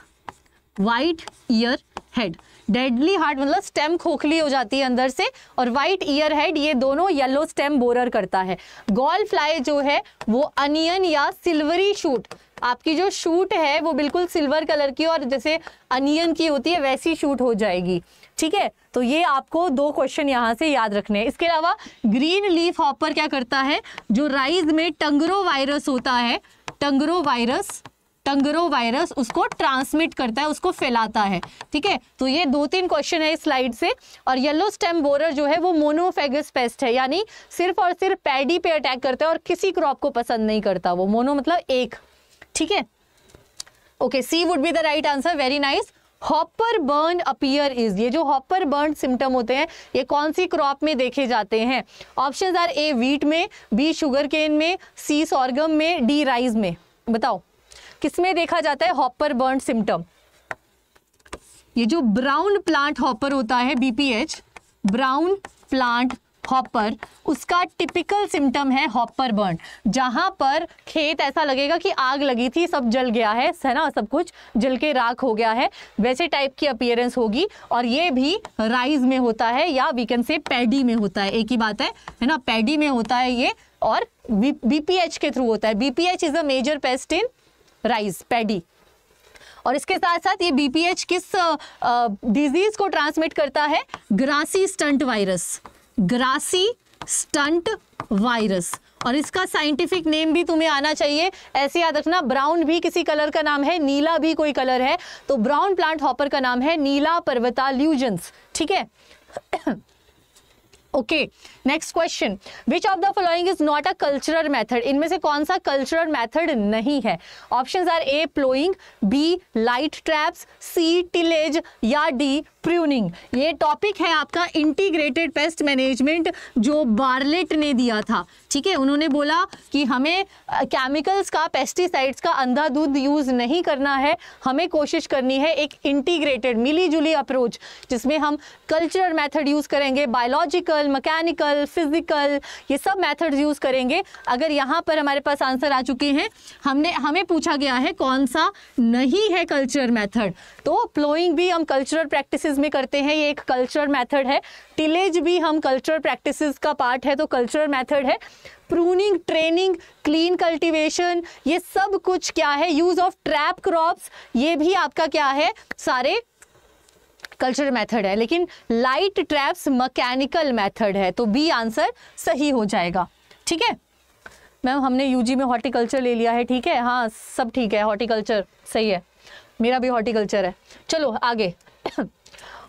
white ear head deadly heart मतलब स्टेम खोखली हो जाती है अंदर से और वाइट ईयर हेड ये दोनों येलो स्टेम बोरर करता है गॉल फ्लाई जो है वो अनियन या सिल्वरी शूट आपकी जो शूट है वो बिल्कुल सिल्वर कलर की और जैसे अनियन की होती है वैसी शूट हो जाएगी ठीक है तो ये आपको दो क्वेश्चन यहाँ से याद रखने हैं इसके अलावा ग्रीन लीफ हॉपर क्या करता है जो राइज में टंगरो वायरस होता है टंगरो वायरस टंगरो वायरस उसको ट्रांसमिट करता है उसको फैलाता है ठीक है तो ये दो तीन क्वेश्चन है इस स्लाइड से और येलो स्टेम बोरर जो है वो मोनोफेगस पेस्ट है यानी सिर्फ और सिर्फ पैडी पे अटैक करता है और किसी क्रॉप को पसंद नहीं करता वो मोनो मतलब एक ठीक है okay C would be the right answer very nice hopper burn appear is ये जो हॉपर बर्न सिम्टम होते हैं ये कौन सी क्रॉप में देखे जाते हैं ऑप्शन आर ए वीट में बी शुगर केन में सी सॉर्गम में डी राइज में बताओ किसमें देखा जाता है हॉपर बर्न सिम्टम ये जो ब्राउन प्लांट हॉपर होता है बीपीएच ब्राउन प्लांट हॉपर उसका टिपिकल सिम्टम है हॉपर बर्न जहां पर खेत ऐसा लगेगा कि आग लगी थी सब जल गया है है ना सब कुछ जल के राख हो गया है वैसे टाइप की अपियरेंस होगी और ये भी राइज में होता है या वी कैन से पैडी में होता है एक ही बात है है ना पैडी में होता है ये और बीपीएच के थ्रू होता है BPH is a major pest in rice paddy और इसके साथ साथ ये बीपीएच किस डिजीज को ट्रांसमिट करता है grassy stunt virus grassy stunt virus और इसका साइंटिफिक नेम भी तुम्हें आना चाहिए ऐसे याद रखना ब्राउन भी किसी कलर का नाम है नीला भी कोई कलर है तो ब्राउन प्लांट हॉपर का नाम है नीला पर्वता पर्वताल्यूजन्स ठीक है okay okay. Next question which of the following is not a cultural method इनमें से कौन सा कल्चरल मैथड नहीं है option are A ploughing B light traps C tillage या डी प्र्यूनिंग ये टॉपिक है आपका इंटीग्रेटेड पेस्ट मैनेजमेंट जो बार्लेट ने दिया था ठीक है उन्होंने बोला कि हमें केमिकल्स का पेस्टिसाइड्स का अंधा दूध यूज़ नहीं करना है हमें कोशिश करनी है एक इंटीग्रेटेड मिलीजुली अप्रोच जिसमें हम कल्चरल मेथड यूज़ करेंगे बायोलॉजिकल मैकेनिकल केमिकल फिजिकल ये सब मेथड्स यूज़ करेंगे अगर यहाँ पर हमारे पास आंसर आ चुके हैं हमने हमें पूछा गया है कौन सा नहीं है कल्चर मेथड तो प्लोइंग भी हम कल्चरल प्रैक्टिसेस में करते हैं ये एक कल्चर मेथड है टिलेज भी हम कल्चरल प्रैक्टिसेस का पार्ट है तो कल्चरल मैथड है प्रूनिंग ट्रेनिंग क्लीन कल्टिवेशन ये सब कुछ क्या है यूज़ ऑफ ट्रैप क्रॉप्स ये भी आपका क्या है सारे कल्चर मेथड है लेकिन लाइट ट्रैप्स मैकेनिकल मेथड है तो बी आंसर सही हो जाएगा ठीक है मैम हमने यूजी में हॉर्टिकल्चर ले लिया है ठीक है हाँ सब ठीक है हॉर्टिकल्चर सही है मेरा भी हॉर्टिकल्चर है चलो आगे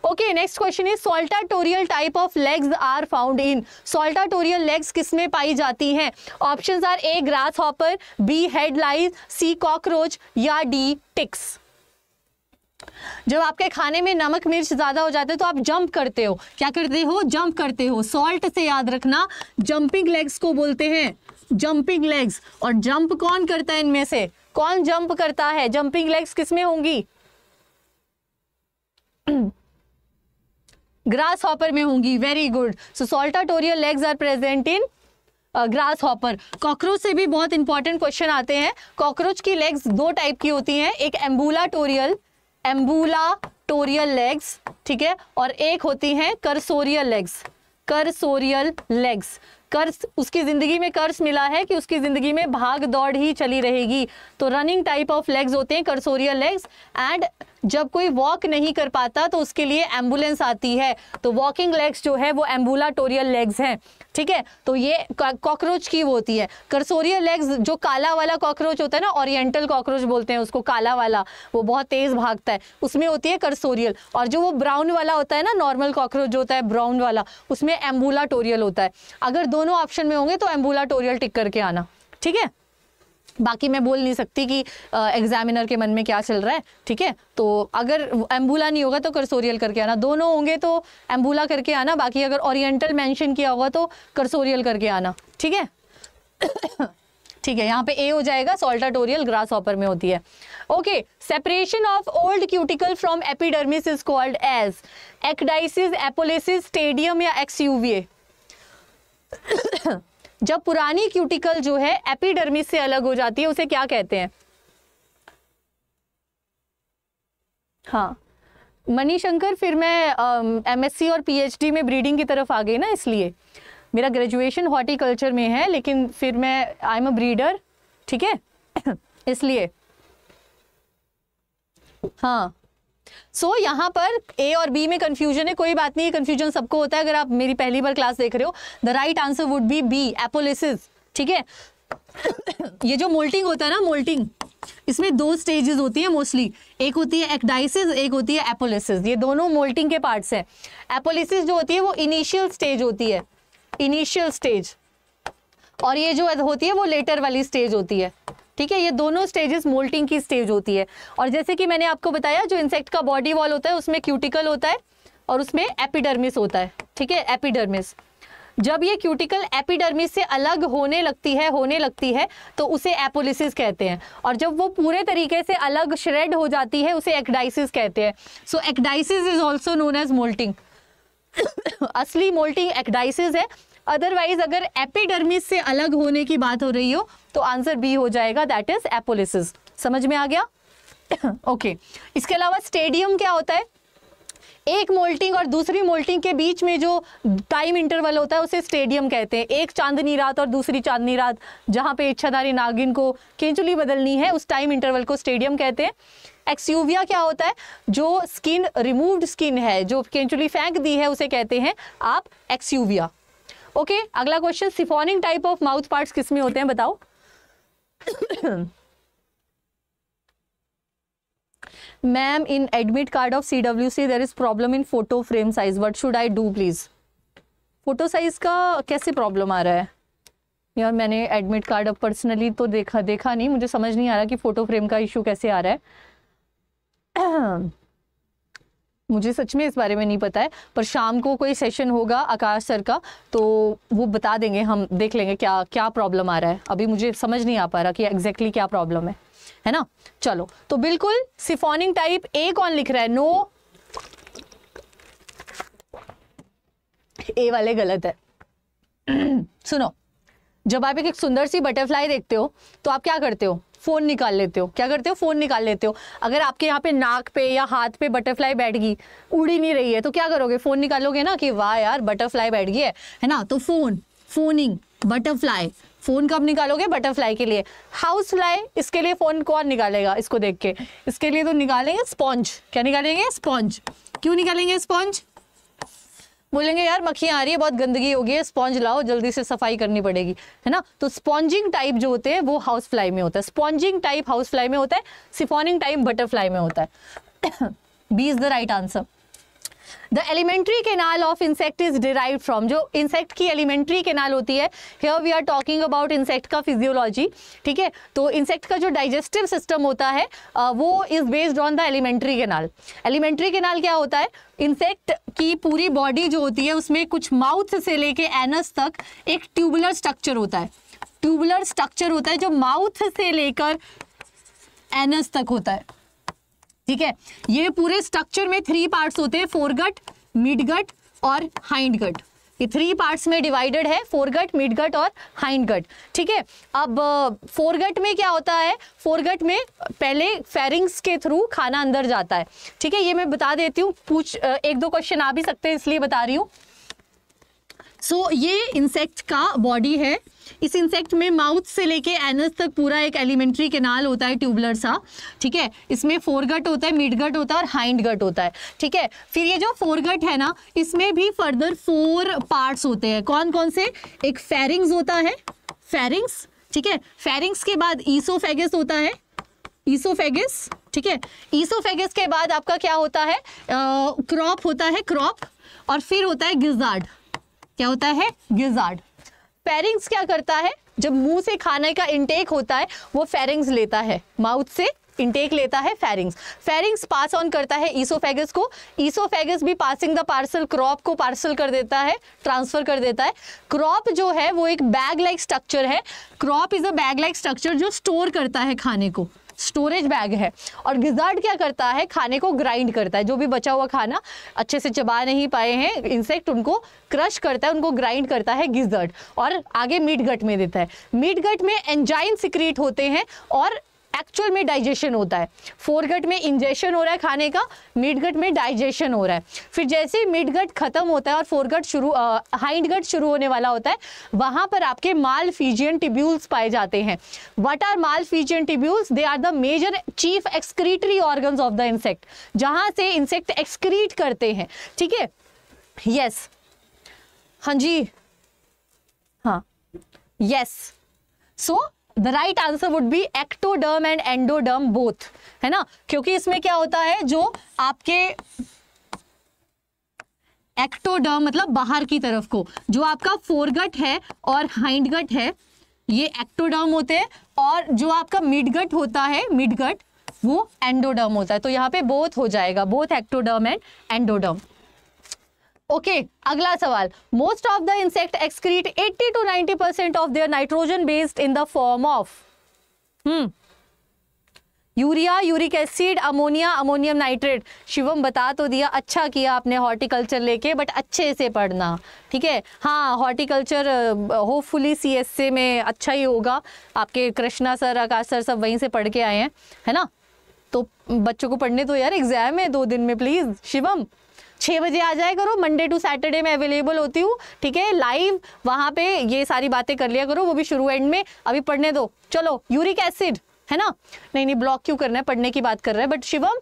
okay next question is saltatorial type of legs are found in saltatorial legs किस में पाई जाती हैं options are A grasshopper B head lice C cockroach या डी टिक्स जब आपके खाने में नमक मिर्च ज़्यादा हो जाते हैं तो आप जंप करते हो क्या करते हो जंप करते हो सॉल्ट से याद रखना जंपिंग लेग्स को बोलते हैं जंपिंग लेग्स और जंप कौन करता है इनमें से कौन जंप करता है जंपिंग लेग्स किस में होंगी ग्रास हॉपर में होंगी very good so saltatorial legs are present in grasshopper cockroach से भी बहुत इंपॉर्टेंट क्वेश्चन आते हैं कॉकरोच की लेग्स दो टाइप की होती हैं एक एम्बुलाटोरियल एम्बूला टोरियल लेग्स ठीक है और एक होती हैं करसोरियल लेग्स करसोरियल लेग्स कर्स उसकी ज़िंदगी में कर्स मिला है कि उसकी ज़िंदगी में भाग दौड़ ही चली रहेगी तो रनिंग टाइप ऑफ लेग्स होते हैं करसोरियल लेग्स एंड जब कोई वॉक नहीं कर पाता तो उसके लिए एम्बुलेंस आती है तो वॉकिंग लेग्स जो है वो एम्बुलाटोरियल लेग्स हैं ठीक है तो ये कॉकरोच की वो होती है कर्सोरियल लेग्स जो काला वाला कॉकरोच होता है ना ओरिएंटल कॉकरोच बोलते हैं उसको काला वाला वो बहुत तेज भागता है उसमें होती है कर्सोरियल और जो वो ब्राउन वाला होता है ना नॉर्मल कॉकरोच होता है ब्राउन वाला उसमें एम्बुलाटोरियल टोरियल होता है अगर दोनों ऑप्शन में होंगे तो एम्बुलाटोरियल टोरियल टिक करके आना ठीक है बाकी मैं बोल नहीं सकती कि एग्जामिनर के मन में क्या चल रहा है ठीक है तो अगर एम्बूला नहीं होगा तो करसोरियल करके आना दोनों होंगे तो एम्बूला करके आना बाकी अगर ओरिएंटल मेंशन किया होगा तो करसोरियल करके आना ठीक है ठीक है यहाँ पे ए हो जाएगा सोल्टाटोरियल ग्रास ऑपर में होती है okay separation of old cuticle from epidermis is called as ecdysis apolysis stadium या एक्स जब पुरानी क्यूटिकल जो है एपिडर्मिस से अलग हो जाती है उसे क्या कहते हैं हाँ शंकर फिर मैं एमएससी और पीएचडी में ब्रीडिंग की तरफ आ गई ना इसलिए मेरा ग्रेजुएशन हॉर्टिकल्चर में है लेकिन फिर मैं आई एम अ ब्रीडर ठीक है इसलिए हाँ सो so, यहाँ पर ए और बी में कन्फ्यूजन है कोई बात नहीं है कन्फ्यूजन सबको होता है अगर आप मेरी पहली बार क्लास देख रहे हो the right answer would be B apolysis ठीक है ये जो मोल्टिंग होता है ना मोल्टिंग इसमें दो स्टेजेस होती है मोस्टली एक होती है एक्डाइसिस एक होती है एपोलिसिस ये दोनों मोल्टिंग के पार्ट्स हैं एपोलिसिस जो होती है वो इनिशियल स्टेज होती है इनिशियल स्टेज और ये जो होती है वो लेटर वाली स्टेज होती है ठीक है ये दोनों स्टेजेस मोल्टिंग की स्टेज होती है और जैसे कि मैंने आपको बताया जो इंसेक्ट का बॉडी वॉल होता है उसमें क्यूटिकल होता है और उसमें एपिडर्मिस होता है ठीक है एपिडर्मिस जब ये क्यूटिकल एपिडर्मिस से अलग होने लगती है होने लगती है तो उसे एपोलिसिस कहते हैं और जब वो पूरे तरीके से अलग श्रेड हो जाती है उसे एक्डाइसिस कहते हैं सो ecdysis is also known as moulting असली मोल्टिंग एक्डाइसिस है अदरवाइज अगर एपिडर्मिस से अलग होने की बात हो रही हो तो आंसर बी हो जाएगा दैट इज एपोलिसिस समझ में आ गया ओके okay. इसके अलावा स्टेडियम क्या होता है एक मोल्टिंग और दूसरी मोल्टिंग के बीच में जो टाइम इंटरवल होता है उसे स्टेडियम कहते हैं एक चांदनी रात और दूसरी चांदनी रात जहाँ पे इच्छाधारी नागिन को केंचुली बदलनी है उस टाइम इंटरवल को स्टेडियम कहते हैं एक्सयूविया क्या होता है जो स्किन रिमूव्ड स्किन है जो केंचुली फेंक दी है उसे कहते हैं आप एक्सयूविया ओके okay, अगला question siphoning type of mouth parts किसमें होते हैं बताओ ma'am in admit card of C W C there is problem in photo frame size what should I do please photo size का कैसे problem आ रहा है यार मैंने एडमिट कार्ड अब पर्सनली तो देखा देखा नहीं मुझे समझ नहीं आ रहा कि फोटो फ्रेम का इशू कैसे आ रहा है मुझे सच में इस बारे में नहीं पता है पर शाम को कोई सेशन होगा आकाश सर का तो वो बता देंगे हम देख लेंगे क्या क्या प्रॉब्लम आ रहा है अभी मुझे समझ नहीं आ पा रहा कि एग्जैक्टली क्या प्रॉब्लम है है ना चलो तो बिल्कुल सिफोनिंग टाइप ए कौन लिख रहा है नो ए वाले गलत है सुनो जब आप एक सुंदर सी बटरफ्लाई देखते हो तो आप क्या करते हो फ़ोन निकाल लेते हो क्या करते हो फ़ोन निकाल लेते हो अगर आपके यहाँ पे नाक पे या हाथ पे बटरफ्लाई बैठ गई उड़ी नहीं रही है तो क्या करोगे फ़ोन निकालोगे ना कि वाह यार बटरफ्लाई बैठ गई है है ना तो फ़ोन फोनिंग बटरफ्लाई फ़ोन कब निकालोगे बटरफ्लाई के लिए हाउस फ्लाई इसके लिए फ़ोन कौन निकालेगा इसको देख के इसके लिए तो निकालेंगे स्पॉन्ज क्या निकालेंगे स्पॉन्ज क्यों निकालेंगे स्पॉन्ज बोलेंगे यार मक्खियाँ आ रही है बहुत गंदगी हो गई है स्पॉन्ज लाओ जल्दी से सफाई करनी पड़ेगी है ना तो स्पॉन्जिंग टाइप जो होते हैं वो हाउस फ्लाई में होता है स्पॉन्जिंग टाइप हाउस फ्लाई में होता है सिफोनिंग टाइप बटरफ्लाई में होता है B is the right answer the alimentary canal of insect is derive from जो इंसेक्ट की एलिमेंट्री केनाल होती है here we are talking about insect का फिजियोलॉजी ठीक है तो इंसेक्ट का जो डाइजेस्टिव सिस्टम होता है वो is based on the alimentary canal alimentary canal क्या होता है इंसेक्ट की पूरी बॉडी जो होती है उसमें कुछ माउथ से लेके एनस तक एक ट्यूबुलर स्ट्रक्चर होता है ट्यूबुलर स्ट्रक्चर होता है जो माउथ से लेकर एनस तक होता है ठीक है ये पूरे स्ट्रक्चर में थ्री पार्ट्स होते हैं फोरगट मिडगट और हाइंडगट ये थ्री पार्ट्स में डिवाइडेड है फोरगट मिडगट और हाइंडगट ठीक है अब फोरगट uh, में क्या होता है फोरगट में पहले फेरिंग्स के थ्रू खाना अंदर जाता है ठीक है ये मैं बता देती हूँ पूछ uh, एक दो क्वेश्चन आ भी सकते हैं इसलिए बता रही हूँ सो so, ये इंसेक्ट का बॉडी है इस इंसेक्ट में माउथ से लेके एनस तक पूरा एक एलिमेंट्री केनाल होता है ट्यूबलर सा ठीक है इसमें फोरगट होता है मिडगट होता है और हाइंड गट होता है ठीक है फिर ये जो फोरगट है ना इसमें भी फर्दर फोर पार्ट्स होते हैं कौन कौन से एक फेरिंग्स होता है फेरिंग्स ठीक है फेरिंग्स के बाद ईसोफेगस होता है ईसोफेगस ठीक है ईसोफेगस के बाद आपका क्या होता है क्रॉप होता है क्रॉप और फिर होता है गिजार्ड क्या होता है गिजार्ड फेरिंग्स क्या करता है जब मुंह से खाने का इंटेक होता है वो फेरिंग्स लेता है माउथ से इंटेक लेता है फेरिंग्स फेरिंग्स पास ऑन करता है ईसोफेगस को ईसोफेगस भी पासिंग द पार्सल क्रॉप को पार्सल कर देता है ट्रांसफर कर देता है क्रॉप जो है वो एक बैग लाइक स्ट्रक्चर है crop is a bag like structure जो स्टोर करता है खाने को स्टोरेज बैग है और गिजार्ड क्या करता है खाने को ग्राइंड करता है जो भी बचा हुआ खाना अच्छे से चबा नहीं पाए हैं इंसेक्ट उनको क्रश करता है उनको ग्राइंड करता है गिजर्ड और आगे मीट गट में देता है मीट गट में एंजाइन सिक्रीट होते हैं और एक्चुअल में डाइजेशन होता है फोरगट में इंजेशन हो रहा है खाने का मिडगट में डाइजेशन हो रहा है फिर जैसे ही मिडगट खत्म होता है और फोरगट शुरू हाइंडगट शुरू होने वाला होता है वहां पर आपके माल फीजियन टिब्यूल्स पाए जाते हैं what are Malpighian tubules they are the major chief excretory organ of the insect जहां से इंसेक्ट एक्सक्रीट करते हैं ठीक है यस हाँ जी हाँ yes so the right answer would be ectoderm and endoderm both है ना क्योंकि इसमें क्या होता है जो आपके एक्टोडर्म मतलब बाहर की तरफ को जो आपका फोरगट है और हाइंडगट है ये एक्टोडर्म होते हैं और जो आपका मिडगट होता है मिडगट वो एंडोडर्म होता है तो यहाँ पे बोथ हो जाएगा both ectoderm and endoderm okay okay, अगला सवाल most of the insect excrete 80 to 90 percent of their nitrogen based in the form of hmm urea uric acid ammonia ammonium nitrate Shivam बता तो दिया अच्छा किया आपने हॉर्टिकल्चर लेके बट अच्छे से पढ़ना ठीक है हाँ horticulture hopefully C S A में अच्छा ही होगा आपके कृष्णा सर आकाश सर सब वहीं से पढ़ के आए हैं है ना तो बच्चों को पढ़ने तो यार एग्जाम है दो दिन में प्लीज़ शिवम छः बजे आ जाए करो मंडे टू सैटरडे मैं अवेलेबल होती हूँ ठीक है लाइव वहाँ पे ये सारी बातें कर लिया करो वो भी शुरू एंड में अभी पढ़ने दो चलो यूरिक एसिड है ना नहीं नहीं ब्लॉक क्यों करना है पढ़ने की बात कर रहे हैं बट शिवम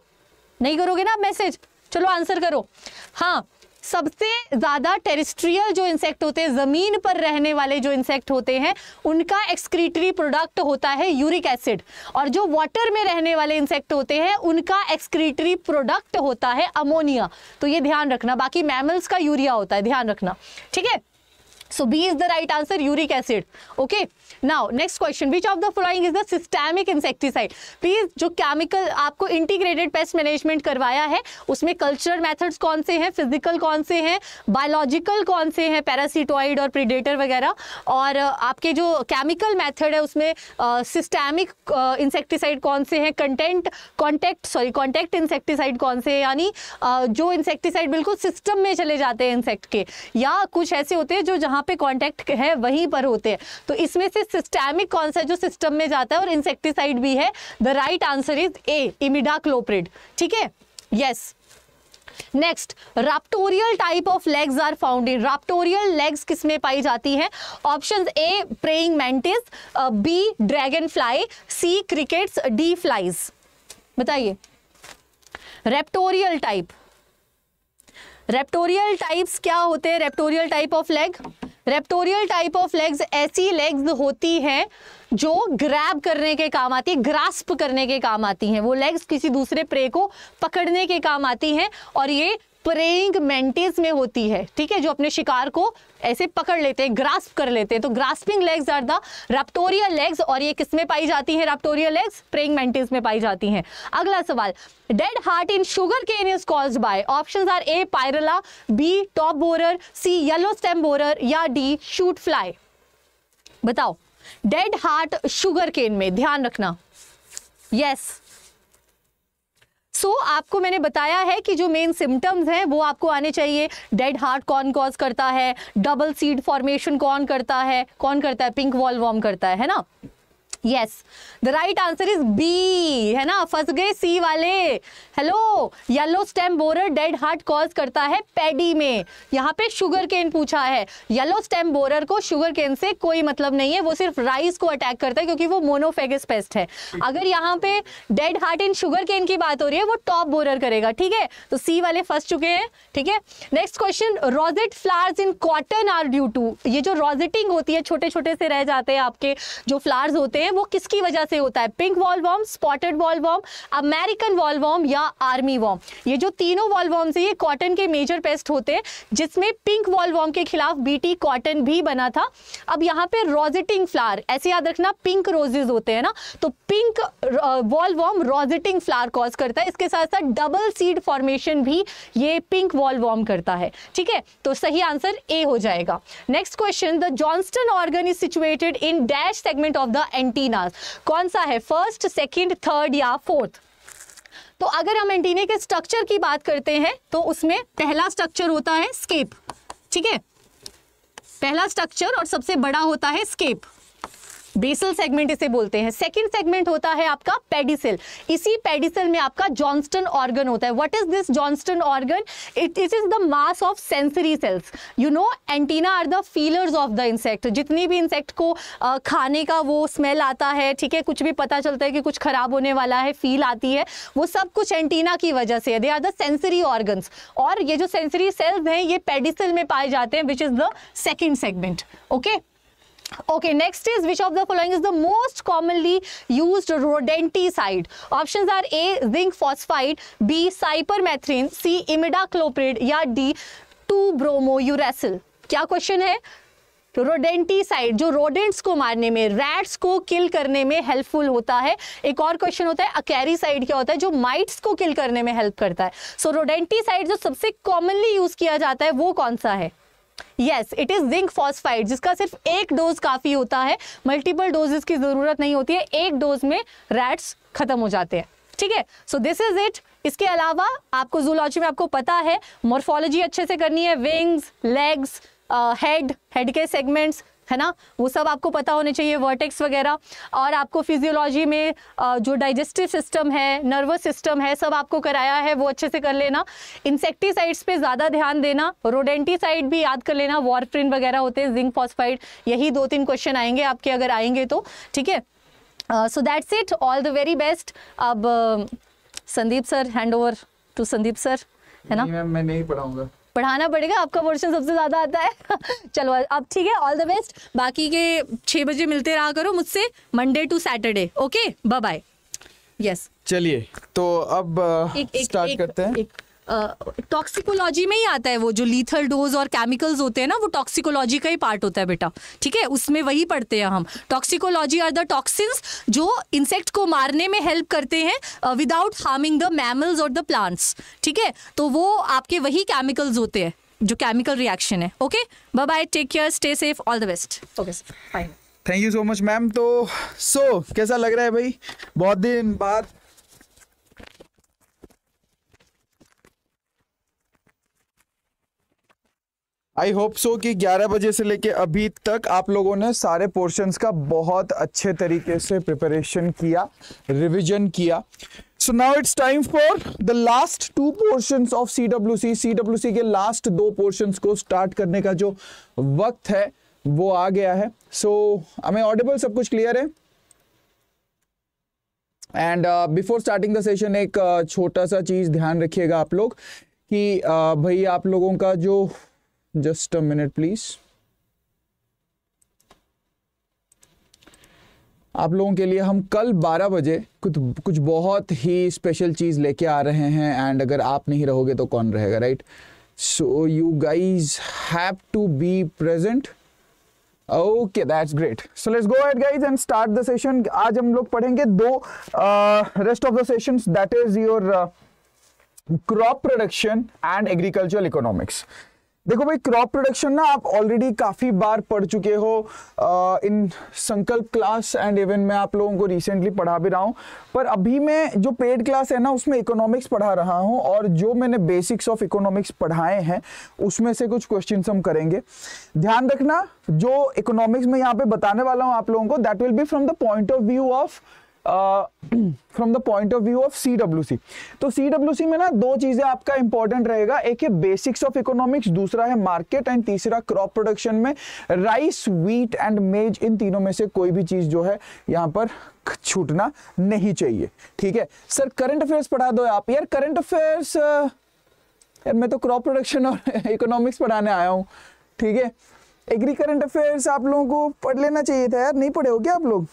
नहीं करोगे ना आप मैसेज चलो आंसर करो हाँ सबसे ज़्यादा टेरिस्ट्रियल जो इंसेक्ट होते हैं ज़मीन पर रहने वाले जो इंसेक्ट होते हैं उनका एक्सक्रीटरी प्रोडक्ट होता है यूरिक एसिड और जो वाटर में रहने वाले इंसेक्ट होते हैं उनका एक्सक्रीटरी प्रोडक्ट होता है अमोनिया तो ये ध्यान रखना बाकी मैमल्स का यूरिया होता है ध्यान रखना ठीक है So B is the right answer, uric acid. Okay. Now next question, which of the following is the systemic insecticide? Please जो chemical आपको integrated pest management करवाया है उसमें cultural methods कौन से हैं physical कौन से हैं biological कौन से हैं parasitoid और predator वगैरह और आपके जो chemical method है उसमें systemic insecticide कौन से हैं content contact sorry contact insecticide कौन से हैं यानी जो insecticide बिल्कुल system में चले जाते हैं insect के या कुछ ऐसे होते हैं जो जहाँ पे कॉन्टैक्ट है वहीं पर होते हैं तो इसमें से सिस्टेमिक कौन सा जो सिस्टम में जाता है और इंसेक्टिसाइड भी है the right answer is A imidacloprid ठीक है yes next raptorial type of legs are found in raptorial legs किस में पाई जाती हैं option A praying mantis B dragonfly C crickets D flies बताइए रेप्टोरियल टाइप रेप्टोरियल टाइप्स क्या होते हैं raptorial type of leg raptorial type of legs ऐसी लेग्स होती हैं जो ग्रैब करने के काम आती है ग्रास्प करने के काम आती हैं वो लेग्स किसी दूसरे प्रे को पकड़ने के काम आती हैं और ये प्रेइंग मेंटिस में होती है ठीक है जो अपने शिकार को ऐसे पकड़ लेते हैं ग्रास्प कर लेते हैं तो grasping legs are the raptorial legs और ये किस में पाई जाती है रैप्टोरियल लेग्स प्रेइंग मेंटिस में पाई जाती हैं अगला सवाल dead heart in sugarcane is cause by options are A pyrilla B top borer C yellow stem borer या डी शूट फ्लाई बताओ डेड हार्ट शुगर केन में ध्यान रखना यस yes. सो so, आपको मैंने बताया है कि जो मेन सिम्टम्स हैं वो आपको आने चाहिए डेड हार्ट कौन कॉज करता है डबल सीड फॉर्मेशन कौन करता है कौन करता है पिंक वॉल वॉर्म करता है, है ना yes the right answer is B है ना फंस गए सी वाले hello yellow stem borer dead heart cause करता है पैडी में यहाँ पे शुगर केन पूछा है येलो स्टेम बोरर को शुगर केन से कोई मतलब नहीं है वो सिर्फ राइस को अटैक करता है क्योंकि वो मोनोफेगस पेस्ट है अगर यहाँ पे dead heart in sugarcane की बात हो रही है वो टॉप बोरर करेगा ठीक है तो सी वाले फंस चुके हैं ठीक है next question rosette flowers in cotton are due to ये जो रोजेटिंग होती है छोटे छोटे से रह जाते हैं आपके जो फ्लावर्स होते हैं हैं वो किसकी वजह से होता है pink boll bollworm spotted boll bollworm American boll bollworm या आर्मी वॉम ये जो तीनों वॉल वॉल्वॉम्स हैं ये कॉटन के मेजर पेस्ट होते हैं जिसमें पिंक वॉल वॉल्वॉम के खिलाफ बीटी कॉटन भी बना था अब यहाँ पे रोजिटिंग फ्लावर ऐसे याद रखना पिंक रोजेज होते हैं ना तो pink boll bollworm rosetting flower cause करता है इसके साथ साथ डबल सीड फॉर्मेशन भी ये पिंक वॉल वॉल्वॉम करता है ठीक है तो सही आंसर ए हो जाएगा next question the Johnston organ is situated in dash segment of the anti antennae कौन सा है फर्स्ट सेकंड थर्ड या फोर्थ तो अगर हम एंटीने के स्ट्रक्चर की बात करते हैं तो उसमें पहला स्ट्रक्चर होता है स्केप ठीक है पहला स्ट्रक्चर और सबसे बड़ा होता है स्केप बेसल सेगमेंट इसे बोलते हैं सेकेंड सेगमेंट होता है आपका पेडिसल इसी पेडिसल में आपका जॉन्स्टन ऑर्गन होता है what is this Johnston organ it it is the mass of sensory cells you know antenna are the feelers of the insect जितनी भी इंसेक्ट को खाने का वो स्मेल आता है ठीक है कुछ भी पता चलता है कि कुछ खराब होने वाला है फील आती है वो सब कुछ एंटीना की वजह से they are the sensory organs और ये जो सेंसरी सेल्स हैं ये पेडिसल में पाए जाते हैं which is the second segment okay okay next is which of the following is the most commonly use rodenticide option are A zinc phosphide B cypermethrin C imidacloprid या D two bromouracil क्या question है rodenticide जो rodents को मारने में rats को किल करने में हेल्पफुल होता है एक और क्वेश्चन होता है अकेरी साइड क्या होता है जो माइट्स को किल करने में हेल्प करता है सो so, रोडेंटीसाइड जो सबसे कॉमनली यूज किया जाता है वो कौन सा है yes it is zinc phosphide जिसका सिर्फ एक डोज काफी होता है मल्टीपल डोजेस की जरूरत नहीं होती है एक डोज में रैट्स खत्म हो जाते हैं ठीक है सो दिस इज इट इसके अलावा आपको जूलॉजी में आपको पता है मोर्फोलॉजी अच्छे से करनी है विंग्स लेग्स हेड हेड के सेगमेंट्स है ना वो सब आपको पता होने चाहिए वर्टेक्स वगैरह और आपको फिजियोलॉजी में जो डाइजेस्टिव सिस्टम है नर्वस सिस्टम है सब आपको कराया है वो अच्छे से कर लेना इंसेक्टिसाइड्स पे ज़्यादा ध्यान देना रोडेंटिसाइड भी याद कर लेना वॉरप्रिन वगैरह होते हैं जिंक फॉस्फाइड यही दो तीन क्वेश्चन आएंगे आपके अगर आएंगे तो ठीक है so that's it all the very best अब Sandeep sir hand over to Sandeep sir है ना मैं नहीं पढ़ाऊंगा पढ़ाना पड़ेगा आपका पोर्शन सबसे ज़्यादा आता है चलो अब ठीक है ऑल द बेस्ट बाकी के छः बजे मिलते रहा करो मुझसे Monday to Saturday okay bye bye yes चलिए तो अब एक, एक, स्टार्ट एक, करते हैं एक, टॉक्सिकोलॉजी में ही आता है वो जो लीथल डोज और केमिकल्स होते हैं ना वो टॉक्सिकोलॉजी का ही पार्ट होता है बेटा ठीक है उसमें वही पढ़ते हैं हम टॉक्सिकोलॉजी आर द टॉक्सिन्स जो इंसेक्ट को मारने में हेल्प करते हैं विदाउट हार्मिंग द मैमल्स और द प्लांट्स ठीक है तो वो आपके वही केमिकल्स होते हैं जो केमिकल रिएक्शन है okay bye bye take care stay safe all the best okay thank you so much ma'am तो सो so, कैसा लग रहा है भाई बहुत दिन बाद आई होप सो कि 11 बजे से लेके अभी तक आप लोगों ने सारे पोर्शंस का बहुत अच्छे तरीके से प्रिपरेशन किया रिवीजन किया so now it's time for the last two portions of C W C C W C के लास्ट दो पोर्शंस को स्टार्ट करने का जो वक्त है वो आ गया है सो हमें ऑडिबल सब कुछ क्लियर है and before starting the session एक uh, छोटा सा चीज ध्यान रखिएगा आप लोग कि uh, भाई आप लोगों का जो just a minute please आप लोगों के लिए हम कल 12 बजे कुछ कुछ बहुत ही स्पेशल चीज़ लेके आ रहे हैं एंड अगर आप नहीं रहोगे तो कौन रहेगा right so you guys have to be present okay that's great so let's go at guys and start the session आज हम लोग पढ़ेंगे two rest of the session that is your crop production and agricultural economics देखो भाई crop production ना आप already काफ़ी बार पढ़ चुके हो आ, इन संकल्प क्लास एंड इवन मैं आप लोगों को रिसेंटली पढ़ा भी रहा हूँ पर अभी मैं जो पेड क्लास है ना उसमें इकोनॉमिक्स पढ़ा रहा हूँ और जो मैंने बेसिक्स ऑफ इकोनॉमिक्स पढ़ाए हैं उसमें से कुछ क्वेश्चन हम करेंगे ध्यान रखना जो इकोनॉमिक्स में यहाँ पे बताने वाला हूँ आप लोगों को that will be from the point of view of from the point of view of C W C तो सी डब्ल्यू सी में ना दो चीज़ें आपका इंपॉर्टेंट रहेगा एक है बेसिक्स ऑफ इकोनॉमिक्स दूसरा है मार्केट एंड तीसरा क्रॉप प्रोडक्शन में rice wheat and maize in तीनों में से कोई भी चीज़ जो है यहाँ पर छूटना नहीं चाहिए ठीक है सर करंट अफेयर्स पढ़ा दो आप यार करंट अफेयर्स यार मैं तो क्रॉप प्रोडक्शन और इकोनॉमिक्स पढ़ाने आया हूँ ठीक है एग्री करंट अफेयर्स आप लोगों को पढ़ लेना चाहिए था यार नहीं पढ़े हो क्या आप लोग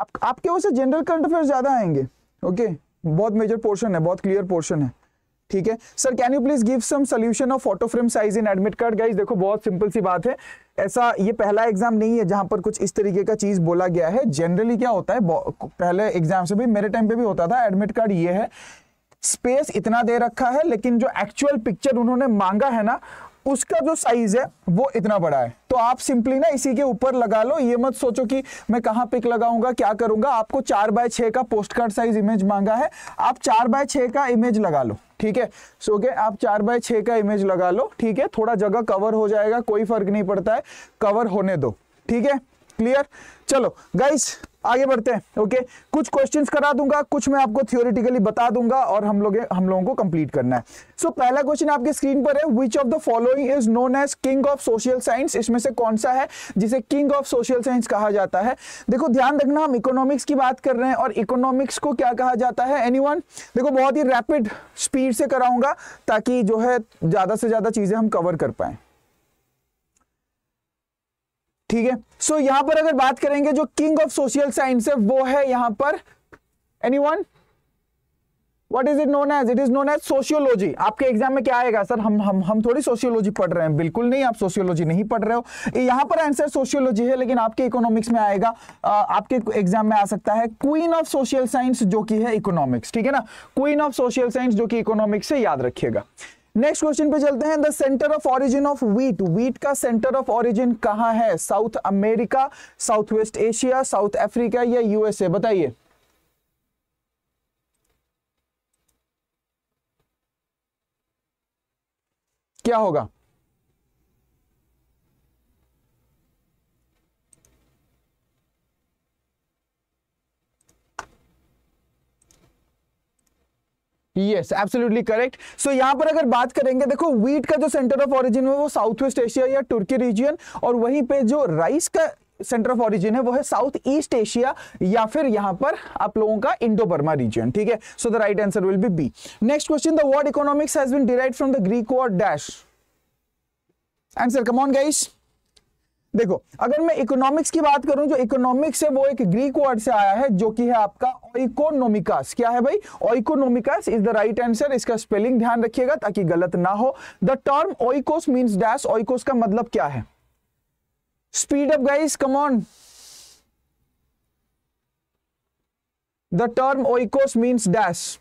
आप, आपके वैसे जनरल करंट अफेयर ज़्यादा आएंगे ओके बहुत मेजर पोर्शन है बहुत क्लियर पोर्शन है ठीक है sir can you please give some solution of photo frame size in admit card guys देखो बहुत सिंपल सी बात है ऐसा ये पहला एग्जाम नहीं है जहां पर कुछ इस तरीके का चीज बोला गया है जनरली क्या होता है पहले एग्जाम से भी मेरे टाइम पे भी होता था एडमिट कार्ड ये है स्पेस इतना दे रखा है लेकिन जो एक्चुअल पिक्चर उन्होंने मांगा है ना उसका जो साइज है वो इतना बड़ा है तो आप सिंपली ना इसी के ऊपर लगा लो ये मत सोचो कि मैं कहां पिक लगाऊंगा क्या करूंगा आपको चार बाय छः का पोस्ट कार्ड साइज इमेज मांगा है आप चार बाय छः का इमेज लगा लो ठीक है सो के आप चार बाय छः का इमेज लगा लो ठीक है थोड़ा जगह कवर हो जाएगा कोई फर्क नहीं पड़ता है कवर होने दो ठीक है क्लियर चलो गाइस आगे बढ़ते हैं ओके कुछ क्वेश्चंस करा दूंगा कुछ मैं आपको थियोरिटिकली बता दूंगा और हम लोग हम लोगों को कंप्लीट करना है सो so, पहला क्वेश्चन आपके स्क्रीन पर है which of the following is known as king of social science इसमें से कौन सा है जिसे किंग ऑफ सोशल साइंस कहा जाता है देखो ध्यान रखना हम इकोनॉमिक्स की बात कर रहे हैं और इकोनॉमिक्स को क्या कहा जाता है एनी देखो बहुत ही रैपिड स्पीड से कराऊंगा ताकि जो है ज्यादा से ज्यादा चीजें हम कवर कर पाए ठीक है सो यहां पर अगर बात करेंगे जो किंग ऑफ सोशल साइंस है वो है यहां पर any one what is it known as it is known as sociology आपके एग्जाम में क्या आएगा सर हम हम हम थोड़ी सोशियोलॉजी पढ़ रहे हैं बिल्कुल नहीं आप सोशियोलॉजी नहीं पढ़ रहे हो यहां पर आंसर सोशियोलॉजी है लेकिन आपके इकोनॉमिक्स में आएगा आपके एग्जाम में आ सकता है क्वीन ऑफ सोशल साइंस जो कि है इकोनॉमिक्स ठीक है ना क्वीन ऑफ सोशल साइंस जो कि इकोनॉमिक्स है याद रखिएगा नेक्स्ट क्वेश्चन पे चलते हैं the centre of origin of wheat wheat का सेंटर ऑफ ऑरिजिन कहां है South America South West Asia South Africa या यूएसए बताइए क्या होगा यस एब्सोल्युटली करेक्ट सो यहाँ पर अगर बात करेंगे देखो वीट का जो सेंटर ऑफ ऑरिजिन है वो साउथ वेस्ट एशिया या तुर्की रीजन और वहीं पे जो राइस का सेंटर ऑफ ऑरिजिन है वो है साउथ ईस्ट एशिया या फिर यहां पर आप लोगों का इंडो बर्मा रीजन ठीक है so the right answer will be B next question the word economics has been derive from the Greek word dash answer come on guys देखो अगर मैं इकोनॉमिक्स की बात करूं जो इकोनॉमिक्स है वो एक ग्रीक वर्ड से आया है जो कि है आपका ओइकोनोमिकास क्या है भाई oikonomikos is the right answer इसका स्पेलिंग ध्यान रखिएगा ताकि गलत ना हो the term oikos means dash oikos का मतलब क्या है speed up guys come on the term oikos means dash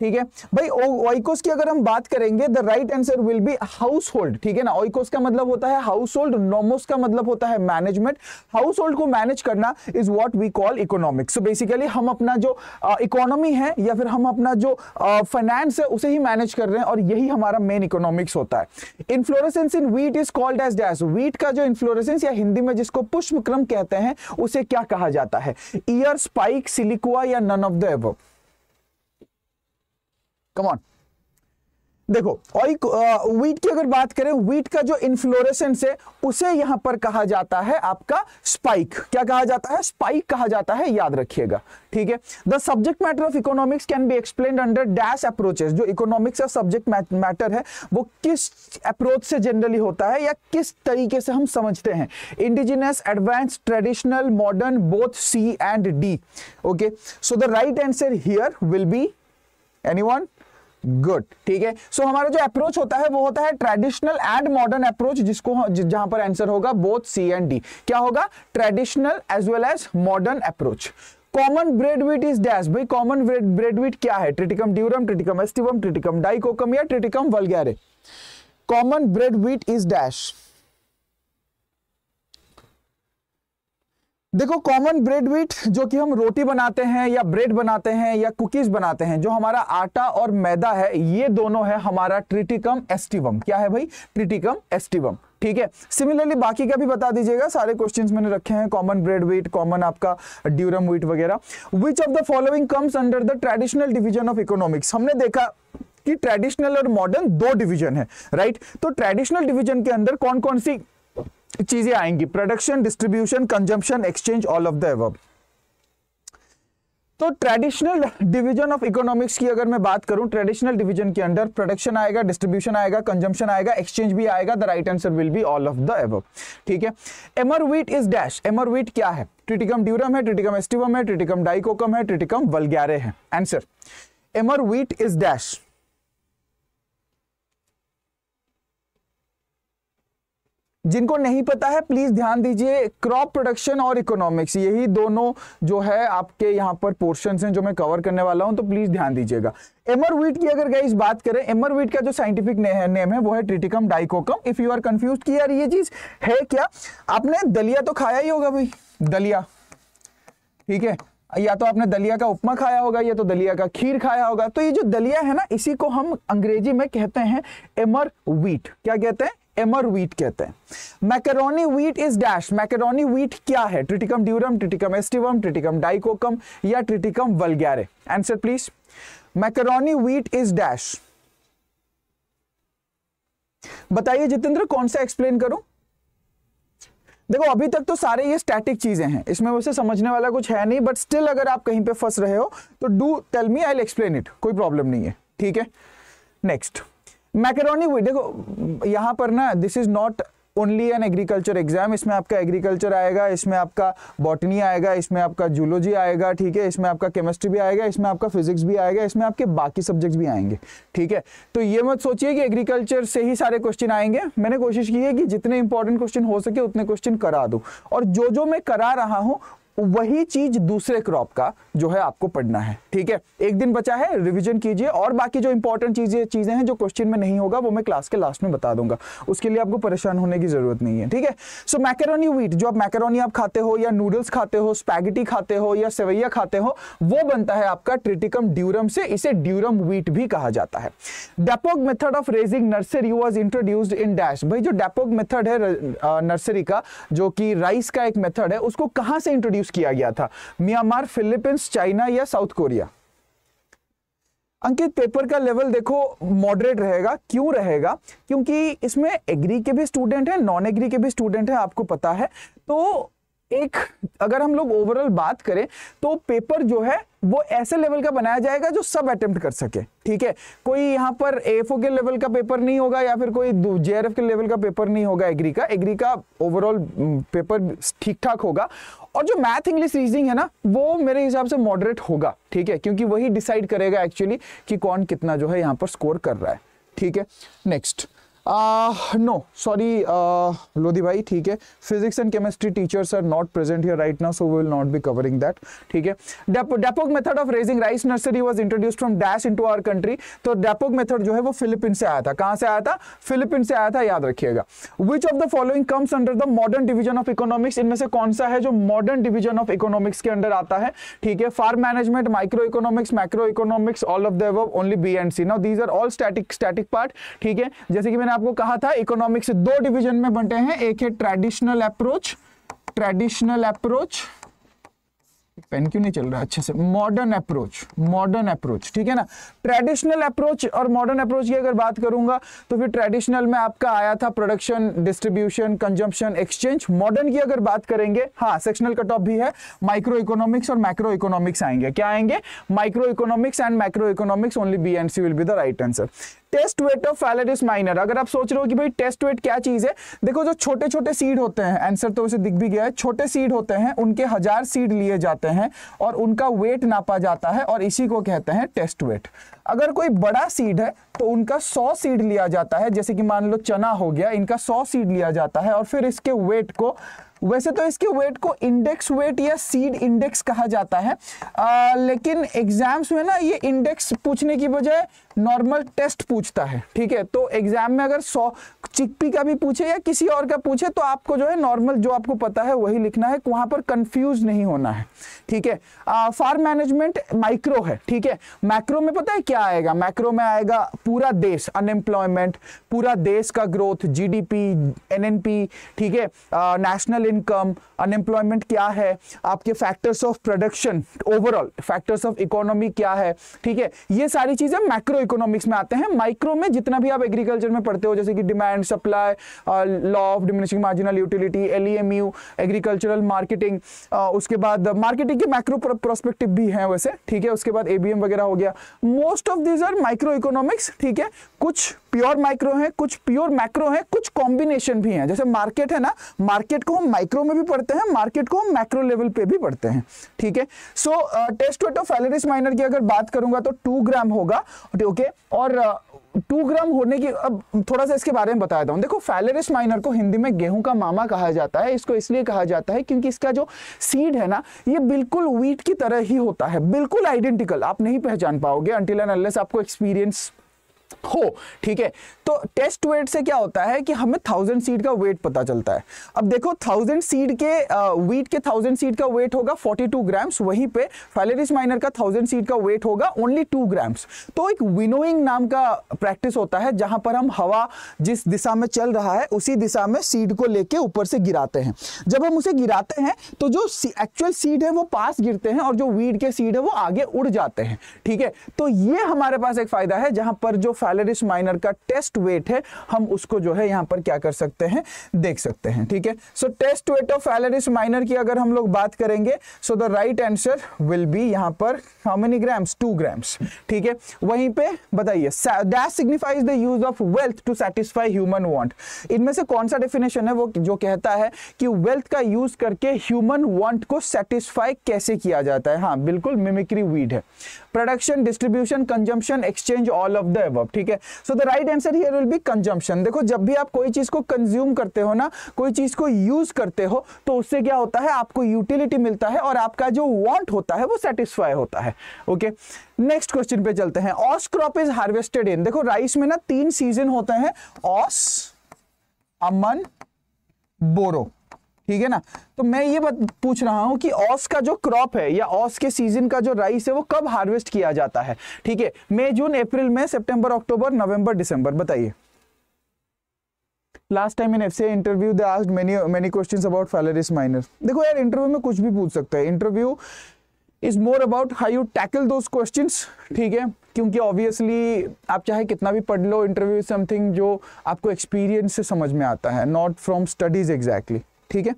ठीक है भाई ओइकोस की अगर हम बात करेंगे the right answer will be household ठीक है ना ओइकोस का मतलब होता है हाउस होल्ड नोमोस का मतलब होता है मैनेजमेंट हाउस होल्ड को मैनेज करना is what we call economics so basically हम अपना जो इकोनॉमी uh, है या फिर हम अपना जो फाइनेंस uh, है उसे ही मैनेज कर रहे हैं और यही हमारा मेन इकोनॉमिक्स होता है inflorescence in wheat is called as dash wheat का जो इन्फ्लोरेसेंस या हिंदी में जिसको पुष्पक्रम कहते हैं उसे क्या कहा जाता है ईयर स्पाइक सिलिकुआ या none of the above come देखो और वीट की अगर बात करें वीट का जो इन्फ्लोरेसेंस है उसे यहां पर कहा जाता है आपका स्पाइक क्या कहा जाता है स्पाइक कहा जाता है याद रखिएगा ठीक है the subject matter of economics can be explain under dash approaches जो इकोनॉमिक्स का सब्जेक्ट मैटर है वो किस अप्रोच से जनरली होता है या किस तरीके से हम समझते हैं indigenous advance traditional modern both C and D okay so the right answer here will be any one good ठीक है सो हमारा जो अप्रोच होता है वो होता है ट्रेडिशनल एंड मॉडर्न अप्रोच जिसको जहां पर आंसर होगा बोथ सी एंड डी क्या होगा traditional as well as modern approach common bread wheat is dash भाई कॉमन ब्रेडविट क्या है Triticum durum Triticum aestivum Triticum dicoccum या Triticum vulgare common bread wheat is dash देखो कॉमन ब्रेड व्हीट जो कि हम रोटी बनाते हैं या ब्रेड बनाते हैं या कुकीज बनाते हैं जो हमारा आटा और मैदा है ये दोनों है हमारा ट्रिटिकम एस्टिवम क्या है भाई ट्रिटिकम एस्टिवम ठीक है सिमिलरली बाकी का भी बता दीजिएगा सारे क्वेश्चंस मैंने रखे हैं कॉमन ब्रेड व्हीट कॉमन आपका ड्यूरम व्हीट वगैरह which of the following comes under the traditional division of economics हमने देखा कि ट्रेडिशनल और मॉडर्न दो डिवीजन है राइट तो ट्रेडिशनल डिवीजन के अंदर कौन कौन सी चीजें आएंगी production distribution consumption exchange all of the above तो ट्रेडिशनल डिवीजन ऑफ इकोनॉमिक्स की अगर मैं बात करूं ट्रेडिशनल डिवीजन के अंडर प्रोडक्शन आएगा डिस्ट्रीब्यूशन आएगा कंजम्पशन आएगा एक्सचेंज भी आएगा the right answer will be all of the above ठीक है emmer wheat is dash emmer wheat क्या है ट्रिटिकम ड्यूरम है ट्रिटिकम एस्टिवम है ट्रिटिकम डाइकोकम है ट्रिटिकम वलगैरे है answer emmer wheat is dash जिनको नहीं पता है प्लीज ध्यान दीजिए क्रॉप प्रोडक्शन और इकोनॉमिक्स यही दोनों जो है आपके यहाँ पर पोर्शन हैं जो मैं कवर करने वाला हूं तो प्लीज ध्यान दीजिएगा एमर वीट की अगर गाइस बात करें एमर वीट का जो साइंटिफिक ने, नेम है वो है triticum dicoccum if you are confuse की यार ये चीज है क्या आपने दलिया तो खाया ही होगा भाई दलिया ठीक है या तो आपने दलिया का उपमा खाया होगा या तो दलिया का खीर खाया होगा तो ये जो दलिया है ना इसी को हम अंग्रेजी में कहते हैं एमर वीट क्या कहते हैं एमर वीट कहते हैं macaroni wheat is dash macaroni wheat क्या है Triticum durum Triticum aestivum Triticum dicoccum या Triticum vulgare answer please macaroni wheat is dash बताइए जितेंद्र कौन सा एक्सप्लेन करूं देखो अभी तक तो सारे ये स्टैटिक चीजें हैं इसमें वैसे समझने वाला कुछ है नहीं बट स्टिल अगर आप कहीं पे फंस रहे हो तो do tell me I explain it कोई प्रॉब्लम नहीं है ठीक है नेक्स्ट मैकेरोनी हुई देखो यहां पर ना this is not only an agriculture exam इसमें आपका एग्रीकल्चर आएगा इसमें आपका बॉटनी आएगा इसमें आपका जूलॉजी आएगा ठीक है इसमें आपका केमिस्ट्री भी आएगा इसमें आपका फिजिक्स भी आएगा इसमें आपके बाकी सब्जेक्ट्स भी आएंगे ठीक है तो ये मत सोचिए कि एग्रीकल्चर से ही सारे क्वेश्चन आएंगे मैंने कोशिश की है कि जितने इंपॉर्टेंट क्वेश्चन हो सके उतने क्वेश्चन करा दो और जो जो मैं करा रहा हूँ वही चीज दूसरे क्रॉप का जो है आपको पढ़ना है ठीक है एक दिन बचा है रिवीजन कीजिए और बाकी जो इंपॉर्टेंट चीजें चीजें हैं जो क्वेश्चन में नहीं होगा वो मैं क्लास के लास्ट में बता दूंगा उसके लिए आपको परेशान होने की जरूरत नहीं है ठीक है सो मैकेरोनी व्हीट जो आप मैकेरोनी आप खाते हो या नूडल्स खाते हो स्पैगेटी खाते हो या सेवैया खाते हो वो बनता है आपका ट्रिटिकम ड्यूरम से इसे ड्यूरम व्हीट भी कहा जाता है dapog method of raising nursery was introduced in dash भाई जो डेपोग मेथड है नर्सरी का जो कि राइस का एक मेथड है उसको कहां से इंट्रोड्यूस यूज किया गया था म्यांमार फिलीपींस चाइना या साउथ कोरिया अंकित पेपर का लेवल देखो मॉडरेट रहेगा क्यों रहेगा क्योंकि इसमें एग्री के भी स्टूडेंट हैं नॉन एग्री के भी स्टूडेंट हैं आपको पता है तो एक अगर हम लोग ओवरऑल बात करें तो पेपर जो है वो ऐसे लेवल का बनाया जाएगा जो सब अटेम्प्ट कर सके ठीक है कोई यहां पर एफओ के लेवल का पेपर नहीं होगा या फिर कोई जेआरएफ के लेवल का पेपर नहीं होगा एग्री का एग्री का ओवरऑल पेपर ठीक ठाक होगा और जो मैथ इंग्लिश रीजनिंग है ना वो मेरे हिसाब से मॉडरेट होगा ठीक है क्योंकि वही डिसाइड करेगा एक्चुअली कि कौन कितना जो है यहाँ पर स्कोर कर रहा है ठीक है नेक्स्ट नो सॉरी लोधी भाई ठीक है physics and chemistry teachers are not present here right now so we will not be covering that ठीक है dapog method of raising rice nursery was introduced from dash into our country तो dapog method जो है वो Philippine से आया था कहां से आया था फिलीपीन से आया था याद रखिएगा which of the following comes under the modern division of economics इनमें से कौन सा है जो मॉडर्न डिवीजन ऑफ इकोनॉमिक्स के अंडर आता है ठीक है farm management micro economics micro economics all of the only B and C now these are all static static part ठीक है जैसे कि मैंने आपको कहा था इकोनॉमिक्स दो डिवीजन में बंटे हैं एक है traditional approach traditional approach pen क्यों नहीं चल रहा अच्छे से मॉडर्न अप्रोच मॉडर्न अप्रोच ठीक है ना ट्रेडिशनल अप्रोच और मॉडर्न अप्रोच की अगर बात करूंगा तो फिर ट्रेडिशनल में आपका आया था production distribution consumption exchange modern की अगर बात करेंगे हाँ सेक्शनल कट ऑफ भी है माइक्रो इकोनॉमिक्स और माइक्रो इकोनॉमिक्स आएंगे क्या आएंगे micro economics and micro economics only B and C will be the right answer test weight of phalaris minor अगर आप सोच रहे हो कि भाई टेस्ट वेट क्या चीज है देखो जो छोटे छोटे सीड होते हैं आंसर तो वैसे दिख भी गया है छोटे सीड होते हैं उनके हजार सीड लिए जाते हैं और उनका वेट नापा जाता है और इसी को कहते हैं टेस्ट वेट अगर कोई बड़ा सीड है तो उनका 100 सीड लिया जाता है जैसे कि मान लो चना हो गया इनका 100 सीड लिया जाता है और फिर इसके वेट को वैसे तो इसके वेट को इंडेक्स वेट या सीड इंडेक्स कहा जाता है आ, लेकिन एग्जाम्स में ना ये इंडेक्स पूछने की बजाय नॉर्मल टेस्ट पूछता है ठीक है तो एग्जाम में अगर सौ चिकपी का भी पूछे या किसी और का पूछे तो आपको जो है नॉर्मल जो आपको पता है वही लिखना है वहां पर कंफ्यूज नहीं होना है ठीक है फार्म मैनेजमेंट माइक्रो है ठीक है मैक्रो में पता है क्या आएगा मैक्रो में आएगा पूरा देश अनएम्प्लॉयमेंट पूरा देश का ग्रोथ जी एनएनपी ठीक है नेशनल इनकम अनएम्प्लॉयमेंट क्या है आपके factors of production overall factors of economy क्या है ठीक है ये सारी चीज़ें मैक्रो इकोनॉमिक्स में आते हैं माइक्रो में जितना भी आप एग्रीकल्चर में पढ़ते हो जैसे कि demand supply law of diminishing marginal utility L agricultural marketing उसके बाद मार्केटिंग के माइक्रो प्रोस्पेक्टिव भी हैं वैसे ठीक है उसके बाद एबीएम वगैरह हो गया most of these are micro economics ठीक है कुछ प्योर माइक्रो है कुछ प्योर मैक्रो है कुछ कॉम्बिनेशन भी है जैसे मार्केट है ना मार्केट को हम माइक्रो में भी पढ़ते हैं मार्केट को हम मैक्रो लेवल पे भी पढ़ते हैं ठीक है so test weight of phalaris minor की अगर बात करूंगा तो टू ग्राम होगा ओके और टू uh, ग्राम होने की अब थोड़ा सा इसके बारे में बताया था देखो फैलेरिस माइनर को हिंदी में गेहूं का मामा कहा जाता है इसको इसलिए कहा जाता है क्योंकि इसका जो सीड है ना ये बिल्कुल वीट की तरह ही होता है बिल्कुल आइडेंटिकल आप नहीं पहचान पाओगे अंटिल एंड अनलेस आपको एक्सपीरियंस हो ठीक है तो टेस्ट वेट से क्या होता है कि हमें थाउजेंड सीड का वेट पता चलता है अब देखो थाउजेंड सीड के वीट के थाउजेंड सीड का वेट होगा फोर्टी टू ग्राम्स वहीं पे फैलेरिस माइनर का थाउजेंड सीड का वेट होगा ओनली टू ग्राम्स तो एक विनोइंग नाम का प्रैक्टिस होता है जहां पर हम हवा जिस दिशा में चल रहा है उसी दिशा में सीड को लेके ऊपर से गिराते हैं जब हम उसे गिराते हैं तो जो एक्चुअल सीड है वो पास गिरते हैं और जो वीड के सीड है वो आगे उड़ जाते हैं ठीक है तो ये हमारे पास एक फायदा है जहां पर जो फैलेरिस माइनर का टेस्ट टेस्ट वेट है हम उसको जो है यहां पर क्या कर सकते हैं देख सकते हैं ठीक है so test weight of phalaris minor की अगर हम लोग बात करेंगे so the right answer will be यहां पर how many grams two grams ठीक है वहीं पे बताइए that signifies the use of wealth to satisfy human want इनमें से कौन सा डेफिनेशन है वो जो कहता है कि वेल्थ का यूज करके ह्यूमन वांट को सेटिस्फाई कैसे किया जाता है हाँ बिल्कुल मिमिक्री वीड है production distribution consumption exchange all of the above ठीक है so the right answer here will be consumption देखो जब भी आप कोई चीज को कंज्यूम करते हो ना कोई चीज को यूज करते हो तो उससे क्या होता है आपको यूटिलिटी मिलता है और आपका जो वांट होता है वो सेटिस्फाई होता है ओके नेक्स्ट क्वेश्चन पे चलते हैं aus crop is harvested in देखो राइस में ना तीन सीजन होते हैं ऑस अमन बोरो ठीक है ना तो मैं ये पूछ रहा हूं कि ऑस का जो क्रॉप है या ऑस के सीजन का जो राइस है वो कब हार्वेस्ट किया जाता है ठीक है मई जून अप्रैल में सितंबर अक्टूबर नवंबर दिसंबर बताइए last time in F interview they asked many many question about phalaris minor देखो यार इंटरव्यू में कुछ भी पूछ सकता है interview is more about how you tackle those question ठीक है क्योंकि ऑब्वियसली आप चाहे कितना भी पढ़ लो इंटरव्यू समथिंग जो आपको एक्सपीरियंस से समझ में आता है नॉट फ्रॉम स्टडीज एग्जैक्टली ठीक है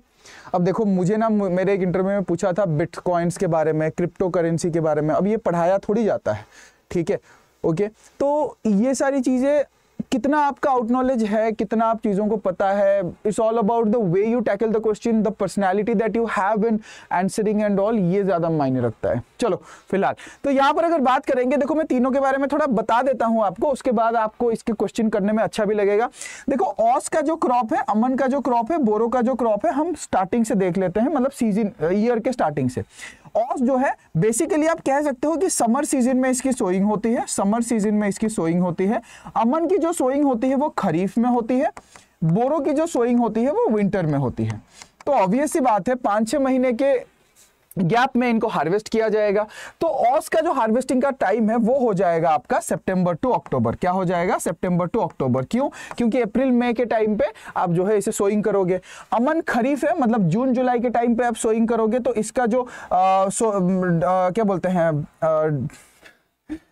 अब देखो मुझे ना मेरे एक इंटरव्यू में पूछा था बिटकॉइंस के बारे में क्रिप्टो करेंसी के बारे में अब ये पढ़ाया थोड़ी जाता है ठीक है ओके तो ये सारी चीज़ें कितना आपका आउट नॉलेज है कितना आप चीज़ों को पता है it's all about the way you tackle the question the personality that you have in answering and all ये ज़्यादा मायने रखता है चलो फिलहाल तो यहाँ पर अगर बात करेंगे देखो मैं तीनों के बारे में थोड़ा बता देता हूँ आपको उसके बाद आपको इसके क्वेश्चन करने में अच्छा भी लगेगा देखो ऑस का जो क्रॉप है अमन का जो क्रॉप है बोरो का जो क्रॉप है हम स्टार्टिंग से देख लेते हैं मतलब सीजन ईयर के स्टार्टिंग से ऑस जो है बेसिकली आप कह सकते हो कि समर सीजन में इसकी सोइंग होती है समर सीजन में इसकी सोइंग होती है अमन की जो सोइंग होती है वो खरीफ में होती है बोरो की जो सोइंग होती है वो विंटर में होती है तो ऑब्वियस सी बात है पांच छह महीने के गैप में इनको हार्वेस्ट किया जाएगा तो ऑस का जो हार्वेस्टिंग का टाइम है वो हो जाएगा आपका सितंबर टू अक्टूबर क्या हो जाएगा सितंबर टू अक्टूबर क्यों क्योंकि अप्रैल मई के टाइम पे आप जो है इसे सोइंग करोगे अमन खरीफ है मतलब जून जुलाई के टाइम पे आप सोइंग करोगे तो इसका जो आ, सो, आ, क्या बोलते हैं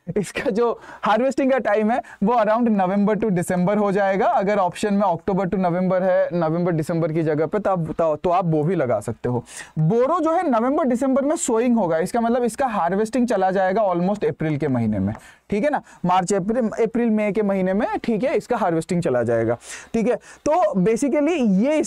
इसका जो हार्वेस्टिंग का टाइम है वो अराउंड नवंबर टू दिसंबर हो जाएगा अगर ऑप्शन में अक्टूबर टू नवंबर है नवंबर दिसंबर की जगह पे तो आप तो आप वो भी लगा सकते हो बोरो जो है नवंबर दिसंबर में सोइंग होगा इसका मतलब इसका हार्वेस्टिंग चला जाएगा ऑलमोस्ट अप्रैल के महीने में ठीक है ना मार्च अप्रैल अप्रैल मई के महीने में ठीक है इसका हार्वेस्टिंग चला जाएगा ठीक है तो बेसिकली ये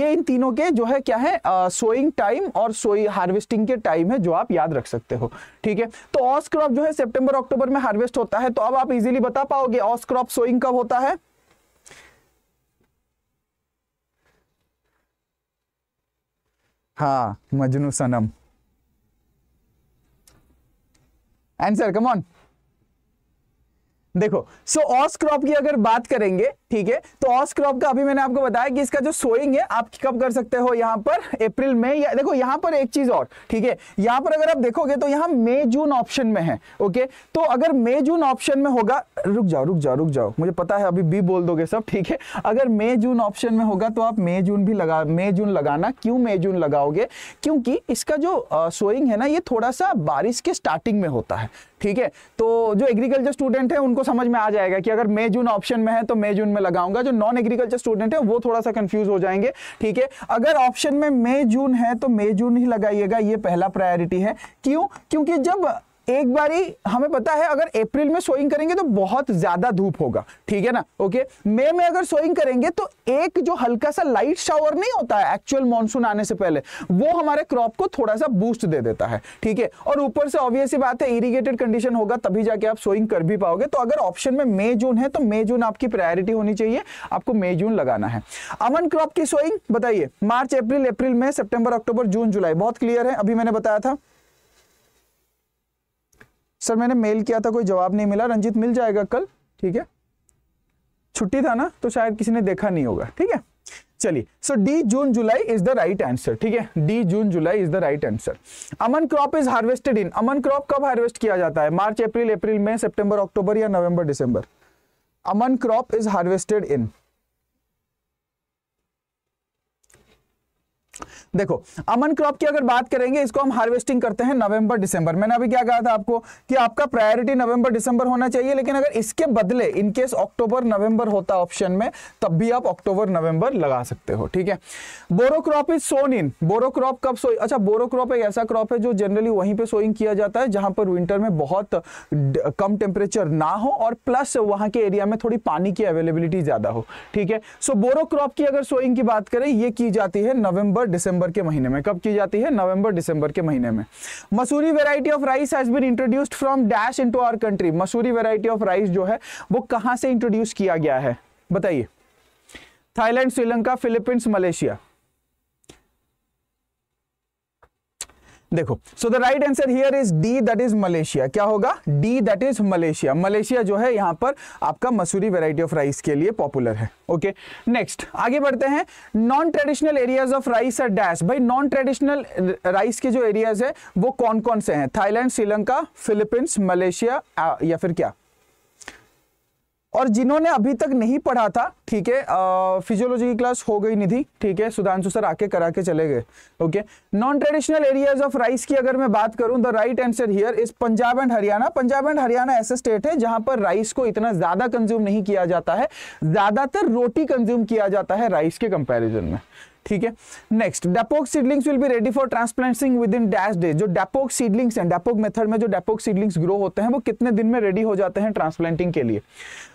ये इन तीनों के जो है क्या है सोइंग टाइम और सोई हार्वेस्टिंग के टाइम है जो आप याद रख सकते हो ठीक है तो ऑस क्रॉप जो है सेप्टेम्बर अक्टूबर में हार्वेस्ट होता है तो अब आप इजिली बता पाओगे ऑस क्रॉप सोइंग कब होता है हाँ मजनू सनम आंसर कमॉन देखो सो ऑस क्रॉप की अगर बात करेंगे ठीक है तो ऑस क्रॉप का अभी मैंने आपको बताया कि इसका जो सोइंग है आप कब कर सकते हो यहाँ पर अप्रैल में या देखो यहाँ पर एक चीज और ठीक है यहाँ पर अगर आप देखोगे तो यहाँ मई जून ऑप्शन में है ओके तो अगर मई जून ऑप्शन में होगा रुक जाओ रुक जाओ रुक जाओ मुझे पता है अभी बी बोल दोगे सब ठीक है अगर मई जून ऑप्शन में होगा तो आप मई जून भी लगा मई जून लगाना क्यों मई जून लगाओगे क्योंकि इसका जो सोइंग है ना ये थोड़ा सा बारिश के स्टार्टिंग में होता है ठीक है तो जो एग्रीकल्चर स्टूडेंट है उनको समझ में आ जाएगा कि अगर मई जून ऑप्शन में है तो मई जून में में लगाऊंगा जो नॉन एग्रीकल्चर स्टूडेंट है वो थोड़ा सा कंफ्यूज हो जाएंगे ठीक है अगर ऑप्शन में मई जून है तो मई जून ही लगाइएगा ये पहला प्रायोरिटी है क्यों क्योंकि जब एक बारी हमें पता है अगर अप्रैल में सोइंग करेंगे तो बहुत ज्यादा धूप होगा ठीक है ना ओके मई में अगर सोइंग करेंगे तो एक जो हल्का सा लाइट शावर नहीं होता है एक्चुअल मॉनसून आने से पहले वो हमारे क्रॉप को थोड़ा सा बूस्ट दे देता है ठीक है और ऊपर से ऑब्वियस बात है इरीगेटेड कंडीशन होगा तभी जाके आप सोइंग कर भी पाओगे तो अगर ऑप्शन में मई जून है तो मई जून आपकी प्रायोरिटी होनी चाहिए आपको मई जून लगाना है अमन क्रॉप की सोइंग बताइए मार्च अप्रैल अप्रैल में सेप्टेंबर अक्टूबर जून जुलाई बहुत क्लियर है अभी मैंने बताया था सर मैंने मेल किया था कोई जवाब नहीं मिला रंजित मिल जाएगा कल ठीक है छुट्टी था ना तो शायद किसी ने देखा नहीं होगा ठीक है चलिए so D June July is the right answer ठीक है D June July is the right answer aman crop is harvested in aman crop कब हार्वेस्ट किया जाता है मार्च अप्रैल अप्रैल में सितंबर अक्टूबर या November December aman crop is harvested in देखो अमन क्रॉप की अगर बात करेंगे इसको हम हार्वेस्टिंग करते हैं नवंबर दिसंबर मैंने अभी क्या कहा था आपको कि आपका प्रायोरिटी नवंबर दिसंबर होना चाहिए लेकिन अगर इसके बदले इनकेस अक्टूबर नवंबर होता ऑप्शन में तब भी आप अक्टूबर नवंबर लगा सकते हो ठीक है boro crop is sown in boro crop कब सो अच्छा बोरो क्रॉप एक ऐसा क्रॉप है जो जनरली वहीं पर सोइंग किया जाता है जहां पर विंटर में बहुत कम टेम्परेचर ना हो और प्लस वहां के एरिया में थोड़ी पानी की अवेलेबिलिटी ज्यादा हो ठीक है सो बोरो क्रॉप की अगर सोइंग की बात करें यह की जाती है नवंबर दिसंबर के महीने में कब की जाती है नवंबर दिसंबर के महीने में Masuri variety of rice has been introduced from dash into our country Masuri variety of rice जो है वो कहां से इंट्रोड्यूस किया गया है बताइए थाईलैंड श्रीलंका फिलीपींस मलेशिया देखो so the right answer here is D that is Malaysia क्या होगा D that is Malaysia Malaysia जो है यहां पर आपका मसूरी वेराइटी ऑफ राइस के लिए पॉपुलर है ओके नेक्स्ट आगे बढ़ते हैं non traditional areas of rice are dash भाई नॉन ट्रेडिशनल राइस के जो एरियाज है वो कौन कौन से हैं थाईलैंड श्रीलंका फिलीपींस मलेशिया या फिर क्या और जिन्होंने अभी तक नहीं पढ़ा था ठीक है फिजियोलॉजी की क्लास हो गई निधि ठीक है सुधांशु सर आके करा के चले गए okay non traditional areas of rice की अगर मैं बात करूं the right answer here is Punjab and Haryana Punjab and Haryana ऐसे स्टेट है जहां पर राइस को इतना ज्यादा कंज्यूम नहीं किया जाता है ज्यादातर रोटी कंज्यूम किया जाता है राइस के कंपेरिजन में ठीक है next dapog seedlings will be ready for transplanting within dash day जो डेपोक सीडलिंग्स हैं डेपोक मेथड में जो डेपोक सीडलिंग्स ग्रो होते हैं वो कितने दिन में रेडी हो जाते हैं ट्रांसप्लांटिंग के लिए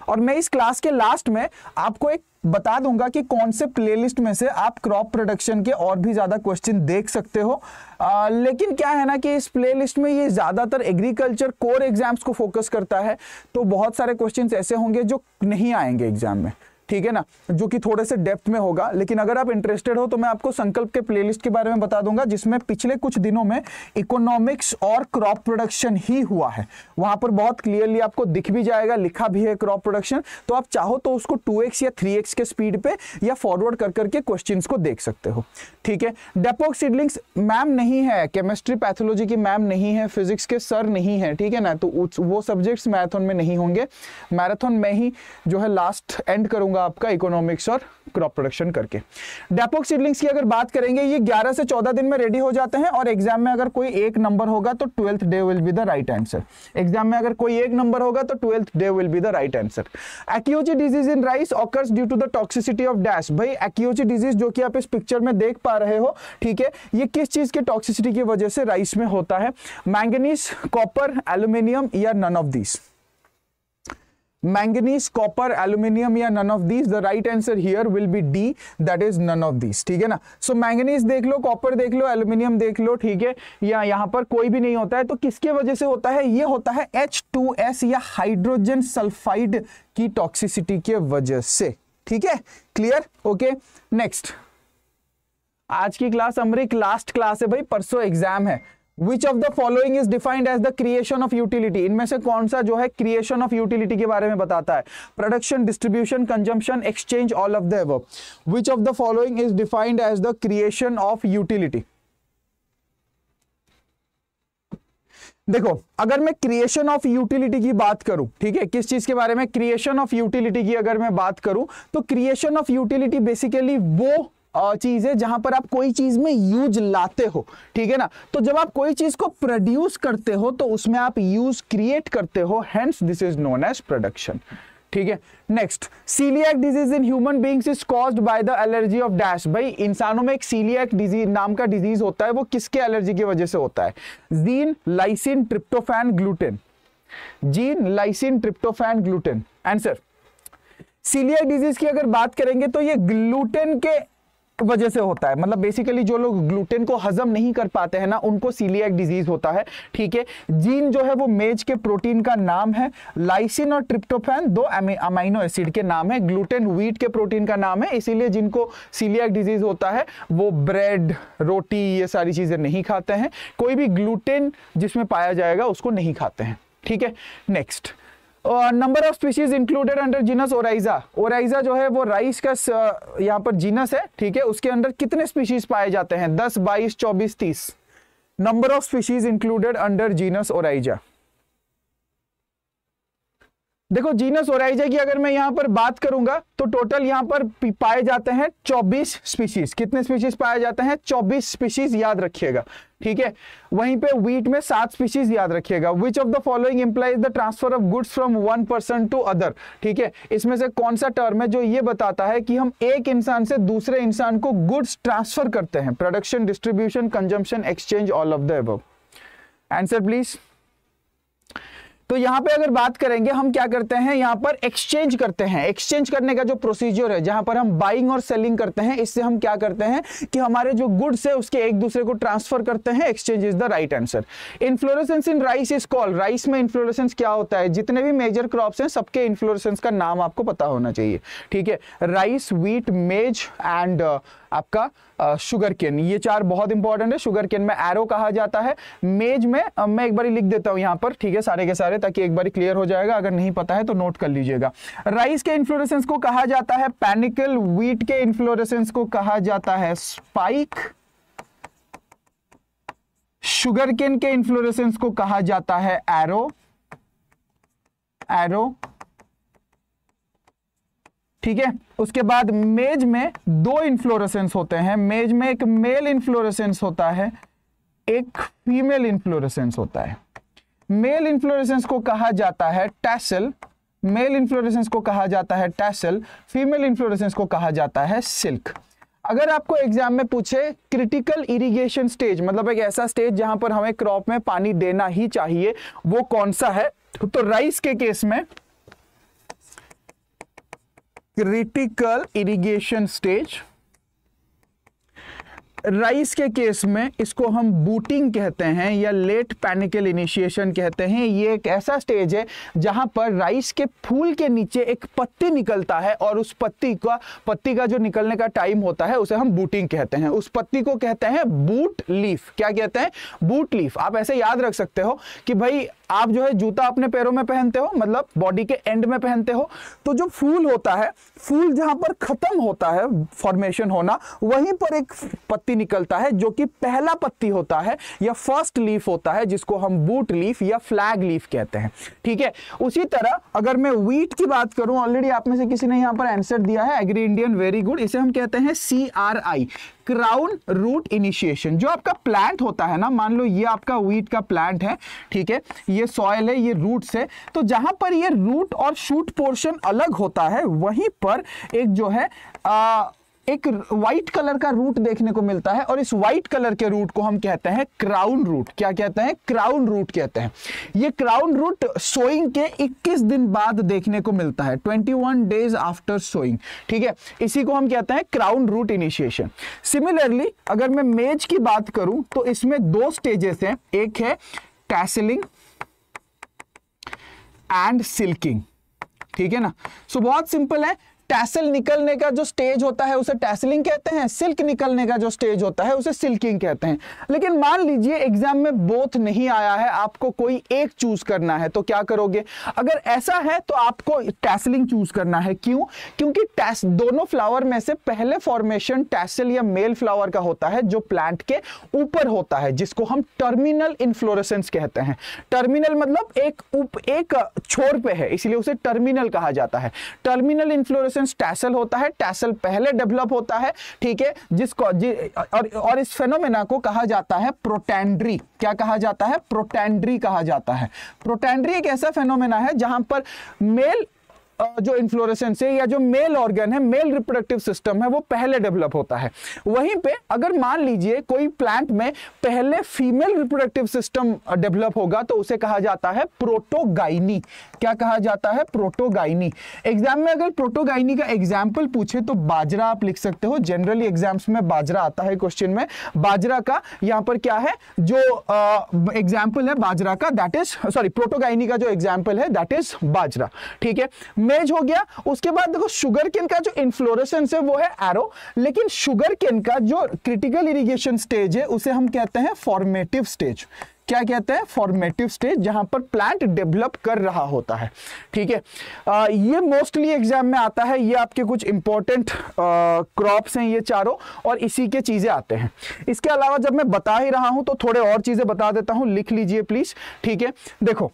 और मैं इस क्लास के लास्ट में आपको एक बता दूंगा कि कौन से प्लेलिस्ट में से आप क्रॉप प्रोडक्शन के और भी ज़्यादा क्वेश्चन देख सकते हो आ, लेकिन क्या है ना कि इस प्लेलिस्ट में ये ज़्यादातर एग्रीकल्चर कोर एग्जाम्स को फोकस करता है तो बहुत सारे क्वेश्चन ऐसे होंगे जो नहीं आएंगे एग्जाम में ठीक है ना जो कि थोड़े से डेप्थ में होगा लेकिन अगर आप इंटरेस्टेड हो तो मैं आपको संकल्प के प्लेलिस्ट के बारे में बता दूंगा जिसमें पिछले कुछ दिनों में इकोनॉमिक्स और क्रॉप प्रोडक्शन ही हुआ है वहां पर बहुत क्लियरली आपको दिख भी जाएगा लिखा भी है क्रॉप प्रोडक्शन तो आप चाहो तो उसको टू या थ्री के स्पीड पे या फॉरवर्ड कर करके क्वेश्चन को देख सकते हो ठीक है डेपोक सीडलिंग्स मैम नहीं है केमिस्ट्री पैथोलॉजी की मैम नहीं है फिजिक्स के सर नहीं है ठीक है ना तो वो सब्जेक्ट्स मैराथन में नहीं होंगे मैराथन में ही जो है लास्ट एंड करूंगा होगा आपका इकोनॉमिक्स और क्रॉप प्रोडक्शन करके डेपोक सीडलिंग्स की अगर बात करेंगे ये 11 से 14 दिन में रेडी हो जाते हैं और एग्जाम में अगर कोई एक नंबर होगा तो twelfth day will be the right answer exam में अगर कोई एक नंबर होगा तो twelfth day will be the right answer akiochi disease in rice occurs due to the toxicity of dash भाई एक्यूजी डिजीज जो कि आप इस पिक्चर में देख पा रहे हो ठीक है ये किस चीज की टॉक्सिसिटी की वजह से राइस में होता है मैंगनीज कॉपर एल्यूमिनियम या none of these manganese copper aluminium या none of these the right answer here will be D that is none of these ठीक है ना सो मैंगनीज देख लो कॉपर देख लो एल्यूमिनियम देख लो ठीक है या यहां पर कोई भी नहीं होता है तो किसके वजह से होता है ये होता है एच या हाइड्रोजन सल्फाइड की टॉक्सिसिटी के वजह से ठीक है क्लियर ओके नेक्स्ट आज की क्लास अमरीक लास्ट क्लास है भाई परसों एग्जाम है which of the following is defined as the creation of utility इनमें से कौन सा जो है क्रिएशन ऑफ यूटिलिटी के बारे में बताता है production distribution consumption exchange all of the which of the following is defined as the creation of utility देखो अगर मैं क्रिएशन ऑफ यूटिलिटी की बात करूं ठीक है किस चीज के बारे में क्रिएशन ऑफ यूटिलिटी की अगर मैं बात करूं तो क्रिएशन ऑफ यूटिलिटी बेसिकली वो चीज है जहां पर आप कोई चीज में यूज लाते हो ठीक है ना तो जब आप कोई चीज को प्रोड्यूस करते हो तो उसमें आप यूज क्रिएट करते हो hence this is known as production ठीक है next coeliac disease in human beings is caused by the allergy of dash भाई इंसानों में एक सीलियक डिजीज नाम का डिजीज होता है वो किसके एलर्जी की वजह से होता है zein lysine tryptophan gluten zein lysine tryptophan gluten answer coeliac disease की अगर बात करेंगे तो ये ग्लूटेन के वजह से होता है मतलब बेसिकली जो लोग ग्लूटेन को हजम नहीं कर पाते हैं ना उनको सीलियक डिजीज होता है ठीक है जीन जो है वो मेज के प्रोटीन का नाम है लाइसिन और ट्रिप्टोफैन दो अमाइनो एसिड के नाम है ग्लूटेन व्हीट के प्रोटीन का नाम है इसीलिए जिनको सीलियक डिजीज होता है वो ब्रेड रोटी ये सारी चीज़ें नहीं खाते हैं कोई भी ग्लूटेन जिसमें पाया जाएगा उसको नहीं खाते हैं ठीक है next number of species included under genus oryza oryza जो है वो राइस का यहाँ पर जीनस है ठीक है उसके अंदर कितने स्पीशीज पाए जाते हैं दस बाईस चौबीस तीस number of species included under genus oryza देखो जीनस ओराइजा की अगर मैं यहाँ पर बात करूंगा तो टोटल यहाँ पर पाए जाते हैं 24 स्पीशीज कितने स्पीशीज पाए जाते हैं 24 स्पीशीज याद रखिएगा ठीक है वहीं पे वीट में सात स्पीशीज याद रखिएगा which of the following implies the transfer of goods from one person to other ठीक है इसमें से कौन सा टर्म है जो ये बताता है कि हम एक इंसान से दूसरे इंसान को गुड्स ट्रांसफर करते हैं production distribution consumption exchange all of the above answer please तो यहाँ पे अगर बात करेंगे हम क्या करते हैं यहां पर एक्सचेंज करते हैं एक्सचेंज करने का जो प्रोसीजर है जहां पर हम बाइंग और सेलिंग करते हैं इससे हम क्या करते हैं कि हमारे जो गुड्स है उसके एक दूसरे को ट्रांसफर करते हैं exchange is the right answer inflorescence in rice is call rice में इन्फ्लोरेसेंस क्या होता है जितने भी मेजर क्रॉप है सबके इन्फ्लोरेसेंस का नाम आपको पता होना चाहिए ठीक है rice wheat maize and uh, आपका शुगर केन ये चार बहुत इंपॉर्टेंट है शुगर केन में एरो कहा जाता है मेज में मैं एक बार लिख देता हूं यहां पर ठीक है सारे के सारे ताकि एक बार क्लियर हो जाएगा अगर नहीं पता है तो नोट कर लीजिएगा राइस के इन्फ्लोरेसेंस को कहा जाता है पैनिकल व्हीट के इन्फ्लोरेसेंस को कहा जाता है स्पाइक शुगर केन के इन्फ्लोरेसेंस को कहा जाता है एरो एरो ठीक है उसके बाद मेज में दो इन्फ्लोरेसेंस होते हैं मेज में एक मेल इन्फ्लोरेसेंस होता है एक फीमेल इन्फ्लोरेसेंस होता है मेल इन्फ्लोरेसेंस को कहा जाता है टैसल मेल इन्फ्लोरेसेंस को कहा जाता है टैसल फीमेल इन्फ्लोरेसेंस को कहा जाता है सिल्क अगर आपको एग्जाम में पूछे क्रिटिकल इरिगेशन स्टेज मतलब एक ऐसा स्टेज जहां पर हमें क्रॉप में पानी देना ही चाहिए वो कौन सा है तो राइस के केस में क्रिटिकल इरिगेशन स्टेज राइस के केस में इसको हम बूटिंग कहते हैं या लेट पैनिकल इनिशिएशन कहते हैं ये एक ऐसा स्टेज है जहां पर राइस के फूल के नीचे एक पत्ती निकलता है और उस पत्ती का पत्ती का जो निकलने का टाइम होता है उसे हम बूटिंग कहते हैं उस पत्ती को कहते हैं बूट लीफ क्या कहते हैं बूट लीफ आप ऐसे याद रख सकते हो कि भाई आप जो है जूता अपने पैरों में पहनते हो मतलब बॉडी के एंड में पहनते हो तो जो फूल होता है फूल जहां पर खत्म होता है फॉर्मेशन होना वहीं पर एक पत्ती निकलता है जो कि पहला पत्ती होता है या फर्स्ट लीफ होता है जिसको हम बूट लीफ या फ्लैग लीफ कहते हैं ठीक है उसी तरह अगर मैं वीट की बात करूं ऑलरेडी आप में से किसी ने यहां पर आंसर दिया है एग्री इंडियन वेरी गुड इसे हम कहते हैं C R I crown root initiation जो आपका प्लांट होता है ना मान लो ये आपका वीट का प्लांट है ठीक है ये सॉयल है ये रूट है तो जहां पर ये रूट और शूट पोर्शन अलग होता है वहीं पर एक जो है आ, एक व्हाइट कलर का रूट देखने को मिलता है और इस व्हाइट कलर के रूट को हम कहते हैं क्राउन रूट क्या कहते हैं क्राउन रूट कहते हैं ये क्राउन रूट सोइंग के 21 दिन बाद देखने को मिलता है 21 डेज आफ्टर सोइंग ठीक है इसी को हम कहते हैं क्राउन रूट इनिशिएशन सिमिलरली अगर मैं मेज की बात करूं तो इसमें दो स्टेजेस हैं एक है टैसलिंग एंड सिल्किंग ठीक है ना सो so, बहुत सिंपल है टैसल निकलने का जो स्टेज होता है उसे टैसलिंग कहते हैं सिल्क निकलने का जो स्टेज होता है उसे सिल्किंग कहते हैं लेकिन मान लीजिए एग्जाम में बोथ नहीं आया है आपको कोई एक चूज करना है तो क्या करोगे अगर ऐसा है तो आपको टैसलिंग चूज करना है क्यों क्योंकि टैस दोनों फ्लावर में से पहले फॉर्मेशन टैसल या मेल फ्लावर का होता है जो प्लांट के ऊपर होता है जिसको हम टर्मिनल इन्फ्लोरेसेंस कहते हैं टर्मिनल मतलब एक उप, एक छोर पे है इसलिए उसे टर्मिनल कहा जाता है टर्मिनल इन्फ्लोरेसेंस मायोसेंस टैसल होता है टैसल पहले डेवलप होता है ठीक है जिसको जि, और, और इस फेनोमेना को कहा जाता है प्रोटेंड्री क्या कहा जाता है प्रोटेंड्री कहा जाता है प्रोटेंड्री एक ऐसा फेनोमेना है जहां पर मेल जो इन्फ्लोरेसेंस है या जो मेल ऑर्गन है मेल रिप्रोडक्टिव सिस्टम है वो पहले डेवलप होता है वहीं पे अगर मान लीजिए कोई प्लांट में पहले फीमेल रिप्रोडक्टिव सिस्टम डेवलप होगा तो उसे कहा जाता है प्रोटोगाइनी क्या कहा जाता है प्रोटोगाइनी एग्जाम में अगर प्रोटोगाइनी का एग्जाम्पल पूछे तो बाजरा आप लिख सकते हो जनरली एग्जाम्स में बाजरा आता है क्वेश्चन में बाजरा का यहाँ पर क्या है जो एग्जाम्पल है बाजरा का दैट इज सॉरी प्रोटोगाइनी का जो एग्जाम्पल है दैट इज बाजरा ठीक है मेज हो गया उसके बाद देखो शुगर केन का जो इन्फ्लोरेसेंस है वो है एरो लेकिन शुगर केन का जो क्रिटिकल इरीगेशन स्टेज है उसे हम कहते हैं फॉर्मेटिव स्टेज क्या कहते हैं फॉर्मेटिव स्टेज जहां पर प्लांट डेवलप कर रहा होता है ठीक है ये मोस्टली एग्जाम में आता है ये आपके कुछ इंपॉर्टेंट क्रॉप्स हैं ये चारों और इसी के चीज़ें आते हैं इसके अलावा जब मैं बता ही रहा हूं तो थोड़े और चीज़ें बता देता हूं लिख लीजिए प्लीज़ ठीक है देखो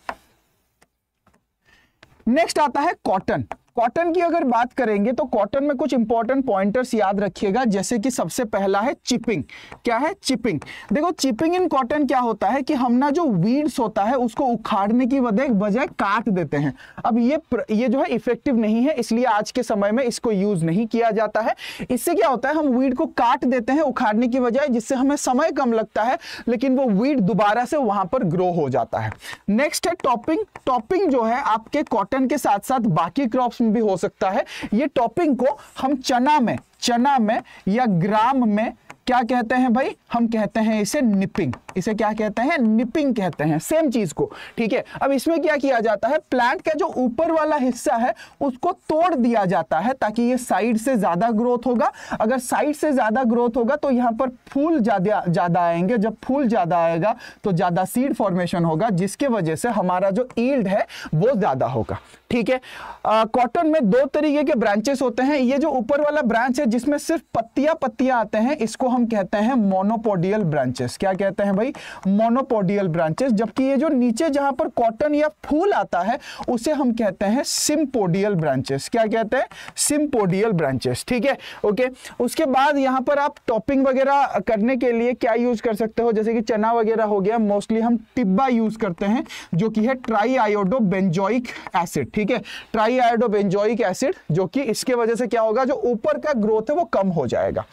नेक्स्ट आता है कॉटन कॉटन की अगर बात करेंगे तो कॉटन में कुछ इंपॉर्टेंट पॉइंटर्स याद रखिएगा जैसे कि सबसे पहला है चिपिंग क्या है चिपिंग देखो चिपिंग इन कॉटन क्या होता है कि हम ना जो वीड्स होता है उसको उखाड़ने की बजाय काट देते हैं अब ये ये जो है इफेक्टिव नहीं है इसलिए आज के समय में इसको यूज नहीं किया जाता है इससे क्या होता है हम वीड को काट देते हैं उखाड़ने की बजाय जिससे हमें समय कम लगता है लेकिन वो वीड दोबारा से वहां पर ग्रो हो जाता है नेक्स्ट है टॉपिंग टॉपिंग जो है आपके कॉटन के साथ साथ बाकी क्रॉप्स प्रश्न भी हो सकता है ये टॉपिंग को हम चना में चना में या ग्राम में क्या कहते हैं भाई हम कहते हैं इसे निपिंग इसे क्या कहते हैं निपिंग कहते हैं सेम चीज को ठीक है अब इसमें क्या किया जाता है प्लांट का जो ऊपर वाला हिस्सा है उसको तोड़ दिया जाता है ताकि ये साइड से ज्यादा ग्रोथ होगा अगर साइड से ज्यादा ग्रोथ होगा तो यहां पर फूल ज्यादा ज्यादा आएंगे जब फूल ज्यादा आएगा तो ज्यादा सीड फॉर्मेशन होगा जिसके वजह से हमारा जो ईल्ड है वो ज्यादा होगा ठीक है कॉटन में दो तरीके के ब्रांचेस होते हैं ये जो ऊपर वाला ब्रांच है जिसमें सिर्फ पत्तियां पत्तियां आते हैं इसको हम कहते हैं मोनोपोडियल ब्रांचेस क्या कहते हैं भाई मोनोपोडियल ब्रांचेस जबकि ये जो नीचे जहां पर कॉटन या फूल आता है उसे हम कहते हैं सिम्पोडियल ब्रांचेस क्या कहते हैं सिम्पोडियल ब्रांचेस ठीक है ओके उसके बाद यहां पर आप टॉपिंग वगैरह करने के लिए क्या यूज कर सकते हो जैसे कि चना वगैरह हो गया मोस्टली हम टिब्बा यूज करते हैं जो कि है ट्राई आयोडो बेंजोइक एसिड ठीक है ट्राई आयोडो बेंजोइक एसिड जो कि इसके वजह से क्या होगा जो ऊपर का ग्रोथ है वो कम हो जाएगा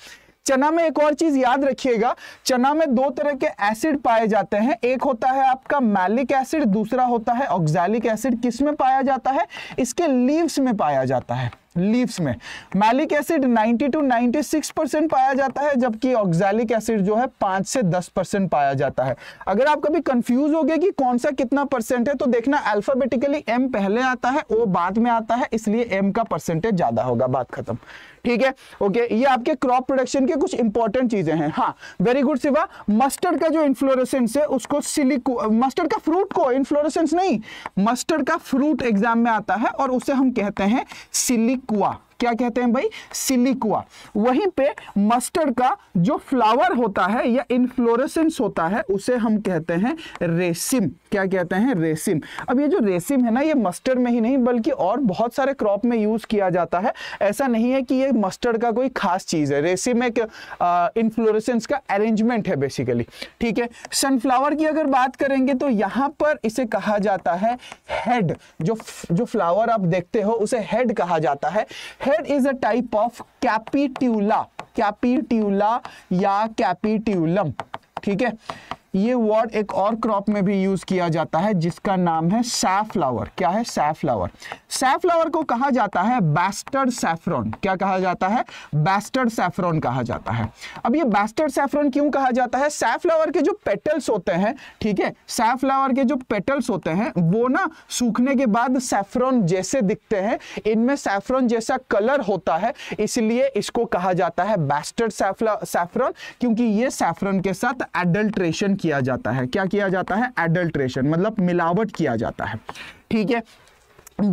चना में एक और चीज याद रखिएगा चना में दो तरह के एसिड पाए जाते हैं एक होता है आपका मैलिक एसिड दूसरा होता है ऑक्सैलिक एसिड किस में पाया जाता है इसके लीव्स में पाया जाता है लीव्स में मैलिक एसिड 90 टू 96 परसेंट पाया जाता है जबकि ऑक्सैलिक एसिड जो है 5 से 10 परसेंट पाया जाता है अगर आप कभी कंफ्यूज हो गए कि कौन सा कितना परसेंट है तो देखना अल्फाबेटिकली एम पहले आता है ओ बाद में आता है इसलिए एम का परसेंटेज ज़्यादा होगा बात खत्म ठीक है ओके ये आपके क्रॉप प्रोडक्शन के कुछ इंपॉर्टेंट चीजें हैं हाँ वेरी गुड सिवा मस्टर्ड का जो इन्फ्लोरेसेंस है उसको सिलिको मस्टर्ड का फ्रूट को इन्फ्लोरेसेंस नहीं मस्टर्ड का फ्रूट एग्जाम में आता है और उसे हम कहते हैं सिलिकुआ क्या कहते हैं भाई सिलिकुआ वहीं पे मस्टर्ड का जो फ्लावर होता है या इनफ्लोरेसेंस होता है उसे हम कहते हैं रेसिम क्या कहते हैं रेसिम अब ये जो रेसिम है ना ये मस्टर्ड में ही नहीं बल्कि और बहुत सारे क्रॉप में यूज़ किया जाता है ऐसा नहीं है कि ये मस्टर्ड का कोई खास चीज़ है रेसिम एक इन्फ्लोरेसेंस का अरेंजमेंट है बेसिकली ठीक है सनफ्लावर की अगर बात करेंगे तो यहाँ पर इसे कहा जाता है हेड जो जो फ्लावर आप देखते हो उसे हेड कहा जाता है head is a type of capitula capitula या कैपिट्यूलम ठीक है ये वर्ड एक और क्रॉप में भी यूज किया जाता है जिसका नाम है सैफ्लावर क्या है सैफ्लावर सैफ्लावर को कहा जाता है बैस्टर्ड सैफ्रॉन क्या कहा जाता है बैस्टर्ड सैफ्रॉन कहा जाता है अब ये बैस्टर्ड सैफ्रॉन क्यों कहा जाता है सैफ्लावर के जो पेटल्स होते हैं ठीक है सैफ्लावर के जो पेटल्स होते हैं वो ना सूखने के बाद सैफ्रॉन जैसे दिखते हैं इनमें सैफ्रॉन जैसा कलर होता है इसलिए इसको कहा जाता है बैस्टर्ड सैफ्रॉन क्योंकि ये सैफ्रॉन के साथ एडल्ट्रेशन किया जाता है क्या किया जाता है एडल्ट्रेशन मतलब मिलावट किया जाता है ठीक है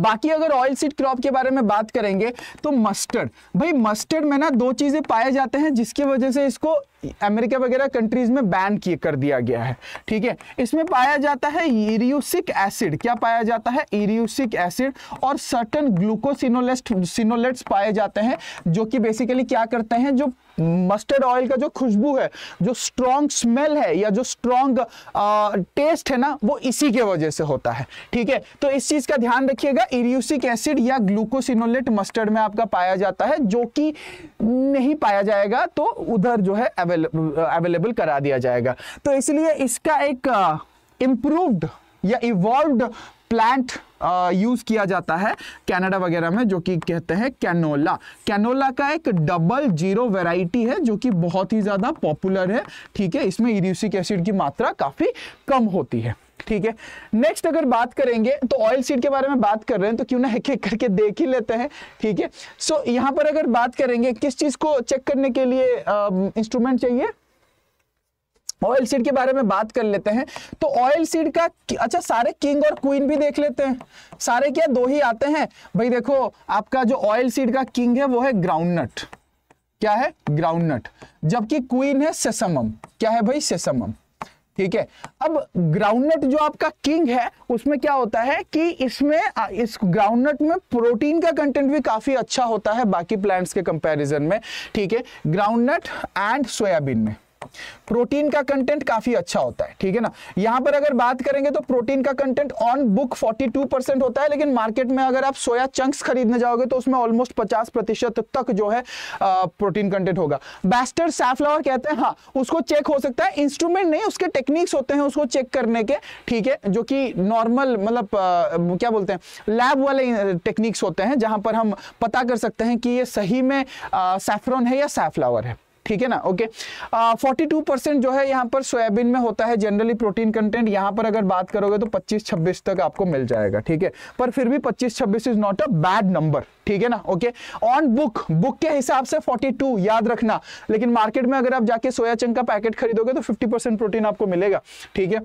बाकी अगर ऑयल सीड क्रॉप के बारे में बात करेंगे तो मस्टर्ड भाई मस्टर्ड में ना दो चीज़ें पाए जाते हैं जिसकी वजह से इसको अमेरिका वगैरह कंट्रीज में बैन किए कर दिया गया है ठीक है इसमें पाया जाता है ईरियोसिक एसिड क्या पाया जाता है ईरियोसिक एसिड और सर्टन ग्लूकोसिनोलेट सिनोलेट्स पाए जाते हैं जो कि बेसिकली क्या करते हैं जो मस्टर्ड ऑयल का जो खुशबू है जो स्ट्रॉन्ग स्मेल है या जो स्ट्रॉन्ग टेस्ट है ना वो इसी के वजह से होता है ठीक है तो इस चीज़ का ध्यान रखिएगा इरियोसिक एसिड या ग्लूकोसिनोलेट मस्टर्ड में आपका पाया जाता है जो कि नहीं पाया जाएगा तो उधर जो है अवेलेबल करा दिया जाएगा तो इसलिए इसका एक इम्प्रूव्ड या इवॉल्व्ड प्लांट यूज किया जाता है कनाडा वगैरह में जो कि कहते हैं कैनोला कैनोला का एक डबल जीरो वेराइटी है जो कि बहुत ही ज़्यादा पॉपुलर है ठीक है इसमें इरिसिक एसिड की मात्रा काफ़ी कम होती है ठीक है नेक्स्ट अगर बात करेंगे तो ऑयल सीड के बारे में बात कर रहे हैं तो क्यों ना एक एक करके देख ही लेते हैं ठीक है सो यहां पर अगर बात करेंगे किस चीज को चेक करने के लिए इंस्ट्रूमेंट चाहिए ऑयल सीड के बारे में बात कर लेते हैं तो ऑयल सीड का अच्छा सारे किंग और क्वीन भी देख लेते हैं सारे क्या दो ही आते हैं भाई देखो आपका जो ऑयल सीड का किंग है वो है ग्राउंड नट क्या है ग्राउंड नट जबकि क्वीन है सेसमम क्या है भाई सेसमम ठीक है अब ग्राउंडनट जो आपका किंग है उसमें क्या होता है कि इसमें इस ग्राउंडनट में प्रोटीन का कंटेंट भी काफी अच्छा होता है बाकी प्लांट्स के कंपैरिजन में ठीक है ग्राउंडनट एंड सोयाबीन में प्रोटीन का कंटेंट काफी अच्छा होता है ठीक है ना यहां पर अगर बात करेंगे तो प्रोटीन का कंटेंट ऑन बुक 42 परसेंट होता है लेकिन मार्केट में अगर आप सोया चंक्स खरीदने जाओगे तो उसमें ऑलमोस्ट 50 प्रतिशत तक जो है आ, प्रोटीन कंटेंट होगा बेस्टर सैफ्लावर कहते हैं हाँ उसको चेक हो सकता है इंस्ट्रूमेंट नहीं उसके टेक्निक्स होते हैं उसको चेक करने के ठीक है जो कि नॉर्मल मतलब क्या बोलते हैं लैब वाले टेक्निक्स होते हैं जहां पर हम पता कर सकते हैं कि ये सही में सैफ्रॉन है या सैफ्लावर है ठीक है ना ओके फोर्टी टू परसेंट जो है यहाँ पर सोयाबीन में होता है जनरली प्रोटीन कंटेंट यहाँ पर अगर बात करोगे तो पच्चीस छब्बीस तक आपको मिल जाएगा ठीक है पर फिर भी पच्चीस छब्बीस is not a bad number ठीक है ना ओके ऑन बुक बुक के हिसाब से 42 याद रखना लेकिन मार्केट में अगर आप जाके सोया चंग का पैकेट खरीदोगे तो 50 परसेंट प्रोटीन आपको मिलेगा ठीक है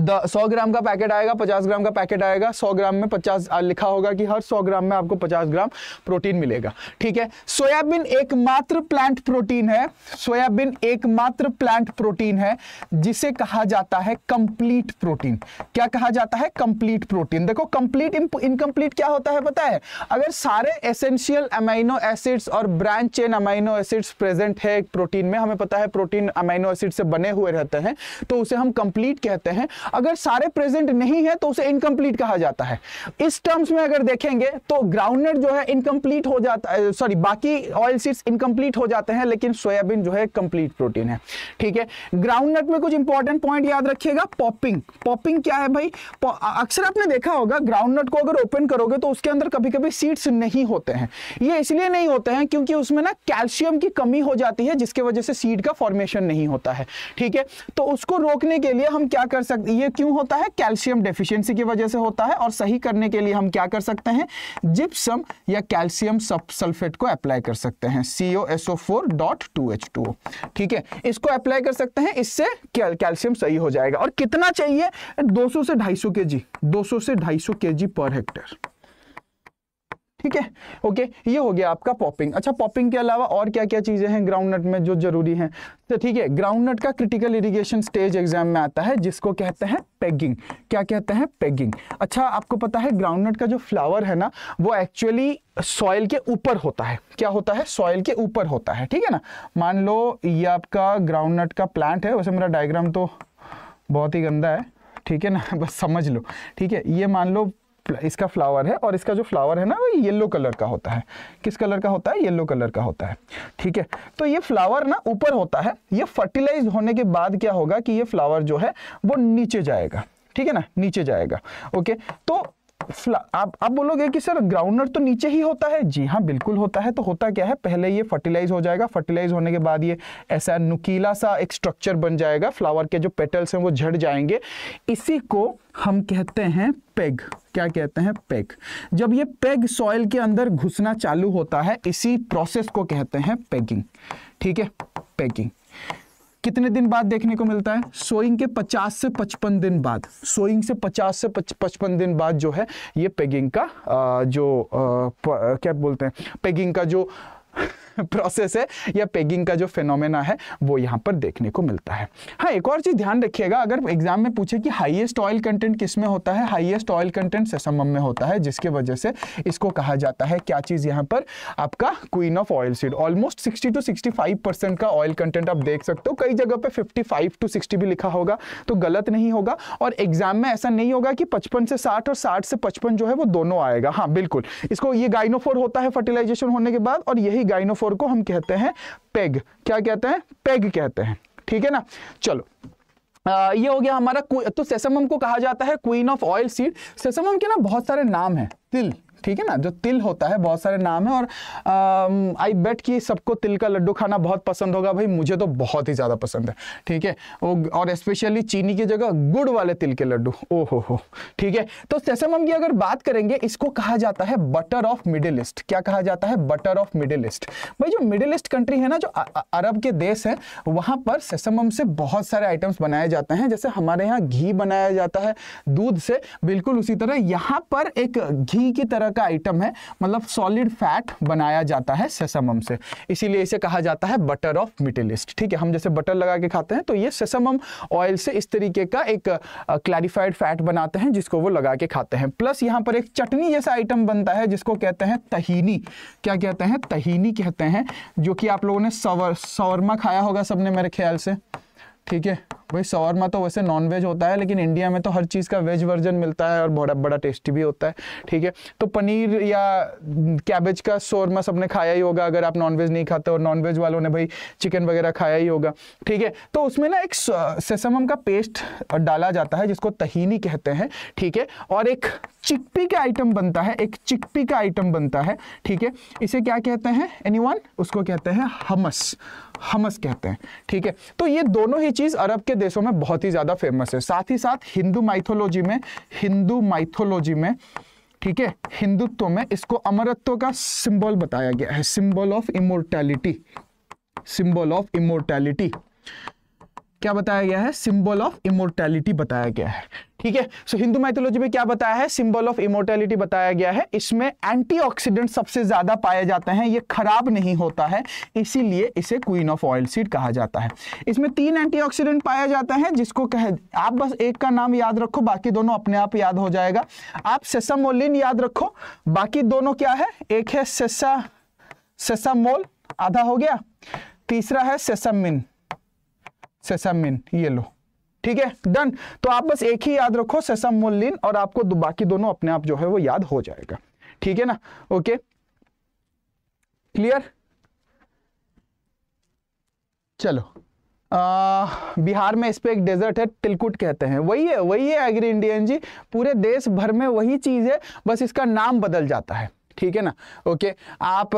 सौ ग्राम का पैकेट आएगा पचास ग्राम का पैकेट आएगा सौ ग्राम में पचास लिखा होगा कि हर सौ ग्राम में आपको पचास ग्राम प्रोटीन मिलेगा ठीक है सोयाबीन एकमात्र प्लांट प्रोटीन है सोयाबीन एकमात्र प्लांट प्रोटीन है जिसे कहा जाता है कंप्लीट प्रोटीन क्या कहा जाता है कंप्लीट प्रोटीन देखो कंप्लीट इनकम्प्लीट क्या होता है पता है अगर सारे एसेंशियल अमाइनो एसिड्स और branch chain amino acids present है प्रोटीन में हमें पता है प्रोटीन अमाइनो एसिड से बने हुए रहते हैं तो उसे हम कंप्लीट कहते हैं अगर सारे प्रेजेंट नहीं है तो उसे इनकम्प्लीट कहा जाता है इस टर्म्स में अगर देखेंगे तो ग्राउंडनट जो है इनकम्प्लीट हो जाता है सॉरी बाकी ऑयल सीड्स इनकम्प्लीट हो जाते हैं लेकिन सोयाबीन जो है कंप्लीट प्रोटीन है ठीक है ग्राउंडनट में कुछ इंपॉर्टेंट पॉइंट याद रखिएगा पॉपिंग पॉपिंग क्या है भाई अक्सर आपने देखा होगा ग्राउंडनट को अगर ओपन करोगे तो उसके अंदर कभी कभी सीड्स नहीं होते हैं ये इसलिए नहीं होते हैं क्योंकि उसमें ना कैल्शियम की कमी हो जाती है जिसके वजह से सीड का फॉर्मेशन नहीं होता है ठीक है तो उसको रोकने के लिए हम क्या कर सकते ये क्यों होता है कैल्शियम डेफिशिएंसी की वजह से होता है और सही करने के लिए हम क्या कर सकते हैं जिप्सम या कैल्शियम सल्फेट को अप्लाई कर सकते हैं C O S O four dot two H two ठीक है इसको अप्लाई कर सकते हैं इससे कैल्शियम सही हो जाएगा और कितना चाहिए 200 से 250 केजी 200 से 250 केजी पर हेक्टेयर ठीक है ओके ये हो गया आपका पॉपिंग अच्छा पॉपिंग के अलावा और क्या क्या चीज़ें हैं ग्राउंड नट में जो जरूरी हैं तो ठीक है ग्राउंड नट का क्रिटिकल इरिगेशन स्टेज एग्जाम में आता है जिसको कहते हैं पेगिंग क्या कहते हैं पेगिंग अच्छा आपको पता है ग्राउंड नट का जो फ्लावर है ना वो एक्चुअली सॉइल के ऊपर होता है क्या होता है सॉइल के ऊपर होता है ठीक है ना मान लो ये आपका ग्राउंड नट का प्लांट है वैसे मेरा डायग्राम तो बहुत ही गंदा है ठीक है ना बस समझ लो ठीक है ये मान लो इसका फ्लावर है और इसका जो फ्लावर है ना वो येलो कलर का होता है किस कलर का होता है येलो कलर का होता है ठीक है तो ये फ्लावर ना ऊपर होता है ये फर्टिलाइज होने के बाद क्या होगा कि ये फ्लावर जो है वो नीचे जाएगा ठीक है ना नीचे जाएगा ओके तो आप आप बोलोगे कि सर ग्राउंडनट तो नीचे ही होता है जी हाँ बिल्कुल होता है तो होता क्या है पहले ये फर्टिलाइज हो जाएगा फर्टिलाइज होने के बाद ये ऐसा नुकीला सा एक स्ट्रक्चर बन जाएगा फ्लावर के जो पेटल्स हैं वो झड़ जाएंगे इसी को हम कहते हैं पेग क्या कहते हैं पेग जब ये पेग सॉइल के अंदर घुसना चालू होता है इसी प्रोसेस को कहते हैं पेगिंग ठीक है पेगिंग कितने दिन बाद देखने को मिलता है सोइंग के 50 से 55 दिन बाद सोइंग से 50 से 55 दिन बाद जो है ये पेगिंग का जो क्या बोलते हैं पेगिंग का जो प्रोसेस है या पेगिंग का जो फेनोमेना है वो यहाँ पर देखने को मिलता है हाँ एक और चीज़ ध्यान रखिएगा अगर एग्जाम में पूछे कि हाईएस्ट ऑयल कंटेंट किस में होता है हाईएस्ट ऑयल कंटेंट सेसमम में होता है जिसके वजह से इसको कहा जाता है क्या चीज़ यहाँ पर आपका queen of oil seed almost sixty to sixty का ऑयल कंटेंट आप देख सकते हो कई जगह पर फिफ्टी टू सिक्सटी भी लिखा होगा तो गलत नहीं होगा और एग्जाम में ऐसा नहीं होगा कि पचपन से साठ और साठ से पचपन जो है वो दोनों आएगा हाँ बिल्कुल इसको ये गाइनोफोर होता है फर्टिलाइजेशन होने के बाद और यही गाइनोफोर को हम कहते हैं पेग क्या कहते हैं पेग कहते हैं ठीक है ना चलो आ, ये हो गया हमारा तो सेसमम को कहा जाता है queen of oil seed sesamum के ना बहुत सारे नाम है तिल ठीक है ना जो तिल होता है बहुत सारे नाम है और आई बेट कि सबको तिल का लड्डू खाना बहुत पसंद होगा भाई मुझे तो बहुत ही ज़्यादा पसंद है ठीक है और स्पेशली चीनी की जगह गुड़ वाले तिल के लड्डू ओ हो हो ठीक है तो सेसम की अगर बात करेंगे इसको कहा जाता है बटर ऑफ मिडिल ईस्ट क्या कहा जाता है बटर ऑफ मिडिल ईस्ट भाई जो मिडिल ईस्ट कंट्री है ना जो अरब के देश है वहां पर सेसमम से बहुत सारे आइटम्स बनाए जाते हैं जैसे हमारे यहाँ घी बनाया जाता है दूध से बिल्कुल उसी तरह यहाँ पर एक घी की तरह तरह का आइटम है मतलब सॉलिड फैट बनाया जाता है सेसमम से इसीलिए इसे कहा जाता है बटर ऑफ मिटिलिस्ट ठीक है हम जैसे बटर लगा के खाते हैं तो ये सेसमम ऑयल से इस तरीके का एक क्लैरिफाइड फैट बनाते हैं जिसको वो लगा के खाते हैं प्लस यहाँ पर एक चटनी जैसा आइटम बनता है जिसको कहते हैं तहीनी क्या कहते हैं तहीनी कहते हैं जो कि आप लोगों ने सवर सवरमा खाया होगा सबने मेरे ख्याल से ठीक है भाई शवरमा तो वैसे नॉन वेज होता है लेकिन इंडिया में तो हर चीज़ का वेज वर्जन मिलता है और बड़ा बड़ा टेस्टी भी होता है ठीक है तो पनीर या कैबेज का शोरमा सबने खाया ही होगा अगर आप नॉनवेज नहीं खाते और नॉनवेज वालों ने भाई चिकन वगैरह खाया ही होगा ठीक है तो उसमें ना एक सेसमम का पेस्ट डाला जाता है जिसको तहीनी कहते हैं ठीक है और एक चिकपी का आइटम बनता है एक चिकपी का आइटम बनता है ठीक है इसे क्या कहते हैं एनी उसको कहते हैं हमस हमस कहते हैं ठीक है तो ये दोनों ही चीज़ अरब के देशों में बहुत ही ज़्यादा फेमस है साथ ही साथ हिंदू माइथोलॉजी में हिंदू माइथोलॉजी में ठीक है हिंदुत्व में इसको अमरत्व का सिंबल बताया गया है symbol of immortality symbol of immortality क्या बताया गया है सिंबल ऑफ इमोर्टैलिटी बताया गया है ठीक है सो हिंदू माइथोलॉजी में क्या बताया है सिंबल ऑफ इमोर्टेलिटी बताया गया है इसमें एंटीऑक्सीडेंट सबसे ज्यादा पाए जाते हैं ये खराब नहीं होता है इसीलिए इसे क्वीन ऑफ ऑयल सीड कहा जाता है इसमें तीन एंटीऑक्सीडेंट पाया जाता है जिसको कह आप बस एक का नाम याद रखो बाकी दोनों अपने आप याद हो जाएगा आप सेसामोलिन याद रखो बाकी दोनों क्या है एक है सेसा सेसामोल आधा हो गया तीसरा है सेसमिन सेसमिन ये लो ठीक है डन तो आप बस एक ही याद रखो सेसम मोलिन और आपको दो, बाकी दोनों अपने आप जो है वो याद हो जाएगा ठीक है ना ओके क्लियर चलो आ, बिहार में इस पर एक डेजर्ट है तिलकुट कहते हैं वही है वही है एग्री इंडियन जी पूरे देश भर में वही चीज़ है बस इसका नाम बदल जाता है ठीक है ना ओके आप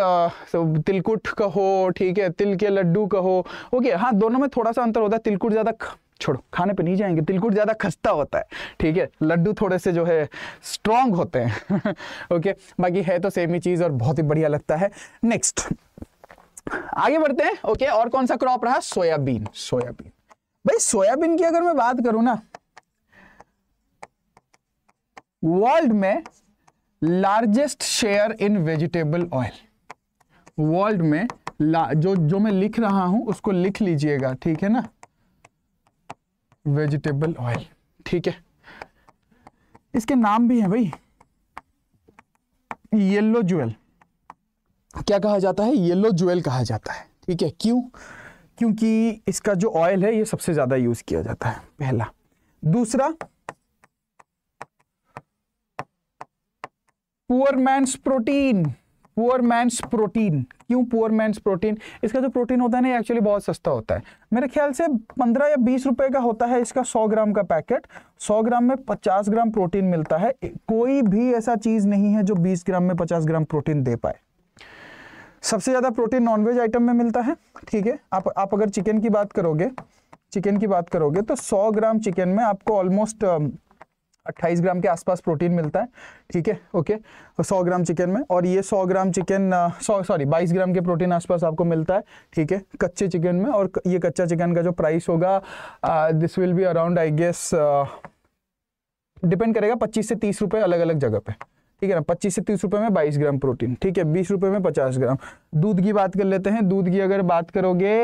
तो तिलकुट कहो ठीक है तिल के लड्डू कहो ओके हाँ दोनों में थोड़ा सा अंतर होता है तिलकुट ज़्यादा छोड़ो खाने पे नहीं जाएंगे तिलकुट ज़्यादा खस्ता होता है ठीक है लड्डू थोड़े से जो है स्ट्रॉन्ग होते हैं ओके बाकी है तो सेम ही चीज़ और बहुत ही बढ़िया लगता है नेक्स्ट आगे बढ़ते हैं ओके और कौन सा क्रॉप रहा सोयाबीन सोयाबीन भाई सोयाबीन की अगर मैं बात करूं ना वर्ल्ड में largest share in vegetable oil world में जो जो मैं लिख रहा हूं उसको लिख लीजिएगा ठीक है ना वेजिटेबल ऑयल ठीक है इसके नाम भी हैं भाई येलो ज्वेल क्या कहा जाता है येलो ज्वेल कहा जाता है ठीक है क्यों क्योंकि इसका जो ऑयल है ये सबसे ज्यादा यूज किया जाता है पहला दूसरा poor man protein poor man's protein क्यों पुअर मैंस प्रोटीन इसका जो प्रोटीन होता है ना एक्चुअली बहुत सस्ता होता है मेरे ख्याल से पंद्रह या बीस रुपए का होता है इसका सौ ग्राम का पैकेट सौ ग्राम में पचास ग्राम प्रोटीन मिलता है कोई भी ऐसा चीज़ नहीं है जो बीस ग्राम में पचास ग्राम प्रोटीन दे पाए सबसे ज़्यादा प्रोटीन नॉनवेज आइटम में मिलता है ठीक है आप आप अगर चिकन की बात करोगे चिकन की बात करोगे तो सौ ग्राम चिकन में आपको ऑलमोस्ट 28 ग्राम के आसपास प्रोटीन मिलता है ठीक है ओके 100 ग्राम चिकन में और ये 100 ग्राम चिकन सॉरी 22 ग्राम के प्रोटीन आसपास आपको मिलता है ठीक है कच्चे चिकन में और ये कच्चा चिकन का जो प्राइस होगा this will be around I guess depend करेगा पच्चीस से तीस रुपये अलग अलग जगह पे ठीक है ना पच्चीस से तीस रुपये में बाईस ग्राम प्रोटीन ठीक है बीस रुपये में पचास ग्राम दूध की बात कर लेते हैं दूध की अगर बात करोगे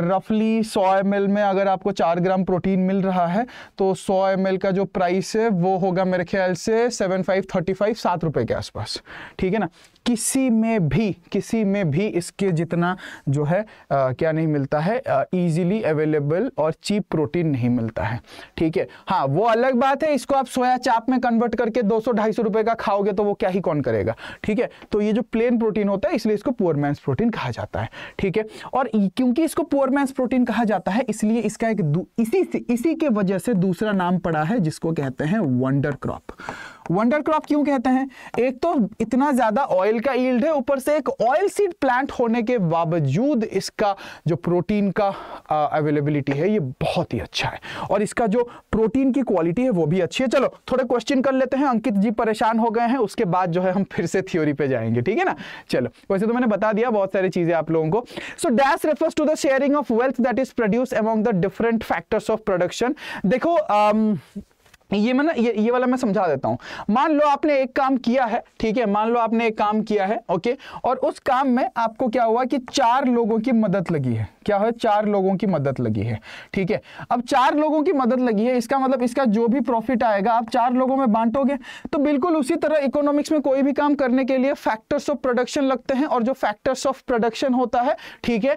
रफली सौ एम में अगर आपको चार ग्राम प्रोटीन मिल रहा है तो सौ एम का जो प्राइस है वो होगा मेरे ख्याल से सेवन फाइव थर्टी फाइव सात रुपये के आसपास ठीक है ना किसी में भी किसी में भी इसके जितना जो है आ, क्या नहीं मिलता है ईजिली अवेलेबल और चीप प्रोटीन नहीं मिलता है ठीक है हाँ वो अलग बात है इसको आप सोया चाप में कन्वर्ट करके दो सौ ढाई सौ का खाओगे तो वो क्या ही कौन करेगा ठीक है तो ये जो प्लेन प्रोटीन होता है इसलिए इसको पुअर मैंस प्रोटीन कहा जाता है ठीक है और क्योंकि इसको पुअर मैंस प्रोटीन कहा जाता है इसलिए इसका एक इसी इसी के वजह से दूसरा नाम पड़ा है जिसको कहते हैं वंडर क्रॉप वंडर क्रॉप क्यों कहते हैं एक तो इतना ज्यादा ऑयल का ईल्ड है ऊपर से एक ऑयल सीड प्लांट होने के बावजूद इसका जो प्रोटीन का अवेलेबिलिटी है ये बहुत ही अच्छा है और इसका जो प्रोटीन की क्वालिटी है वो भी अच्छी है चलो थोड़े क्वेश्चन कर लेते हैं अंकित जी परेशान हो गए हैं उसके बाद जो है हम फिर से थ्योरी पे जाएंगे ठीक है ना चलो वैसे तो मैंने बता दिया बहुत सारी चीजें आप लोगों को so dash refers to the sharing of wealth that is produce among the different factors of production देखो um, ये मैं ना ये ये वाला मैं समझा देता हूं मान लो आपने एक काम किया है ठीक है मान लो आपने एक काम किया है ओके और उस काम में आपको क्या हुआ कि चार लोगों की मदद लगी है क्या हुआ चार लोगों की मदद लगी है ठीक है अब चार लोगों की मदद लगी है इसका मतलब इसका जो भी प्रॉफिट आएगा आप चार लोगों में बांटोगे तो बिल्कुल उसी तरह इकोनॉमिक्स में कोई भी काम करने के लिए फैक्टर्स ऑफ प्रोडक्शन लगते हैं और जो फैक्टर्स ऑफ प्रोडक्शन होता है ठीक है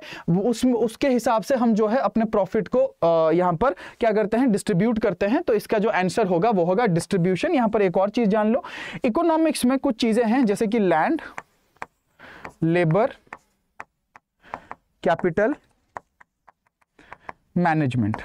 उस, उसके हिसाब से हम जो है अपने प्रॉफिट को यहाँ पर क्या करते हैं डिस्ट्रीब्यूट करते हैं तो इसका जो आंसर आंसर होगा वो होगा डिस्ट्रीब्यूशन यहां पर एक और चीज जान लो इकोनॉमिक्स में कुछ चीजें हैं जैसे कि लैंड लेबर कैपिटल मैनेजमेंट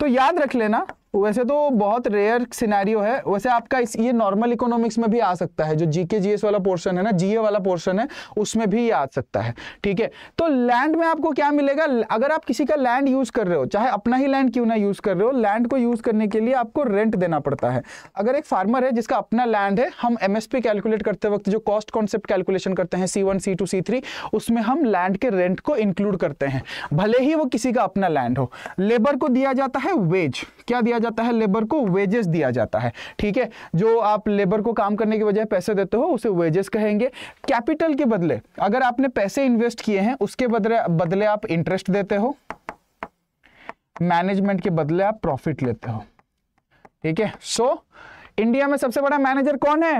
तो याद रख लेना वैसे तो बहुत रेयर सिनेरियो है वैसे आपका इस ये नॉर्मल इकोनॉमिक्स में भी आ सकता है जो जीके जीएस वाला पोर्शन है ना जीए वाला पोर्शन है उसमें भी ये आ सकता है ठीक है तो लैंड में आपको क्या मिलेगा अगर आप किसी का लैंड यूज कर रहे हो चाहे अपना ही लैंड क्यों ना यूज कर रहे हो लैंड को यूज करने के लिए आपको रेंट देना पड़ता है अगर एक फार्मर है जिसका अपना लैंड है हम एमएसपी कैलकुलेट करते वक्त जो कॉस्ट कॉन्सेप्ट कैलकुलेशन करते हैं C one C two C three उसमें हम लैंड के रेंट को इंक्लूड करते हैं भले ही वो किसी का अपना लैंड हो लेबर को दिया जाता है वेज क्या दिया दिया जाता है लेबर को वेजेस दिया जाता है ठीक है जो आप लेबर को काम करने की बजाय पैसे देते हो उसे वेजेस कहेंगे कैपिटल के बदले अगर आपने पैसे इन्वेस्ट किए हैं उसके बदले बदले आप इंटरेस्ट देते हो मैनेजमेंट के बदले आप प्रॉफिट लेते हो ठीक है सो इंडिया में सबसे बड़ा मैनेजर कौन है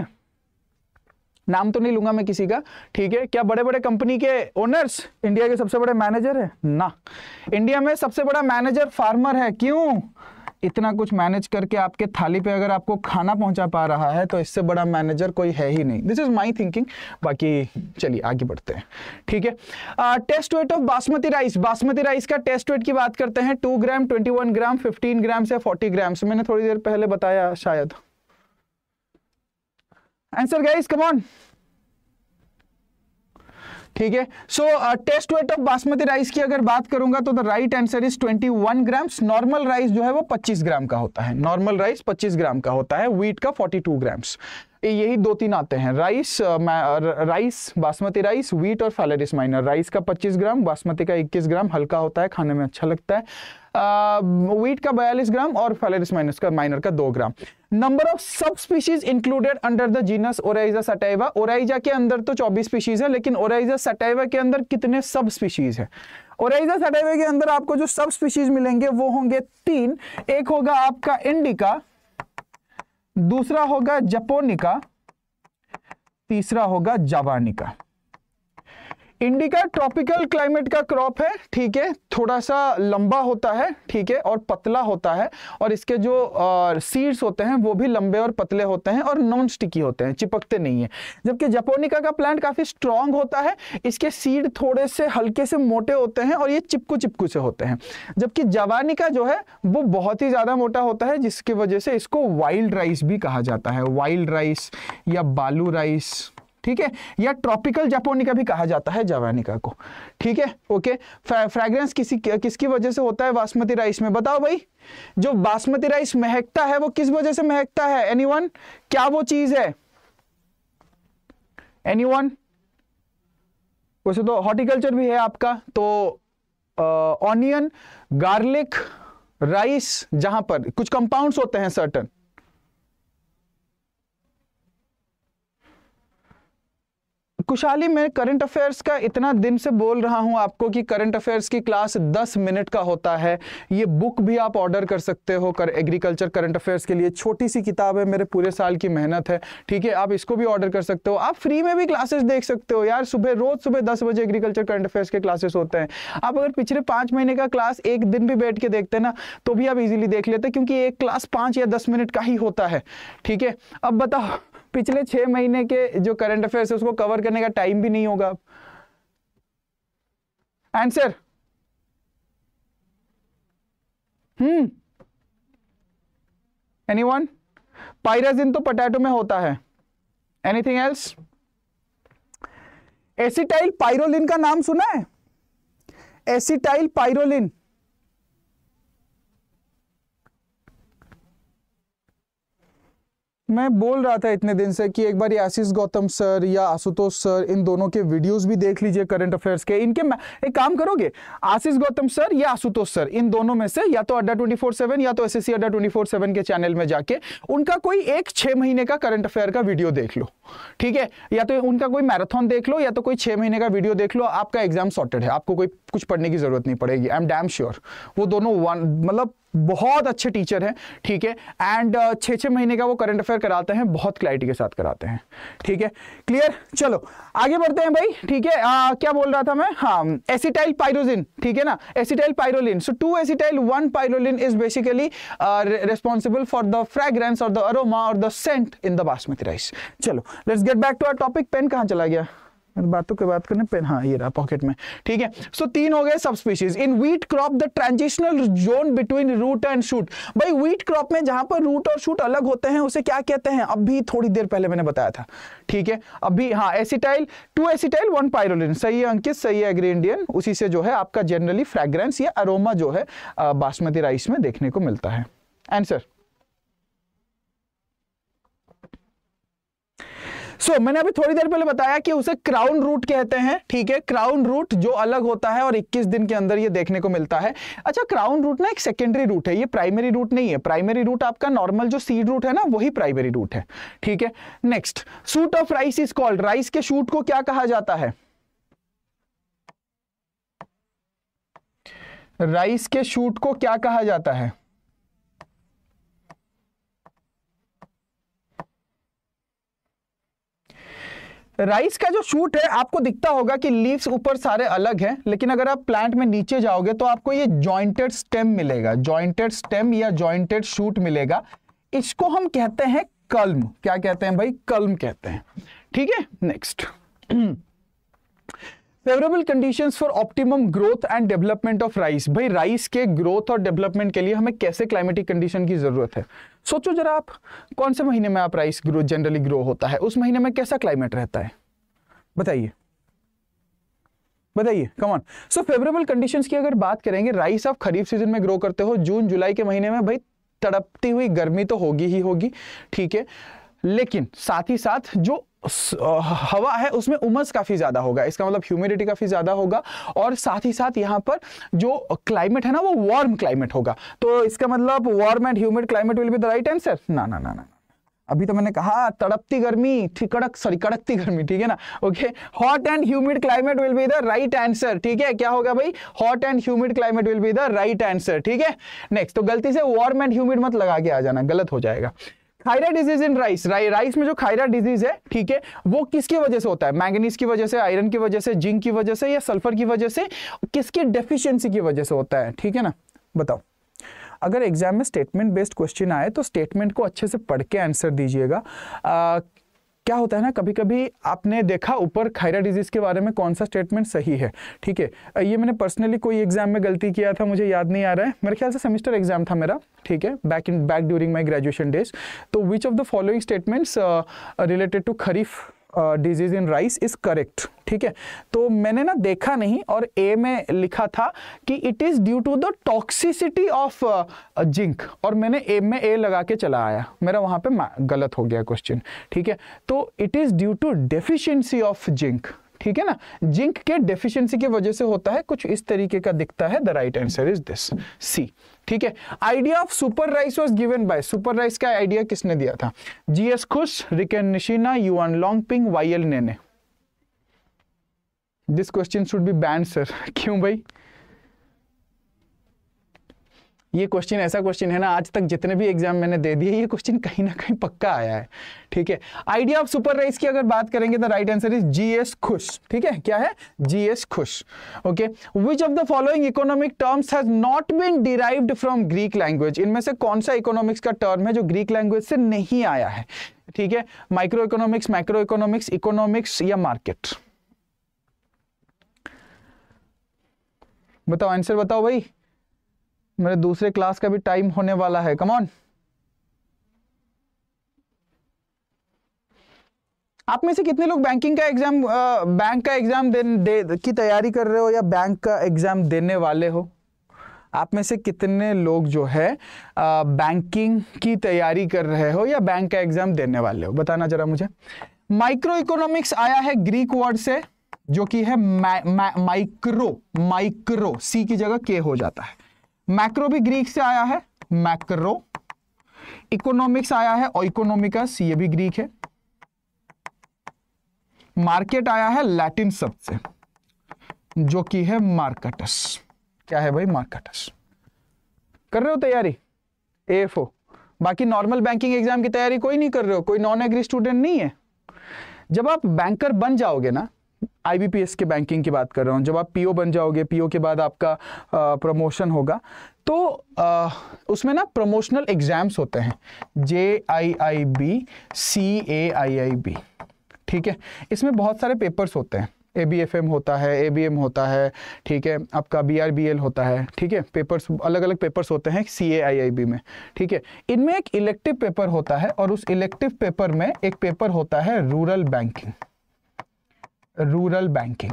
नाम तो नहीं लूंगा मैं किसी का ठीक है क्या बड़े बड़े कंपनी के ओनर्स इंडिया के सबसे बड़े मैनेजर है ना इंडिया में सबसे बड़ा मैनेजर फार्मर है क्यों इतना कुछ मैनेज करके आपके थाली पे अगर आपको खाना पहुंचा पा रहा है तो इससे बड़ा मैनेजर कोई है ही नहीं दिस इज माई थिंकिंग बाकी चलिए आगे बढ़ते हैं ठीक है test weight of basmati rice basmati rice का टेस्ट वेट की बात करते हैं two gram twenty one gram fifteen gram से फोर्टी ग्राम से मैंने थोड़ी देर पहले बताया शायद आंसर गाइस कम ऑन ठीक है so test weight of basmati rice की अगर बात करूंगा तो the right answer is 21 grams normal rice जो है वो 25 ग्राम का होता है नॉर्मल राइस 25 ग्राम का होता है व्हीट का 42 ग्राम्स यही दो तीन आते हैं rice rice uh, uh, basmati rice wheat और फैलेरिस माइनर राइस का 25 ग्राम बासमती का 21 ग्राम हल्का होता है खाने में अच्छा लगता है व्हीट uh, का 42 ग्राम और फैलेरिस माइनस का माइनर का 2 gram number of subspecies included under the genus Oryza sativa Oryza के अंदर तो 24 स्पीशीज है लेकिन ओराइजा सटाइवा के अंदर कितने सब स्पीशीज है ओराइजा सटाइवा के अंदर आपको जो सब स्पीशीज मिलेंगे वो होंगे तीन एक होगा आपका इंडिका दूसरा होगा जपोनिका तीसरा होगा जाबानिका इंडिका ट्रॉपिकल क्लाइमेट का क्रॉप है ठीक है थोड़ा सा लंबा होता है ठीक है और पतला होता है और इसके जो सीड्स होते हैं वो भी लंबे और पतले होते हैं और नॉन स्टिकी होते हैं चिपकते नहीं है जबकि जपोनिका का प्लांट काफ़ी स्ट्रांग होता है इसके सीड थोड़े से हल्के से मोटे होते हैं और ये चिपकू चिपकू से होते हैं जबकि जवानिका जो है वो बहुत ही ज़्यादा मोटा होता है जिसकी वजह से इसको वाइल्ड राइस भी कहा जाता है वाइल्ड राइस या बालू राइस ठीक है या ट्रॉपिकल जापोनिका भी कहा जाता है जावानिका को ठीक है ओके फ्रेग्रेंस किसी किसकी वजह से होता है बासमती राइस में बताओ भाई जो बासमती राइस महकता है वो किस वजह से महकता है एनी क्या वो चीज है एनी वैसे तो हॉर्टिकल्चर भी है आपका तो ऑनियन गार्लिक राइस जहां पर कुछ कंपाउंड्स होते हैं सर्टन खुशहाली मैं करंट अफेयर्स का इतना दिन से बोल रहा हूं आपको कि करंट अफेयर्स की क्लास 10 मिनट का होता है ये बुक भी आप ऑर्डर कर सकते हो कर एग्रीकल्चर करंट अफेयर्स के लिए छोटी सी किताब है मेरे पूरे साल की मेहनत है ठीक है आप इसको भी ऑर्डर कर सकते हो आप फ्री में भी क्लासेस देख सकते हो यार सुबह रोज सुबह दस बजे एग्रीकल्चर करंट अफेयर्स के क्लासेस होते हैं आप अगर पिछले पाँच महीने का क्लास एक दिन भी बैठ के देखते ना तो भी आप इजीली देख लेते क्योंकि एक क्लास पाँच या दस मिनट का ही होता है ठीक है अब बताओ पिछले छह महीने के जो करंट अफेयर्स है उसको कवर करने का टाइम भी नहीं होगा answer hmm any one pyrazine तो पटेटो में होता है एनीथिंग एल्स एसिटाइल पायरोलिन का नाम सुना है एसिटाइल पायरोलिन मैं बोल रहा था इतने दिन से कि एक बार आशीष गौतम सर या आशुतोष सर इन दोनों के वीडियोस भी देख लीजिए करंट अफेयर्स के इनके एक काम करोगे आशीष गौतम सर या आशुतोष सर इन दोनों में से या तो अड्डा ट्वेंटी फोर सेवन या तो S S C Adda twenty four seven के चैनल में जाके उनका कोई एक छः महीने का करंट अफेयर का वीडियो देख लो ठीक है या तो उनका कोई मैराथन देख लो या तो कोई छः महीने का वीडियो देख लो आपका एग्जाम सॉर्टेड है आपको कोई कुछ पढ़ने की जरूरत नहीं पड़ेगी आई एम डैम श्योर वो दोनों वन मतलब बहुत अच्छे टीचर हैं ठीक है एंड छः छ महीने का वो करंट अफेयर कराते हैं बहुत क्लैरिटी के साथ कराते हैं ठीक है क्लियर चलो आगे बढ़ते हैं भाई ठीक है क्या बोल रहा था मैं हाँ एसिटाइल पायरोजिन ठीक है ना acetyl pyrroline so two acetyl one pyrroline is basically responsible for the fragrance और द अरोमा और the scent in the basmati rice चलो let's get back to our topic pen कहाँ चला गया बातों की बात करने पेन हाँ ये रहा पॉकेट में ठीक है सो so, तीन हो गए subspecies in wheat crop the transitional zone between root and shoot भाई वीट क्रॉप में जहां पर रूट और शूट अलग होते हैं उसे क्या कहते हैं अभी थोड़ी देर पहले मैंने बताया था ठीक है अभी हाँ acetyl two acetyl one pyrroline सही है अंकित सही है एग्री इंडियन उसी से जो है आपका जनरली फ्रेग्रेंस या अरोमा जो है बासमती राइस में देखने को मिलता है एंसर सो so, मैंने अभी थोड़ी देर पहले बताया कि उसे क्राउन रूट कहते हैं ठीक है क्राउन रूट जो अलग होता है और 21 दिन के अंदर ये देखने को मिलता है अच्छा क्राउन रूट ना एक सेकेंडरी रूट है ये प्राइमरी रूट नहीं है प्राइमरी रूट आपका नॉर्मल जो सीड रूट है ना वही प्राइमरी रूट है ठीक है next shoot of rice is called rice के शूट को क्या कहा जाता है राइस के शूट को क्या कहा जाता है राइस का जो शूट है आपको दिखता होगा कि लीव्स ऊपर सारे अलग हैं लेकिन अगर आप प्लांट में नीचे जाओगे तो आपको ये जॉइंटेड स्टेम मिलेगा जॉइंटेड स्टेम या जॉइंटेड शूट मिलेगा इसको हम कहते हैं कलम क्या कहते हैं भाई कलम कहते हैं ठीक है next favourable conditions for optimum growth and development of rice भाई राइस के ग्रोथ और डेवलपमेंट के लिए हमें कैसे क्लाइमेटिक कंडीशन की ज़रूरत है सोचो जरा आप कौन से महीने में आप राइस ग्रो जनरली ग्रो होता है उस महीने में कैसा क्लाइमेट रहता है बताइए बताइए कमॉन सो फेवरेबल कंडीशंस की अगर बात करेंगे राइस आप खरीफ सीजन में ग्रो करते हो जून जुलाई के महीने में भाई तड़पती हुई गर्मी तो होगी ही होगी ठीक है लेकिन साथ ही साथ जो हवा है उसमें उमस काफ़ी ज़्यादा होगा इसका मतलब ह्यूमिडिटी काफ़ी ज़्यादा होगा और साथ ही साथ यहाँ पर जो क्लाइमेट है ना वो वार्म क्लाइमेट होगा तो इसका मतलब warm and humid climate will be the right answer ना ना ना ना अभी तो मैंने कहा तड़पती गर्मी ठीक कड़क सॉरी कड़कती गर्मी ठीक है ना okay hot and humid climate will be the right answer ठीक है क्या होगा भाई hot and humid climate will be the right answer ठीक है नेक्स्ट तो गलती से वार्म एंड ह्यूमिड मत लगा के आ जाना गलत हो जाएगा थायराइड डिजीज इन राइस राइ, राइस में जो थायराइड डिजीज है ठीक है वो किसकी वजह से होता है मैंगनीज की वजह से आयरन की वजह से जिंक की वजह से या सल्फर की वजह से किसकी डेफिशिएंसी की वजह से होता है ठीक है ना बताओ अगर एग्जाम में स्टेटमेंट बेस्ड क्वेश्चन आए तो स्टेटमेंट को अच्छे से पढ़ के आंसर दीजिएगा क्या होता है ना कभी कभी आपने देखा ऊपर खायरा डिजीज़ के बारे में कौन सा स्टेटमेंट सही है ठीक है ये मैंने पर्सनली कोई एग्जाम में गलती किया था मुझे याद नहीं आ रहा है मेरे ख्याल से सेमिस्टर एग्जाम था मेरा ठीक है back in back during my graduation days तो which of the following statements related to kharif disease in rice is correct ठीक है तो मैंने ना देखा नहीं और ए में लिखा था कि it is due to the toxicity of zinc और मैंने ए में ए लगा के चला आया मेरा वहां पे गलत हो गया क्वेश्चन ठीक है तो it is due to deficiency of zinc ठीक है ना जिंक के डेफिशिएंसी की वजह से होता है कुछ इस तरीके का दिखता है the right answer is this C ठीक है idea of super rice was given by super rice का आइडिया किसने दिया था G S Khush Riken Nishina Yuan Longping Y L Nene this question should be banned sir क्यों भाई ये क्वेश्चन ऐसा क्वेश्चन है ना आज तक जितने भी एग्जाम मैंने दे दिए ये क्वेश्चन कहीं ना कहीं पक्का आया है ठीक है आइडिया ऑफ सुपर राइस की अगर बात करेंगे तो right answer is G S Khush ठीक है क्या है G S Khush okay which of the following economic terms has not been derived from Greek language इनमें से कौन सा इकोनॉमिक्स का टर्म है जो ग्रीक लैंग्वेज से नहीं आया है ठीक है micro economics micro economics economics या मार्केट बताओ आंसर बताओ भाई मेरे दूसरे क्लास का भी टाइम होने वाला है कमॉन आप में से कितने लोग बैंकिंग का एग्जाम बैंक का एग्जाम दे, दे की तैयारी कर रहे हो या बैंक का एग्जाम देने वाले हो आप में से कितने लोग जो है आ, बैंकिंग की तैयारी कर रहे हो या बैंक का एग्जाम देने वाले हो बताना जरा मुझे माइक्रो इकोनॉमिक्स आया है ग्रीक वर्ड से जो कि है माइक्रो माइक्रो सी की जगह के हो जाता है मैक्रो भी ग्रीक से आया है मैक्रो इकोनॉमिक्स आया है और इकोनॉमिकस ये भी ग्रीक है मार्केट आया है लैटिन शब्द से जो कि है मार्केटस क्या है भाई मार्केटस कर रहे हो तैयारी एफ ओ बाकी नॉर्मल बैंकिंग एग्जाम की तैयारी कोई नहीं कर रहे हो कोई नॉन एग्री स्टूडेंट नहीं है जब आप बैंकर बन जाओगे ना आईबीपीएस के बैंकिंग की बात कर रहा हूँ जब आप पीओ बन जाओगे पीओ के बाद आपका प्रमोशन होगा तो आ, उसमें ना प्रमोशनल एग्जाम्स होते हैं जे आई आई बी सी ए आई आई बी ठीक है इसमें बहुत सारे पेपर्स होते हैं ए बी एफ एम होता है ए बी एम होता है ठीक है आपका बी आर बी एल होता है ठीक है पेपर्स अलग अलग पेपर्स होते हैं सी ए आई आई बी में ठीक है इनमें एक इलेक्टिव पेपर होता है और उस इलेक्टिव पेपर में एक पेपर होता है रूरल बैंकिंग रूरल बैंकिंग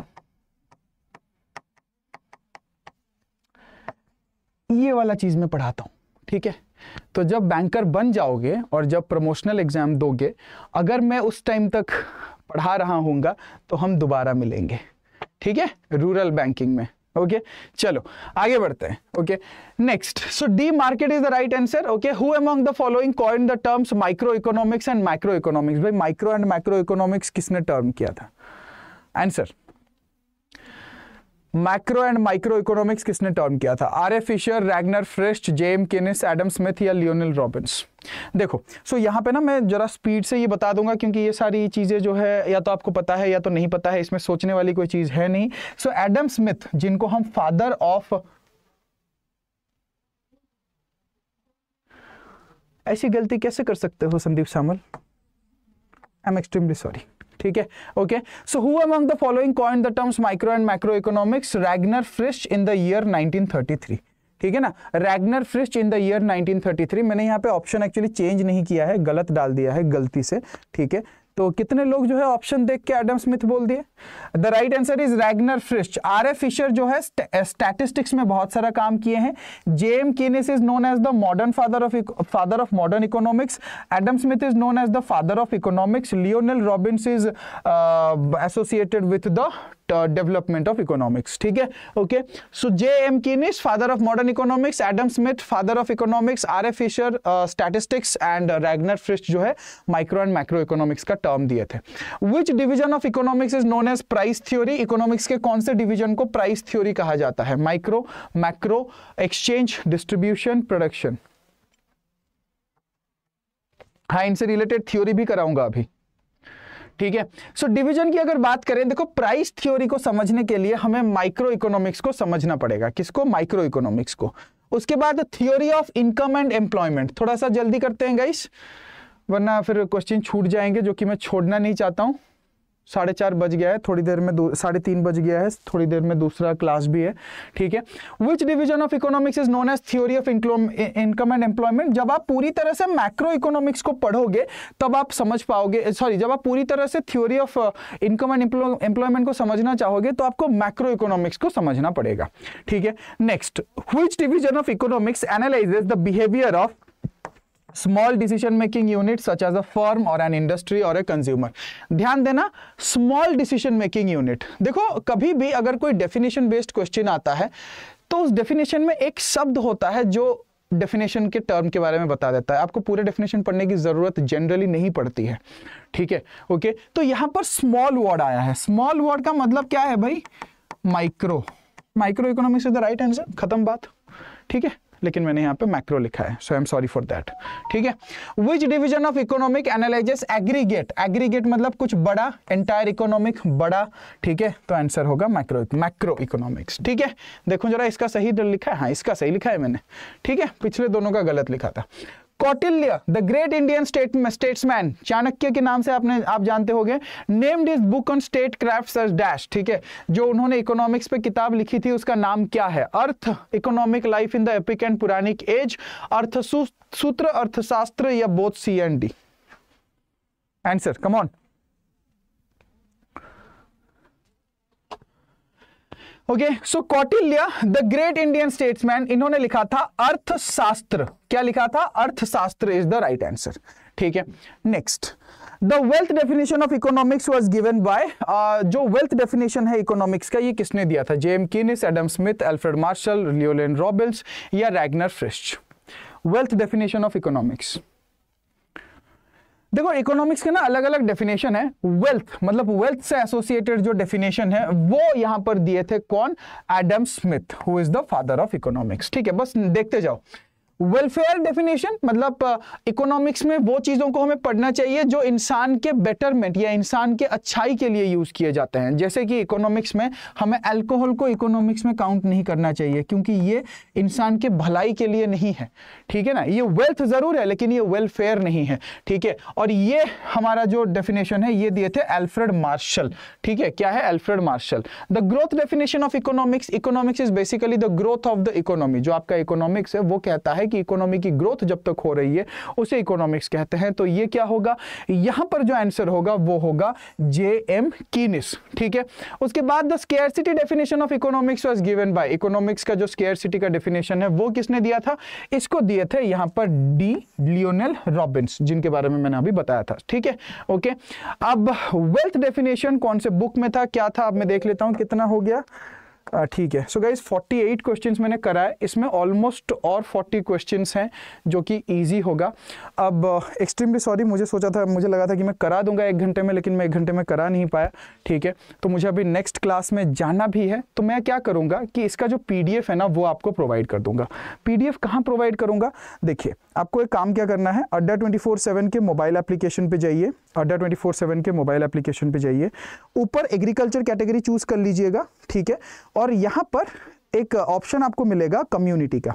ये वाला चीज मैं पढ़ाता हूं ठीक है तो जब बैंकर बन जाओगे और जब प्रमोशनल एग्जाम दोगे अगर मैं उस टाइम तक पढ़ा रहा हूंगा तो हम दोबारा मिलेंगे ठीक है रूरल बैंकिंग में ओके चलो आगे बढ़ते हैं okay next so D market is the right answer okay who among the following coin the terms micro economics and micro economics भाई माइक्रो एंड माइक्रो इकोनॉमिक्स किसने टर्म किया था answer macro and micro economics किसने term किया था R A Fisher Ragnar Frisch James Keynes Adam Smith या Lionel Robbins देखो so यहाँ पे ना मैं जरा स्पीड से ये बता दूंगा क्योंकि ये सारी चीज़ें जो है या तो आपको पता है या तो नहीं पता है इसमें सोचने वाली कोई चीज़ है नहीं सो एडम स्मिथ जिनको हम फादर ऑफ ऐसी गलती कैसे कर सकते हो Sandeep Samal I am extremely sorry ठीक है okay so who among the following coin the terms micro and micro economics Ragnar Frisch in the year 1933 ठीक है ना Ragnar Frisch in the year 1933 मैंने यहां पे ऑप्शन एक्चुअली चेंज नहीं किया है गलत डाल दिया है गलती से ठीक है तो कितने लोग जो है ऑप्शन देख के एडम स्मिथ बोल दिए the right answer is Ragnar Frisch R A Fisher जो है स्टैटिस्टिक्स eh, में बहुत सारा काम किए हैं M Keynes is known as the modern father of father of modern economics Adam Smith is known as the father of economics Lionel Robbins is associated with the development of economics ठीक है okay so J M Keynes father of modern economics Adam Smith father of economics R A Fisher statistics and Ragnar Frisch जो है micro and micro economics का term दिए थे which division of economics is known as price theory economics के कौन से division को price theory कहा जाता है micro macro exchange distribution production हाँ इनसे रिलेटेड थ्योरी भी कराऊंगा अभी ठीक है सो डिवीजन की अगर बात करें देखो प्राइस थ्योरी को समझने के लिए हमें माइक्रो इकोनॉमिक्स को समझना पड़ेगा किसको माइक्रो इकोनॉमिक्स को उसके बाद theory of income and employment थोड़ा सा जल्दी करते हैं गाइस वरना फिर क्वेश्चन छूट जाएंगे जो कि मैं छोड़ना नहीं चाहता हूं साढ़े चार बज गया है थोड़ी देर में साढ़े तीन बज गया है थोड़ी देर में दूसरा क्लास भी है ठीक है which division of economics is known as theory of income and employment जब आप पूरी तरह से मैक्रो इकोनॉमिक्स को पढ़ोगे तब आप समझ पाओगे सॉरी जब आप पूरी तरह से theory of income and employment को समझना चाहोगे तो आपको मैक्रो इकोनॉमिक्स को समझना पड़ेगा ठीक है next which division of economics analyses the behaviour of small decision making unit such as a firm और एन इंडस्ट्री और ए कंज्यूमर ध्यान देना स्मॉल डिसीजन मेकिंग यूनिट देखो कभी भी अगर कोई डेफिनेशन बेस्ड क्वेश्चन आता है तो उस डेफिनेशन में एक शब्द होता है जो डेफिनेशन के टर्म के बारे में बता देता है आपको पूरे डेफिनेशन पढ़ने की ज़रूरत जनरली नहीं पड़ती है ठीक है ओके तो यहां पर स्मॉल वर्ड आया है स्मॉल वर्ड का मतलब क्या है भाई micro micro economics is the right answer खत्म बात ठीक है लेकिन मैंने यहाँ पे मैक्रो लिखा है so I am sorry for that ठीक है which division of economic analysis aggregate aggregate मतलब कुछ बड़ा एंटायर इकोनॉमिक बड़ा ठीक है तो आंसर होगा मैक्रो मैक्रो इकोनॉमिक्स ठीक है देखो जरा इसका सही तो लिखा है हाँ इसका सही लिखा है मैंने ठीक है पिछले दोनों का गलत लिखा था Kautilya the great Indian state statesman Chanakya के नाम से आपने आप जानते होंगे named is book on statecraft dash ठीक है जो उन्होंने इकोनॉमिक्स पे किताब लिखी थी उसका नाम क्या है Artha economic life in the epic and Puranic age Artha Sutra Arthashastra या both C and D answer come on okay so Kautilya the great Indian statesman इन्होंने लिखा था अर्थशास्त्र क्या लिखा था अर्थशास्त्र इज द राइट आंसर ठीक है next the wealth definition of economics was given by जो वेल्थ डेफिनेशन है इकोनॉमिक्स का ये किसने दिया था James Keynes Adam Smith Alfred Marshall Lionel Robbins या Ragnar Frisch wealth definition of economics देखो इकोनॉमिक्स के ना अलग अलग डेफिनेशन है वेल्थ मतलब वेल्थ से एसोसिएटेड जो डेफिनेशन है वो यहां पर दिए थे कौन Adam Smith who is the father of economics ठीक है बस देखते जाओ वेलफेयर डेफिनेशन मतलब इकोनॉमिक्स uh, में वो चीज़ों को हमें पढ़ना चाहिए जो इंसान के बेटरमेंट या इंसान के अच्छाई के लिए यूज़ किए जाते हैं जैसे कि इकोनॉमिक्स में हमें अल्कोहल को इकोनॉमिक्स में काउंट नहीं करना चाहिए क्योंकि ये इंसान के भलाई के लिए नहीं है ठीक है ना ये वेल्थ ज़रूर है लेकिन ये वेलफेयर नहीं है ठीक है और ये हमारा जो डेफिनेशन है ये दिए थे एल्फ्रेड मार्शल ठीक है क्या है Alfred Marshall the growth definition of economics economics is basically the growth of the economy जो आपका इकोनॉमिक्स है वो कहता है है कि इकोनॉमी की ग्रोथ जब तक हो रही है उसे इकोनॉमिक्स कहते हैं तो ये क्या होगा यहां पर जो आंसर होगा वो होगा जे एम कीनिस ठीक है उसके बाद the scarcity definition of economics was given by economics का जो स्केयरसिटी का डेफिनेशन है वो किसने दिया था इसको दिए थे यहां पर डी लियोनल रॉबिन्स जिनके बारे में मैंने अभी बताया था ठीक है ओके अब वेल्थ डेफिनेशन कौन से बुक में था क्या था अब मैं देख लेता हूं कितना हो गया ठीक है सो गाइज 48 क्वेश्चंस मैंने करा है इसमें ऑलमोस्ट और 40 क्वेश्चंस हैं जो कि इजी होगा अब एक्सट्रीमली uh, सॉरी मुझे सोचा था मुझे लगा था कि मैं करा दूंगा एक घंटे में लेकिन मैं एक घंटे में करा नहीं पाया ठीक है तो मुझे अभी नेक्स्ट क्लास में जाना भी है तो मैं क्या करूँगा कि इसका जो पी है ना वो आपको प्रोवाइड कर दूंगा पी डी एफ कहाँ प्रोवाइड करूँगा देखिए आपको एक काम क्या करना है अड्डा 24/7 के मोबाइल एप्लीकेशन पे जाइए अड्डा 24/7 के मोबाइल एप्लीकेशन पे जाइए ऊपर एग्रीकल्चर कैटेगरी चूज कर लीजिएगा ठीक है और यहाँ पर एक ऑप्शन आपको मिलेगा कम्युनिटी का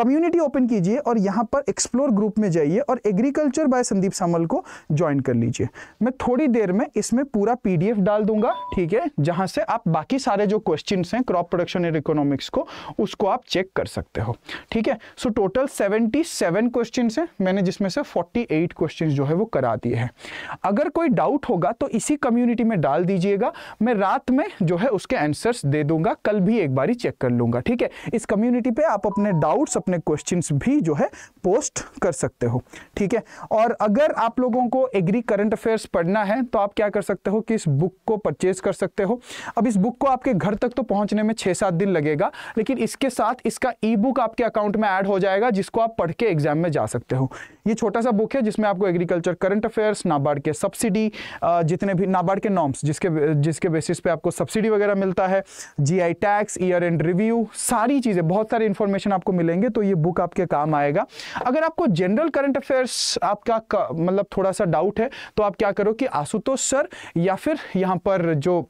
कम्युनिटी ओपन कीजिए और यहाँ पर एक्सप्लोर ग्रुप में जाइए और एग्रीकल्चर बाय संदीप सामल को ज्वाइन कर लीजिए मैं थोड़ी देर में इसमें पूरा पीडीएफ डाल दूंगा ठीक है जहाँ से आप बाकी सारे जो क्वेश्चन हैं क्रॉप प्रोडक्शन एंड इकोनॉमिक्स को उसको आप चेक कर सकते हो ठीक है so total seventy seven question हैं मैंने जिसमें से फोर्टी एट क्वेश्चन जो है वो करा दिए हैं अगर कोई डाउट होगा तो इसी कम्युनिटी में डाल दीजिएगा मैं रात में जो है उसके आंसर्स दे दूंगा कल भी एक बारी चेक कर लूंगा ठीक है इस कम्युनिटी पे आप अपने डाउट्स अपने अपने क्वेश्चंस भी जो है पोस्ट कर सकते हो ठीक है और अगर आप लोगों को एग्री करंट अफेयर्स पढ़ना है तो आप क्या कर सकते हो कि इस बुक को परचेज कर सकते हो अब इस बुक को आपके घर तक तो पहुंचने में छह सात दिन लगेगा लेकिन इसके साथ इसका ई बुक आपके अकाउंट में ऐड हो जाएगा जिसको आप पढ़ के एग्जाम में जा सकते हो ये छोटा सा बुक है जिसमें आपको एग्रीकल्चर करंट अफेयर्स नाबार्ड के सब्सिडी जितने भी नाबार्ड के नॉर्म्स जिसके जिसके बेसिस पे आपको सब्सिडी वगैरह मिलता है GI tax year end review सारी चीज़ें बहुत सारे इंफॉर्मेशन आपको मिलेंगे तो ये बुक आपके काम आएगा अगर आपको जनरल करंट अफेयर्स आपका मतलब थोड़ा सा डाउट है तो आप क्या करो कि आशुतोष सर या फिर यहाँ पर जो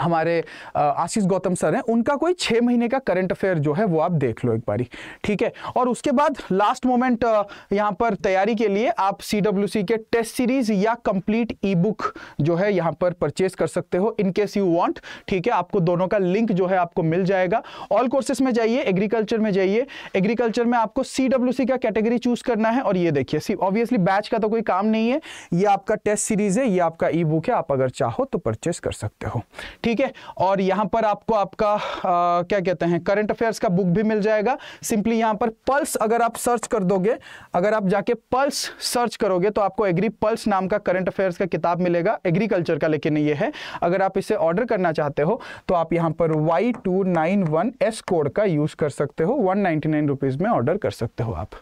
हमारे आशीष गौतम सर हैं उनका कोई छः महीने का करंट अफेयर जो है वो आप देख लो एक बारी ठीक है और उसके बाद लास्ट मोमेंट यहाँ पर तैयारी के लिए आप सी डब्ल्यू सी के टेस्ट सीरीज या कंप्लीट ई बुक जो है यहाँ पर परचेज कर सकते हो इन केस यू वांट ठीक है आपको दोनों का लिंक जो है आपको मिल जाएगा ऑल कोर्सेस में जाइए एग्रीकल्चर में जाइए एग्रीकल्चर में आपको सी का कैटेगरी चूज करना है और ये देखिए ऑब्वियसली बैच का तो कोई काम नहीं है ये आपका टेस्ट सीरीज है ये आपका ई बुक है आप अगर चाहो तो परचेज कर सकते हो ठीक ठीक है और यहां पर आपको आपका आ, क्या कहते हैं करंट अफेयर्स का बुक भी मिल जाएगा सिंपली यहां पर पल्स अगर आप सर्च कर दोगे अगर आप जाके पल्स सर्च करोगे तो आपको एग्री पल्स नाम का करंट अफेयर्स का किताब मिलेगा एग्रीकल्चर का लेकिन ये है अगर आप इसे ऑर्डर करना चाहते हो तो आप यहां पर Y two nine one S code का यूज़ कर सकते हो वन नाइनटी नाइन रुपीज़ में ऑर्डर कर सकते हो आप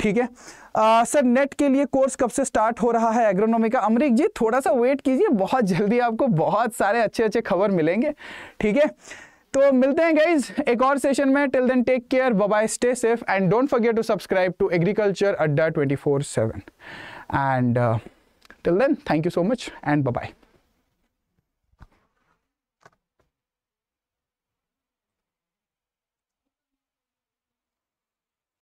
ठीक है आ, सर नेट के लिए कोर्स कब से स्टार्ट हो रहा है एग्रोनॉमी का अमरीक जी थोड़ा सा वेट कीजिए बहुत जल्दी आपको बहुत सारे अच्छे अच्छे खबर मिलेंगे ठीक है तो मिलते हैं गाइज एक और सेशन में till then take care bye stay safe and don't forget to subscribe to agriculture Adda twenty four seven and till then thank you so much and bye